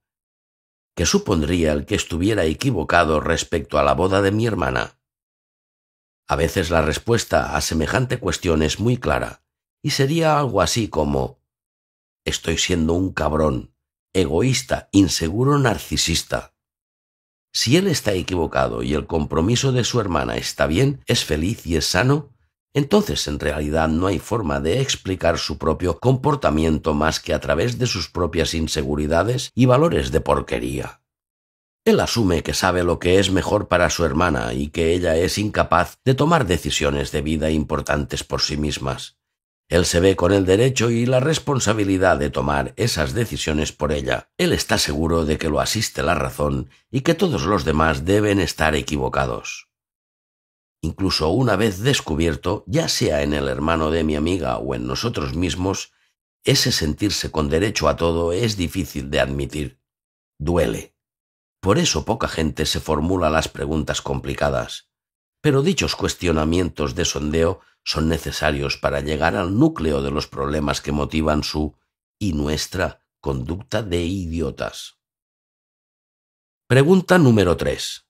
¿Qué supondría el que estuviera equivocado respecto a la boda de mi hermana? A veces la respuesta a semejante cuestión es muy clara, y sería algo así como Estoy siendo un cabrón, egoísta, inseguro, narcisista. Si él está equivocado y el compromiso de su hermana está bien, es feliz y es sano, entonces en realidad no hay forma de explicar su propio comportamiento más que a través de sus propias inseguridades y valores de porquería. Él asume que sabe lo que es mejor para su hermana y que ella es incapaz de tomar decisiones de vida importantes por sí mismas. Él se ve con el derecho y la responsabilidad de tomar esas decisiones por ella. Él está seguro de que lo asiste la razón y que todos los demás deben estar equivocados. Incluso una vez descubierto, ya sea en el hermano de mi amiga o en nosotros mismos, ese sentirse con derecho a todo es difícil de admitir. Duele. Por eso poca gente se formula las preguntas complicadas. Pero dichos cuestionamientos de sondeo son necesarios para llegar al núcleo de los problemas que motivan su y nuestra conducta de idiotas. Pregunta número 3.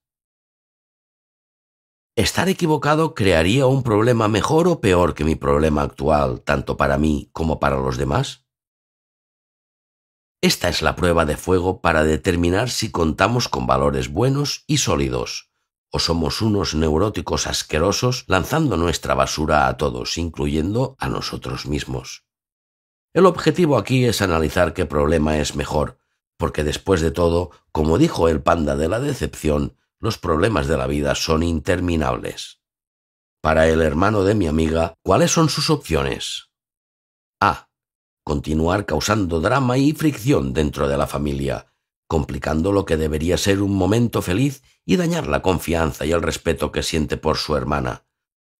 Estar equivocado crearía un problema mejor o peor que mi problema actual, tanto para mí como para los demás? Esta es la prueba de fuego para determinar si contamos con valores buenos y sólidos, o somos unos neuróticos asquerosos lanzando nuestra basura a todos, incluyendo a nosotros mismos. El objetivo aquí es analizar qué problema es mejor, porque después de todo, como dijo el panda de la decepción, los problemas de la vida son interminables. Para el hermano de mi amiga, ¿cuáles son sus opciones? A continuar causando drama y fricción dentro de la familia, complicando lo que debería ser un momento feliz y dañar la confianza y el respeto que siente por su hermana.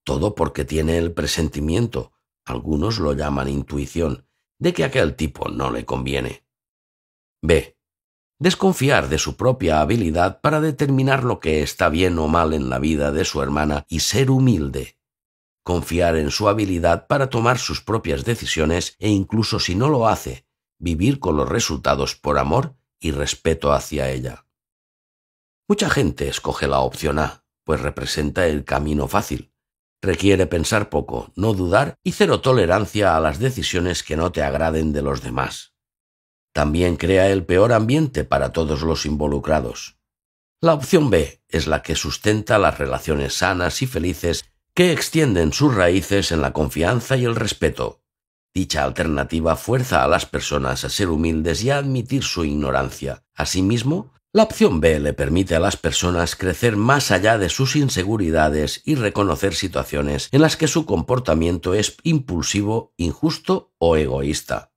Todo porque tiene el presentimiento, algunos lo llaman intuición, de que aquel tipo no le conviene. B. Desconfiar de su propia habilidad para determinar lo que está bien o mal en la vida de su hermana y ser humilde confiar en su habilidad para tomar sus propias decisiones e incluso si no lo hace, vivir con los resultados por amor y respeto hacia ella. Mucha gente escoge la opción A, pues representa el camino fácil. Requiere pensar poco, no dudar y cero tolerancia a las decisiones que no te agraden de los demás. También crea el peor ambiente para todos los involucrados. La opción B es la que sustenta las relaciones sanas y felices que extienden sus raíces en la confianza y el respeto. Dicha alternativa fuerza a las personas a ser humildes y a admitir su ignorancia. Asimismo, la opción B le permite a las personas crecer más allá de sus inseguridades y reconocer situaciones en las que su comportamiento es impulsivo, injusto o egoísta.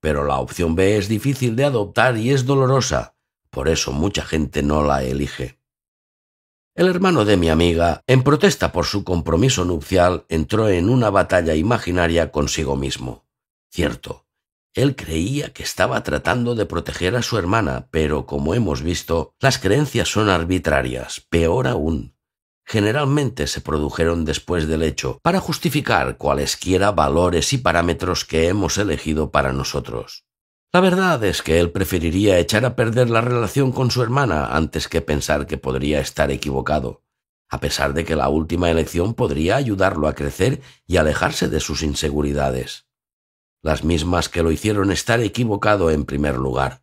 Pero la opción B es difícil de adoptar y es dolorosa, por eso mucha gente no la elige. El hermano de mi amiga, en protesta por su compromiso nupcial, entró en una batalla imaginaria consigo mismo. Cierto, él creía que estaba tratando de proteger a su hermana, pero como hemos visto, las creencias son arbitrarias, peor aún. Generalmente se produjeron después del hecho para justificar cualesquiera valores y parámetros que hemos elegido para nosotros. La verdad es que él preferiría echar a perder la relación con su hermana antes que pensar que podría estar equivocado, a pesar de que la última elección podría ayudarlo a crecer y alejarse de sus inseguridades, las mismas que lo hicieron estar equivocado en primer lugar.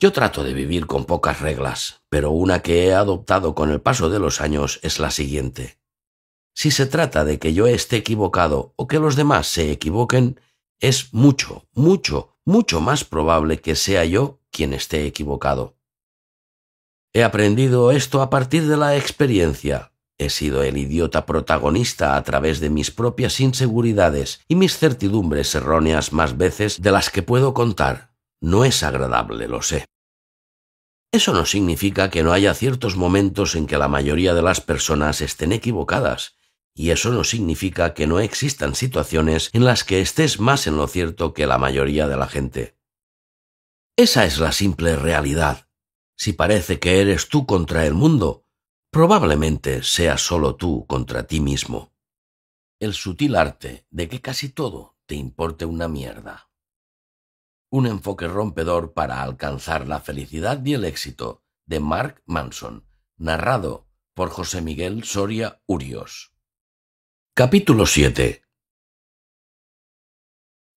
Yo trato de vivir con pocas reglas, pero una que he adoptado con el paso de los años es la siguiente. Si se trata de que yo esté equivocado o que los demás se equivoquen, es mucho, mucho, mucho más probable que sea yo quien esté equivocado. He aprendido esto a partir de la experiencia. He sido el idiota protagonista a través de mis propias inseguridades y mis certidumbres erróneas más veces de las que puedo contar. No es agradable, lo sé. Eso no significa que no haya ciertos momentos en que la mayoría de las personas estén equivocadas y eso no significa que no existan situaciones en las que estés más en lo cierto que la mayoría de la gente. Esa es la simple realidad. Si parece que eres tú contra el mundo, probablemente seas solo tú contra ti mismo. El sutil arte de que casi todo te importe una mierda. Un enfoque rompedor para alcanzar la felicidad y el éxito de Mark Manson, narrado por José Miguel Soria Urios. Capítulo 7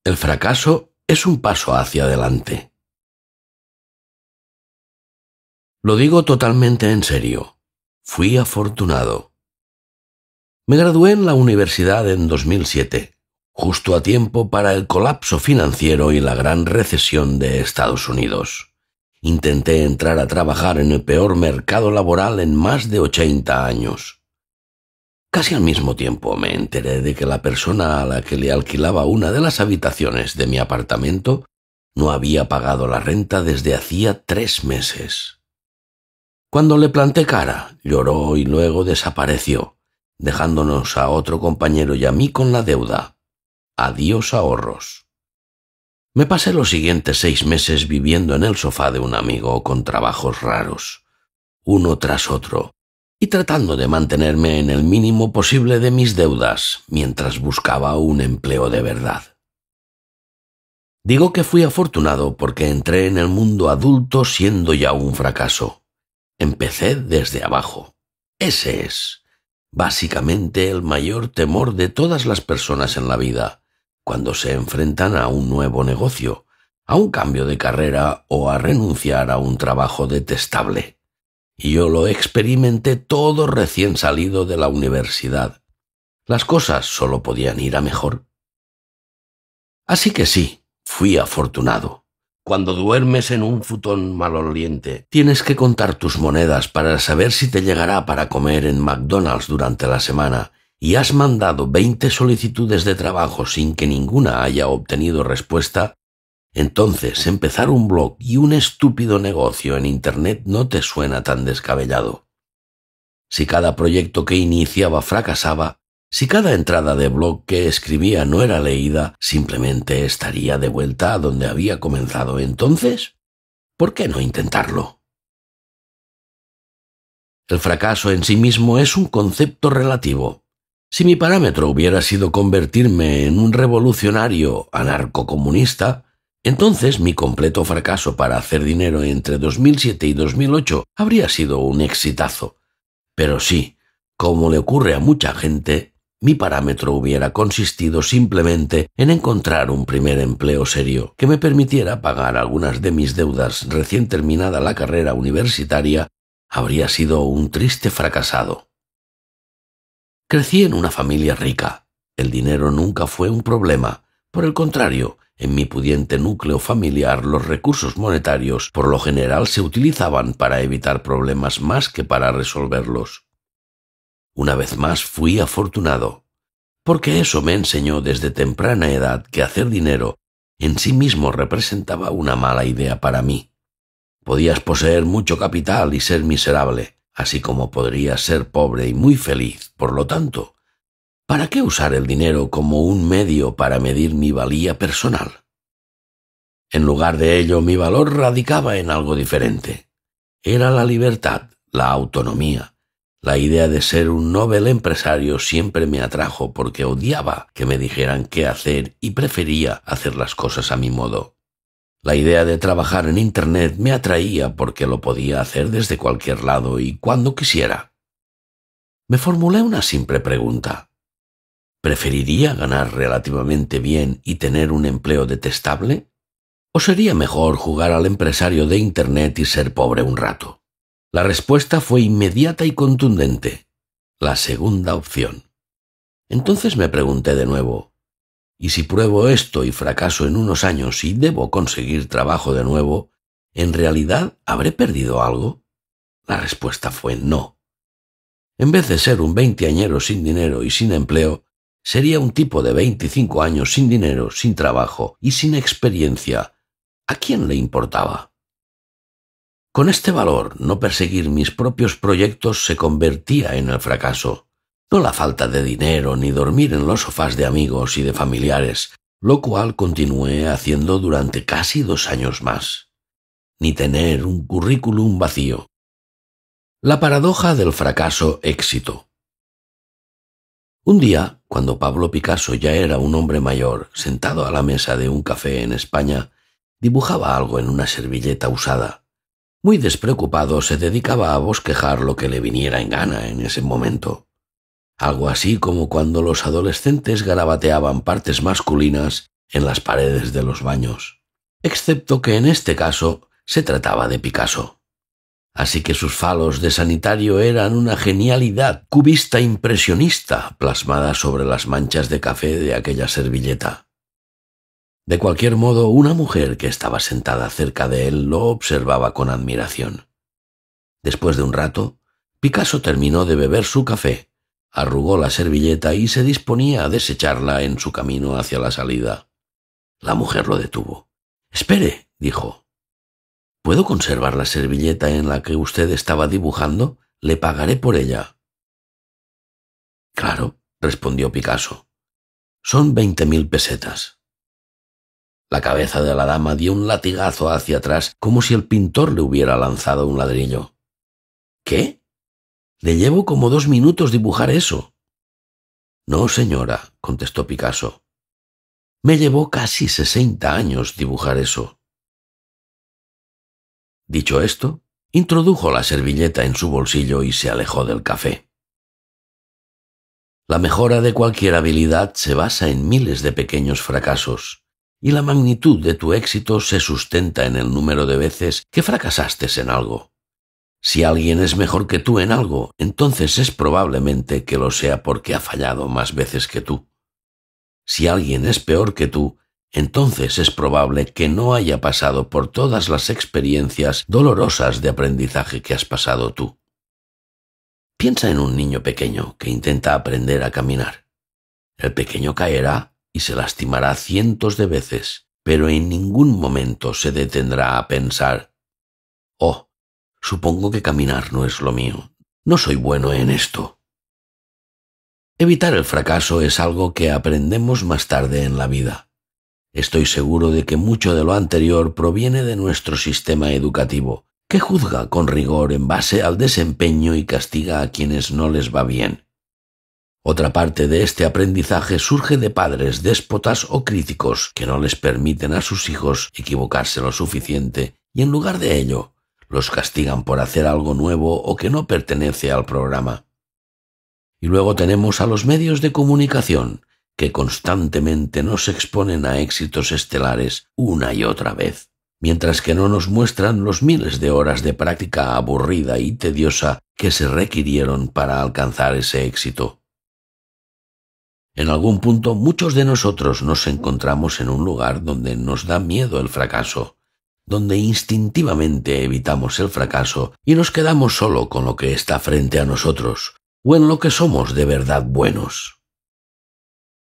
El fracaso es un paso hacia adelante. Lo digo totalmente en serio. Fui afortunado. Me gradué en la universidad en 2007, justo a tiempo para el colapso financiero y la gran recesión de Estados Unidos. Intenté entrar a trabajar en el peor mercado laboral en más de 80 años Casi al mismo tiempo me enteré de que la persona a la que le alquilaba una de las habitaciones de mi apartamento no había pagado la renta desde hacía tres meses. Cuando le planté cara, lloró y luego desapareció, dejándonos a otro compañero y a mí con la deuda. Adiós ahorros. Me pasé los siguientes seis meses viviendo en el sofá de un amigo con trabajos raros, uno tras otro, y tratando de mantenerme en el mínimo posible de mis deudas mientras buscaba un empleo de verdad. Digo que fui afortunado porque entré en el mundo adulto siendo ya un fracaso. Empecé desde abajo. Ese es, básicamente, el mayor temor de todas las personas en la vida, cuando se enfrentan a un nuevo negocio, a un cambio de carrera o a renunciar a un trabajo detestable y yo lo experimenté todo recién salido de la universidad. Las cosas solo podían ir a mejor. Así que sí, fui afortunado. Cuando duermes en un futón maloliente, tienes que contar tus monedas para saber si te llegará para comer en McDonald's durante la semana, y has mandado veinte solicitudes de trabajo sin que ninguna haya obtenido respuesta, entonces, empezar un blog y un estúpido negocio en Internet no te suena tan descabellado. Si cada proyecto que iniciaba fracasaba, si cada entrada de blog que escribía no era leída, simplemente estaría de vuelta a donde había comenzado entonces. ¿Por qué no intentarlo? El fracaso en sí mismo es un concepto relativo. Si mi parámetro hubiera sido convertirme en un revolucionario anarcocomunista, entonces, mi completo fracaso para hacer dinero entre 2007 y 2008 habría sido un exitazo. Pero sí, como le ocurre a mucha gente, mi parámetro hubiera consistido simplemente en encontrar un primer empleo serio que me permitiera pagar algunas de mis deudas recién terminada la carrera universitaria, habría sido un triste fracasado. Crecí en una familia rica. El dinero nunca fue un problema. Por el contrario, en mi pudiente núcleo familiar los recursos monetarios por lo general se utilizaban para evitar problemas más que para resolverlos. Una vez más fui afortunado, porque eso me enseñó desde temprana edad que hacer dinero en sí mismo representaba una mala idea para mí. Podías poseer mucho capital y ser miserable, así como podrías ser pobre y muy feliz. Por lo tanto, ¿Para qué usar el dinero como un medio para medir mi valía personal? En lugar de ello, mi valor radicaba en algo diferente. Era la libertad, la autonomía. La idea de ser un Nobel empresario siempre me atrajo porque odiaba que me dijeran qué hacer y prefería hacer las cosas a mi modo. La idea de trabajar en Internet me atraía porque lo podía hacer desde cualquier lado y cuando quisiera. Me formulé una simple pregunta. ¿Preferiría ganar relativamente bien y tener un empleo detestable? ¿O sería mejor jugar al empresario de Internet y ser pobre un rato? La respuesta fue inmediata y contundente. La segunda opción. Entonces me pregunté de nuevo, ¿y si pruebo esto y fracaso en unos años y debo conseguir trabajo de nuevo, en realidad habré perdido algo? La respuesta fue no. En vez de ser un veinteañero sin dinero y sin empleo, sería un tipo de veinticinco años sin dinero, sin trabajo y sin experiencia. ¿A quién le importaba? Con este valor, no perseguir mis propios proyectos se convertía en el fracaso. No la falta de dinero ni dormir en los sofás de amigos y de familiares, lo cual continué haciendo durante casi dos años más. Ni tener un currículum vacío. La paradoja del fracaso éxito. Un día cuando Pablo Picasso ya era un hombre mayor, sentado a la mesa de un café en España, dibujaba algo en una servilleta usada. Muy despreocupado se dedicaba a bosquejar lo que le viniera en gana en ese momento. Algo así como cuando los adolescentes garabateaban partes masculinas en las paredes de los baños. Excepto que en este caso se trataba de Picasso. Así que sus falos de sanitario eran una genialidad cubista impresionista plasmada sobre las manchas de café de aquella servilleta. De cualquier modo, una mujer que estaba sentada cerca de él lo observaba con admiración. Después de un rato, Picasso terminó de beber su café, arrugó la servilleta y se disponía a desecharla en su camino hacia la salida. La mujer lo detuvo. Espere, dijo. ¿Puedo conservar la servilleta en la que usted estaba dibujando? Le pagaré por ella. Claro, respondió Picasso. Son veinte mil pesetas. La cabeza de la dama dio un latigazo hacia atrás como si el pintor le hubiera lanzado un ladrillo. ¿Qué? Le llevo como dos minutos dibujar eso. No, señora, contestó Picasso. Me llevó casi sesenta años dibujar eso. Dicho esto, introdujo la servilleta en su bolsillo y se alejó del café. La mejora de cualquier habilidad se basa en miles de pequeños fracasos, y la magnitud de tu éxito se sustenta en el número de veces que fracasaste en algo. Si alguien es mejor que tú en algo, entonces es probablemente que lo sea porque ha fallado más veces que tú. Si alguien es peor que tú, entonces es probable que no haya pasado por todas las experiencias dolorosas de aprendizaje que has pasado tú. Piensa en un niño pequeño que intenta aprender a caminar. El pequeño caerá y se lastimará cientos de veces, pero en ningún momento se detendrá a pensar, oh, supongo que caminar no es lo mío, no soy bueno en esto. Evitar el fracaso es algo que aprendemos más tarde en la vida. Estoy seguro de que mucho de lo anterior proviene de nuestro sistema educativo, que juzga con rigor en base al desempeño y castiga a quienes no les va bien. Otra parte de este aprendizaje surge de padres déspotas o críticos que no les permiten a sus hijos equivocarse lo suficiente y en lugar de ello los castigan por hacer algo nuevo o que no pertenece al programa. Y luego tenemos a los medios de comunicación, que constantemente nos exponen a éxitos estelares una y otra vez, mientras que no nos muestran los miles de horas de práctica aburrida y tediosa que se requirieron para alcanzar ese éxito. En algún punto muchos de nosotros nos encontramos en un lugar donde nos da miedo el fracaso, donde instintivamente evitamos el fracaso y nos quedamos solo con lo que está frente a nosotros, o en lo que somos de verdad buenos.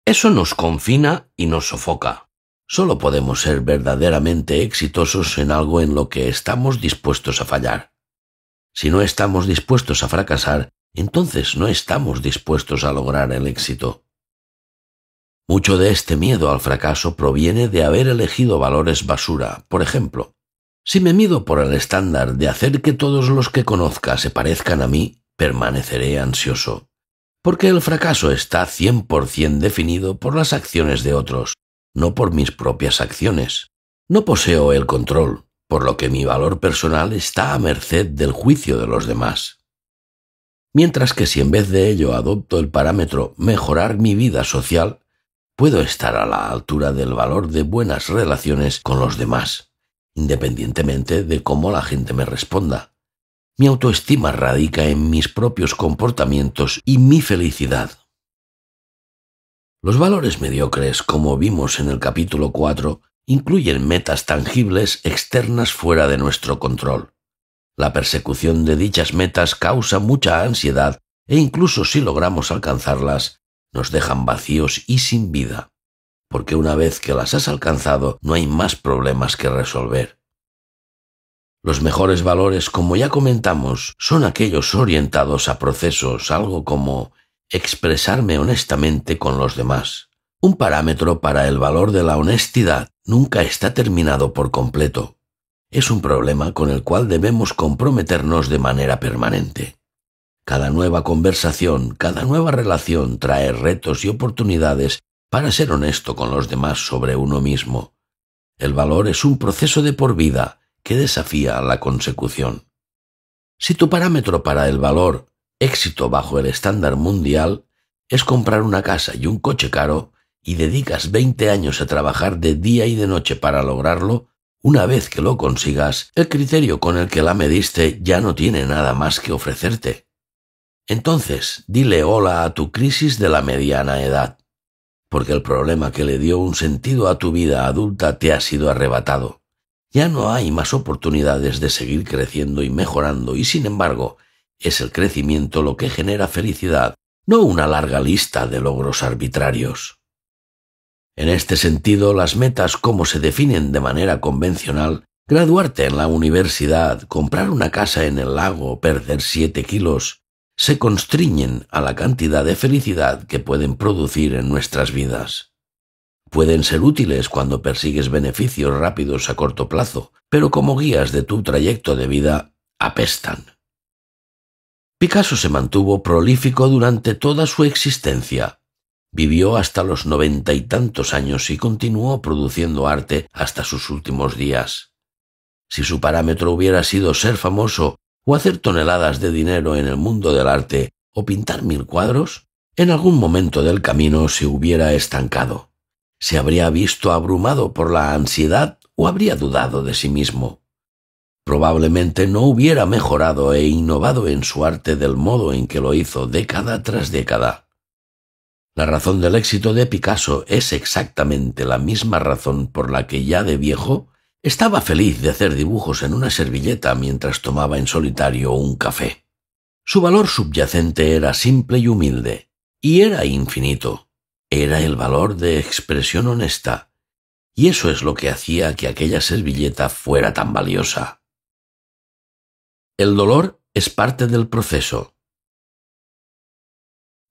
Eso nos confina y nos sofoca. Solo podemos ser verdaderamente exitosos en algo en lo que estamos dispuestos a fallar. Si no estamos dispuestos a fracasar, entonces no estamos dispuestos a lograr el éxito. Mucho de este miedo al fracaso proviene de haber elegido valores basura. Por ejemplo, si me mido por el estándar de hacer que todos los que conozca se parezcan a mí, permaneceré ansioso porque el fracaso está 100% definido por las acciones de otros, no por mis propias acciones. No poseo el control, por lo que mi valor personal está a merced del juicio de los demás. Mientras que si en vez de ello adopto el parámetro mejorar mi vida social, puedo estar a la altura del valor de buenas relaciones con los demás, independientemente de cómo la gente me responda. Mi autoestima radica en mis propios comportamientos y mi felicidad. Los valores mediocres, como vimos en el capítulo 4, incluyen metas tangibles externas fuera de nuestro control. La persecución de dichas metas causa mucha ansiedad e incluso si logramos alcanzarlas, nos dejan vacíos y sin vida, porque una vez que las has alcanzado no hay más problemas que resolver. Los mejores valores, como ya comentamos, son aquellos orientados a procesos, algo como expresarme honestamente con los demás. Un parámetro para el valor de la honestidad nunca está terminado por completo. Es un problema con el cual debemos comprometernos de manera permanente. Cada nueva conversación, cada nueva relación trae retos y oportunidades para ser honesto con los demás sobre uno mismo. El valor es un proceso de por vida que desafía la consecución. Si tu parámetro para el valor éxito bajo el estándar mundial es comprar una casa y un coche caro y dedicas 20 años a trabajar de día y de noche para lograrlo, una vez que lo consigas, el criterio con el que la mediste ya no tiene nada más que ofrecerte. Entonces, dile hola a tu crisis de la mediana edad, porque el problema que le dio un sentido a tu vida adulta te ha sido arrebatado. Ya no hay más oportunidades de seguir creciendo y mejorando y sin embargo es el crecimiento lo que genera felicidad, no una larga lista de logros arbitrarios. En este sentido, las metas como se definen de manera convencional, graduarte en la universidad, comprar una casa en el lago, perder siete kilos, se constriñen a la cantidad de felicidad que pueden producir en nuestras vidas. Pueden ser útiles cuando persigues beneficios rápidos a corto plazo, pero como guías de tu trayecto de vida, apestan. Picasso se mantuvo prolífico durante toda su existencia. Vivió hasta los noventa y tantos años y continuó produciendo arte hasta sus últimos días. Si su parámetro hubiera sido ser famoso o hacer toneladas de dinero en el mundo del arte o pintar mil cuadros, en algún momento del camino se hubiera estancado se habría visto abrumado por la ansiedad o habría dudado de sí mismo. Probablemente no hubiera mejorado e innovado en su arte del modo en que lo hizo década tras década. La razón del éxito de Picasso es exactamente la misma razón por la que ya de viejo estaba feliz de hacer dibujos en una servilleta mientras tomaba en solitario un café. Su valor subyacente era simple y humilde, y era infinito era el valor de expresión honesta, y eso es lo que hacía que aquella servilleta fuera tan valiosa. El dolor es parte del proceso.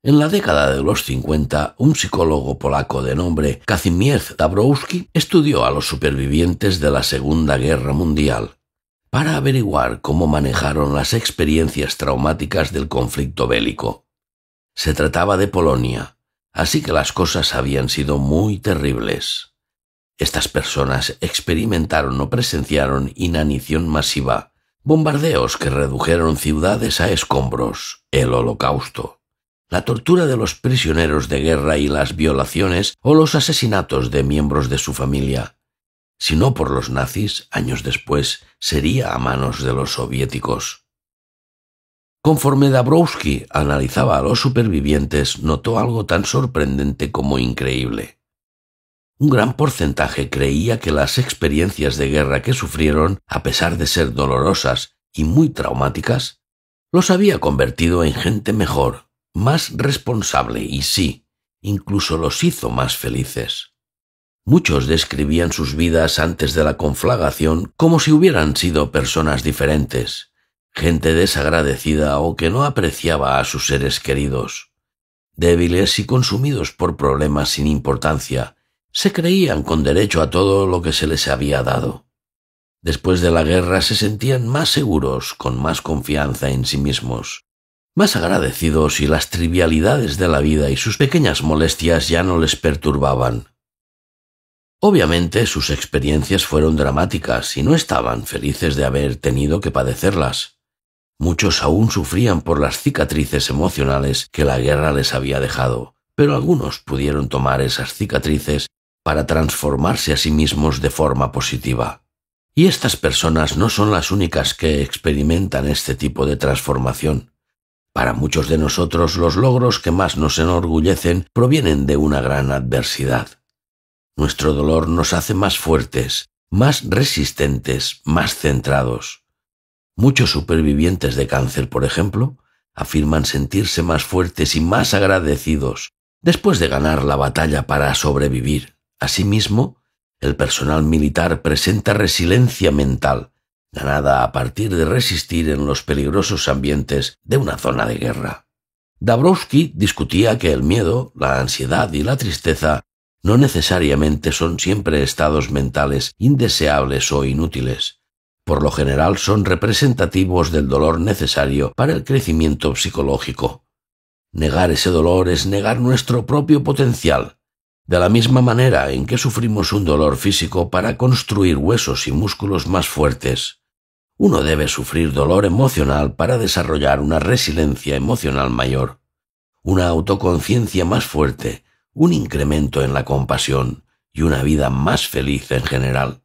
En la década de los 50, un psicólogo polaco de nombre Kazimierz Dabrowski estudió a los supervivientes de la Segunda Guerra Mundial para averiguar cómo manejaron las experiencias traumáticas del conflicto bélico. Se trataba de Polonia, Así que las cosas habían sido muy terribles. Estas personas experimentaron o presenciaron inanición masiva, bombardeos que redujeron ciudades a escombros, el holocausto, la tortura de los prisioneros de guerra y las violaciones o los asesinatos de miembros de su familia. Si no por los nazis, años después sería a manos de los soviéticos. Conforme Dabrowski analizaba a los supervivientes, notó algo tan sorprendente como increíble. Un gran porcentaje creía que las experiencias de guerra que sufrieron, a pesar de ser dolorosas y muy traumáticas, los había convertido en gente mejor, más responsable y sí, incluso los hizo más felices. Muchos describían sus vidas antes de la conflagración como si hubieran sido personas diferentes, gente desagradecida o que no apreciaba a sus seres queridos. Débiles y consumidos por problemas sin importancia, se creían con derecho a todo lo que se les había dado. Después de la guerra se sentían más seguros, con más confianza en sí mismos, más agradecidos y las trivialidades de la vida y sus pequeñas molestias ya no les perturbaban. Obviamente sus experiencias fueron dramáticas y no estaban felices de haber tenido que padecerlas. Muchos aún sufrían por las cicatrices emocionales que la guerra les había dejado, pero algunos pudieron tomar esas cicatrices para transformarse a sí mismos de forma positiva. Y estas personas no son las únicas que experimentan este tipo de transformación. Para muchos de nosotros los logros que más nos enorgullecen provienen de una gran adversidad. Nuestro dolor nos hace más fuertes, más resistentes, más centrados. Muchos supervivientes de cáncer, por ejemplo, afirman sentirse más fuertes y más agradecidos después de ganar la batalla para sobrevivir. Asimismo, el personal militar presenta resiliencia mental, ganada a partir de resistir en los peligrosos ambientes de una zona de guerra. Dabrowski discutía que el miedo, la ansiedad y la tristeza no necesariamente son siempre estados mentales indeseables o inútiles, por lo general son representativos del dolor necesario para el crecimiento psicológico. Negar ese dolor es negar nuestro propio potencial. De la misma manera en que sufrimos un dolor físico para construir huesos y músculos más fuertes, uno debe sufrir dolor emocional para desarrollar una resiliencia emocional mayor, una autoconciencia más fuerte, un incremento en la compasión y una vida más feliz en general.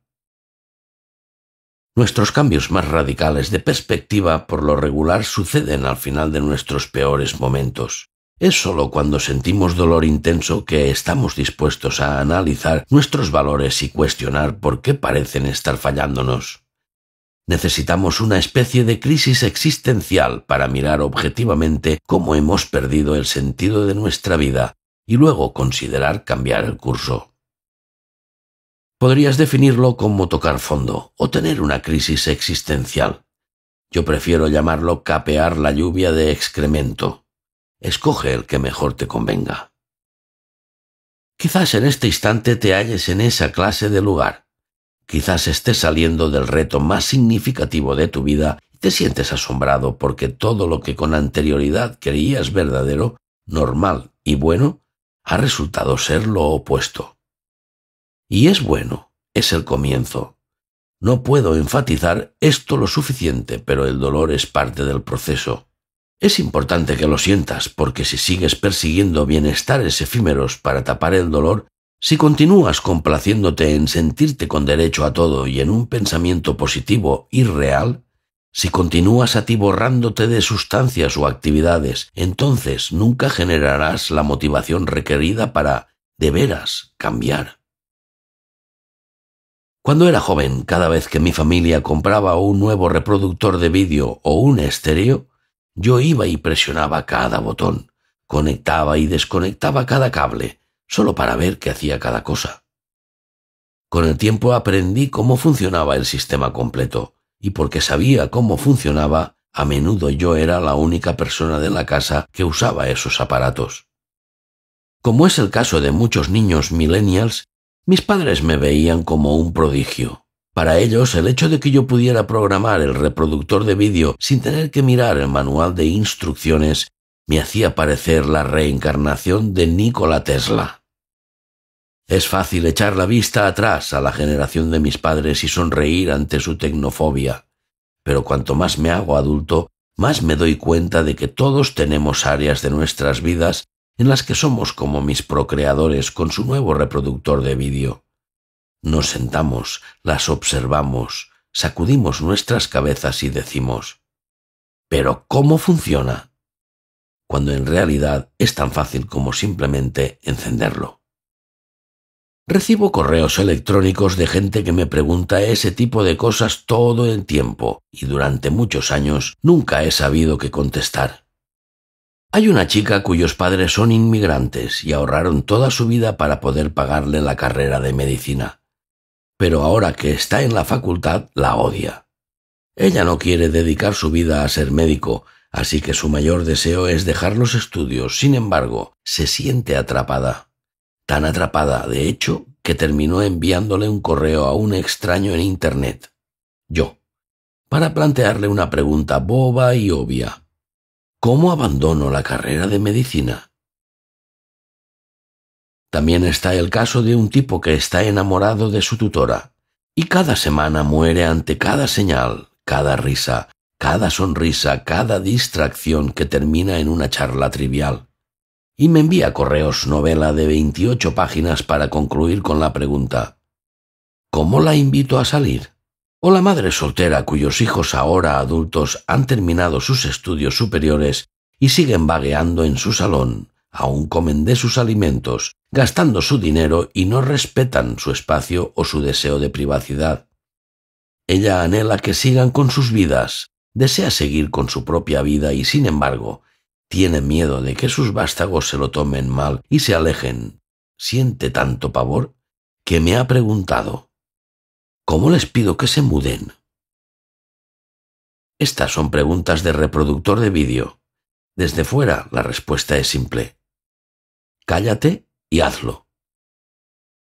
Nuestros cambios más radicales de perspectiva por lo regular suceden al final de nuestros peores momentos. Es sólo cuando sentimos dolor intenso que estamos dispuestos a analizar nuestros valores y cuestionar por qué parecen estar fallándonos. Necesitamos una especie de crisis existencial para mirar objetivamente cómo hemos perdido el sentido de nuestra vida y luego considerar cambiar el curso. Podrías definirlo como tocar fondo o tener una crisis existencial. Yo prefiero llamarlo capear la lluvia de excremento. Escoge el que mejor te convenga. Quizás en este instante te halles en esa clase de lugar. Quizás estés saliendo del reto más significativo de tu vida y te sientes asombrado porque todo lo que con anterioridad creías verdadero, normal y bueno, ha resultado ser lo opuesto. Y es bueno, es el comienzo. No puedo enfatizar esto lo suficiente, pero el dolor es parte del proceso. Es importante que lo sientas, porque si sigues persiguiendo bienestares efímeros para tapar el dolor, si continúas complaciéndote en sentirte con derecho a todo y en un pensamiento positivo y real, si continúas atiborrándote de sustancias o actividades, entonces nunca generarás la motivación requerida para, de veras, cambiar. Cuando era joven, cada vez que mi familia compraba un nuevo reproductor de vídeo o un estéreo, yo iba y presionaba cada botón, conectaba y desconectaba cada cable, solo para ver qué hacía cada cosa. Con el tiempo aprendí cómo funcionaba el sistema completo, y porque sabía cómo funcionaba, a menudo yo era la única persona de la casa que usaba esos aparatos. Como es el caso de muchos niños millennials, mis padres me veían como un prodigio. Para ellos, el hecho de que yo pudiera programar el reproductor de vídeo sin tener que mirar el manual de instrucciones me hacía parecer la reencarnación de Nikola Tesla. Es fácil echar la vista atrás a la generación de mis padres y sonreír ante su tecnofobia, pero cuanto más me hago adulto, más me doy cuenta de que todos tenemos áreas de nuestras vidas en las que somos como mis procreadores con su nuevo reproductor de vídeo. Nos sentamos, las observamos, sacudimos nuestras cabezas y decimos, ¿pero cómo funciona? Cuando en realidad es tan fácil como simplemente encenderlo. Recibo correos electrónicos de gente que me pregunta ese tipo de cosas todo el tiempo y durante muchos años nunca he sabido qué contestar. Hay una chica cuyos padres son inmigrantes y ahorraron toda su vida para poder pagarle la carrera de medicina. Pero ahora que está en la facultad, la odia. Ella no quiere dedicar su vida a ser médico, así que su mayor deseo es dejar los estudios. Sin embargo, se siente atrapada. Tan atrapada, de hecho, que terminó enviándole un correo a un extraño en Internet. Yo. Para plantearle una pregunta boba y obvia. ¿Cómo abandono la carrera de medicina? También está el caso de un tipo que está enamorado de su tutora y cada semana muere ante cada señal, cada risa, cada sonrisa, cada distracción que termina en una charla trivial. Y me envía correos novela de 28 páginas para concluir con la pregunta ¿Cómo la invito a salir? o la madre soltera cuyos hijos ahora adultos han terminado sus estudios superiores y siguen vagueando en su salón, aún comen de sus alimentos, gastando su dinero y no respetan su espacio o su deseo de privacidad. Ella anhela que sigan con sus vidas, desea seguir con su propia vida y sin embargo, tiene miedo de que sus vástagos se lo tomen mal y se alejen. Siente tanto pavor que me ha preguntado ¿Cómo les pido que se muden? Estas son preguntas de reproductor de vídeo. Desde fuera la respuesta es simple. Cállate y hazlo.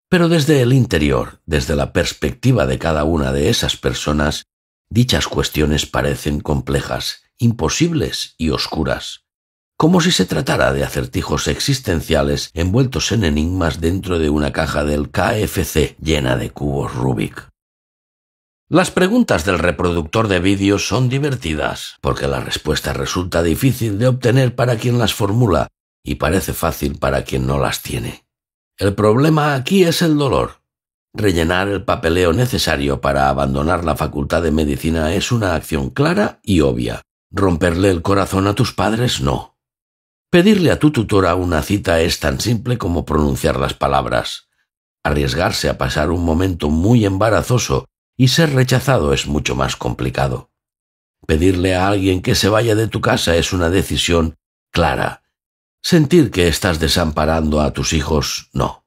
Pero desde el interior, desde la perspectiva de cada una de esas personas, dichas cuestiones parecen complejas, imposibles y oscuras, como si se tratara de acertijos existenciales envueltos en enigmas dentro de una caja del KFC llena de cubos Rubik. Las preguntas del reproductor de vídeos son divertidas, porque la respuesta resulta difícil de obtener para quien las formula y parece fácil para quien no las tiene. El problema aquí es el dolor. Rellenar el papeleo necesario para abandonar la facultad de medicina es una acción clara y obvia. Romperle el corazón a tus padres no. Pedirle a tu tutora una cita es tan simple como pronunciar las palabras. Arriesgarse a pasar un momento muy embarazoso y ser rechazado es mucho más complicado. Pedirle a alguien que se vaya de tu casa es una decisión clara. Sentir que estás desamparando a tus hijos, no.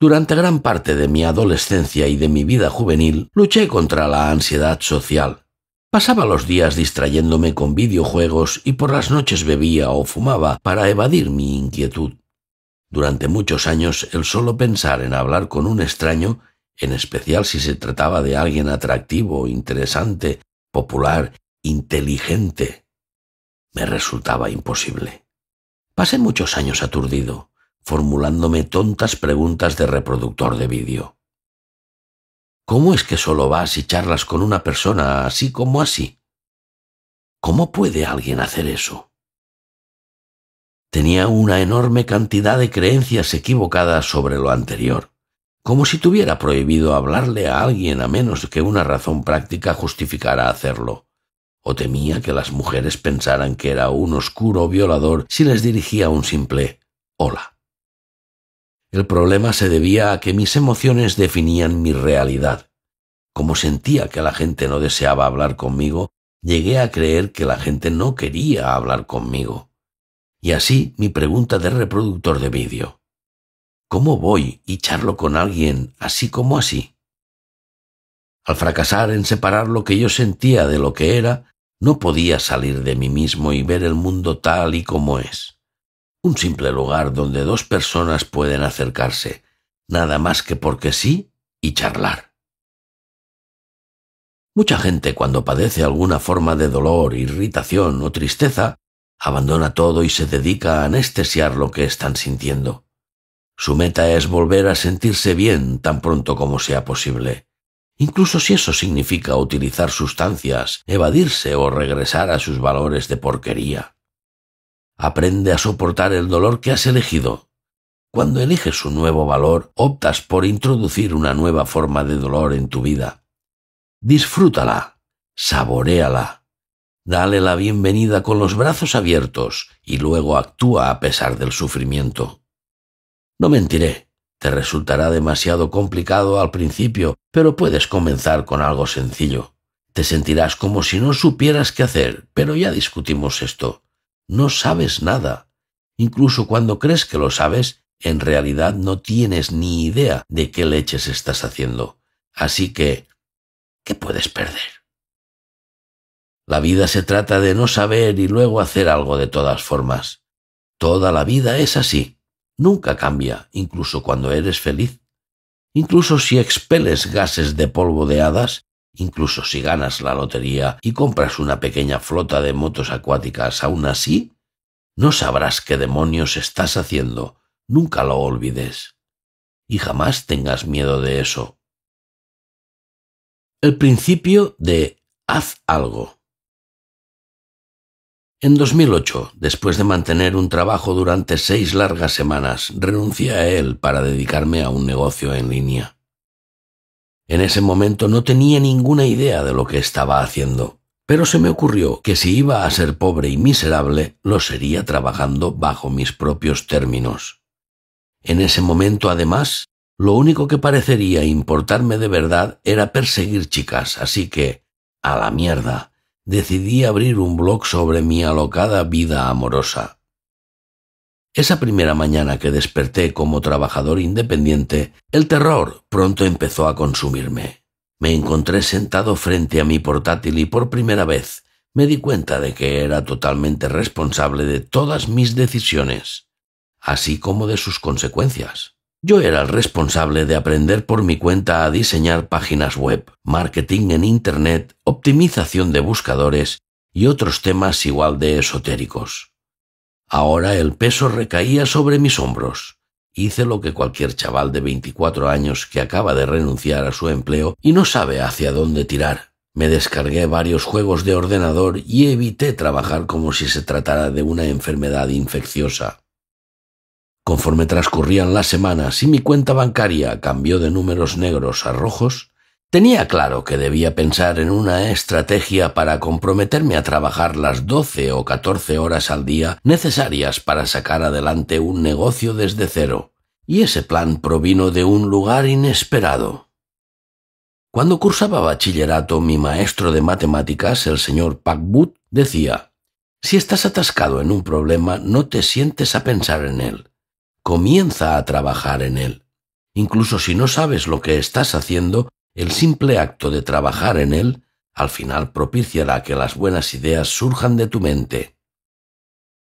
Durante gran parte de mi adolescencia y de mi vida juvenil, luché contra la ansiedad social. Pasaba los días distrayéndome con videojuegos y por las noches bebía o fumaba para evadir mi inquietud. Durante muchos años el solo pensar en hablar con un extraño en especial si se trataba de alguien atractivo, interesante, popular, inteligente. Me resultaba imposible. Pasé muchos años aturdido, formulándome tontas preguntas de reproductor de vídeo. ¿Cómo es que solo vas y charlas con una persona así como así? ¿Cómo puede alguien hacer eso? Tenía una enorme cantidad de creencias equivocadas sobre lo anterior como si tuviera prohibido hablarle a alguien a menos que una razón práctica justificara hacerlo, o temía que las mujeres pensaran que era un oscuro violador si les dirigía un simple hola. El problema se debía a que mis emociones definían mi realidad. Como sentía que la gente no deseaba hablar conmigo, llegué a creer que la gente no quería hablar conmigo. Y así mi pregunta de reproductor de vídeo. ¿Cómo voy y charlo con alguien así como así? Al fracasar en separar lo que yo sentía de lo que era, no podía salir de mí mismo y ver el mundo tal y como es. Un simple lugar donde dos personas pueden acercarse, nada más que porque sí y charlar. Mucha gente cuando padece alguna forma de dolor, irritación o tristeza, abandona todo y se dedica a anestesiar lo que están sintiendo. Su meta es volver a sentirse bien tan pronto como sea posible, incluso si eso significa utilizar sustancias, evadirse o regresar a sus valores de porquería. Aprende a soportar el dolor que has elegido. Cuando eliges un nuevo valor, optas por introducir una nueva forma de dolor en tu vida. Disfrútala, saboréala, dale la bienvenida con los brazos abiertos y luego actúa a pesar del sufrimiento. No mentiré, te resultará demasiado complicado al principio, pero puedes comenzar con algo sencillo. Te sentirás como si no supieras qué hacer, pero ya discutimos esto. No sabes nada. Incluso cuando crees que lo sabes, en realidad no tienes ni idea de qué leches estás haciendo. Así que, ¿qué puedes perder? La vida se trata de no saber y luego hacer algo de todas formas. Toda la vida es así nunca cambia, incluso cuando eres feliz, incluso si expeles gases de polvo de hadas, incluso si ganas la lotería y compras una pequeña flota de motos acuáticas, aún así, no sabrás qué demonios estás haciendo, nunca lo olvides. Y jamás tengas miedo de eso. El principio de haz algo. En 2008, después de mantener un trabajo durante seis largas semanas, renuncié a él para dedicarme a un negocio en línea. En ese momento no tenía ninguna idea de lo que estaba haciendo, pero se me ocurrió que si iba a ser pobre y miserable, lo sería trabajando bajo mis propios términos. En ese momento, además, lo único que parecería importarme de verdad era perseguir chicas, así que, a la mierda, decidí abrir un blog sobre mi alocada vida amorosa. Esa primera mañana que desperté como trabajador independiente, el terror pronto empezó a consumirme. Me encontré sentado frente a mi portátil y por primera vez me di cuenta de que era totalmente responsable de todas mis decisiones, así como de sus consecuencias. Yo era el responsable de aprender por mi cuenta a diseñar páginas web, marketing en Internet, optimización de buscadores y otros temas igual de esotéricos. Ahora el peso recaía sobre mis hombros. Hice lo que cualquier chaval de 24 años que acaba de renunciar a su empleo y no sabe hacia dónde tirar. Me descargué varios juegos de ordenador y evité trabajar como si se tratara de una enfermedad infecciosa. Conforme transcurrían las semanas y mi cuenta bancaria cambió de números negros a rojos, tenía claro que debía pensar en una estrategia para comprometerme a trabajar las doce o catorce horas al día necesarias para sacar adelante un negocio desde cero, y ese plan provino de un lugar inesperado. Cuando cursaba bachillerato, mi maestro de matemáticas, el señor Packwood, decía, Si estás atascado en un problema, no te sientes a pensar en él comienza a trabajar en él. Incluso si no sabes lo que estás haciendo, el simple acto de trabajar en él al final propiciará que las buenas ideas surjan de tu mente.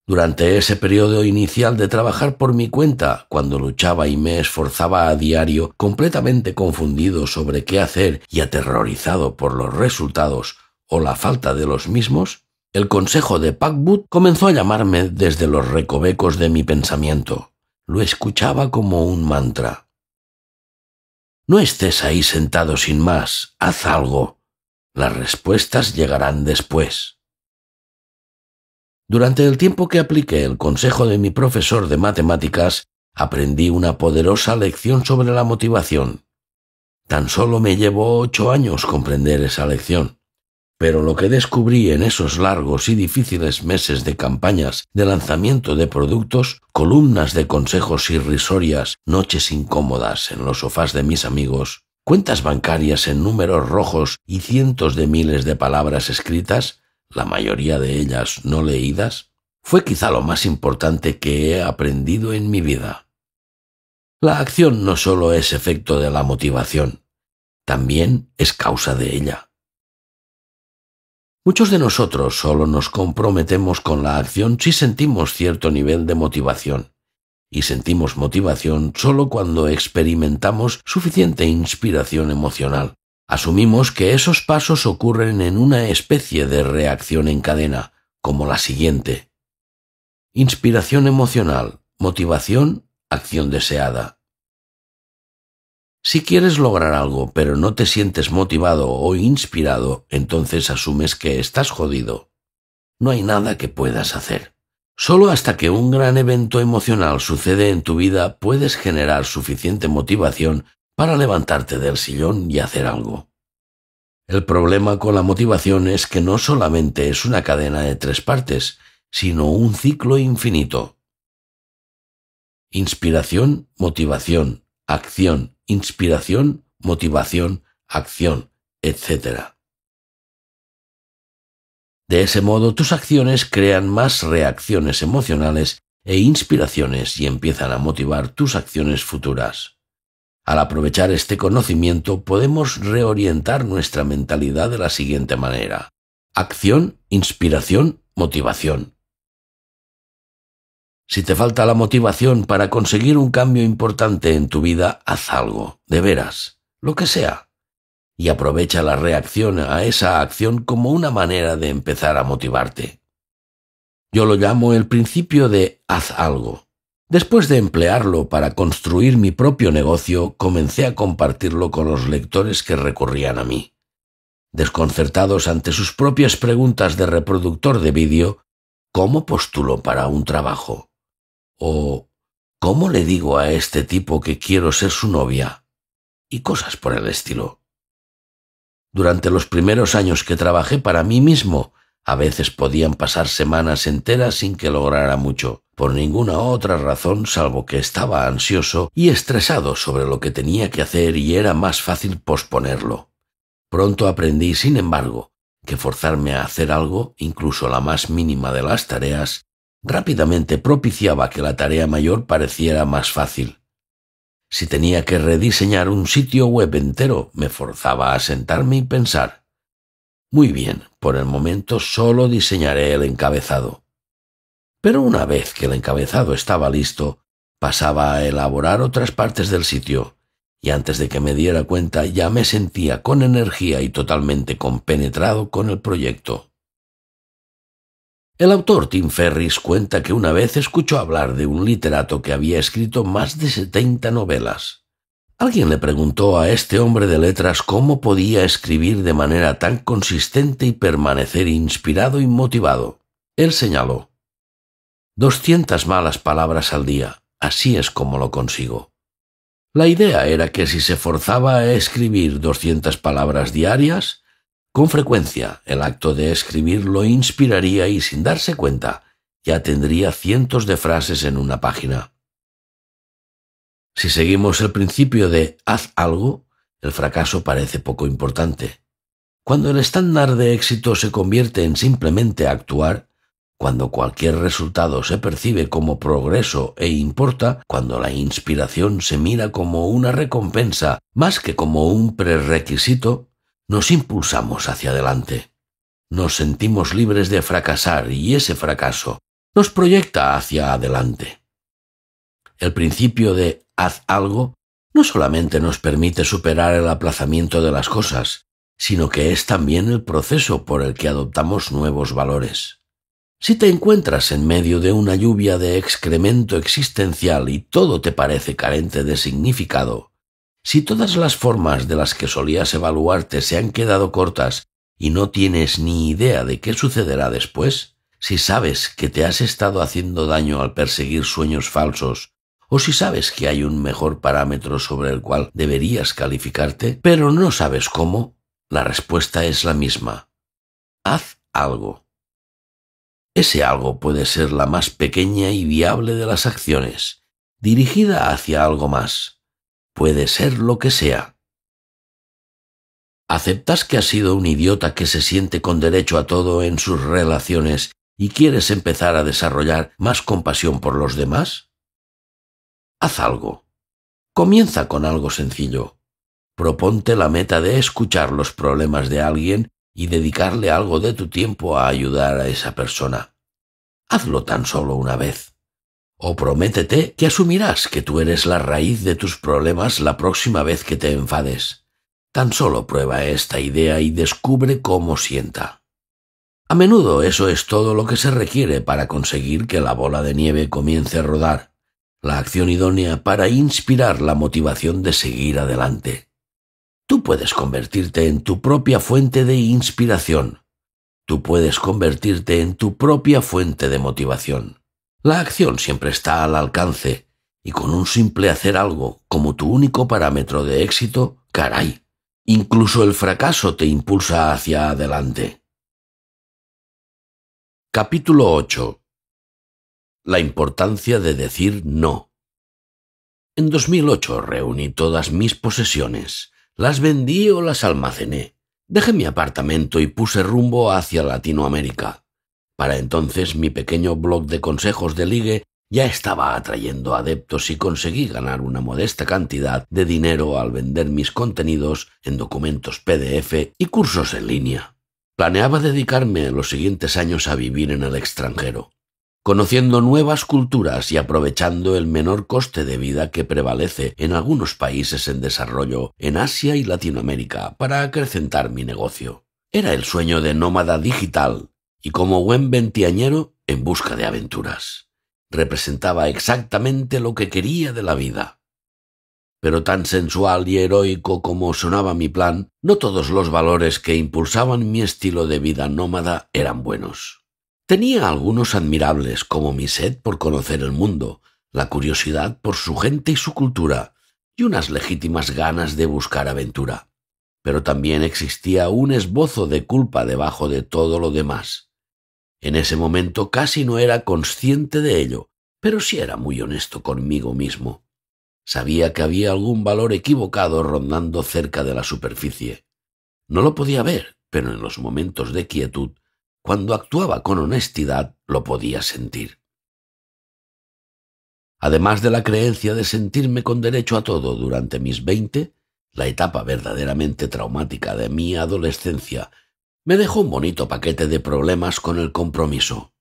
Durante ese periodo inicial de trabajar por mi cuenta, cuando luchaba y me esforzaba a diario, completamente confundido sobre qué hacer y aterrorizado por los resultados o la falta de los mismos, el consejo de Packwood comenzó a llamarme desde los recovecos de mi pensamiento lo escuchaba como un mantra. No estés ahí sentado sin más, haz algo. Las respuestas llegarán después. Durante el tiempo que apliqué el consejo de mi profesor de matemáticas, aprendí una poderosa lección sobre la motivación. Tan solo me llevó ocho años comprender esa lección. Pero lo que descubrí en esos largos y difíciles meses de campañas de lanzamiento de productos, columnas de consejos irrisorias, noches incómodas en los sofás de mis amigos, cuentas bancarias en números rojos y cientos de miles de palabras escritas, la mayoría de ellas no leídas, fue quizá lo más importante que he aprendido en mi vida. La acción no solo es efecto de la motivación, también es causa de ella. Muchos de nosotros solo nos comprometemos con la acción si sentimos cierto nivel de motivación, y sentimos motivación solo cuando experimentamos suficiente inspiración emocional. Asumimos que esos pasos ocurren en una especie de reacción en cadena, como la siguiente. Inspiración emocional, motivación, acción deseada. Si quieres lograr algo pero no te sientes motivado o inspirado, entonces asumes que estás jodido. No hay nada que puedas hacer. Solo hasta que un gran evento emocional sucede en tu vida puedes generar suficiente motivación para levantarte del sillón y hacer algo. El problema con la motivación es que no solamente es una cadena de tres partes, sino un ciclo infinito. Inspiración, motivación, acción inspiración, motivación, acción, etc. De ese modo, tus acciones crean más reacciones emocionales e inspiraciones y empiezan a motivar tus acciones futuras. Al aprovechar este conocimiento podemos reorientar nuestra mentalidad de la siguiente manera. Acción, inspiración, motivación. Si te falta la motivación para conseguir un cambio importante en tu vida, haz algo, de veras, lo que sea. Y aprovecha la reacción a esa acción como una manera de empezar a motivarte. Yo lo llamo el principio de haz algo. Después de emplearlo para construir mi propio negocio, comencé a compartirlo con los lectores que recurrían a mí. Desconcertados ante sus propias preguntas de reproductor de vídeo, ¿cómo postulo para un trabajo? o ¿cómo le digo a este tipo que quiero ser su novia? y cosas por el estilo. Durante los primeros años que trabajé para mí mismo, a veces podían pasar semanas enteras sin que lograra mucho, por ninguna otra razón salvo que estaba ansioso y estresado sobre lo que tenía que hacer y era más fácil posponerlo. Pronto aprendí, sin embargo, que forzarme a hacer algo, incluso la más mínima de las tareas, rápidamente propiciaba que la tarea mayor pareciera más fácil. Si tenía que rediseñar un sitio web entero, me forzaba a sentarme y pensar. Muy bien, por el momento solo diseñaré el encabezado. Pero una vez que el encabezado estaba listo, pasaba a elaborar otras partes del sitio, y antes de que me diera cuenta ya me sentía con energía y totalmente compenetrado con el proyecto. El autor Tim Ferris cuenta que una vez escuchó hablar de un literato que había escrito más de setenta novelas. Alguien le preguntó a este hombre de letras cómo podía escribir de manera tan consistente y permanecer inspirado y motivado. Él señaló, «Doscientas malas palabras al día, así es como lo consigo. La idea era que si se forzaba a escribir doscientas palabras diarias, con frecuencia, el acto de escribir lo inspiraría y sin darse cuenta, ya tendría cientos de frases en una página. Si seguimos el principio de haz algo, el fracaso parece poco importante. Cuando el estándar de éxito se convierte en simplemente actuar, cuando cualquier resultado se percibe como progreso e importa, cuando la inspiración se mira como una recompensa más que como un prerequisito, nos impulsamos hacia adelante. Nos sentimos libres de fracasar y ese fracaso nos proyecta hacia adelante. El principio de haz algo no solamente nos permite superar el aplazamiento de las cosas, sino que es también el proceso por el que adoptamos nuevos valores. Si te encuentras en medio de una lluvia de excremento existencial y todo te parece carente de significado, si todas las formas de las que solías evaluarte se han quedado cortas y no tienes ni idea de qué sucederá después, si sabes que te has estado haciendo daño al perseguir sueños falsos, o si sabes que hay un mejor parámetro sobre el cual deberías calificarte, pero no sabes cómo, la respuesta es la misma. Haz algo. Ese algo puede ser la más pequeña y viable de las acciones, dirigida hacia algo más, puede ser lo que sea. ¿Aceptas que has sido un idiota que se siente con derecho a todo en sus relaciones y quieres empezar a desarrollar más compasión por los demás? Haz algo. Comienza con algo sencillo. Proponte la meta de escuchar los problemas de alguien y dedicarle algo de tu tiempo a ayudar a esa persona. Hazlo tan solo una vez. O prométete que asumirás que tú eres la raíz de tus problemas la próxima vez que te enfades. Tan solo prueba esta idea y descubre cómo sienta. A menudo eso es todo lo que se requiere para conseguir que la bola de nieve comience a rodar, la acción idónea para inspirar la motivación de seguir adelante. Tú puedes convertirte en tu propia fuente de inspiración. Tú puedes convertirte en tu propia fuente de motivación. La acción siempre está al alcance, y con un simple hacer algo como tu único parámetro de éxito, caray, incluso el fracaso te impulsa hacia adelante. Capítulo 8. La importancia de decir no. En 2008 reuní todas mis posesiones, las vendí o las almacené. Dejé mi apartamento y puse rumbo hacia Latinoamérica. Para entonces mi pequeño blog de consejos de ligue ya estaba atrayendo adeptos y conseguí ganar una modesta cantidad de dinero al vender mis contenidos en documentos PDF y cursos en línea. Planeaba dedicarme los siguientes años a vivir en el extranjero, conociendo nuevas culturas y aprovechando el menor coste de vida que prevalece en algunos países en desarrollo en Asia y Latinoamérica para acrecentar mi negocio. Era el sueño de nómada digital y como buen ventiañero en busca de aventuras. Representaba exactamente lo que quería de la vida. Pero tan sensual y heroico como sonaba mi plan, no todos los valores que impulsaban mi estilo de vida nómada eran buenos. Tenía algunos admirables como mi sed por conocer el mundo, la curiosidad por su gente y su cultura, y unas legítimas ganas de buscar aventura. Pero también existía un esbozo de culpa debajo de todo lo demás, en ese momento casi no era consciente de ello, pero sí era muy honesto conmigo mismo. Sabía que había algún valor equivocado rondando cerca de la superficie. No lo podía ver, pero en los momentos de quietud, cuando actuaba con honestidad, lo podía sentir. Además de la creencia de sentirme con derecho a todo durante mis veinte, la etapa verdaderamente traumática de mi adolescencia me dejó un bonito paquete de problemas con el compromiso.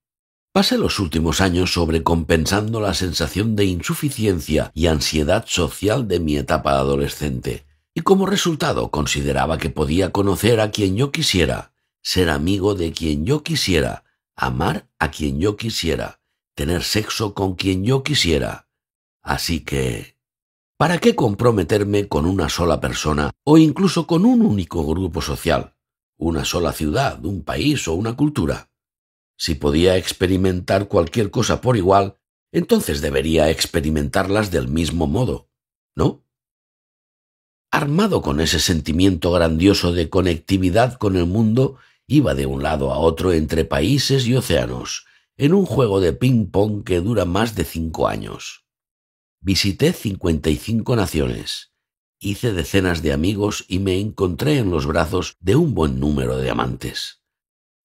Pasé los últimos años sobrecompensando la sensación de insuficiencia y ansiedad social de mi etapa adolescente, y como resultado consideraba que podía conocer a quien yo quisiera, ser amigo de quien yo quisiera, amar a quien yo quisiera, tener sexo con quien yo quisiera. Así que... ¿Para qué comprometerme con una sola persona o incluso con un único grupo social? una sola ciudad, un país o una cultura. Si podía experimentar cualquier cosa por igual, entonces debería experimentarlas del mismo modo, ¿no? Armado con ese sentimiento grandioso de conectividad con el mundo, iba de un lado a otro entre países y océanos, en un juego de ping-pong que dura más de cinco años. Visité cinco naciones. Hice decenas de amigos y me encontré en los brazos de un buen número de amantes.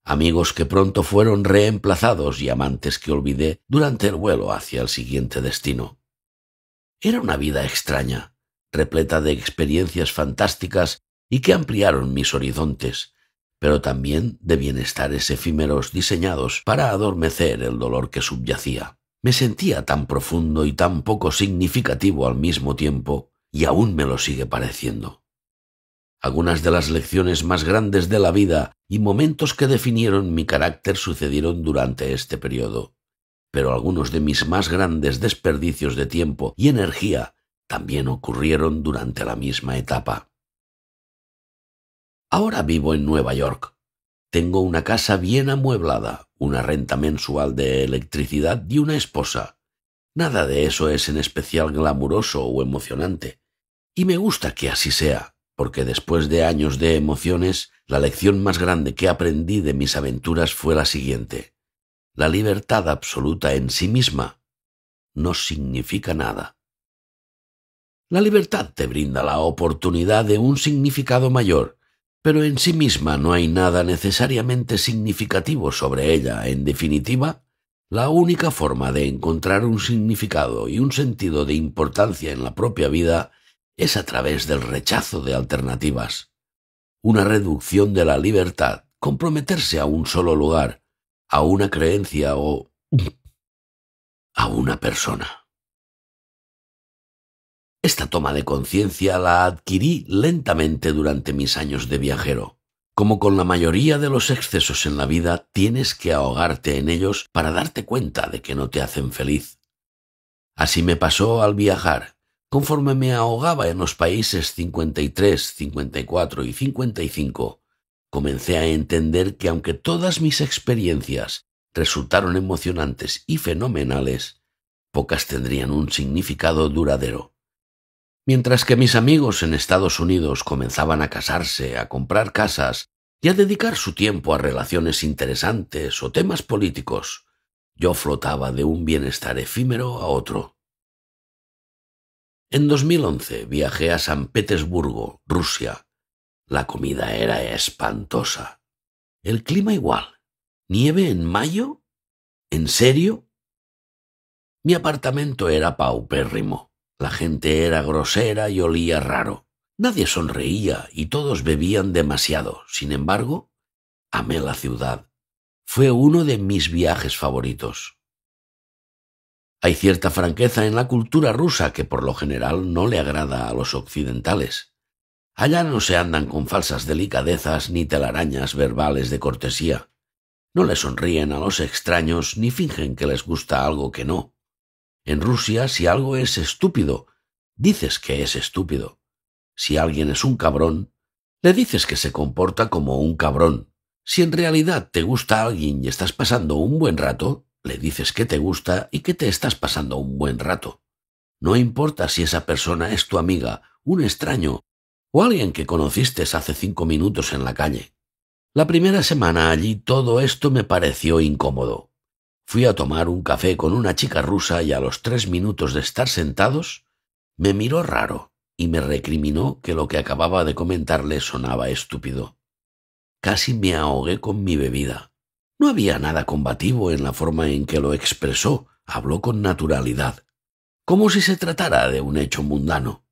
Amigos que pronto fueron reemplazados y amantes que olvidé durante el vuelo hacia el siguiente destino. Era una vida extraña, repleta de experiencias fantásticas y que ampliaron mis horizontes, pero también de bienestares efímeros diseñados para adormecer el dolor que subyacía. Me sentía tan profundo y tan poco significativo al mismo tiempo y aún me lo sigue pareciendo. Algunas de las lecciones más grandes de la vida y momentos que definieron mi carácter sucedieron durante este periodo, pero algunos de mis más grandes desperdicios de tiempo y energía también ocurrieron durante la misma etapa. Ahora vivo en Nueva York. Tengo una casa bien amueblada, una renta mensual de electricidad y una esposa. Nada de eso es en especial glamuroso o emocionante, y me gusta que así sea, porque después de años de emociones, la lección más grande que aprendí de mis aventuras fue la siguiente. La libertad absoluta en sí misma no significa nada. La libertad te brinda la oportunidad de un significado mayor, pero en sí misma no hay nada necesariamente significativo sobre ella. En definitiva, la única forma de encontrar un significado y un sentido de importancia en la propia vida es a través del rechazo de alternativas, una reducción de la libertad, comprometerse a un solo lugar, a una creencia o a una persona. Esta toma de conciencia la adquirí lentamente durante mis años de viajero. Como con la mayoría de los excesos en la vida, tienes que ahogarte en ellos para darte cuenta de que no te hacen feliz. Así me pasó al viajar, Conforme me ahogaba en los países 53, 54 y 55, comencé a entender que aunque todas mis experiencias resultaron emocionantes y fenomenales, pocas tendrían un significado duradero. Mientras que mis amigos en Estados Unidos comenzaban a casarse, a comprar casas y a dedicar su tiempo a relaciones interesantes o temas políticos, yo flotaba de un bienestar efímero a otro. En 2011 viajé a San Petersburgo, Rusia. La comida era espantosa. El clima igual. ¿Nieve en mayo? ¿En serio? Mi apartamento era paupérrimo. La gente era grosera y olía raro. Nadie sonreía y todos bebían demasiado. Sin embargo, amé la ciudad. Fue uno de mis viajes favoritos. Hay cierta franqueza en la cultura rusa que por lo general no le agrada a los occidentales. Allá no se andan con falsas delicadezas ni telarañas verbales de cortesía. No le sonríen a los extraños ni fingen que les gusta algo que no. En Rusia, si algo es estúpido, dices que es estúpido. Si alguien es un cabrón, le dices que se comporta como un cabrón. Si en realidad te gusta alguien y estás pasando un buen rato, le dices que te gusta y que te estás pasando un buen rato. No importa si esa persona es tu amiga, un extraño o alguien que conociste hace cinco minutos en la calle. La primera semana allí todo esto me pareció incómodo. Fui a tomar un café con una chica rusa y a los tres minutos de estar sentados me miró raro y me recriminó que lo que acababa de comentarle sonaba estúpido. Casi me ahogué con mi bebida. No había nada combativo en la forma en que lo expresó, habló con naturalidad, como si se tratara de un hecho mundano,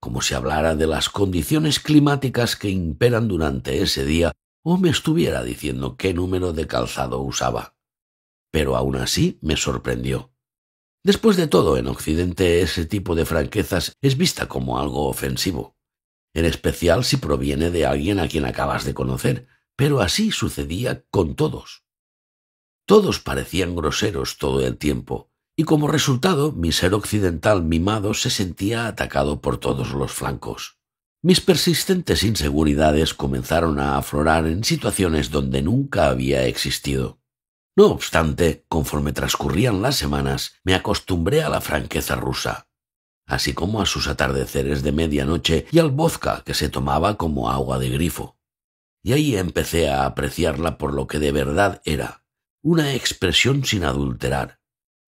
como si hablara de las condiciones climáticas que imperan durante ese día o me estuviera diciendo qué número de calzado usaba. Pero aún así me sorprendió. Después de todo, en Occidente ese tipo de franquezas es vista como algo ofensivo, en especial si proviene de alguien a quien acabas de conocer, pero así sucedía con todos. Todos parecían groseros todo el tiempo, y como resultado mi ser occidental mimado se sentía atacado por todos los flancos. Mis persistentes inseguridades comenzaron a aflorar en situaciones donde nunca había existido. No obstante, conforme transcurrían las semanas, me acostumbré a la franqueza rusa, así como a sus atardeceres de medianoche y al vodka que se tomaba como agua de grifo y ahí empecé a apreciarla por lo que de verdad era, una expresión sin adulterar,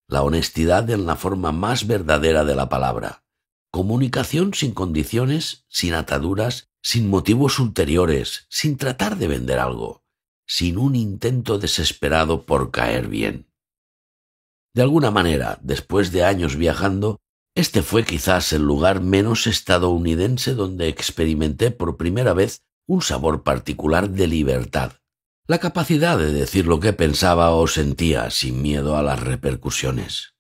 la honestidad en la forma más verdadera de la palabra, comunicación sin condiciones, sin ataduras, sin motivos ulteriores, sin tratar de vender algo, sin un intento desesperado por caer bien. De alguna manera, después de años viajando, este fue quizás el lugar menos estadounidense donde experimenté por primera vez un sabor particular de libertad, la capacidad de decir lo que pensaba o sentía sin miedo a las repercusiones.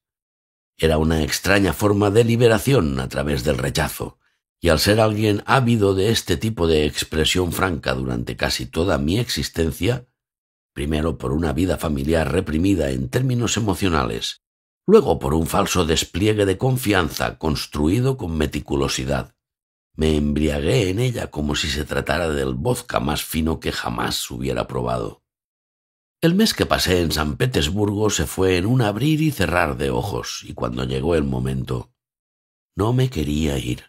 Era una extraña forma de liberación a través del rechazo, y al ser alguien ávido de este tipo de expresión franca durante casi toda mi existencia, primero por una vida familiar reprimida en términos emocionales, luego por un falso despliegue de confianza construido con meticulosidad, me embriagué en ella como si se tratara del vodka más fino que jamás hubiera probado. El mes que pasé en San Petersburgo se fue en un abrir y cerrar de ojos, y cuando llegó el momento, no me quería ir.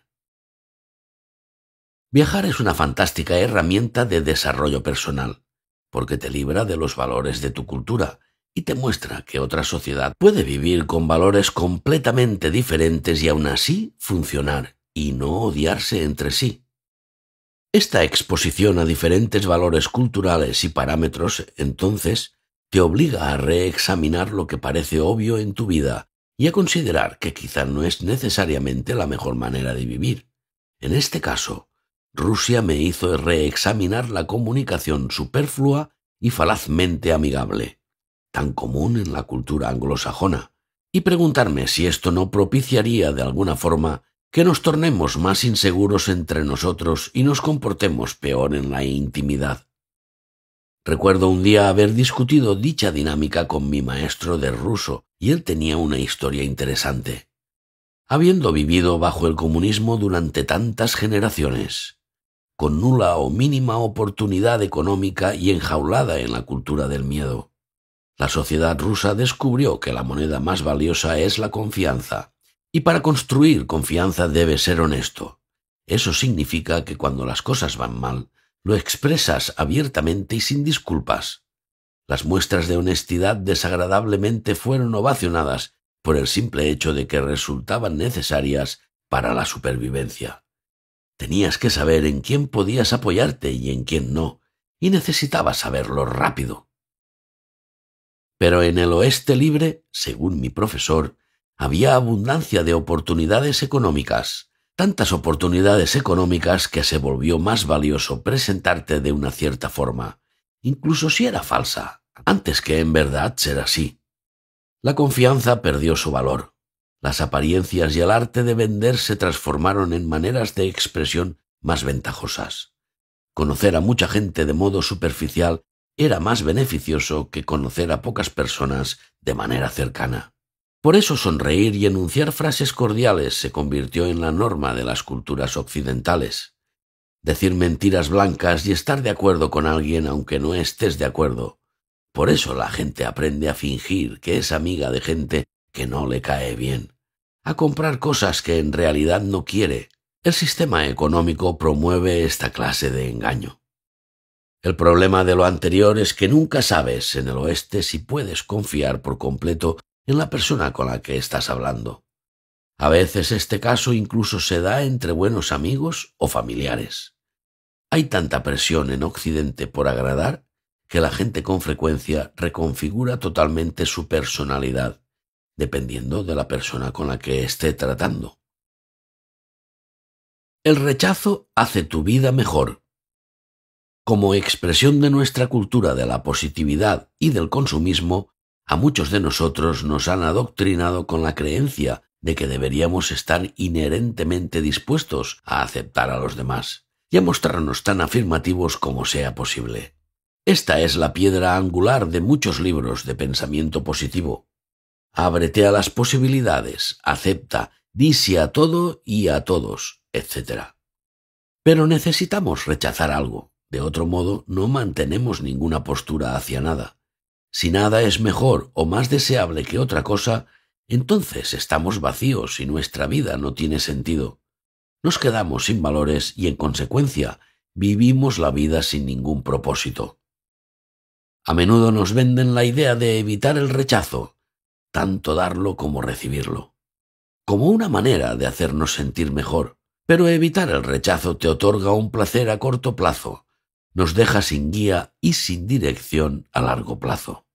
Viajar es una fantástica herramienta de desarrollo personal, porque te libra de los valores de tu cultura y te muestra que otra sociedad puede vivir con valores completamente diferentes y aún así funcionar y no odiarse entre sí. Esta exposición a diferentes valores culturales y parámetros, entonces, te obliga a reexaminar lo que parece obvio en tu vida y a considerar que quizá no es necesariamente la mejor manera de vivir. En este caso, Rusia me hizo reexaminar la comunicación superflua y falazmente amigable, tan común en la cultura anglosajona, y preguntarme si esto no propiciaría de alguna forma que nos tornemos más inseguros entre nosotros y nos comportemos peor en la intimidad. Recuerdo un día haber discutido dicha dinámica con mi maestro de ruso, y él tenía una historia interesante. Habiendo vivido bajo el comunismo durante tantas generaciones, con nula o mínima oportunidad económica y enjaulada en la cultura del miedo, la sociedad rusa descubrió que la moneda más valiosa es la confianza, y para construir confianza debe ser honesto. Eso significa que cuando las cosas van mal, lo expresas abiertamente y sin disculpas. Las muestras de honestidad desagradablemente fueron ovacionadas por el simple hecho de que resultaban necesarias para la supervivencia. Tenías que saber en quién podías apoyarte y en quién no, y necesitabas saberlo rápido. Pero en el oeste libre, según mi profesor, había abundancia de oportunidades económicas, tantas oportunidades económicas que se volvió más valioso presentarte de una cierta forma, incluso si era falsa, antes que en verdad ser así. La confianza perdió su valor. Las apariencias y el arte de vender se transformaron en maneras de expresión más ventajosas. Conocer a mucha gente de modo superficial era más beneficioso que conocer a pocas personas de manera cercana. Por eso sonreír y enunciar frases cordiales se convirtió en la norma de las culturas occidentales. Decir mentiras blancas y estar de acuerdo con alguien aunque no estés de acuerdo. Por eso la gente aprende a fingir que es amiga de gente que no le cae bien, a comprar cosas que en realidad no quiere. El sistema económico promueve esta clase de engaño. El problema de lo anterior es que nunca sabes en el oeste si puedes confiar por completo en la persona con la que estás hablando. A veces este caso incluso se da entre buenos amigos o familiares. Hay tanta presión en Occidente por agradar que la gente con frecuencia reconfigura totalmente su personalidad, dependiendo de la persona con la que esté tratando. El rechazo hace tu vida mejor. Como expresión de nuestra cultura de la positividad y del consumismo, a muchos de nosotros nos han adoctrinado con la creencia de que deberíamos estar inherentemente dispuestos a aceptar a los demás y a mostrarnos tan afirmativos como sea posible. Esta es la piedra angular de muchos libros de pensamiento positivo. Ábrete a las posibilidades, acepta, dice a todo y a todos, etc. Pero necesitamos rechazar algo, de otro modo no mantenemos ninguna postura hacia nada. Si nada es mejor o más deseable que otra cosa, entonces estamos vacíos y nuestra vida no tiene sentido. Nos quedamos sin valores y en consecuencia vivimos la vida sin ningún propósito. A menudo nos venden la idea de evitar el rechazo, tanto darlo como recibirlo, como una manera de hacernos sentir mejor, pero evitar el rechazo te otorga un placer a corto plazo, nos deja sin guía y sin dirección a largo plazo.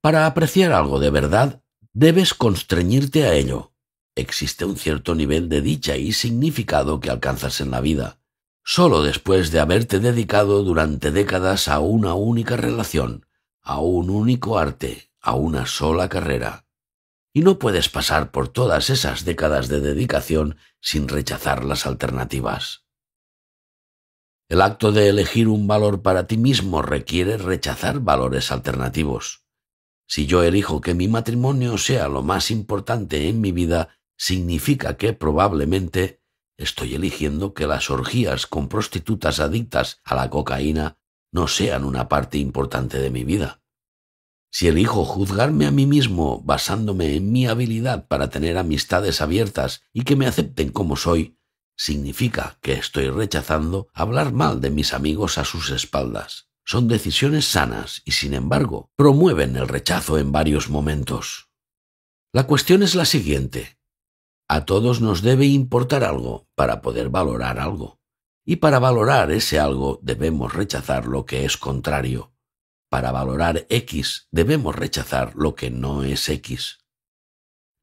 Para apreciar algo de verdad, debes constreñirte a ello. Existe un cierto nivel de dicha y significado que alcanzas en la vida, solo después de haberte dedicado durante décadas a una única relación, a un único arte, a una sola carrera. Y no puedes pasar por todas esas décadas de dedicación sin rechazar las alternativas. El acto de elegir un valor para ti mismo requiere rechazar valores alternativos. Si yo elijo que mi matrimonio sea lo más importante en mi vida, significa que probablemente estoy eligiendo que las orgías con prostitutas adictas a la cocaína no sean una parte importante de mi vida. Si elijo juzgarme a mí mismo basándome en mi habilidad para tener amistades abiertas y que me acepten como soy, significa que estoy rechazando hablar mal de mis amigos a sus espaldas. Son decisiones sanas y, sin embargo, promueven el rechazo en varios momentos. La cuestión es la siguiente. A todos nos debe importar algo para poder valorar algo. Y para valorar ese algo debemos rechazar lo que es contrario. Para valorar X debemos rechazar lo que no es X.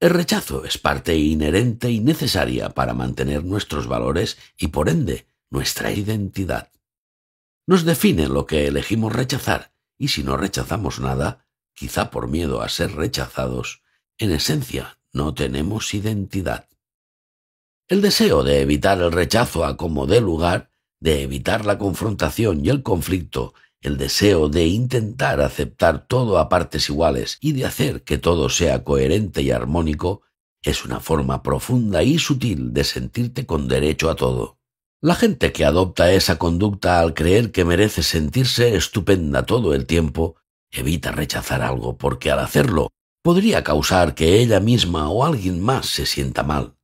El rechazo es parte inherente y necesaria para mantener nuestros valores y por ende nuestra identidad. Nos define lo que elegimos rechazar y si no rechazamos nada, quizá por miedo a ser rechazados, en esencia no tenemos identidad. El deseo de evitar el rechazo a como dé lugar, de evitar la confrontación y el conflicto el deseo de intentar aceptar todo a partes iguales y de hacer que todo sea coherente y armónico es una forma profunda y sutil de sentirte con derecho a todo. La gente que adopta esa conducta al creer que merece sentirse estupenda todo el tiempo, evita rechazar algo porque al hacerlo podría causar que ella misma o alguien más se sienta mal.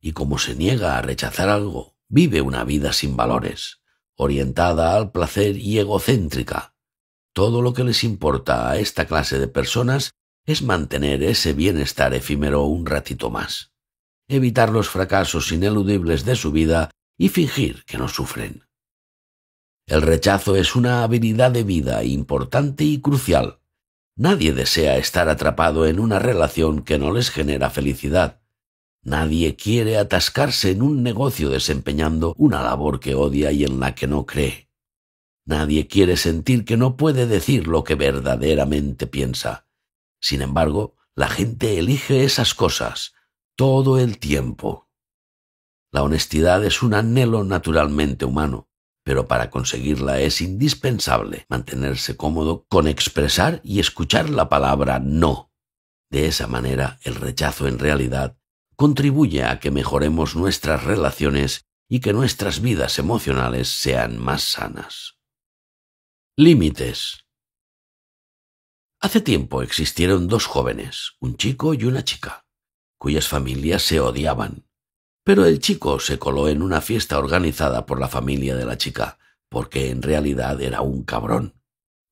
Y como se niega a rechazar algo, vive una vida sin valores orientada al placer y egocéntrica. Todo lo que les importa a esta clase de personas es mantener ese bienestar efímero un ratito más, evitar los fracasos ineludibles de su vida y fingir que no sufren. El rechazo es una habilidad de vida importante y crucial. Nadie desea estar atrapado en una relación que no les genera felicidad. Nadie quiere atascarse en un negocio desempeñando una labor que odia y en la que no cree. Nadie quiere sentir que no puede decir lo que verdaderamente piensa. Sin embargo, la gente elige esas cosas todo el tiempo. La honestidad es un anhelo naturalmente humano, pero para conseguirla es indispensable mantenerse cómodo con expresar y escuchar la palabra no. De esa manera, el rechazo en realidad contribuye a que mejoremos nuestras relaciones y que nuestras vidas emocionales sean más sanas. Límites. Hace tiempo existieron dos jóvenes, un chico y una chica, cuyas familias se odiaban. Pero el chico se coló en una fiesta organizada por la familia de la chica, porque en realidad era un cabrón.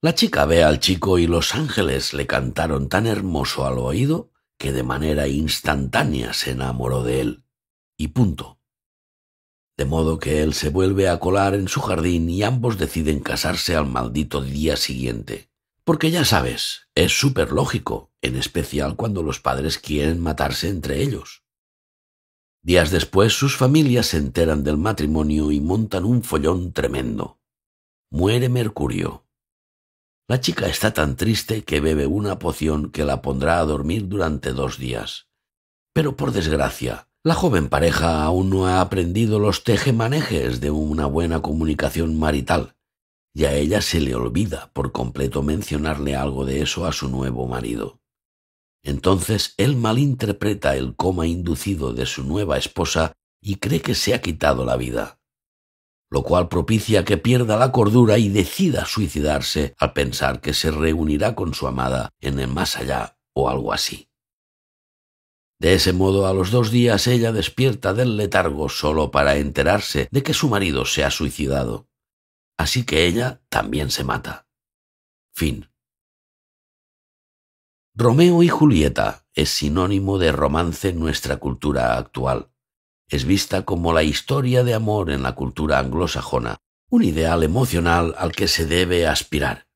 La chica ve al chico y los ángeles le cantaron tan hermoso al oído que de manera instantánea se enamoró de él, y punto. De modo que él se vuelve a colar en su jardín y ambos deciden casarse al maldito día siguiente. Porque ya sabes, es súper lógico, en especial cuando los padres quieren matarse entre ellos. Días después sus familias se enteran del matrimonio y montan un follón tremendo. Muere Mercurio, la chica está tan triste que bebe una poción que la pondrá a dormir durante dos días. Pero por desgracia, la joven pareja aún no ha aprendido los tejemanejes de una buena comunicación marital, y a ella se le olvida por completo mencionarle algo de eso a su nuevo marido. Entonces él malinterpreta el coma inducido de su nueva esposa y cree que se ha quitado la vida lo cual propicia que pierda la cordura y decida suicidarse al pensar que se reunirá con su amada en el más allá o algo así. De ese modo, a los dos días ella despierta del letargo solo para enterarse de que su marido se ha suicidado. Así que ella también se mata. Fin. Romeo y Julieta es sinónimo de romance en nuestra cultura actual es vista como la historia de amor en la cultura anglosajona, un ideal emocional al que se debe aspirar.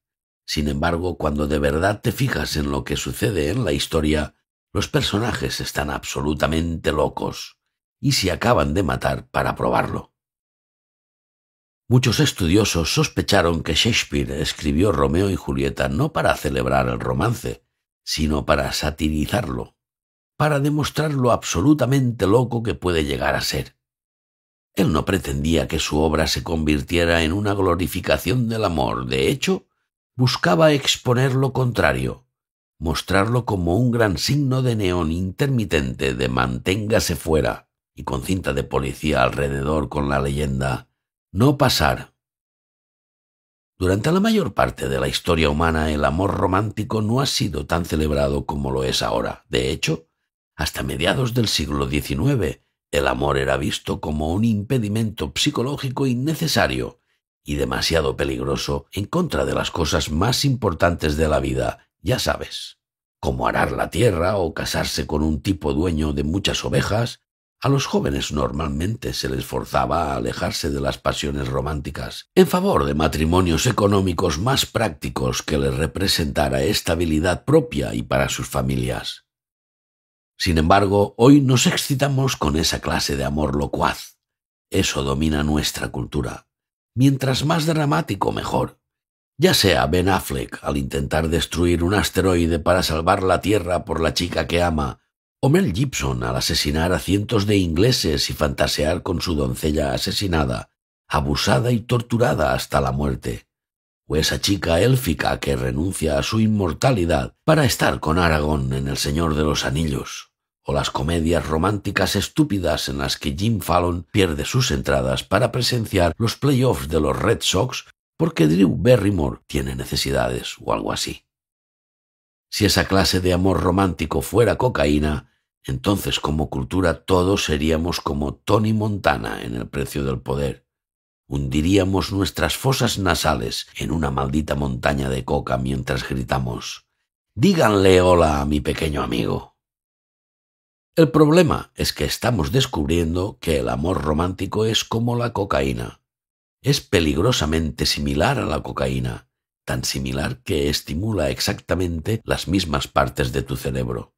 Sin embargo, cuando de verdad te fijas en lo que sucede en la historia, los personajes están absolutamente locos y se acaban de matar para probarlo. Muchos estudiosos sospecharon que Shakespeare escribió Romeo y Julieta no para celebrar el romance, sino para satirizarlo para demostrar lo absolutamente loco que puede llegar a ser. Él no pretendía que su obra se convirtiera en una glorificación del amor, de hecho, buscaba exponer lo contrario, mostrarlo como un gran signo de neón intermitente de manténgase fuera, y con cinta de policía alrededor con la leyenda No pasar. Durante la mayor parte de la historia humana el amor romántico no ha sido tan celebrado como lo es ahora. De hecho, hasta mediados del siglo XIX, el amor era visto como un impedimento psicológico innecesario y demasiado peligroso en contra de las cosas más importantes de la vida, ya sabes, como arar la tierra o casarse con un tipo dueño de muchas ovejas, a los jóvenes normalmente se les forzaba a alejarse de las pasiones románticas en favor de matrimonios económicos más prácticos que les representara estabilidad propia y para sus familias. Sin embargo, hoy nos excitamos con esa clase de amor locuaz. Eso domina nuestra cultura. Mientras más dramático, mejor. Ya sea Ben Affleck al intentar destruir un asteroide para salvar la Tierra por la chica que ama, o Mel Gibson al asesinar a cientos de ingleses y fantasear con su doncella asesinada, abusada y torturada hasta la muerte o pues esa chica élfica que renuncia a su inmortalidad para estar con Aragón en El Señor de los Anillos, o las comedias románticas estúpidas en las que Jim Fallon pierde sus entradas para presenciar los playoffs de los Red Sox porque Drew Barrymore tiene necesidades o algo así. Si esa clase de amor romántico fuera cocaína, entonces como cultura todos seríamos como Tony Montana en el precio del poder, Hundiríamos nuestras fosas nasales en una maldita montaña de coca mientras gritamos Díganle hola a mi pequeño amigo. El problema es que estamos descubriendo que el amor romántico es como la cocaína. Es peligrosamente similar a la cocaína, tan similar que estimula exactamente las mismas partes de tu cerebro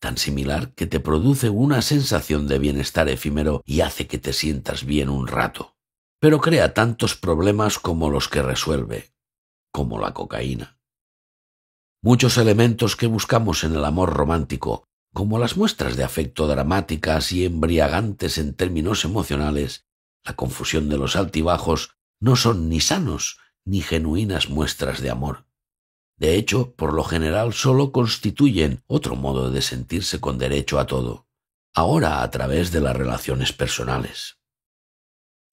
tan similar que te produce una sensación de bienestar efímero y hace que te sientas bien un rato pero crea tantos problemas como los que resuelve, como la cocaína. Muchos elementos que buscamos en el amor romántico, como las muestras de afecto dramáticas y embriagantes en términos emocionales, la confusión de los altibajos, no son ni sanos ni genuinas muestras de amor. De hecho, por lo general solo constituyen otro modo de sentirse con derecho a todo, ahora a través de las relaciones personales.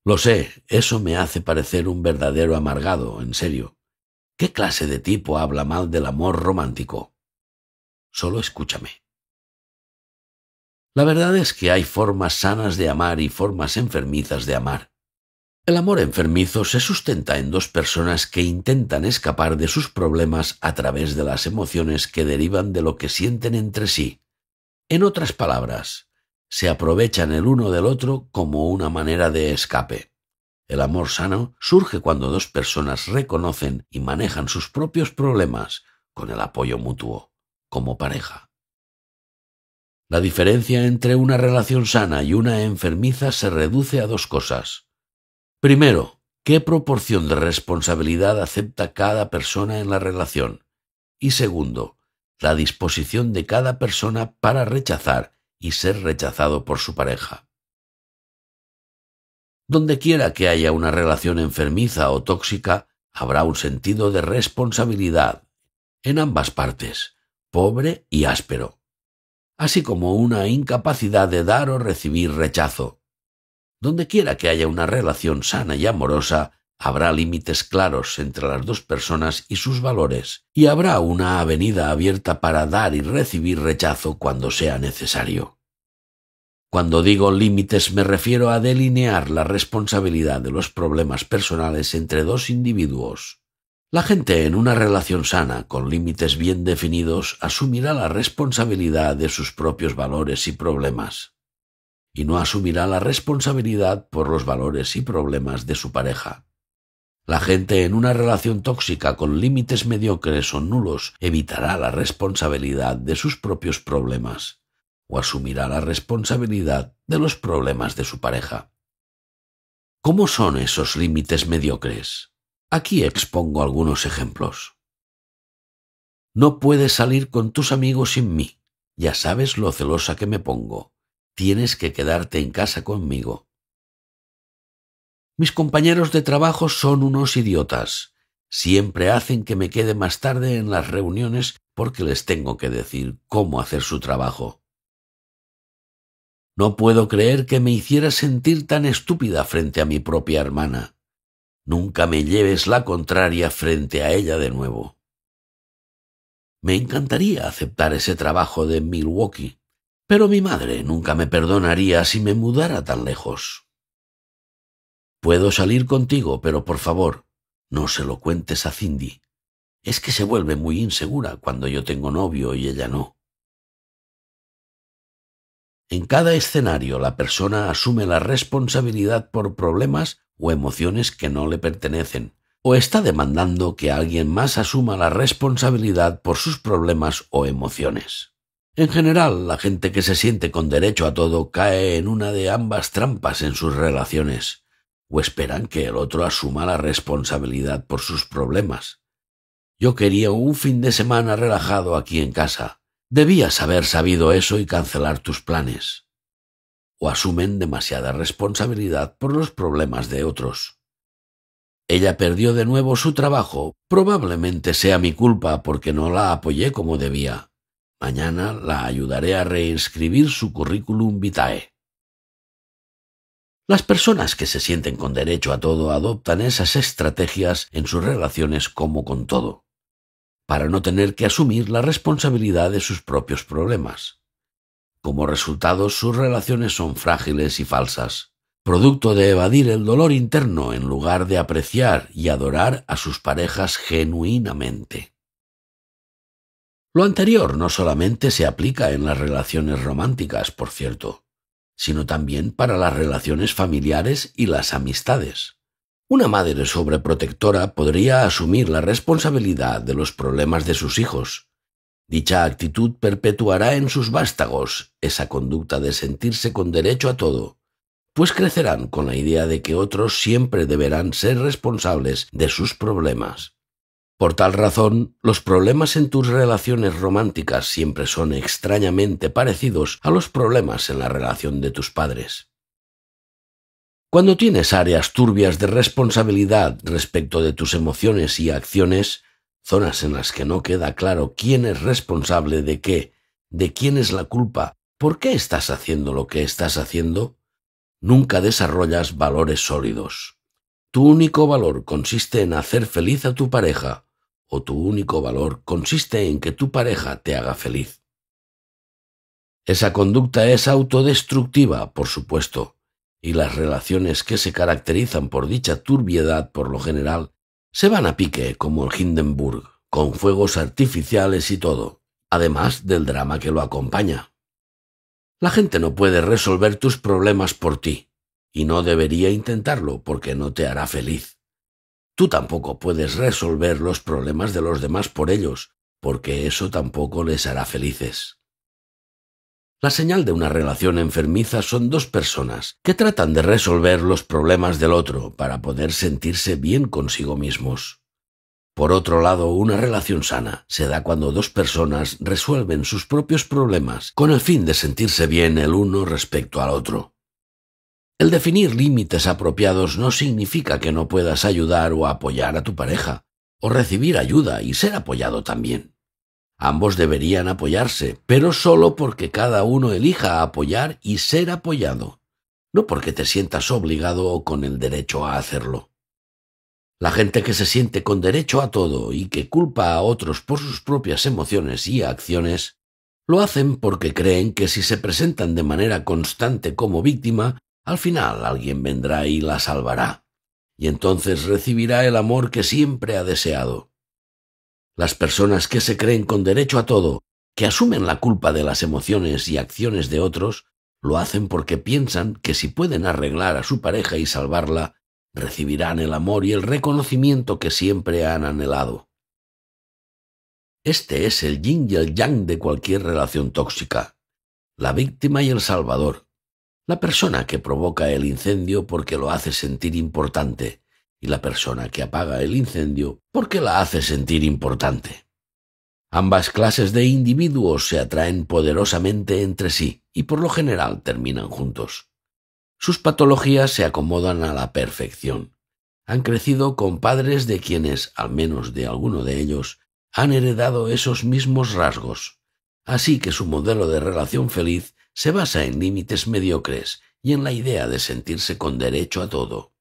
Lo sé, eso me hace parecer un verdadero amargado, en serio. ¿Qué clase de tipo habla mal del amor romántico? Solo escúchame. La verdad es que hay formas sanas de amar y formas enfermizas de amar. El amor enfermizo se sustenta en dos personas que intentan escapar de sus problemas a través de las emociones que derivan de lo que sienten entre sí. En otras palabras, se aprovechan el uno del otro como una manera de escape. El amor sano surge cuando dos personas reconocen y manejan sus propios problemas con el apoyo mutuo, como pareja. La diferencia entre una relación sana y una enfermiza se reduce a dos cosas. Primero, qué proporción de responsabilidad acepta cada persona en la relación. Y segundo, la disposición de cada persona para rechazar y ser rechazado por su pareja. Donde quiera que haya una relación enfermiza o tóxica, habrá un sentido de responsabilidad en ambas partes, pobre y áspero, así como una incapacidad de dar o recibir rechazo. Donde quiera que haya una relación sana y amorosa, Habrá límites claros entre las dos personas y sus valores, y habrá una avenida abierta para dar y recibir rechazo cuando sea necesario. Cuando digo límites me refiero a delinear la responsabilidad de los problemas personales entre dos individuos. La gente en una relación sana, con límites bien definidos, asumirá la responsabilidad de sus propios valores y problemas, y no asumirá la responsabilidad por los valores y problemas de su pareja. La gente en una relación tóxica con límites mediocres o nulos evitará la responsabilidad de sus propios problemas o asumirá la responsabilidad de los problemas de su pareja. ¿Cómo son esos límites mediocres? Aquí expongo algunos ejemplos. No puedes salir con tus amigos sin mí. Ya sabes lo celosa que me pongo. Tienes que quedarte en casa conmigo. Mis compañeros de trabajo son unos idiotas. Siempre hacen que me quede más tarde en las reuniones porque les tengo que decir cómo hacer su trabajo. No puedo creer que me hiciera sentir tan estúpida frente a mi propia hermana. Nunca me lleves la contraria frente a ella de nuevo. Me encantaría aceptar ese trabajo de Milwaukee, pero mi madre nunca me perdonaría si me mudara tan lejos. Puedo salir contigo, pero por favor, no se lo cuentes a Cindy. Es que se vuelve muy insegura cuando yo tengo novio y ella no. En cada escenario la persona asume la responsabilidad por problemas o emociones que no le pertenecen, o está demandando que alguien más asuma la responsabilidad por sus problemas o emociones. En general, la gente que se siente con derecho a todo cae en una de ambas trampas en sus relaciones o esperan que el otro asuma la responsabilidad por sus problemas. Yo quería un fin de semana relajado aquí en casa. Debías haber sabido eso y cancelar tus planes. O asumen demasiada responsabilidad por los problemas de otros. Ella perdió de nuevo su trabajo. Probablemente sea mi culpa porque no la apoyé como debía. Mañana la ayudaré a reinscribir su currículum vitae. Las personas que se sienten con derecho a todo adoptan esas estrategias en sus relaciones como con todo, para no tener que asumir la responsabilidad de sus propios problemas. Como resultado, sus relaciones son frágiles y falsas, producto de evadir el dolor interno en lugar de apreciar y adorar a sus parejas genuinamente. Lo anterior no solamente se aplica en las relaciones románticas, por cierto, sino también para las relaciones familiares y las amistades. Una madre sobreprotectora podría asumir la responsabilidad de los problemas de sus hijos. Dicha actitud perpetuará en sus vástagos esa conducta de sentirse con derecho a todo, pues crecerán con la idea de que otros siempre deberán ser responsables de sus problemas. Por tal razón, los problemas en tus relaciones románticas siempre son extrañamente parecidos a los problemas en la relación de tus padres. Cuando tienes áreas turbias de responsabilidad respecto de tus emociones y acciones, zonas en las que no queda claro quién es responsable de qué, de quién es la culpa, por qué estás haciendo lo que estás haciendo, nunca desarrollas valores sólidos. Tu único valor consiste en hacer feliz a tu pareja o tu único valor consiste en que tu pareja te haga feliz. Esa conducta es autodestructiva, por supuesto, y las relaciones que se caracterizan por dicha turbiedad por lo general se van a pique como el Hindenburg, con fuegos artificiales y todo, además del drama que lo acompaña. La gente no puede resolver tus problemas por ti, y no debería intentarlo porque no te hará feliz. Tú tampoco puedes resolver los problemas de los demás por ellos, porque eso tampoco les hará felices. La señal de una relación enfermiza son dos personas que tratan de resolver los problemas del otro para poder sentirse bien consigo mismos. Por otro lado, una relación sana se da cuando dos personas resuelven sus propios problemas con el fin de sentirse bien el uno respecto al otro. El definir límites apropiados no significa que no puedas ayudar o apoyar a tu pareja, o recibir ayuda y ser apoyado también. Ambos deberían apoyarse, pero solo porque cada uno elija apoyar y ser apoyado, no porque te sientas obligado o con el derecho a hacerlo. La gente que se siente con derecho a todo y que culpa a otros por sus propias emociones y acciones, lo hacen porque creen que si se presentan de manera constante como víctima, al final alguien vendrá y la salvará, y entonces recibirá el amor que siempre ha deseado. Las personas que se creen con derecho a todo, que asumen la culpa de las emociones y acciones de otros, lo hacen porque piensan que si pueden arreglar a su pareja y salvarla, recibirán el amor y el reconocimiento que siempre han anhelado. Este es el yin y el yang de cualquier relación tóxica, la víctima y el salvador, la persona que provoca el incendio porque lo hace sentir importante y la persona que apaga el incendio porque la hace sentir importante. Ambas clases de individuos se atraen poderosamente entre sí y por lo general terminan juntos. Sus patologías se acomodan a la perfección. Han crecido con padres de quienes, al menos de alguno de ellos, han heredado esos mismos rasgos. Así que su modelo de relación feliz se basa en límites mediocres y en la idea de sentirse con derecho a todo.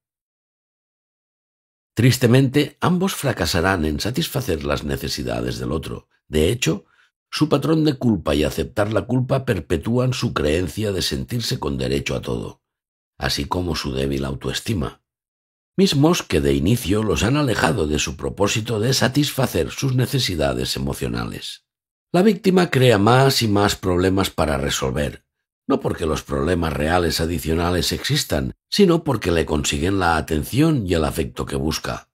Tristemente, ambos fracasarán en satisfacer las necesidades del otro. De hecho, su patrón de culpa y aceptar la culpa perpetúan su creencia de sentirse con derecho a todo, así como su débil autoestima, mismos que de inicio los han alejado de su propósito de satisfacer sus necesidades emocionales. La víctima crea más y más problemas para resolver, no porque los problemas reales adicionales existan, sino porque le consiguen la atención y el afecto que busca.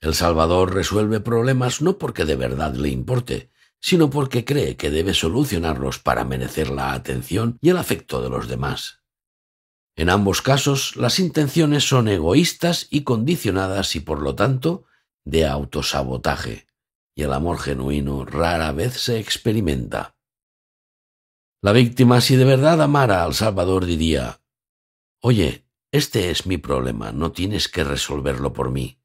El Salvador resuelve problemas no porque de verdad le importe, sino porque cree que debe solucionarlos para merecer la atención y el afecto de los demás. En ambos casos, las intenciones son egoístas y condicionadas y por lo tanto de autosabotaje, y el amor genuino rara vez se experimenta. La víctima, si de verdad amara al Salvador, diría, Oye, este es mi problema, no tienes que resolverlo por mí.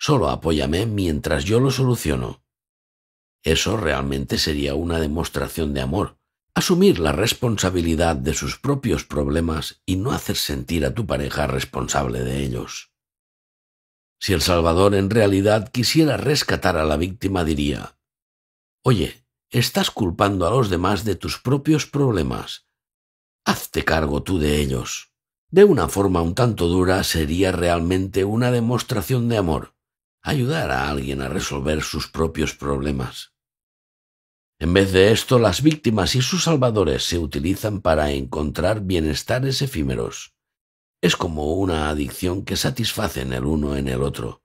Solo apóyame mientras yo lo soluciono. Eso realmente sería una demostración de amor, asumir la responsabilidad de sus propios problemas y no hacer sentir a tu pareja responsable de ellos. Si el Salvador en realidad quisiera rescatar a la víctima, diría, Oye, estás culpando a los demás de tus propios problemas. Hazte cargo tú de ellos. De una forma un tanto dura sería realmente una demostración de amor, ayudar a alguien a resolver sus propios problemas. En vez de esto, las víctimas y sus salvadores se utilizan para encontrar bienestares efímeros. Es como una adicción que satisfacen el uno en el otro.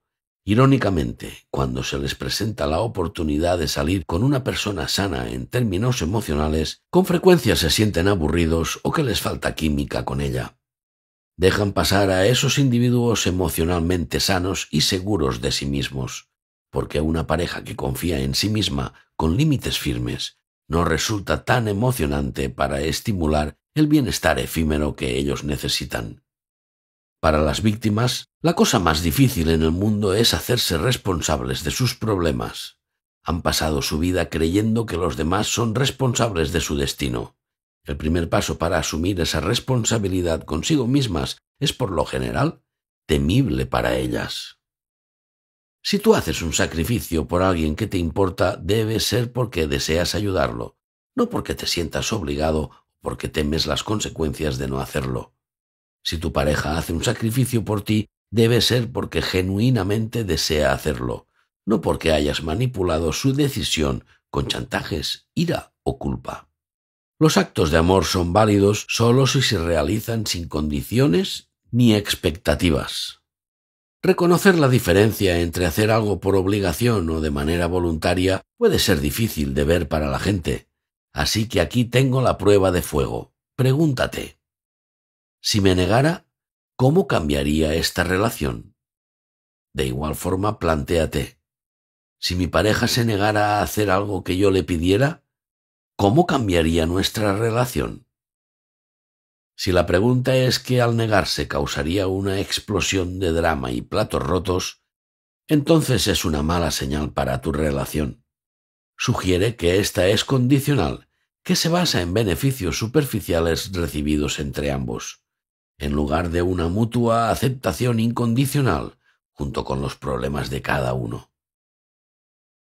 Irónicamente, cuando se les presenta la oportunidad de salir con una persona sana en términos emocionales, con frecuencia se sienten aburridos o que les falta química con ella. Dejan pasar a esos individuos emocionalmente sanos y seguros de sí mismos, porque una pareja que confía en sí misma con límites firmes no resulta tan emocionante para estimular el bienestar efímero que ellos necesitan. Para las víctimas, la cosa más difícil en el mundo es hacerse responsables de sus problemas. Han pasado su vida creyendo que los demás son responsables de su destino. El primer paso para asumir esa responsabilidad consigo mismas es por lo general temible para ellas. Si tú haces un sacrificio por alguien que te importa, debe ser porque deseas ayudarlo, no porque te sientas obligado o porque temes las consecuencias de no hacerlo. Si tu pareja hace un sacrificio por ti, debe ser porque genuinamente desea hacerlo, no porque hayas manipulado su decisión con chantajes, ira o culpa. Los actos de amor son válidos solo si se realizan sin condiciones ni expectativas. Reconocer la diferencia entre hacer algo por obligación o de manera voluntaria puede ser difícil de ver para la gente. Así que aquí tengo la prueba de fuego. Pregúntate, si me negara, ¿cómo cambiaría esta relación? De igual forma, plantéate, si mi pareja se negara a hacer algo que yo le pidiera, ¿cómo cambiaría nuestra relación? Si la pregunta es que al negarse causaría una explosión de drama y platos rotos, entonces es una mala señal para tu relación. Sugiere que esta es condicional, que se basa en beneficios superficiales recibidos entre ambos en lugar de una mutua aceptación incondicional junto con los problemas de cada uno.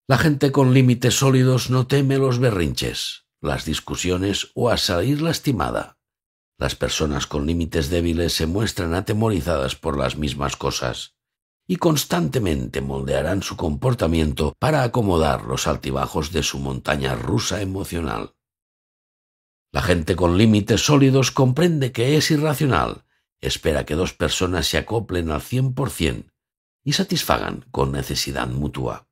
La gente con límites sólidos no teme los berrinches, las discusiones o a salir lastimada. Las personas con límites débiles se muestran atemorizadas por las mismas cosas y constantemente moldearán su comportamiento para acomodar los altibajos de su montaña rusa emocional. La gente con límites sólidos comprende que es irracional, espera que dos personas se acoplen al 100% y satisfagan con necesidad mutua.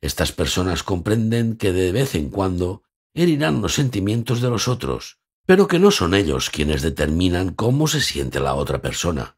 Estas personas comprenden que de vez en cuando herirán los sentimientos de los otros, pero que no son ellos quienes determinan cómo se siente la otra persona.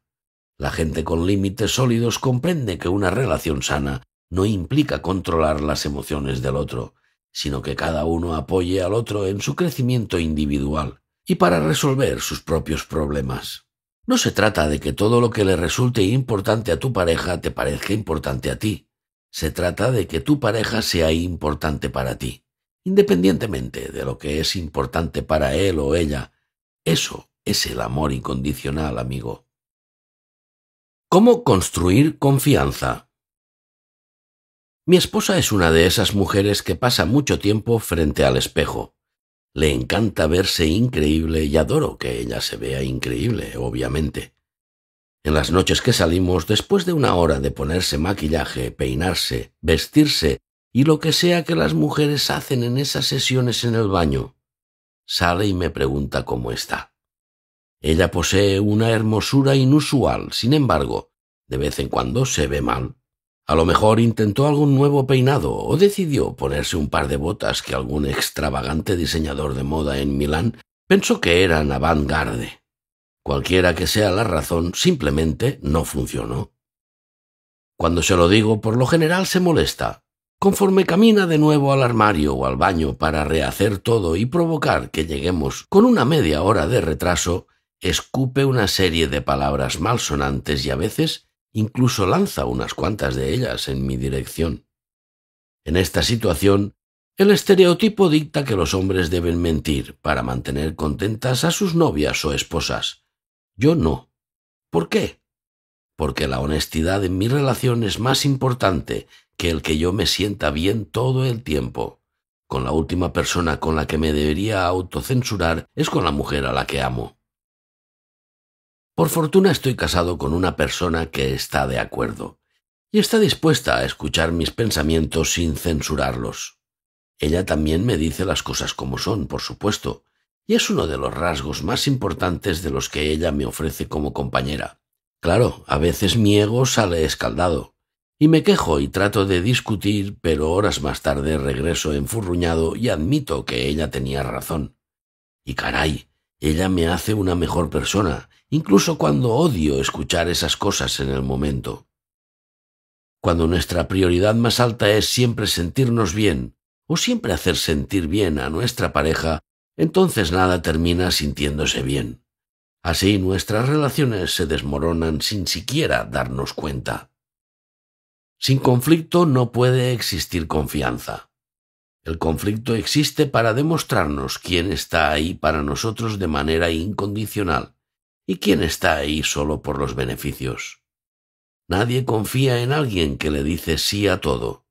La gente con límites sólidos comprende que una relación sana no implica controlar las emociones del otro, sino que cada uno apoye al otro en su crecimiento individual y para resolver sus propios problemas. No se trata de que todo lo que le resulte importante a tu pareja te parezca importante a ti. Se trata de que tu pareja sea importante para ti, independientemente de lo que es importante para él o ella. Eso es el amor incondicional, amigo. ¿Cómo construir confianza? Mi esposa es una de esas mujeres que pasa mucho tiempo frente al espejo. Le encanta verse increíble y adoro que ella se vea increíble, obviamente. En las noches que salimos, después de una hora de ponerse maquillaje, peinarse, vestirse y lo que sea que las mujeres hacen en esas sesiones en el baño, sale y me pregunta cómo está. Ella posee una hermosura inusual, sin embargo, de vez en cuando se ve mal a lo mejor intentó algún nuevo peinado o decidió ponerse un par de botas que algún extravagante diseñador de moda en Milán pensó que eran avant-garde. Cualquiera que sea la razón, simplemente no funcionó. Cuando se lo digo, por lo general se molesta. Conforme camina de nuevo al armario o al baño para rehacer todo y provocar que lleguemos con una media hora de retraso, escupe una serie de palabras malsonantes y a veces Incluso lanza unas cuantas de ellas en mi dirección. En esta situación, el estereotipo dicta que los hombres deben mentir para mantener contentas a sus novias o esposas. Yo no. ¿Por qué? Porque la honestidad en mi relación es más importante que el que yo me sienta bien todo el tiempo. Con la última persona con la que me debería autocensurar es con la mujer a la que amo. Por fortuna estoy casado con una persona que está de acuerdo y está dispuesta a escuchar mis pensamientos sin censurarlos. Ella también me dice las cosas como son, por supuesto, y es uno de los rasgos más importantes de los que ella me ofrece como compañera. Claro, a veces mi ego sale escaldado, y me quejo y trato de discutir, pero horas más tarde regreso enfurruñado y admito que ella tenía razón. Y caray, ella me hace una mejor persona, incluso cuando odio escuchar esas cosas en el momento. Cuando nuestra prioridad más alta es siempre sentirnos bien, o siempre hacer sentir bien a nuestra pareja, entonces nada termina sintiéndose bien. Así nuestras relaciones se desmoronan sin siquiera darnos cuenta. Sin conflicto no puede existir confianza. El conflicto existe para demostrarnos quién está ahí para nosotros de manera incondicional ¿Y quién está ahí solo por los beneficios? Nadie confía en alguien que le dice sí a todo.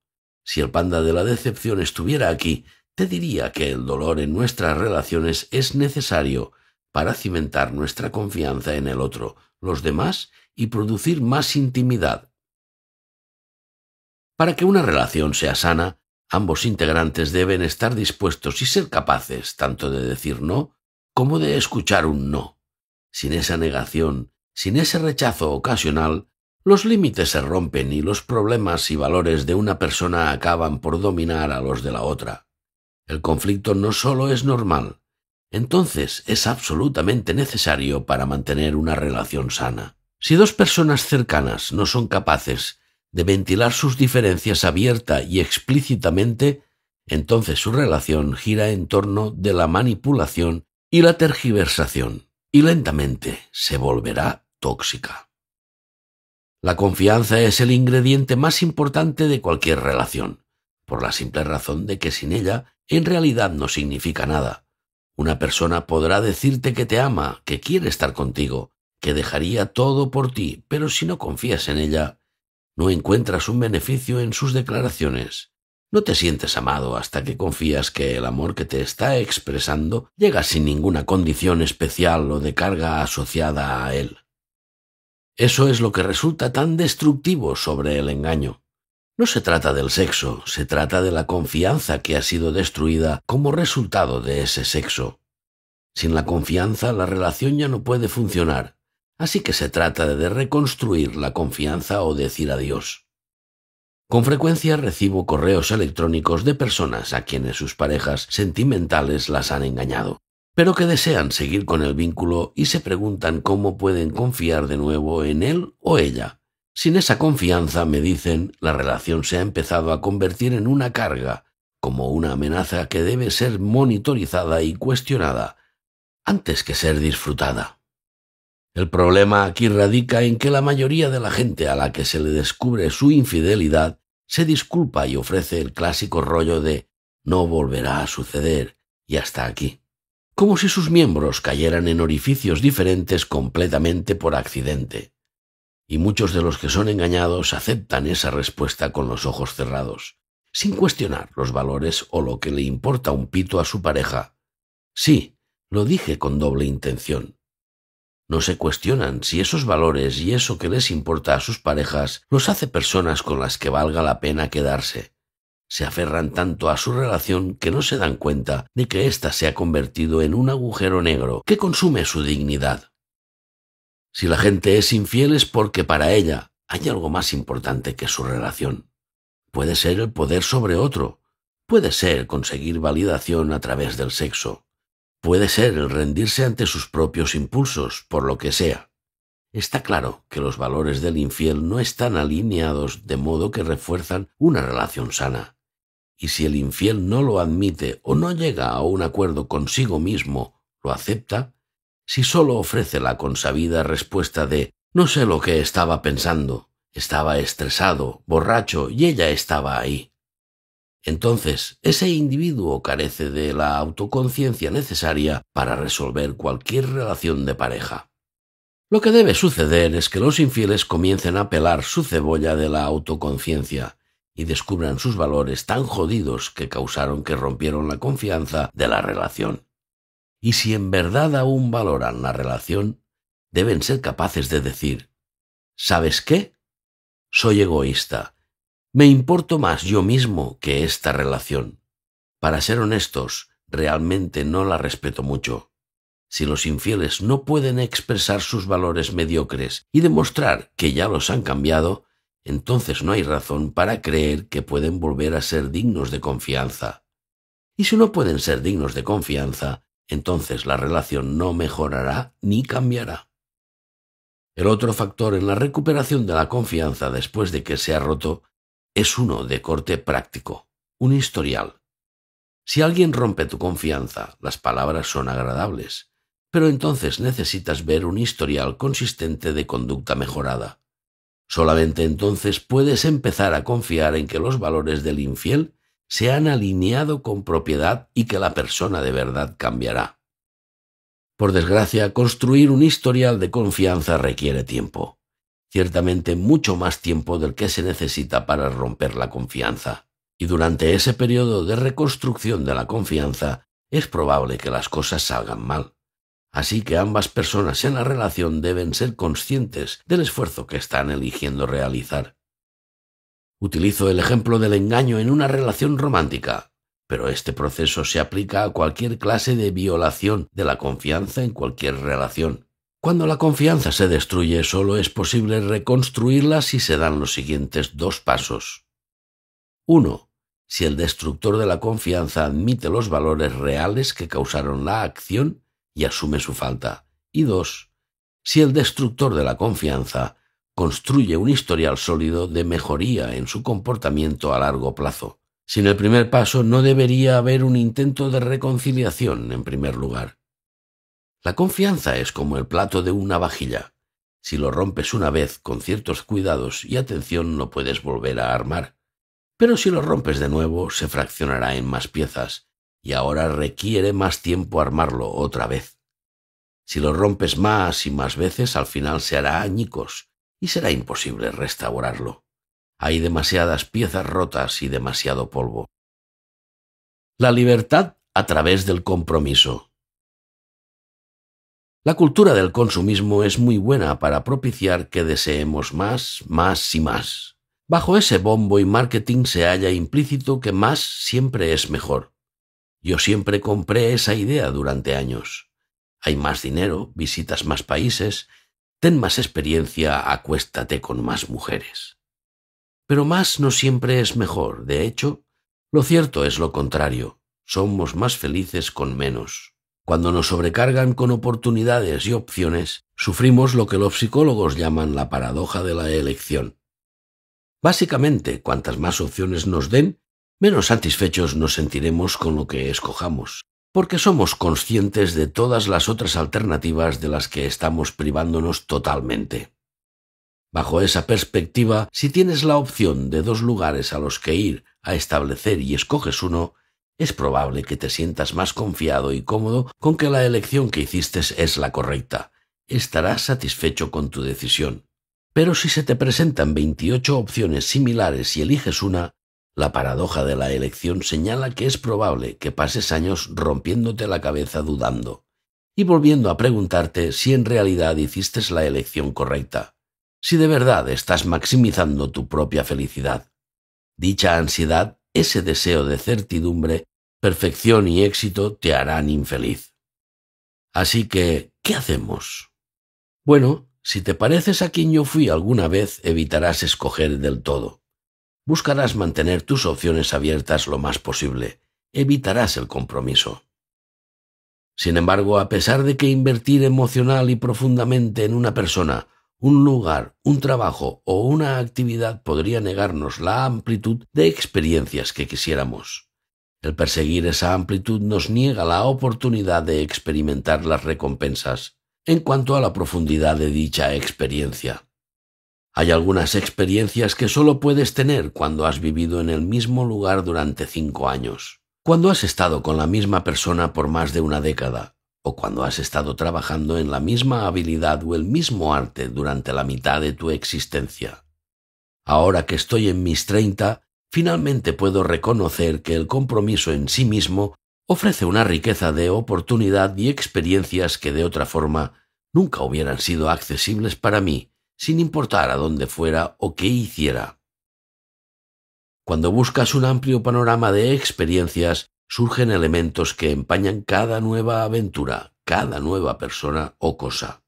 Si el panda de la decepción estuviera aquí, te diría que el dolor en nuestras relaciones es necesario para cimentar nuestra confianza en el otro, los demás y producir más intimidad. Para que una relación sea sana, ambos integrantes deben estar dispuestos y ser capaces tanto de decir no como de escuchar un no. Sin esa negación, sin ese rechazo ocasional, los límites se rompen y los problemas y valores de una persona acaban por dominar a los de la otra. El conflicto no solo es normal, entonces es absolutamente necesario para mantener una relación sana. Si dos personas cercanas no son capaces de ventilar sus diferencias abierta y explícitamente, entonces su relación gira en torno de la manipulación y la tergiversación y lentamente se volverá tóxica. La confianza es el ingrediente más importante de cualquier relación, por la simple razón de que sin ella en realidad no significa nada. Una persona podrá decirte que te ama, que quiere estar contigo, que dejaría todo por ti, pero si no confías en ella, no encuentras un beneficio en sus declaraciones. No te sientes amado hasta que confías que el amor que te está expresando llega sin ninguna condición especial o de carga asociada a él. Eso es lo que resulta tan destructivo sobre el engaño. No se trata del sexo, se trata de la confianza que ha sido destruida como resultado de ese sexo. Sin la confianza la relación ya no puede funcionar, así que se trata de reconstruir la confianza o decir adiós. Con frecuencia recibo correos electrónicos de personas a quienes sus parejas sentimentales las han engañado, pero que desean seguir con el vínculo y se preguntan cómo pueden confiar de nuevo en él o ella. Sin esa confianza, me dicen, la relación se ha empezado a convertir en una carga, como una amenaza que debe ser monitorizada y cuestionada, antes que ser disfrutada. El problema aquí radica en que la mayoría de la gente a la que se le descubre su infidelidad se disculpa y ofrece el clásico rollo de no volverá a suceder y hasta aquí, como si sus miembros cayeran en orificios diferentes completamente por accidente. Y muchos de los que son engañados aceptan esa respuesta con los ojos cerrados, sin cuestionar los valores o lo que le importa un pito a su pareja. Sí, lo dije con doble intención no se cuestionan si esos valores y eso que les importa a sus parejas los hace personas con las que valga la pena quedarse. Se aferran tanto a su relación que no se dan cuenta de que ésta se ha convertido en un agujero negro que consume su dignidad. Si la gente es infiel es porque para ella hay algo más importante que su relación. Puede ser el poder sobre otro, puede ser conseguir validación a través del sexo, Puede ser el rendirse ante sus propios impulsos, por lo que sea. Está claro que los valores del infiel no están alineados de modo que refuerzan una relación sana. Y si el infiel no lo admite o no llega a un acuerdo consigo mismo, lo acepta, si sólo ofrece la consabida respuesta de no sé lo que estaba pensando, estaba estresado, borracho y ella estaba ahí, entonces, ese individuo carece de la autoconciencia necesaria para resolver cualquier relación de pareja. Lo que debe suceder es que los infieles comiencen a pelar su cebolla de la autoconciencia y descubran sus valores tan jodidos que causaron que rompieron la confianza de la relación. Y si en verdad aún valoran la relación, deben ser capaces de decir, ¿sabes qué? Soy egoísta, me importo más yo mismo que esta relación. Para ser honestos, realmente no la respeto mucho. Si los infieles no pueden expresar sus valores mediocres y demostrar que ya los han cambiado, entonces no hay razón para creer que pueden volver a ser dignos de confianza. Y si no pueden ser dignos de confianza, entonces la relación no mejorará ni cambiará. El otro factor en la recuperación de la confianza después de que se ha roto es uno de corte práctico, un historial. Si alguien rompe tu confianza, las palabras son agradables, pero entonces necesitas ver un historial consistente de conducta mejorada. Solamente entonces puedes empezar a confiar en que los valores del infiel se han alineado con propiedad y que la persona de verdad cambiará. Por desgracia, construir un historial de confianza requiere tiempo ciertamente mucho más tiempo del que se necesita para romper la confianza. Y durante ese periodo de reconstrucción de la confianza es probable que las cosas salgan mal. Así que ambas personas en la relación deben ser conscientes del esfuerzo que están eligiendo realizar. Utilizo el ejemplo del engaño en una relación romántica, pero este proceso se aplica a cualquier clase de violación de la confianza en cualquier relación. Cuando la confianza se destruye, solo es posible reconstruirla si se dan los siguientes dos pasos. 1. Si el destructor de la confianza admite los valores reales que causaron la acción y asume su falta. Y 2. Si el destructor de la confianza construye un historial sólido de mejoría en su comportamiento a largo plazo. Sin el primer paso no debería haber un intento de reconciliación en primer lugar. La confianza es como el plato de una vajilla. Si lo rompes una vez con ciertos cuidados y atención no puedes volver a armar. Pero si lo rompes de nuevo se fraccionará en más piezas y ahora requiere más tiempo armarlo otra vez. Si lo rompes más y más veces al final se hará añicos y será imposible restaurarlo. Hay demasiadas piezas rotas y demasiado polvo. La libertad a través del compromiso. La cultura del consumismo es muy buena para propiciar que deseemos más, más y más. Bajo ese bombo y marketing se halla implícito que más siempre es mejor. Yo siempre compré esa idea durante años. Hay más dinero, visitas más países, ten más experiencia, acuéstate con más mujeres. Pero más no siempre es mejor. De hecho, lo cierto es lo contrario. Somos más felices con menos. Cuando nos sobrecargan con oportunidades y opciones, sufrimos lo que los psicólogos llaman la paradoja de la elección. Básicamente, cuantas más opciones nos den, menos satisfechos nos sentiremos con lo que escojamos, porque somos conscientes de todas las otras alternativas de las que estamos privándonos totalmente. Bajo esa perspectiva, si tienes la opción de dos lugares a los que ir a establecer y escoges uno, es probable que te sientas más confiado y cómodo con que la elección que hiciste es la correcta. Estarás satisfecho con tu decisión. Pero si se te presentan 28 opciones similares y eliges una, la paradoja de la elección señala que es probable que pases años rompiéndote la cabeza dudando y volviendo a preguntarte si en realidad hiciste la elección correcta, si de verdad estás maximizando tu propia felicidad. Dicha ansiedad ese deseo de certidumbre, perfección y éxito te harán infeliz. Así que, ¿qué hacemos? Bueno, si te pareces a quien yo fui alguna vez, evitarás escoger del todo. Buscarás mantener tus opciones abiertas lo más posible. Evitarás el compromiso. Sin embargo, a pesar de que invertir emocional y profundamente en una persona un lugar, un trabajo o una actividad podría negarnos la amplitud de experiencias que quisiéramos. El perseguir esa amplitud nos niega la oportunidad de experimentar las recompensas en cuanto a la profundidad de dicha experiencia. Hay algunas experiencias que solo puedes tener cuando has vivido en el mismo lugar durante cinco años, cuando has estado con la misma persona por más de una década, o cuando has estado trabajando en la misma habilidad o el mismo arte durante la mitad de tu existencia. Ahora que estoy en mis treinta, finalmente puedo reconocer que el compromiso en sí mismo ofrece una riqueza de oportunidad y experiencias que de otra forma nunca hubieran sido accesibles para mí, sin importar a dónde fuera o qué hiciera. Cuando buscas un amplio panorama de experiencias, surgen elementos que empañan cada nueva aventura, cada nueva persona o cosa.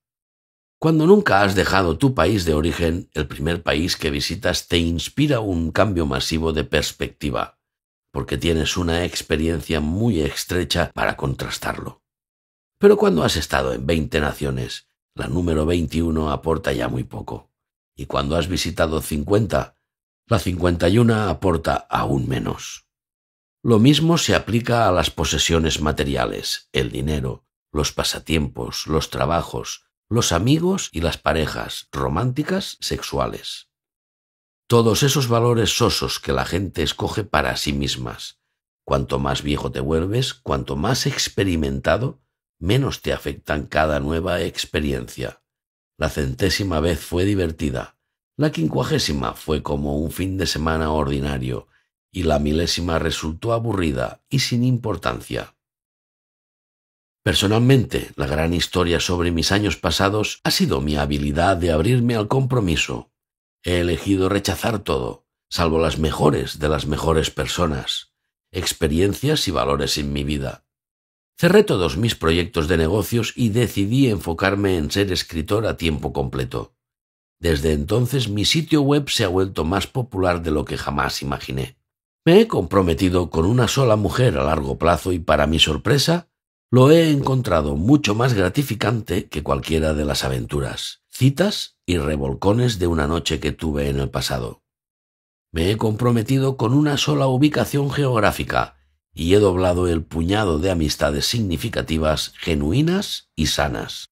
Cuando nunca has dejado tu país de origen, el primer país que visitas te inspira un cambio masivo de perspectiva, porque tienes una experiencia muy estrecha para contrastarlo. Pero cuando has estado en 20 naciones, la número 21 aporta ya muy poco. Y cuando has visitado 50, la 51 aporta aún menos. Lo mismo se aplica a las posesiones materiales, el dinero, los pasatiempos, los trabajos, los amigos y las parejas románticas, sexuales. Todos esos valores sosos que la gente escoge para sí mismas. Cuanto más viejo te vuelves, cuanto más experimentado, menos te afectan cada nueva experiencia. La centésima vez fue divertida. La quincuagésima fue como un fin de semana ordinario y la milésima resultó aburrida y sin importancia. Personalmente, la gran historia sobre mis años pasados ha sido mi habilidad de abrirme al compromiso. He elegido rechazar todo, salvo las mejores de las mejores personas, experiencias y valores en mi vida. Cerré todos mis proyectos de negocios y decidí enfocarme en ser escritor a tiempo completo. Desde entonces mi sitio web se ha vuelto más popular de lo que jamás imaginé. Me he comprometido con una sola mujer a largo plazo y para mi sorpresa lo he encontrado mucho más gratificante que cualquiera de las aventuras, citas y revolcones de una noche que tuve en el pasado. Me he comprometido con una sola ubicación geográfica y he doblado el puñado de amistades significativas, genuinas y sanas.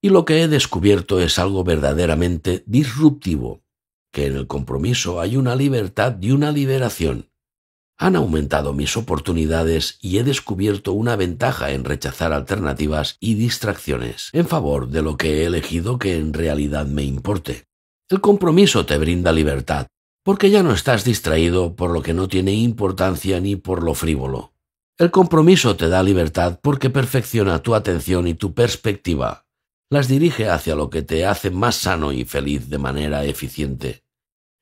Y lo que he descubierto es algo verdaderamente disruptivo, que en el compromiso hay una libertad y una liberación, han aumentado mis oportunidades y he descubierto una ventaja en rechazar alternativas y distracciones en favor de lo que he elegido que en realidad me importe. El compromiso te brinda libertad, porque ya no estás distraído por lo que no tiene importancia ni por lo frívolo. El compromiso te da libertad porque perfecciona tu atención y tu perspectiva. Las dirige hacia lo que te hace más sano y feliz de manera eficiente.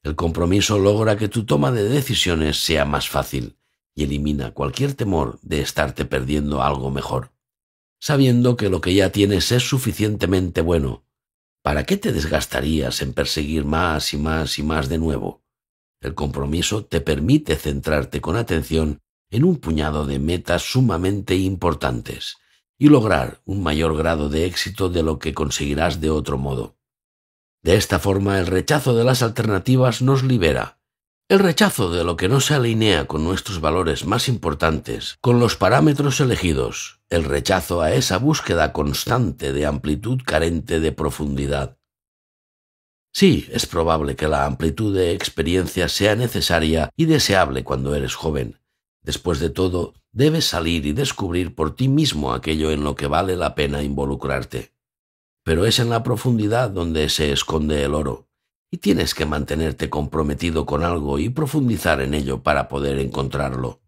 El compromiso logra que tu toma de decisiones sea más fácil y elimina cualquier temor de estarte perdiendo algo mejor, sabiendo que lo que ya tienes es suficientemente bueno. ¿Para qué te desgastarías en perseguir más y más y más de nuevo? El compromiso te permite centrarte con atención en un puñado de metas sumamente importantes y lograr un mayor grado de éxito de lo que conseguirás de otro modo. De esta forma, el rechazo de las alternativas nos libera. El rechazo de lo que no se alinea con nuestros valores más importantes, con los parámetros elegidos, el rechazo a esa búsqueda constante de amplitud carente de profundidad. Sí, es probable que la amplitud de experiencia sea necesaria y deseable cuando eres joven. Después de todo, debes salir y descubrir por ti mismo aquello en lo que vale la pena involucrarte pero es en la profundidad donde se esconde el oro, y tienes que mantenerte comprometido con algo y profundizar en ello para poder encontrarlo.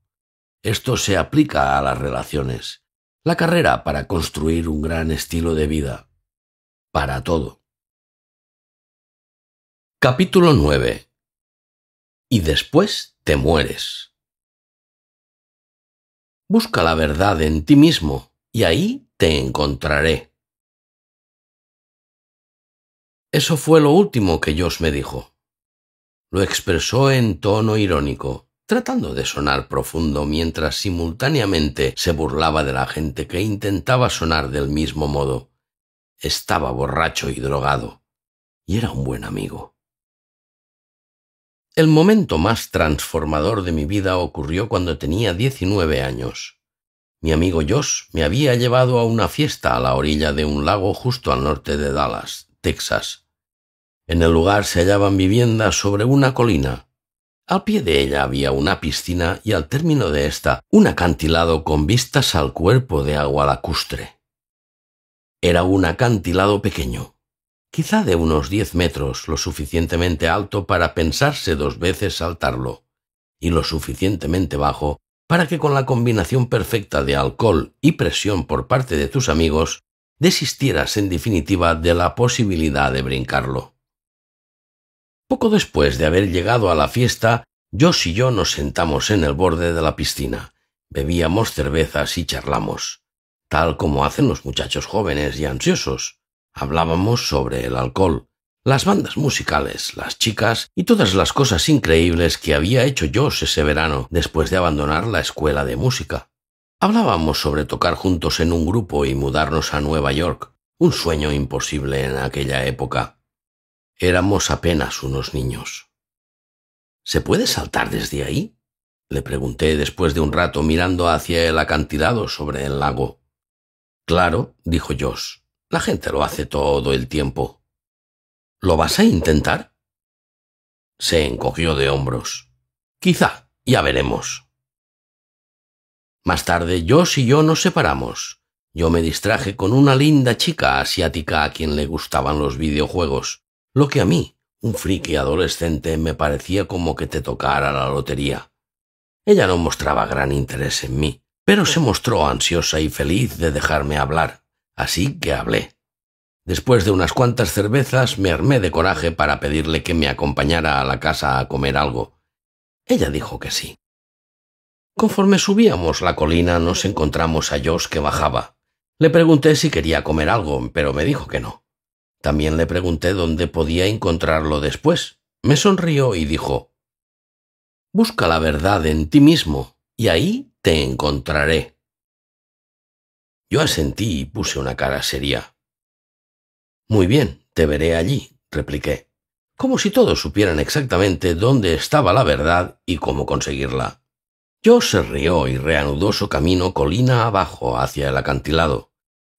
Esto se aplica a las relaciones, la carrera para construir un gran estilo de vida, para todo. Capítulo 9. Y después te mueres. Busca la verdad en ti mismo, y ahí te encontraré. Eso fue lo último que Josh me dijo. Lo expresó en tono irónico, tratando de sonar profundo mientras simultáneamente se burlaba de la gente que intentaba sonar del mismo modo. Estaba borracho y drogado, y era un buen amigo. El momento más transformador de mi vida ocurrió cuando tenía diecinueve años. Mi amigo Josh me había llevado a una fiesta a la orilla de un lago justo al norte de Dallas, Texas. En el lugar se hallaban viviendas sobre una colina. Al pie de ella había una piscina y al término de ésta un acantilado con vistas al cuerpo de agua lacustre. Era un acantilado pequeño, quizá de unos diez metros, lo suficientemente alto para pensarse dos veces saltarlo, y lo suficientemente bajo para que con la combinación perfecta de alcohol y presión por parte de tus amigos, desistieras en definitiva de la posibilidad de brincarlo. Poco después de haber llegado a la fiesta, Josh y yo nos sentamos en el borde de la piscina, bebíamos cervezas y charlamos, tal como hacen los muchachos jóvenes y ansiosos. Hablábamos sobre el alcohol, las bandas musicales, las chicas y todas las cosas increíbles que había hecho yo ese verano después de abandonar la escuela de música. Hablábamos sobre tocar juntos en un grupo y mudarnos a Nueva York, un sueño imposible en aquella época. Éramos apenas unos niños. ¿Se puede saltar desde ahí? le pregunté después de un rato mirando hacia el acantilado sobre el lago. Claro, dijo Josh. La gente lo hace todo el tiempo. ¿Lo vas a intentar? Se encogió de hombros. Quizá, ya veremos. Más tarde, Josh y yo nos separamos. Yo me distraje con una linda chica asiática a quien le gustaban los videojuegos. Lo que a mí, un friki adolescente, me parecía como que te tocara la lotería. Ella no mostraba gran interés en mí, pero se mostró ansiosa y feliz de dejarme hablar, así que hablé. Después de unas cuantas cervezas me armé de coraje para pedirle que me acompañara a la casa a comer algo. Ella dijo que sí. Conforme subíamos la colina nos encontramos a Josh que bajaba. Le pregunté si quería comer algo, pero me dijo que no. También le pregunté dónde podía encontrarlo después. Me sonrió y dijo, Busca la verdad en ti mismo, y ahí te encontraré. Yo asentí y puse una cara seria. Muy bien, te veré allí, repliqué, como si todos supieran exactamente dónde estaba la verdad y cómo conseguirla. Yo se rió y reanudó su camino colina abajo hacia el acantilado.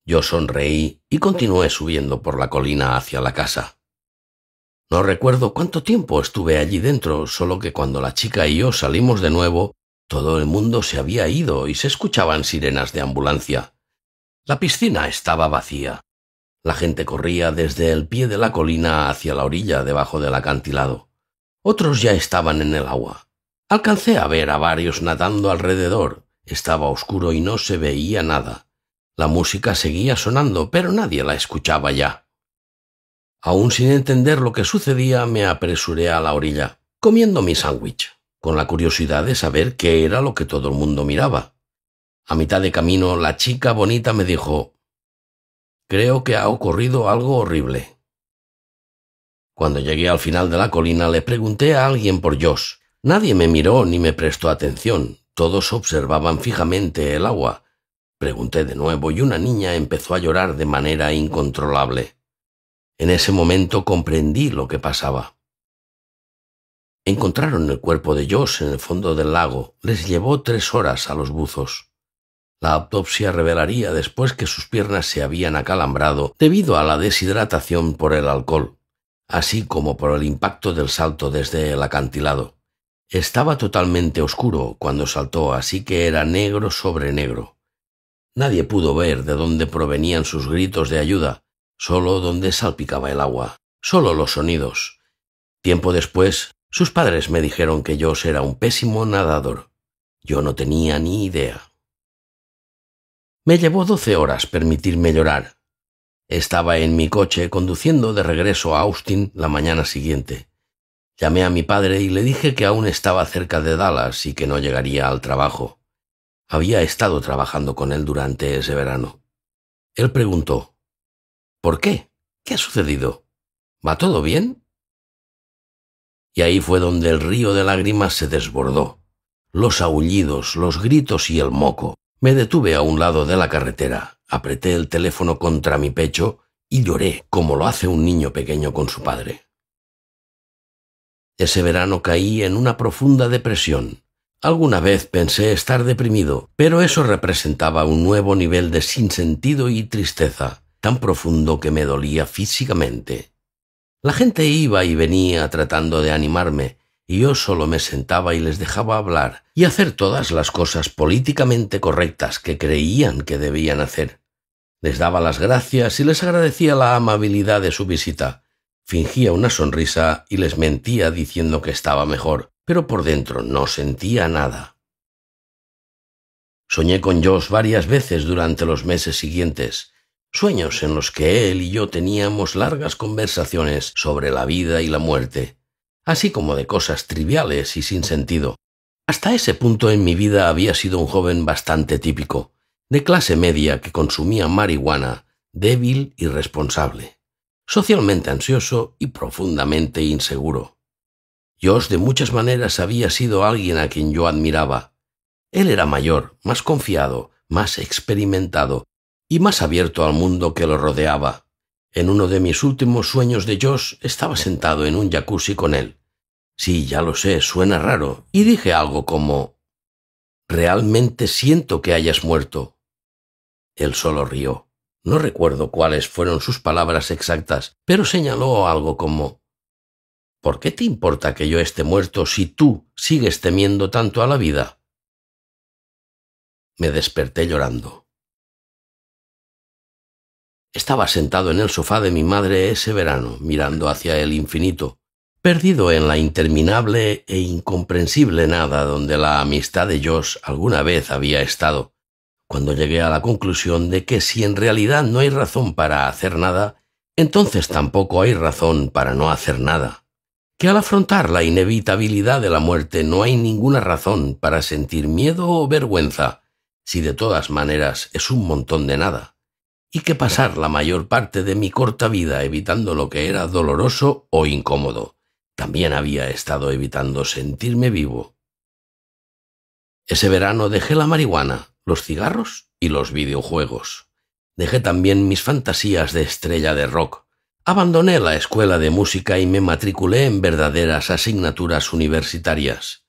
Yo sonreí y continué subiendo por la colina hacia la casa. No recuerdo cuánto tiempo estuve allí dentro, solo que cuando la chica y yo salimos de nuevo, todo el mundo se había ido y se escuchaban sirenas de ambulancia. La piscina estaba vacía. La gente corría desde el pie de la colina hacia la orilla debajo del acantilado. Otros ya estaban en el agua. Alcancé a ver a varios nadando alrededor. Estaba oscuro y no se veía nada. La música seguía sonando, pero nadie la escuchaba ya. Aún sin entender lo que sucedía, me apresuré a la orilla, comiendo mi sándwich, con la curiosidad de saber qué era lo que todo el mundo miraba. A mitad de camino, la chica bonita me dijo Creo que ha ocurrido algo horrible. Cuando llegué al final de la colina le pregunté a alguien por Josh. Nadie me miró ni me prestó atención. Todos observaban fijamente el agua, Pregunté de nuevo y una niña empezó a llorar de manera incontrolable. En ese momento comprendí lo que pasaba. Encontraron el cuerpo de Josh en el fondo del lago. Les llevó tres horas a los buzos. La autopsia revelaría después que sus piernas se habían acalambrado debido a la deshidratación por el alcohol, así como por el impacto del salto desde el acantilado. Estaba totalmente oscuro cuando saltó, así que era negro sobre negro. Nadie pudo ver de dónde provenían sus gritos de ayuda, solo dónde salpicaba el agua, solo los sonidos. Tiempo después, sus padres me dijeron que yo era un pésimo nadador. Yo no tenía ni idea. Me llevó doce horas permitirme llorar. Estaba en mi coche conduciendo de regreso a Austin la mañana siguiente. Llamé a mi padre y le dije que aún estaba cerca de Dallas y que no llegaría al trabajo había estado trabajando con él durante ese verano. Él preguntó, ¿Por qué? ¿Qué ha sucedido? ¿Va todo bien? Y ahí fue donde el río de lágrimas se desbordó. Los aullidos, los gritos y el moco. Me detuve a un lado de la carretera, apreté el teléfono contra mi pecho y lloré como lo hace un niño pequeño con su padre. Ese verano caí en una profunda depresión. Alguna vez pensé estar deprimido, pero eso representaba un nuevo nivel de sinsentido y tristeza, tan profundo que me dolía físicamente. La gente iba y venía tratando de animarme, y yo solo me sentaba y les dejaba hablar y hacer todas las cosas políticamente correctas que creían que debían hacer. Les daba las gracias y les agradecía la amabilidad de su visita. Fingía una sonrisa y les mentía diciendo que estaba mejor, pero por dentro no sentía nada. Soñé con Josh varias veces durante los meses siguientes, sueños en los que él y yo teníamos largas conversaciones sobre la vida y la muerte, así como de cosas triviales y sin sentido. Hasta ese punto en mi vida había sido un joven bastante típico, de clase media que consumía marihuana, débil y responsable, socialmente ansioso y profundamente inseguro. Josh de muchas maneras había sido alguien a quien yo admiraba. Él era mayor, más confiado, más experimentado y más abierto al mundo que lo rodeaba. En uno de mis últimos sueños de Josh estaba sentado en un jacuzzi con él. Sí, ya lo sé, suena raro, y dije algo como Realmente siento que hayas muerto. Él solo rió. No recuerdo cuáles fueron sus palabras exactas, pero señaló algo como ¿Por qué te importa que yo esté muerto si tú sigues temiendo tanto a la vida? Me desperté llorando. Estaba sentado en el sofá de mi madre ese verano, mirando hacia el infinito, perdido en la interminable e incomprensible nada donde la amistad de Josh alguna vez había estado, cuando llegué a la conclusión de que si en realidad no hay razón para hacer nada, entonces tampoco hay razón para no hacer nada que al afrontar la inevitabilidad de la muerte no hay ninguna razón para sentir miedo o vergüenza, si de todas maneras es un montón de nada, y que pasar la mayor parte de mi corta vida evitando lo que era doloroso o incómodo, también había estado evitando sentirme vivo. Ese verano dejé la marihuana, los cigarros y los videojuegos. Dejé también mis fantasías de estrella de rock, Abandoné la escuela de música y me matriculé en verdaderas asignaturas universitarias.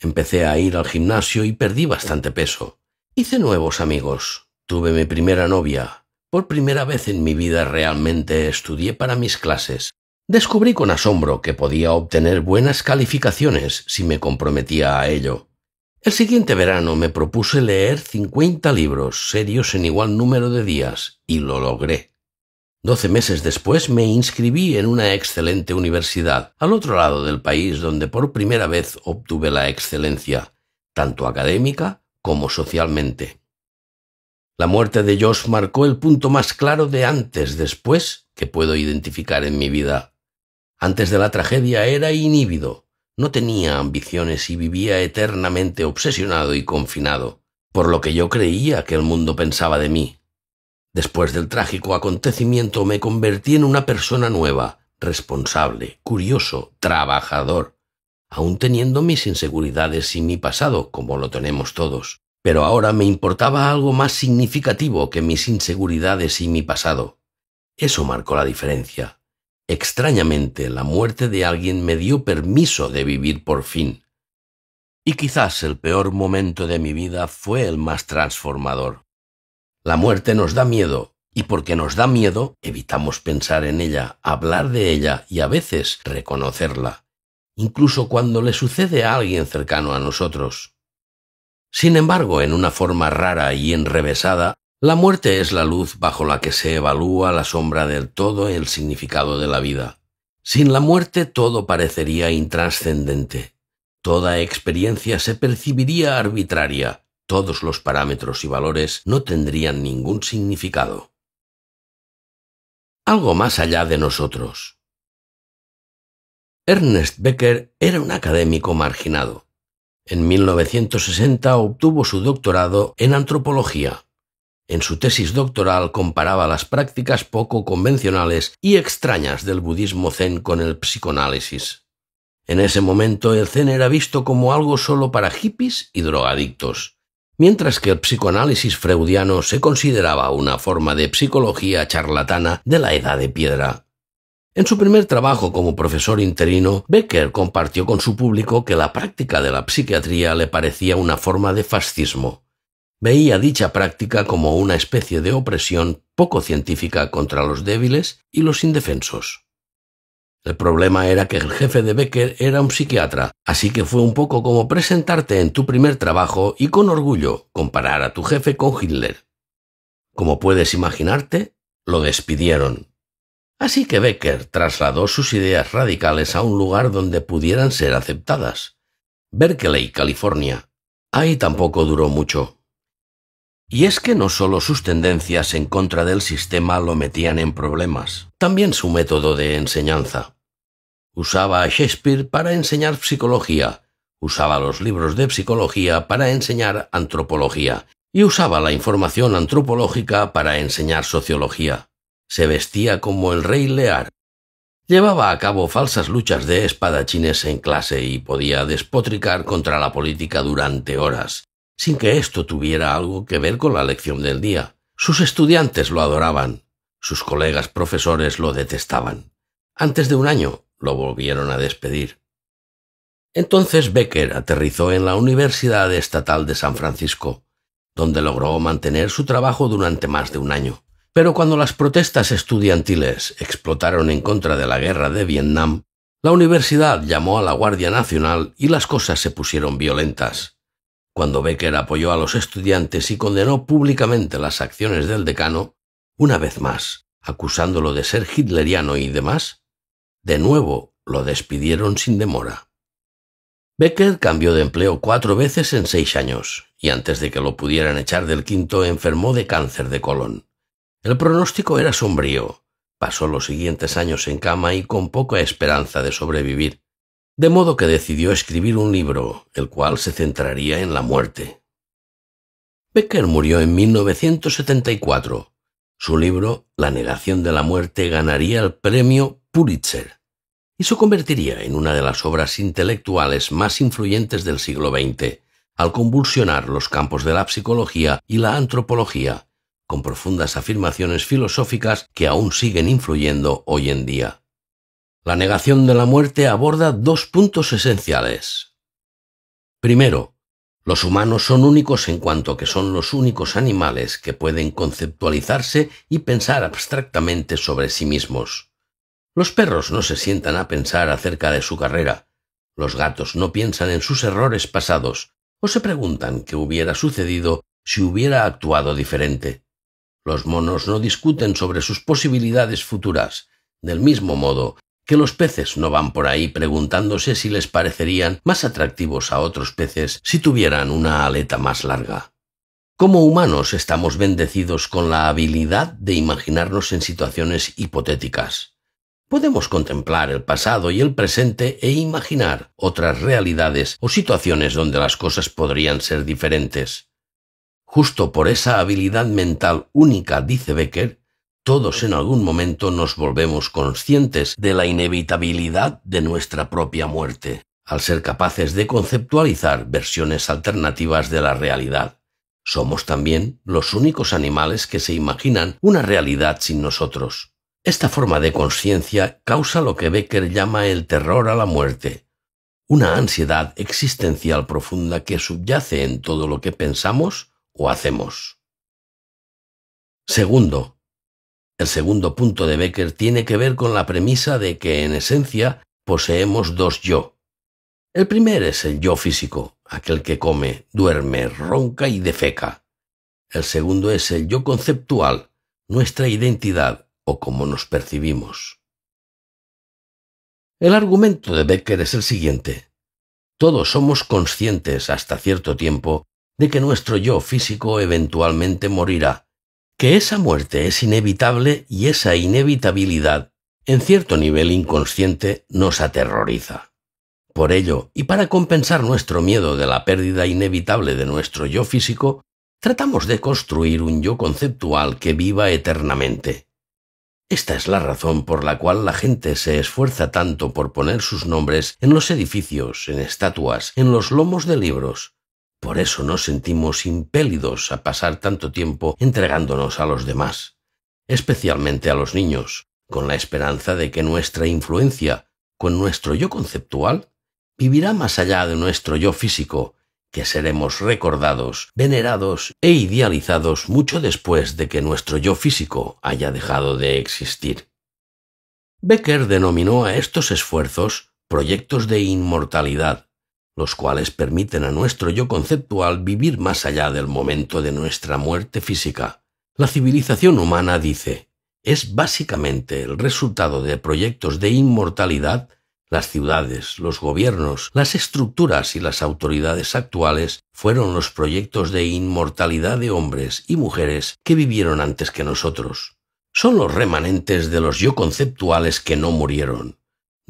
Empecé a ir al gimnasio y perdí bastante peso. Hice nuevos amigos. Tuve mi primera novia. Por primera vez en mi vida realmente estudié para mis clases. Descubrí con asombro que podía obtener buenas calificaciones si me comprometía a ello. El siguiente verano me propuse leer cincuenta libros serios en igual número de días y lo logré. Doce meses después me inscribí en una excelente universidad, al otro lado del país, donde por primera vez obtuve la excelencia, tanto académica como socialmente. La muerte de Josh marcó el punto más claro de antes después que puedo identificar en mi vida. Antes de la tragedia era iníbido, no tenía ambiciones y vivía eternamente obsesionado y confinado, por lo que yo creía que el mundo pensaba de mí, Después del trágico acontecimiento me convertí en una persona nueva, responsable, curioso, trabajador, aún teniendo mis inseguridades y mi pasado, como lo tenemos todos. Pero ahora me importaba algo más significativo que mis inseguridades y mi pasado. Eso marcó la diferencia. Extrañamente, la muerte de alguien me dio permiso de vivir por fin. Y quizás el peor momento de mi vida fue el más transformador. La muerte nos da miedo y porque nos da miedo, evitamos pensar en ella, hablar de ella y a veces reconocerla, incluso cuando le sucede a alguien cercano a nosotros. Sin embargo, en una forma rara y enrevesada, la muerte es la luz bajo la que se evalúa la sombra del todo el significado de la vida. Sin la muerte todo parecería intrascendente. Toda experiencia se percibiría arbitraria, todos los parámetros y valores no tendrían ningún significado. Algo más allá de nosotros. Ernest Becker era un académico marginado. En 1960 obtuvo su doctorado en antropología. En su tesis doctoral comparaba las prácticas poco convencionales y extrañas del budismo zen con el psicoanálisis. En ese momento el zen era visto como algo solo para hippies y drogadictos, Mientras que el psicoanálisis freudiano se consideraba una forma de psicología charlatana de la edad de piedra. En su primer trabajo como profesor interino, Becker compartió con su público que la práctica de la psiquiatría le parecía una forma de fascismo. Veía dicha práctica como una especie de opresión poco científica contra los débiles y los indefensos. El problema era que el jefe de Becker era un psiquiatra, así que fue un poco como presentarte en tu primer trabajo y con orgullo comparar a tu jefe con Hitler. Como puedes imaginarte, lo despidieron. Así que Becker trasladó sus ideas radicales a un lugar donde pudieran ser aceptadas. Berkeley, California. Ahí tampoco duró mucho. Y es que no solo sus tendencias en contra del sistema lo metían en problemas, también su método de enseñanza. Usaba a Shakespeare para enseñar psicología, usaba los libros de psicología para enseñar antropología y usaba la información antropológica para enseñar sociología. Se vestía como el rey Lear. Llevaba a cabo falsas luchas de espadachines en clase y podía despotricar contra la política durante horas, sin que esto tuviera algo que ver con la lección del día. Sus estudiantes lo adoraban, sus colegas profesores lo detestaban. Antes de un año lo volvieron a despedir. Entonces Becker aterrizó en la Universidad Estatal de San Francisco, donde logró mantener su trabajo durante más de un año. Pero cuando las protestas estudiantiles explotaron en contra de la guerra de Vietnam, la universidad llamó a la Guardia Nacional y las cosas se pusieron violentas. Cuando Becker apoyó a los estudiantes y condenó públicamente las acciones del decano, una vez más, acusándolo de ser hitleriano y demás, de nuevo lo despidieron sin demora. Becker cambió de empleo cuatro veces en seis años, y antes de que lo pudieran echar del quinto enfermó de cáncer de colon. El pronóstico era sombrío. Pasó los siguientes años en cama y con poca esperanza de sobrevivir de modo que decidió escribir un libro, el cual se centraría en la muerte. Becker murió en 1974. Su libro, La negación de la muerte, ganaría el premio Pulitzer y se convertiría en una de las obras intelectuales más influyentes del siglo XX, al convulsionar los campos de la psicología y la antropología, con profundas afirmaciones filosóficas que aún siguen influyendo hoy en día. La negación de la muerte aborda dos puntos esenciales. Primero, los humanos son únicos en cuanto que son los únicos animales que pueden conceptualizarse y pensar abstractamente sobre sí mismos. Los perros no se sientan a pensar acerca de su carrera. Los gatos no piensan en sus errores pasados o se preguntan qué hubiera sucedido si hubiera actuado diferente. Los monos no discuten sobre sus posibilidades futuras, del mismo modo que los peces no van por ahí preguntándose si les parecerían más atractivos a otros peces si tuvieran una aleta más larga. Como humanos estamos bendecidos con la habilidad de imaginarnos en situaciones hipotéticas. Podemos contemplar el pasado y el presente e imaginar otras realidades o situaciones donde las cosas podrían ser diferentes. Justo por esa habilidad mental única, dice Becker, todos en algún momento nos volvemos conscientes de la inevitabilidad de nuestra propia muerte, al ser capaces de conceptualizar versiones alternativas de la realidad. Somos también los únicos animales que se imaginan una realidad sin nosotros. Esta forma de conciencia causa lo que Becker llama el terror a la muerte, una ansiedad existencial profunda que subyace en todo lo que pensamos o hacemos. Segundo, el segundo punto de Becker tiene que ver con la premisa de que en esencia poseemos dos yo. El primer es el yo físico, aquel que come, duerme, ronca y defeca. El segundo es el yo conceptual, nuestra identidad o cómo nos percibimos. El argumento de Becker es el siguiente. Todos somos conscientes hasta cierto tiempo de que nuestro yo físico eventualmente morirá que esa muerte es inevitable y esa inevitabilidad, en cierto nivel inconsciente, nos aterroriza. Por ello, y para compensar nuestro miedo de la pérdida inevitable de nuestro yo físico, tratamos de construir un yo conceptual que viva eternamente. Esta es la razón por la cual la gente se esfuerza tanto por poner sus nombres en los edificios, en estatuas, en los lomos de libros, por eso nos sentimos impelidos a pasar tanto tiempo entregándonos a los demás, especialmente a los niños, con la esperanza de que nuestra influencia con nuestro yo conceptual vivirá más allá de nuestro yo físico, que seremos recordados, venerados e idealizados mucho después de que nuestro yo físico haya dejado de existir. Becker denominó a estos esfuerzos proyectos de inmortalidad, los cuales permiten a nuestro yo conceptual vivir más allá del momento de nuestra muerte física. La civilización humana, dice, es básicamente el resultado de proyectos de inmortalidad las ciudades, los gobiernos, las estructuras y las autoridades actuales fueron los proyectos de inmortalidad de hombres y mujeres que vivieron antes que nosotros. Son los remanentes de los yo conceptuales que no murieron.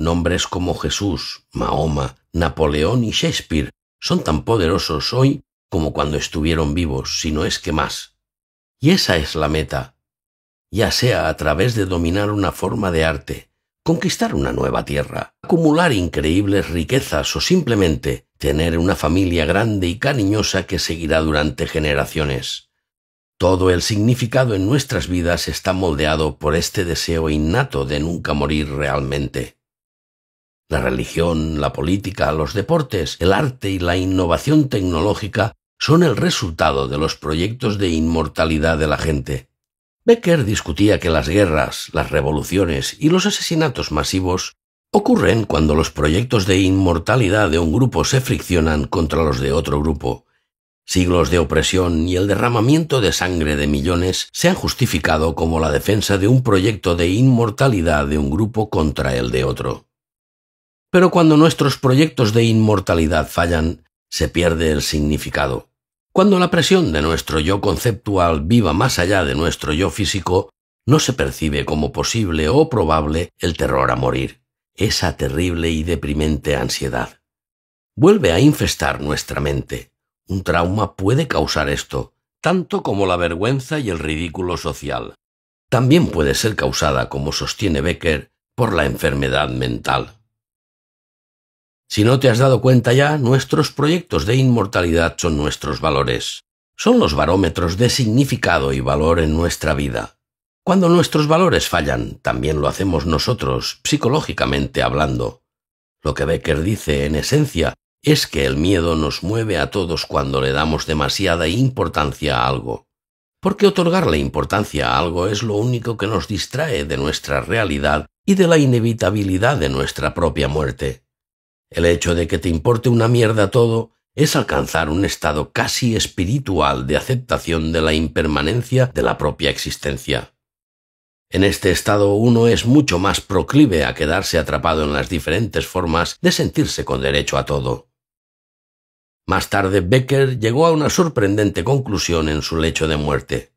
Nombres como Jesús, Mahoma, Napoleón y Shakespeare son tan poderosos hoy como cuando estuvieron vivos, si no es que más. Y esa es la meta, ya sea a través de dominar una forma de arte, conquistar una nueva tierra, acumular increíbles riquezas o simplemente tener una familia grande y cariñosa que seguirá durante generaciones. Todo el significado en nuestras vidas está moldeado por este deseo innato de nunca morir realmente. La religión, la política, los deportes, el arte y la innovación tecnológica son el resultado de los proyectos de inmortalidad de la gente. Becker discutía que las guerras, las revoluciones y los asesinatos masivos ocurren cuando los proyectos de inmortalidad de un grupo se friccionan contra los de otro grupo. Siglos de opresión y el derramamiento de sangre de millones se han justificado como la defensa de un proyecto de inmortalidad de un grupo contra el de otro. Pero cuando nuestros proyectos de inmortalidad fallan, se pierde el significado. Cuando la presión de nuestro yo conceptual viva más allá de nuestro yo físico, no se percibe como posible o probable el terror a morir, esa terrible y deprimente ansiedad. Vuelve a infestar nuestra mente. Un trauma puede causar esto, tanto como la vergüenza y el ridículo social. También puede ser causada, como sostiene Becker, por la enfermedad mental. Si no te has dado cuenta ya, nuestros proyectos de inmortalidad son nuestros valores. Son los barómetros de significado y valor en nuestra vida. Cuando nuestros valores fallan, también lo hacemos nosotros, psicológicamente hablando. Lo que Becker dice, en esencia, es que el miedo nos mueve a todos cuando le damos demasiada importancia a algo. Porque otorgarle importancia a algo es lo único que nos distrae de nuestra realidad y de la inevitabilidad de nuestra propia muerte. El hecho de que te importe una mierda todo es alcanzar un estado casi espiritual de aceptación de la impermanencia de la propia existencia. En este estado uno es mucho más proclive a quedarse atrapado en las diferentes formas de sentirse con derecho a todo. Más tarde Becker llegó a una sorprendente conclusión en su lecho de muerte,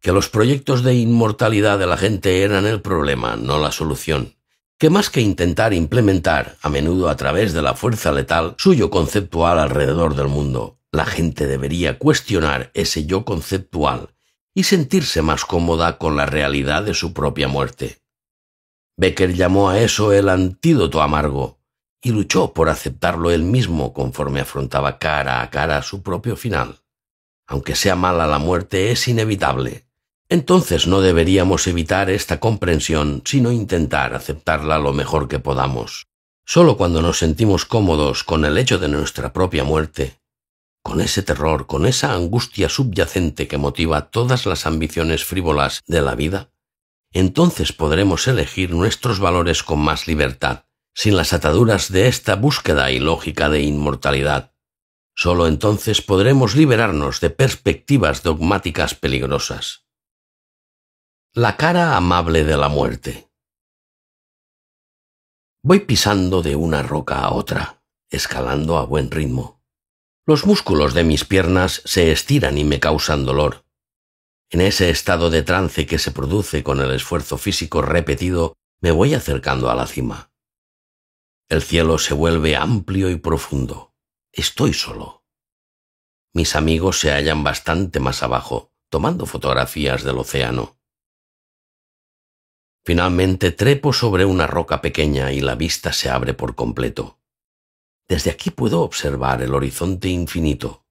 que los proyectos de inmortalidad de la gente eran el problema, no la solución que más que intentar implementar, a menudo a través de la fuerza letal, su yo conceptual alrededor del mundo, la gente debería cuestionar ese yo conceptual y sentirse más cómoda con la realidad de su propia muerte. Becker llamó a eso el antídoto amargo, y luchó por aceptarlo él mismo conforme afrontaba cara a cara su propio final. Aunque sea mala la muerte, es inevitable entonces no deberíamos evitar esta comprensión, sino intentar aceptarla lo mejor que podamos. Solo cuando nos sentimos cómodos con el hecho de nuestra propia muerte, con ese terror, con esa angustia subyacente que motiva todas las ambiciones frívolas de la vida, entonces podremos elegir nuestros valores con más libertad, sin las ataduras de esta búsqueda ilógica de inmortalidad. Solo entonces podremos liberarnos de perspectivas dogmáticas peligrosas. La cara amable de la muerte. Voy pisando de una roca a otra, escalando a buen ritmo. Los músculos de mis piernas se estiran y me causan dolor. En ese estado de trance que se produce con el esfuerzo físico repetido, me voy acercando a la cima. El cielo se vuelve amplio y profundo. Estoy solo. Mis amigos se hallan bastante más abajo, tomando fotografías del océano. Finalmente trepo sobre una roca pequeña y la vista se abre por completo. Desde aquí puedo observar el horizonte infinito.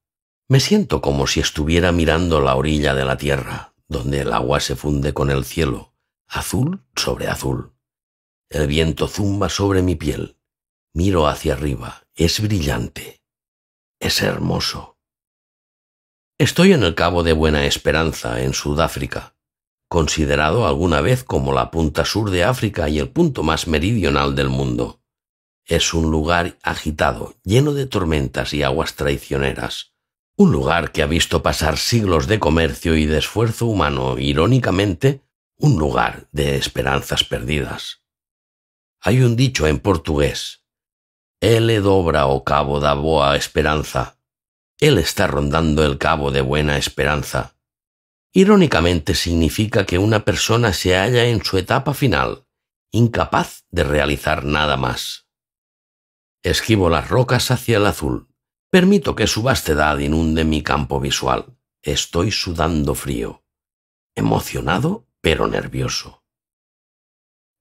Me siento como si estuviera mirando la orilla de la tierra, donde el agua se funde con el cielo, azul sobre azul. El viento zumba sobre mi piel. Miro hacia arriba. Es brillante. Es hermoso. Estoy en el Cabo de Buena Esperanza, en Sudáfrica considerado alguna vez como la punta sur de África y el punto más meridional del mundo. Es un lugar agitado, lleno de tormentas y aguas traicioneras. Un lugar que ha visto pasar siglos de comercio y de esfuerzo humano, irónicamente, un lugar de esperanzas perdidas. Hay un dicho en portugués. Ele dobra o cabo da boa esperanza. Él está rondando el cabo de buena esperanza. Irónicamente significa que una persona se halla en su etapa final, incapaz de realizar nada más. Esquivo las rocas hacia el azul. Permito que su vastedad inunde mi campo visual. Estoy sudando frío. Emocionado, pero nervioso.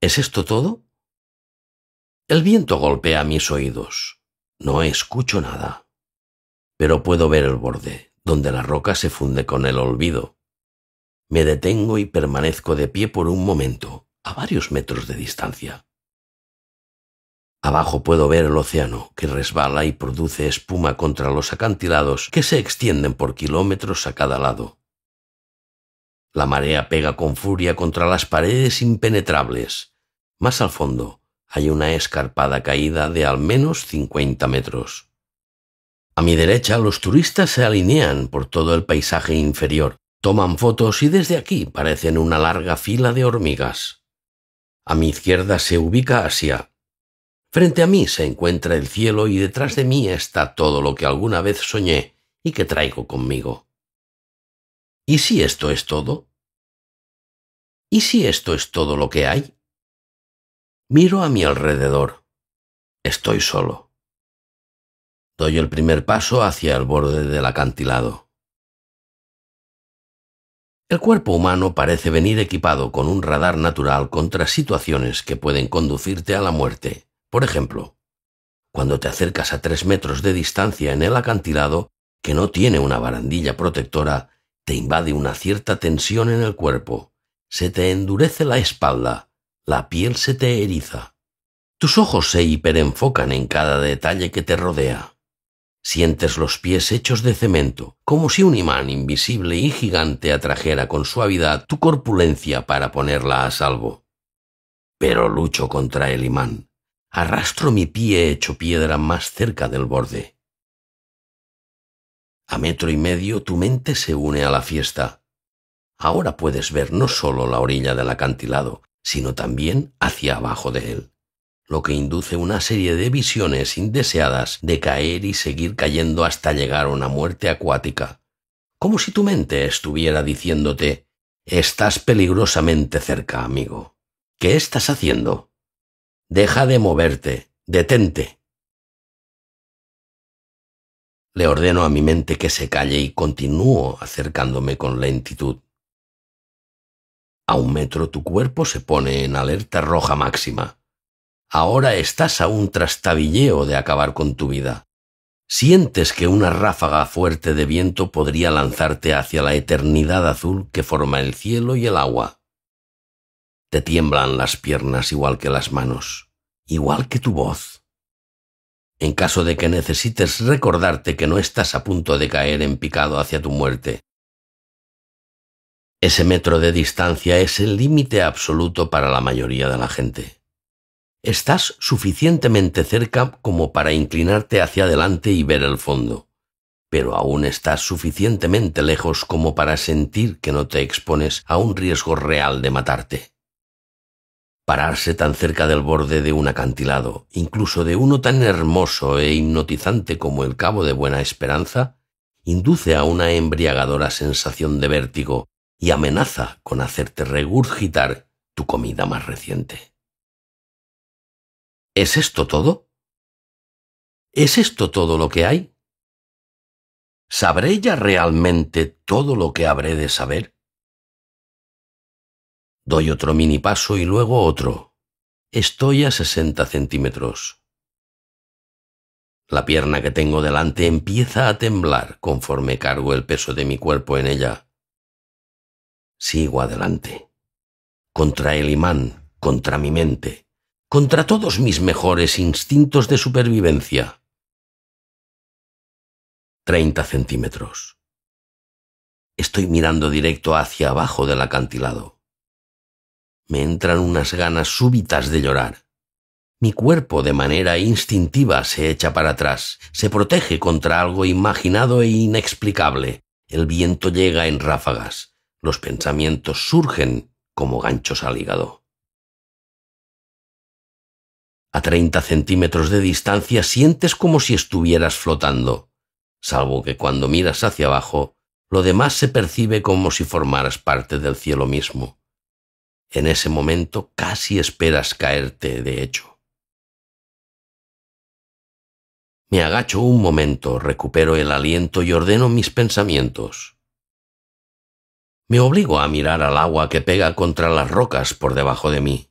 ¿Es esto todo? El viento golpea mis oídos. No escucho nada. Pero puedo ver el borde, donde la roca se funde con el olvido. Me detengo y permanezco de pie por un momento, a varios metros de distancia. Abajo puedo ver el océano, que resbala y produce espuma contra los acantilados que se extienden por kilómetros a cada lado. La marea pega con furia contra las paredes impenetrables. Más al fondo hay una escarpada caída de al menos 50 metros. A mi derecha los turistas se alinean por todo el paisaje inferior, Toman fotos y desde aquí parecen una larga fila de hormigas. A mi izquierda se ubica Asia. Frente a mí se encuentra el cielo y detrás de mí está todo lo que alguna vez soñé y que traigo conmigo. ¿Y si esto es todo? ¿Y si esto es todo lo que hay? Miro a mi alrededor. Estoy solo. Doy el primer paso hacia el borde del acantilado. El cuerpo humano parece venir equipado con un radar natural contra situaciones que pueden conducirte a la muerte. Por ejemplo, cuando te acercas a tres metros de distancia en el acantilado que no tiene una barandilla protectora, te invade una cierta tensión en el cuerpo, se te endurece la espalda, la piel se te eriza. Tus ojos se hiperenfocan en cada detalle que te rodea. Sientes los pies hechos de cemento, como si un imán invisible y gigante atrajera con suavidad tu corpulencia para ponerla a salvo. Pero lucho contra el imán. Arrastro mi pie hecho piedra más cerca del borde. A metro y medio tu mente se une a la fiesta. Ahora puedes ver no solo la orilla del acantilado, sino también hacia abajo de él lo que induce una serie de visiones indeseadas de caer y seguir cayendo hasta llegar a una muerte acuática, como si tu mente estuviera diciéndote Estás peligrosamente cerca, amigo. ¿Qué estás haciendo? Deja de moverte, detente. Le ordeno a mi mente que se calle y continúo acercándome con lentitud. A un metro tu cuerpo se pone en alerta roja máxima. Ahora estás a un trastabilleo de acabar con tu vida. Sientes que una ráfaga fuerte de viento podría lanzarte hacia la eternidad azul que forma el cielo y el agua. Te tiemblan las piernas igual que las manos, igual que tu voz. En caso de que necesites recordarte que no estás a punto de caer en picado hacia tu muerte. Ese metro de distancia es el límite absoluto para la mayoría de la gente. Estás suficientemente cerca como para inclinarte hacia adelante y ver el fondo, pero aún estás suficientemente lejos como para sentir que no te expones a un riesgo real de matarte. Pararse tan cerca del borde de un acantilado, incluso de uno tan hermoso e hipnotizante como el Cabo de Buena Esperanza, induce a una embriagadora sensación de vértigo y amenaza con hacerte regurgitar tu comida más reciente. ¿Es esto todo? ¿Es esto todo lo que hay? ¿Sabré ya realmente todo lo que habré de saber? Doy otro mini paso y luego otro. Estoy a 60 centímetros. La pierna que tengo delante empieza a temblar conforme cargo el peso de mi cuerpo en ella. Sigo adelante. Contra el imán, contra mi mente, contra todos mis mejores instintos de supervivencia. Treinta centímetros. Estoy mirando directo hacia abajo del acantilado. Me entran unas ganas súbitas de llorar. Mi cuerpo de manera instintiva se echa para atrás, se protege contra algo imaginado e inexplicable. El viento llega en ráfagas, los pensamientos surgen como ganchos al hígado. A 30 centímetros de distancia sientes como si estuvieras flotando, salvo que cuando miras hacia abajo, lo demás se percibe como si formaras parte del cielo mismo. En ese momento casi esperas caerte, de hecho. Me agacho un momento, recupero el aliento y ordeno mis pensamientos. Me obligo a mirar al agua que pega contra las rocas por debajo de mí.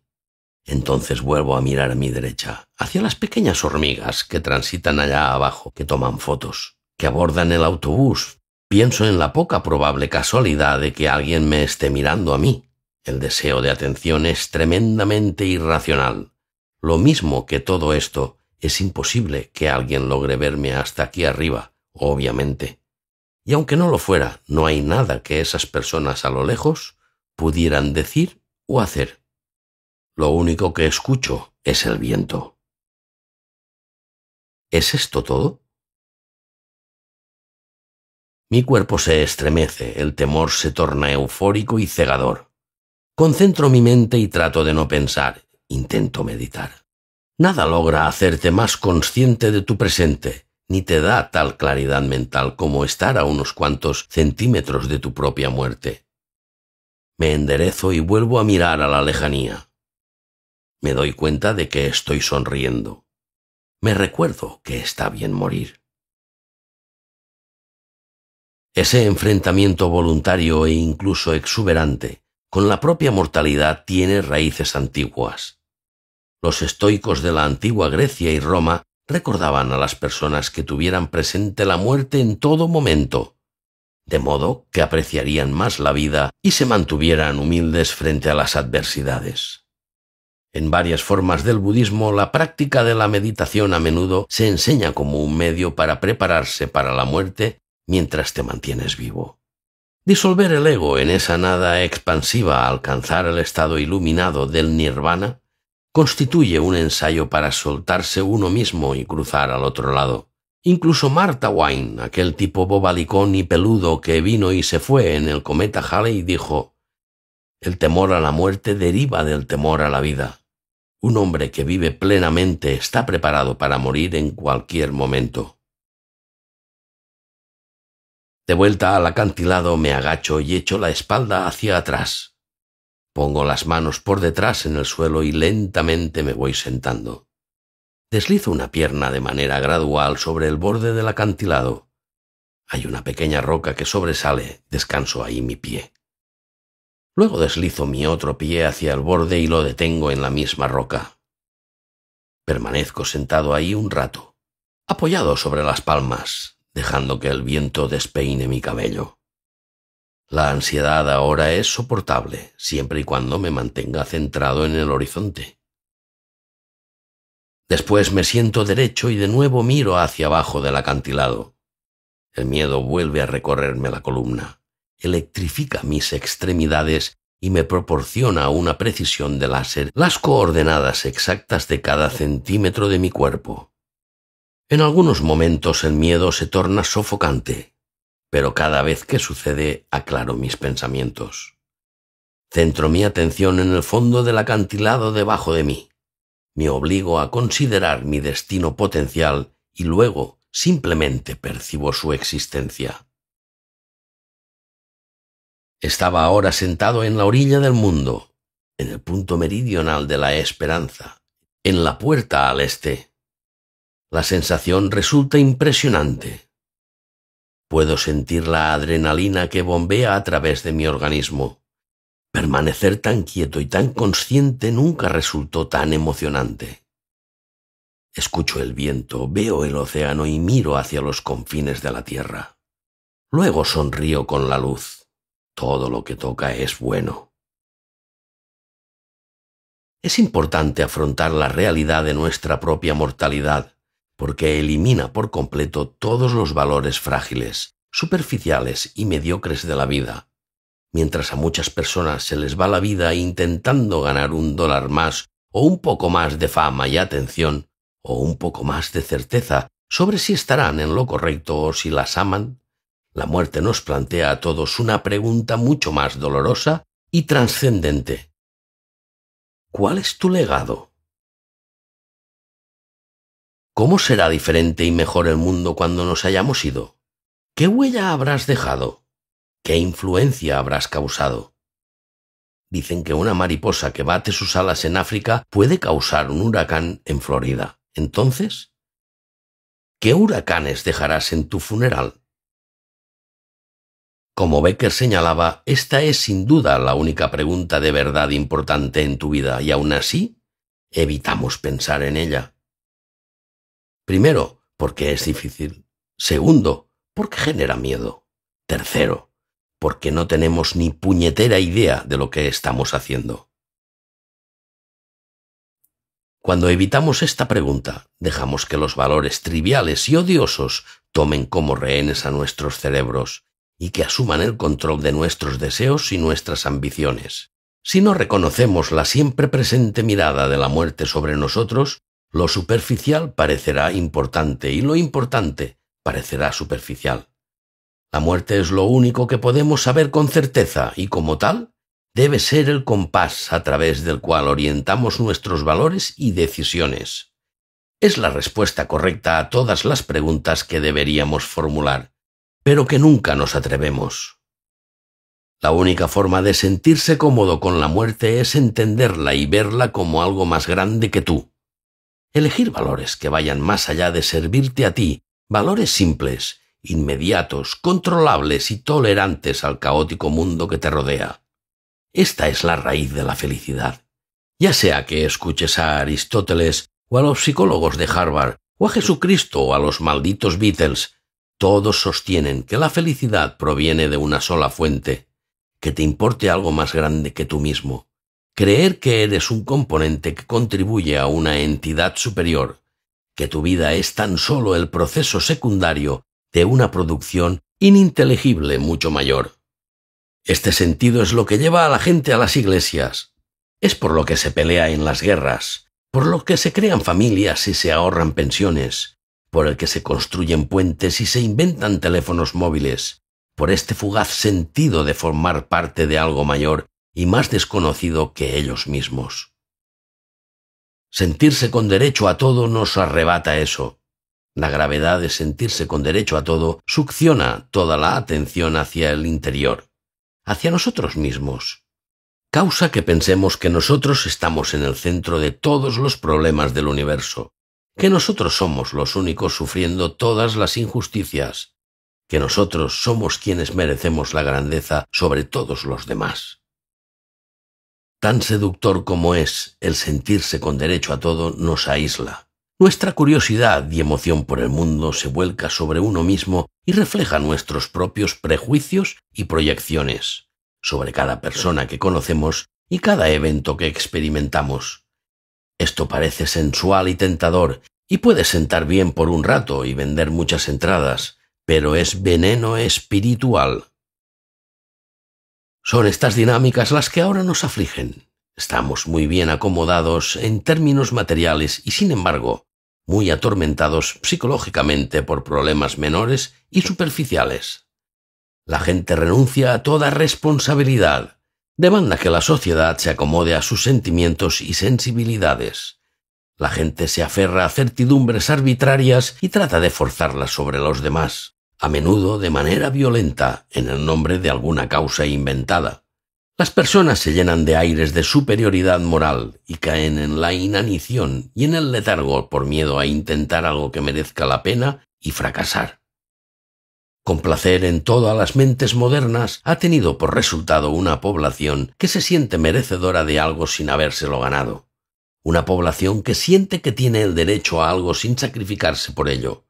Entonces vuelvo a mirar a mi derecha, hacia las pequeñas hormigas que transitan allá abajo, que toman fotos, que abordan el autobús. Pienso en la poca probable casualidad de que alguien me esté mirando a mí. El deseo de atención es tremendamente irracional. Lo mismo que todo esto, es imposible que alguien logre verme hasta aquí arriba, obviamente. Y aunque no lo fuera, no hay nada que esas personas a lo lejos pudieran decir o hacer. Lo único que escucho es el viento. ¿Es esto todo? Mi cuerpo se estremece, el temor se torna eufórico y cegador. Concentro mi mente y trato de no pensar, intento meditar. Nada logra hacerte más consciente de tu presente, ni te da tal claridad mental como estar a unos cuantos centímetros de tu propia muerte. Me enderezo y vuelvo a mirar a la lejanía. Me doy cuenta de que estoy sonriendo. Me recuerdo que está bien morir. Ese enfrentamiento voluntario e incluso exuberante con la propia mortalidad tiene raíces antiguas. Los estoicos de la antigua Grecia y Roma recordaban a las personas que tuvieran presente la muerte en todo momento, de modo que apreciarían más la vida y se mantuvieran humildes frente a las adversidades. En varias formas del budismo, la práctica de la meditación a menudo se enseña como un medio para prepararse para la muerte mientras te mantienes vivo. Disolver el ego en esa nada expansiva, alcanzar el estado iluminado del nirvana, constituye un ensayo para soltarse uno mismo y cruzar al otro lado. Incluso Martha Wine, aquel tipo bobalicón y peludo que vino y se fue en el cometa Halley, dijo, El temor a la muerte deriva del temor a la vida. Un hombre que vive plenamente está preparado para morir en cualquier momento. De vuelta al acantilado me agacho y echo la espalda hacia atrás. Pongo las manos por detrás en el suelo y lentamente me voy sentando. Deslizo una pierna de manera gradual sobre el borde del acantilado. Hay una pequeña roca que sobresale, descanso ahí mi pie. Luego deslizo mi otro pie hacia el borde y lo detengo en la misma roca. Permanezco sentado ahí un rato, apoyado sobre las palmas, dejando que el viento despeine mi cabello. La ansiedad ahora es soportable siempre y cuando me mantenga centrado en el horizonte. Después me siento derecho y de nuevo miro hacia abajo del acantilado. El miedo vuelve a recorrerme la columna electrifica mis extremidades y me proporciona una precisión de láser las coordenadas exactas de cada centímetro de mi cuerpo. En algunos momentos el miedo se torna sofocante, pero cada vez que sucede aclaro mis pensamientos. Centro mi atención en el fondo del acantilado debajo de mí. Me obligo a considerar mi destino potencial y luego simplemente percibo su existencia. Estaba ahora sentado en la orilla del mundo, en el punto meridional de la esperanza, en la puerta al este. La sensación resulta impresionante. Puedo sentir la adrenalina que bombea a través de mi organismo. Permanecer tan quieto y tan consciente nunca resultó tan emocionante. Escucho el viento, veo el océano y miro hacia los confines de la Tierra. Luego sonrío con la luz. Todo lo que toca es bueno. Es importante afrontar la realidad de nuestra propia mortalidad, porque elimina por completo todos los valores frágiles, superficiales y mediocres de la vida. Mientras a muchas personas se les va la vida intentando ganar un dólar más o un poco más de fama y atención, o un poco más de certeza sobre si estarán en lo correcto o si las aman la muerte nos plantea a todos una pregunta mucho más dolorosa y trascendente. ¿Cuál es tu legado? ¿Cómo será diferente y mejor el mundo cuando nos hayamos ido? ¿Qué huella habrás dejado? ¿Qué influencia habrás causado? Dicen que una mariposa que bate sus alas en África puede causar un huracán en Florida. Entonces, ¿qué huracanes dejarás en tu funeral? Como Becker señalaba, esta es sin duda la única pregunta de verdad importante en tu vida y aún así evitamos pensar en ella. Primero, porque es difícil. Segundo, porque genera miedo. Tercero, porque no tenemos ni puñetera idea de lo que estamos haciendo. Cuando evitamos esta pregunta, dejamos que los valores triviales y odiosos tomen como rehenes a nuestros cerebros y que asuman el control de nuestros deseos y nuestras ambiciones. Si no reconocemos la siempre presente mirada de la muerte sobre nosotros, lo superficial parecerá importante y lo importante parecerá superficial. La muerte es lo único que podemos saber con certeza y como tal debe ser el compás a través del cual orientamos nuestros valores y decisiones. Es la respuesta correcta a todas las preguntas que deberíamos formular pero que nunca nos atrevemos. La única forma de sentirse cómodo con la muerte es entenderla y verla como algo más grande que tú. Elegir valores que vayan más allá de servirte a ti, valores simples, inmediatos, controlables y tolerantes al caótico mundo que te rodea. Esta es la raíz de la felicidad. Ya sea que escuches a Aristóteles o a los psicólogos de Harvard o a Jesucristo o a los malditos Beatles, todos sostienen que la felicidad proviene de una sola fuente, que te importe algo más grande que tú mismo. Creer que eres un componente que contribuye a una entidad superior, que tu vida es tan solo el proceso secundario de una producción ininteligible mucho mayor. Este sentido es lo que lleva a la gente a las iglesias. Es por lo que se pelea en las guerras, por lo que se crean familias y se ahorran pensiones, por el que se construyen puentes y se inventan teléfonos móviles, por este fugaz sentido de formar parte de algo mayor y más desconocido que ellos mismos. Sentirse con derecho a todo nos arrebata eso. La gravedad de sentirse con derecho a todo succiona toda la atención hacia el interior, hacia nosotros mismos. Causa que pensemos que nosotros estamos en el centro de todos los problemas del universo, que nosotros somos los únicos sufriendo todas las injusticias, que nosotros somos quienes merecemos la grandeza sobre todos los demás. Tan seductor como es el sentirse con derecho a todo nos aísla. Nuestra curiosidad y emoción por el mundo se vuelca sobre uno mismo y refleja nuestros propios prejuicios y proyecciones sobre cada persona que conocemos y cada evento que experimentamos esto parece sensual y tentador, y puede sentar bien por un rato y vender muchas entradas, pero es veneno espiritual. Son estas dinámicas las que ahora nos afligen. Estamos muy bien acomodados en términos materiales y, sin embargo, muy atormentados psicológicamente por problemas menores y superficiales. La gente renuncia a toda responsabilidad, demanda que la sociedad se acomode a sus sentimientos y sensibilidades. La gente se aferra a certidumbres arbitrarias y trata de forzarlas sobre los demás, a menudo de manera violenta, en el nombre de alguna causa inventada. Las personas se llenan de aires de superioridad moral y caen en la inanición y en el letargo por miedo a intentar algo que merezca la pena y fracasar. Complacer en todas las mentes modernas ha tenido por resultado una población que se siente merecedora de algo sin habérselo ganado. Una población que siente que tiene el derecho a algo sin sacrificarse por ello.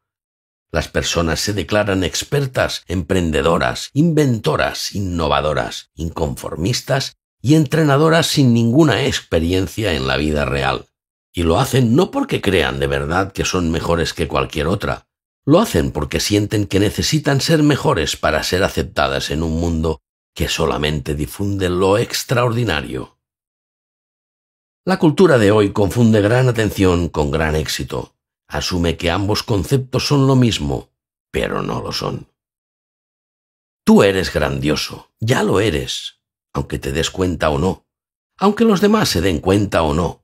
Las personas se declaran expertas, emprendedoras, inventoras, innovadoras, inconformistas y entrenadoras sin ninguna experiencia en la vida real. Y lo hacen no porque crean de verdad que son mejores que cualquier otra, lo hacen porque sienten que necesitan ser mejores para ser aceptadas en un mundo que solamente difunde lo extraordinario. La cultura de hoy confunde gran atención con gran éxito. Asume que ambos conceptos son lo mismo, pero no lo son. Tú eres grandioso, ya lo eres, aunque te des cuenta o no, aunque los demás se den cuenta o no,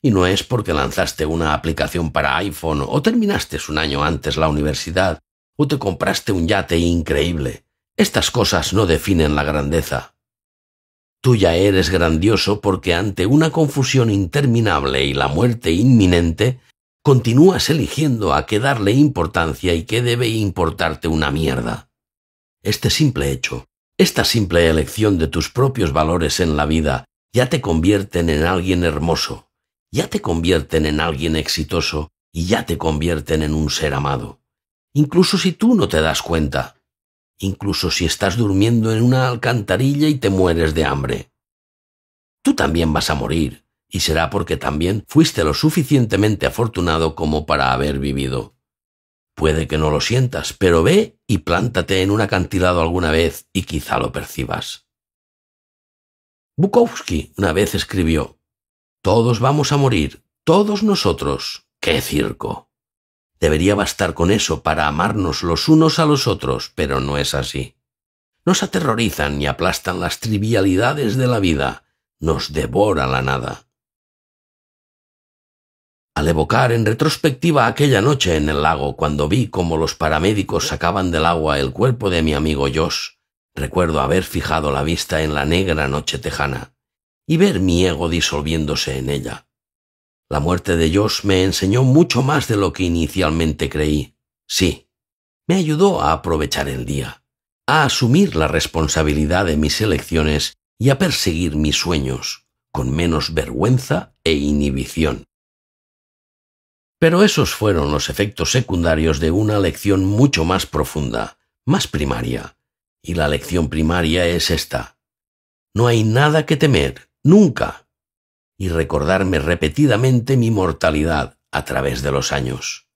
y no es porque lanzaste una aplicación para iPhone o terminaste un año antes la universidad o te compraste un yate increíble. Estas cosas no definen la grandeza. Tú ya eres grandioso porque ante una confusión interminable y la muerte inminente, continúas eligiendo a qué darle importancia y qué debe importarte una mierda. Este simple hecho, esta simple elección de tus propios valores en la vida, ya te convierten en alguien hermoso, ya te convierten en alguien exitoso y ya te convierten en un ser amado. Incluso si tú no te das cuenta. Incluso si estás durmiendo en una alcantarilla y te mueres de hambre. Tú también vas a morir, y será porque también fuiste lo suficientemente afortunado como para haber vivido. Puede que no lo sientas, pero ve y plántate en un acantilado alguna vez y quizá lo percibas. Bukowski una vez escribió, todos vamos a morir, todos nosotros. ¡Qué circo! Debería bastar con eso para amarnos los unos a los otros, pero no es así. Nos aterrorizan y aplastan las trivialidades de la vida, nos devora la nada. Al evocar en retrospectiva aquella noche en el lago cuando vi cómo los paramédicos sacaban del agua el cuerpo de mi amigo Josh, recuerdo haber fijado la vista en la negra noche tejana y ver mi ego disolviéndose en ella. La muerte de Dios me enseñó mucho más de lo que inicialmente creí. Sí, me ayudó a aprovechar el día, a asumir la responsabilidad de mis elecciones y a perseguir mis sueños, con menos vergüenza e inhibición. Pero esos fueron los efectos secundarios de una lección mucho más profunda, más primaria. Y la lección primaria es esta. No hay nada que temer nunca, y recordarme repetidamente mi mortalidad a través de los años,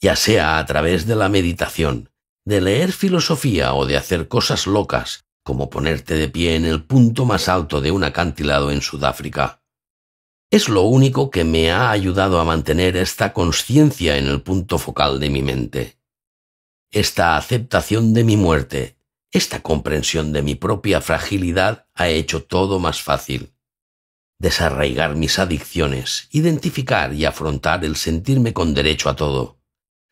ya sea a través de la meditación, de leer filosofía o de hacer cosas locas, como ponerte de pie en el punto más alto de un acantilado en Sudáfrica. Es lo único que me ha ayudado a mantener esta conciencia en el punto focal de mi mente. Esta aceptación de mi muerte, esta comprensión de mi propia fragilidad ha hecho todo más fácil desarraigar mis adicciones, identificar y afrontar el sentirme con derecho a todo,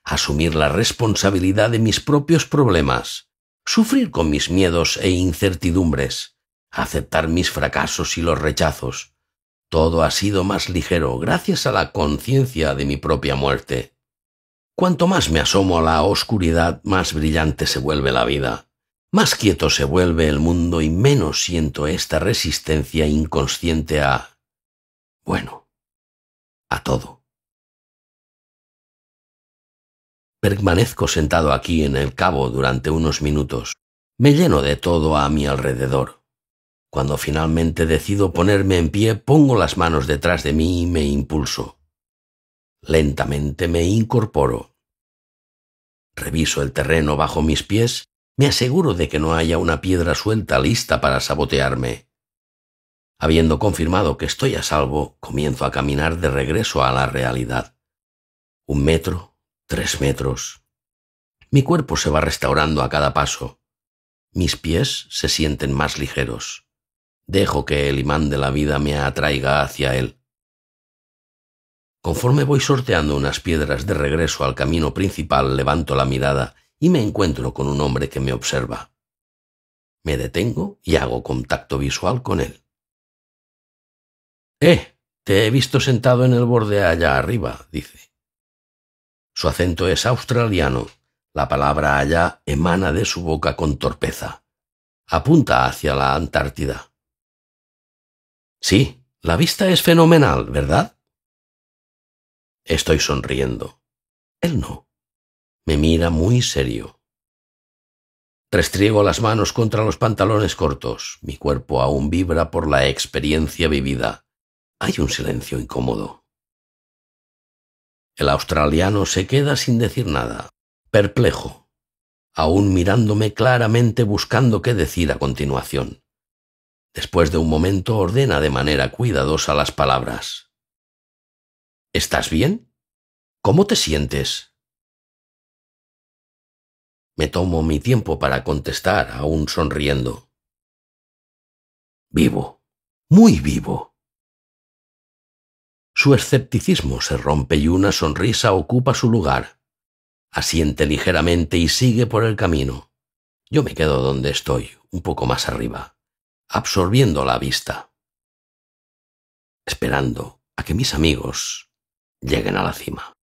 asumir la responsabilidad de mis propios problemas, sufrir con mis miedos e incertidumbres, aceptar mis fracasos y los rechazos. Todo ha sido más ligero gracias a la conciencia de mi propia muerte. Cuanto más me asomo a la oscuridad, más brillante se vuelve la vida. Más quieto se vuelve el mundo y menos siento esta resistencia inconsciente a... bueno, a todo. Permanezco sentado aquí en el cabo durante unos minutos. Me lleno de todo a mi alrededor. Cuando finalmente decido ponerme en pie, pongo las manos detrás de mí y me impulso. Lentamente me incorporo. Reviso el terreno bajo mis pies me aseguro de que no haya una piedra suelta lista para sabotearme. Habiendo confirmado que estoy a salvo, comienzo a caminar de regreso a la realidad. Un metro, tres metros. Mi cuerpo se va restaurando a cada paso. Mis pies se sienten más ligeros. Dejo que el imán de la vida me atraiga hacia él. Conforme voy sorteando unas piedras de regreso al camino principal, levanto la mirada y me encuentro con un hombre que me observa. Me detengo y hago contacto visual con él. Eh, te he visto sentado en el borde allá arriba, dice. Su acento es australiano. La palabra allá emana de su boca con torpeza. Apunta hacia la Antártida. Sí, la vista es fenomenal, ¿verdad? Estoy sonriendo. Él no. Me mira muy serio. Restriego las manos contra los pantalones cortos. Mi cuerpo aún vibra por la experiencia vivida. Hay un silencio incómodo. El australiano se queda sin decir nada, perplejo, aún mirándome claramente buscando qué decir a continuación. Después de un momento ordena de manera cuidadosa las palabras. ¿Estás bien? ¿Cómo te sientes? Me tomo mi tiempo para contestar, aún sonriendo. Vivo, muy vivo. Su escepticismo se rompe y una sonrisa ocupa su lugar. Asiente ligeramente y sigue por el camino. Yo me quedo donde estoy, un poco más arriba, absorbiendo la vista, esperando a que mis amigos lleguen a la cima.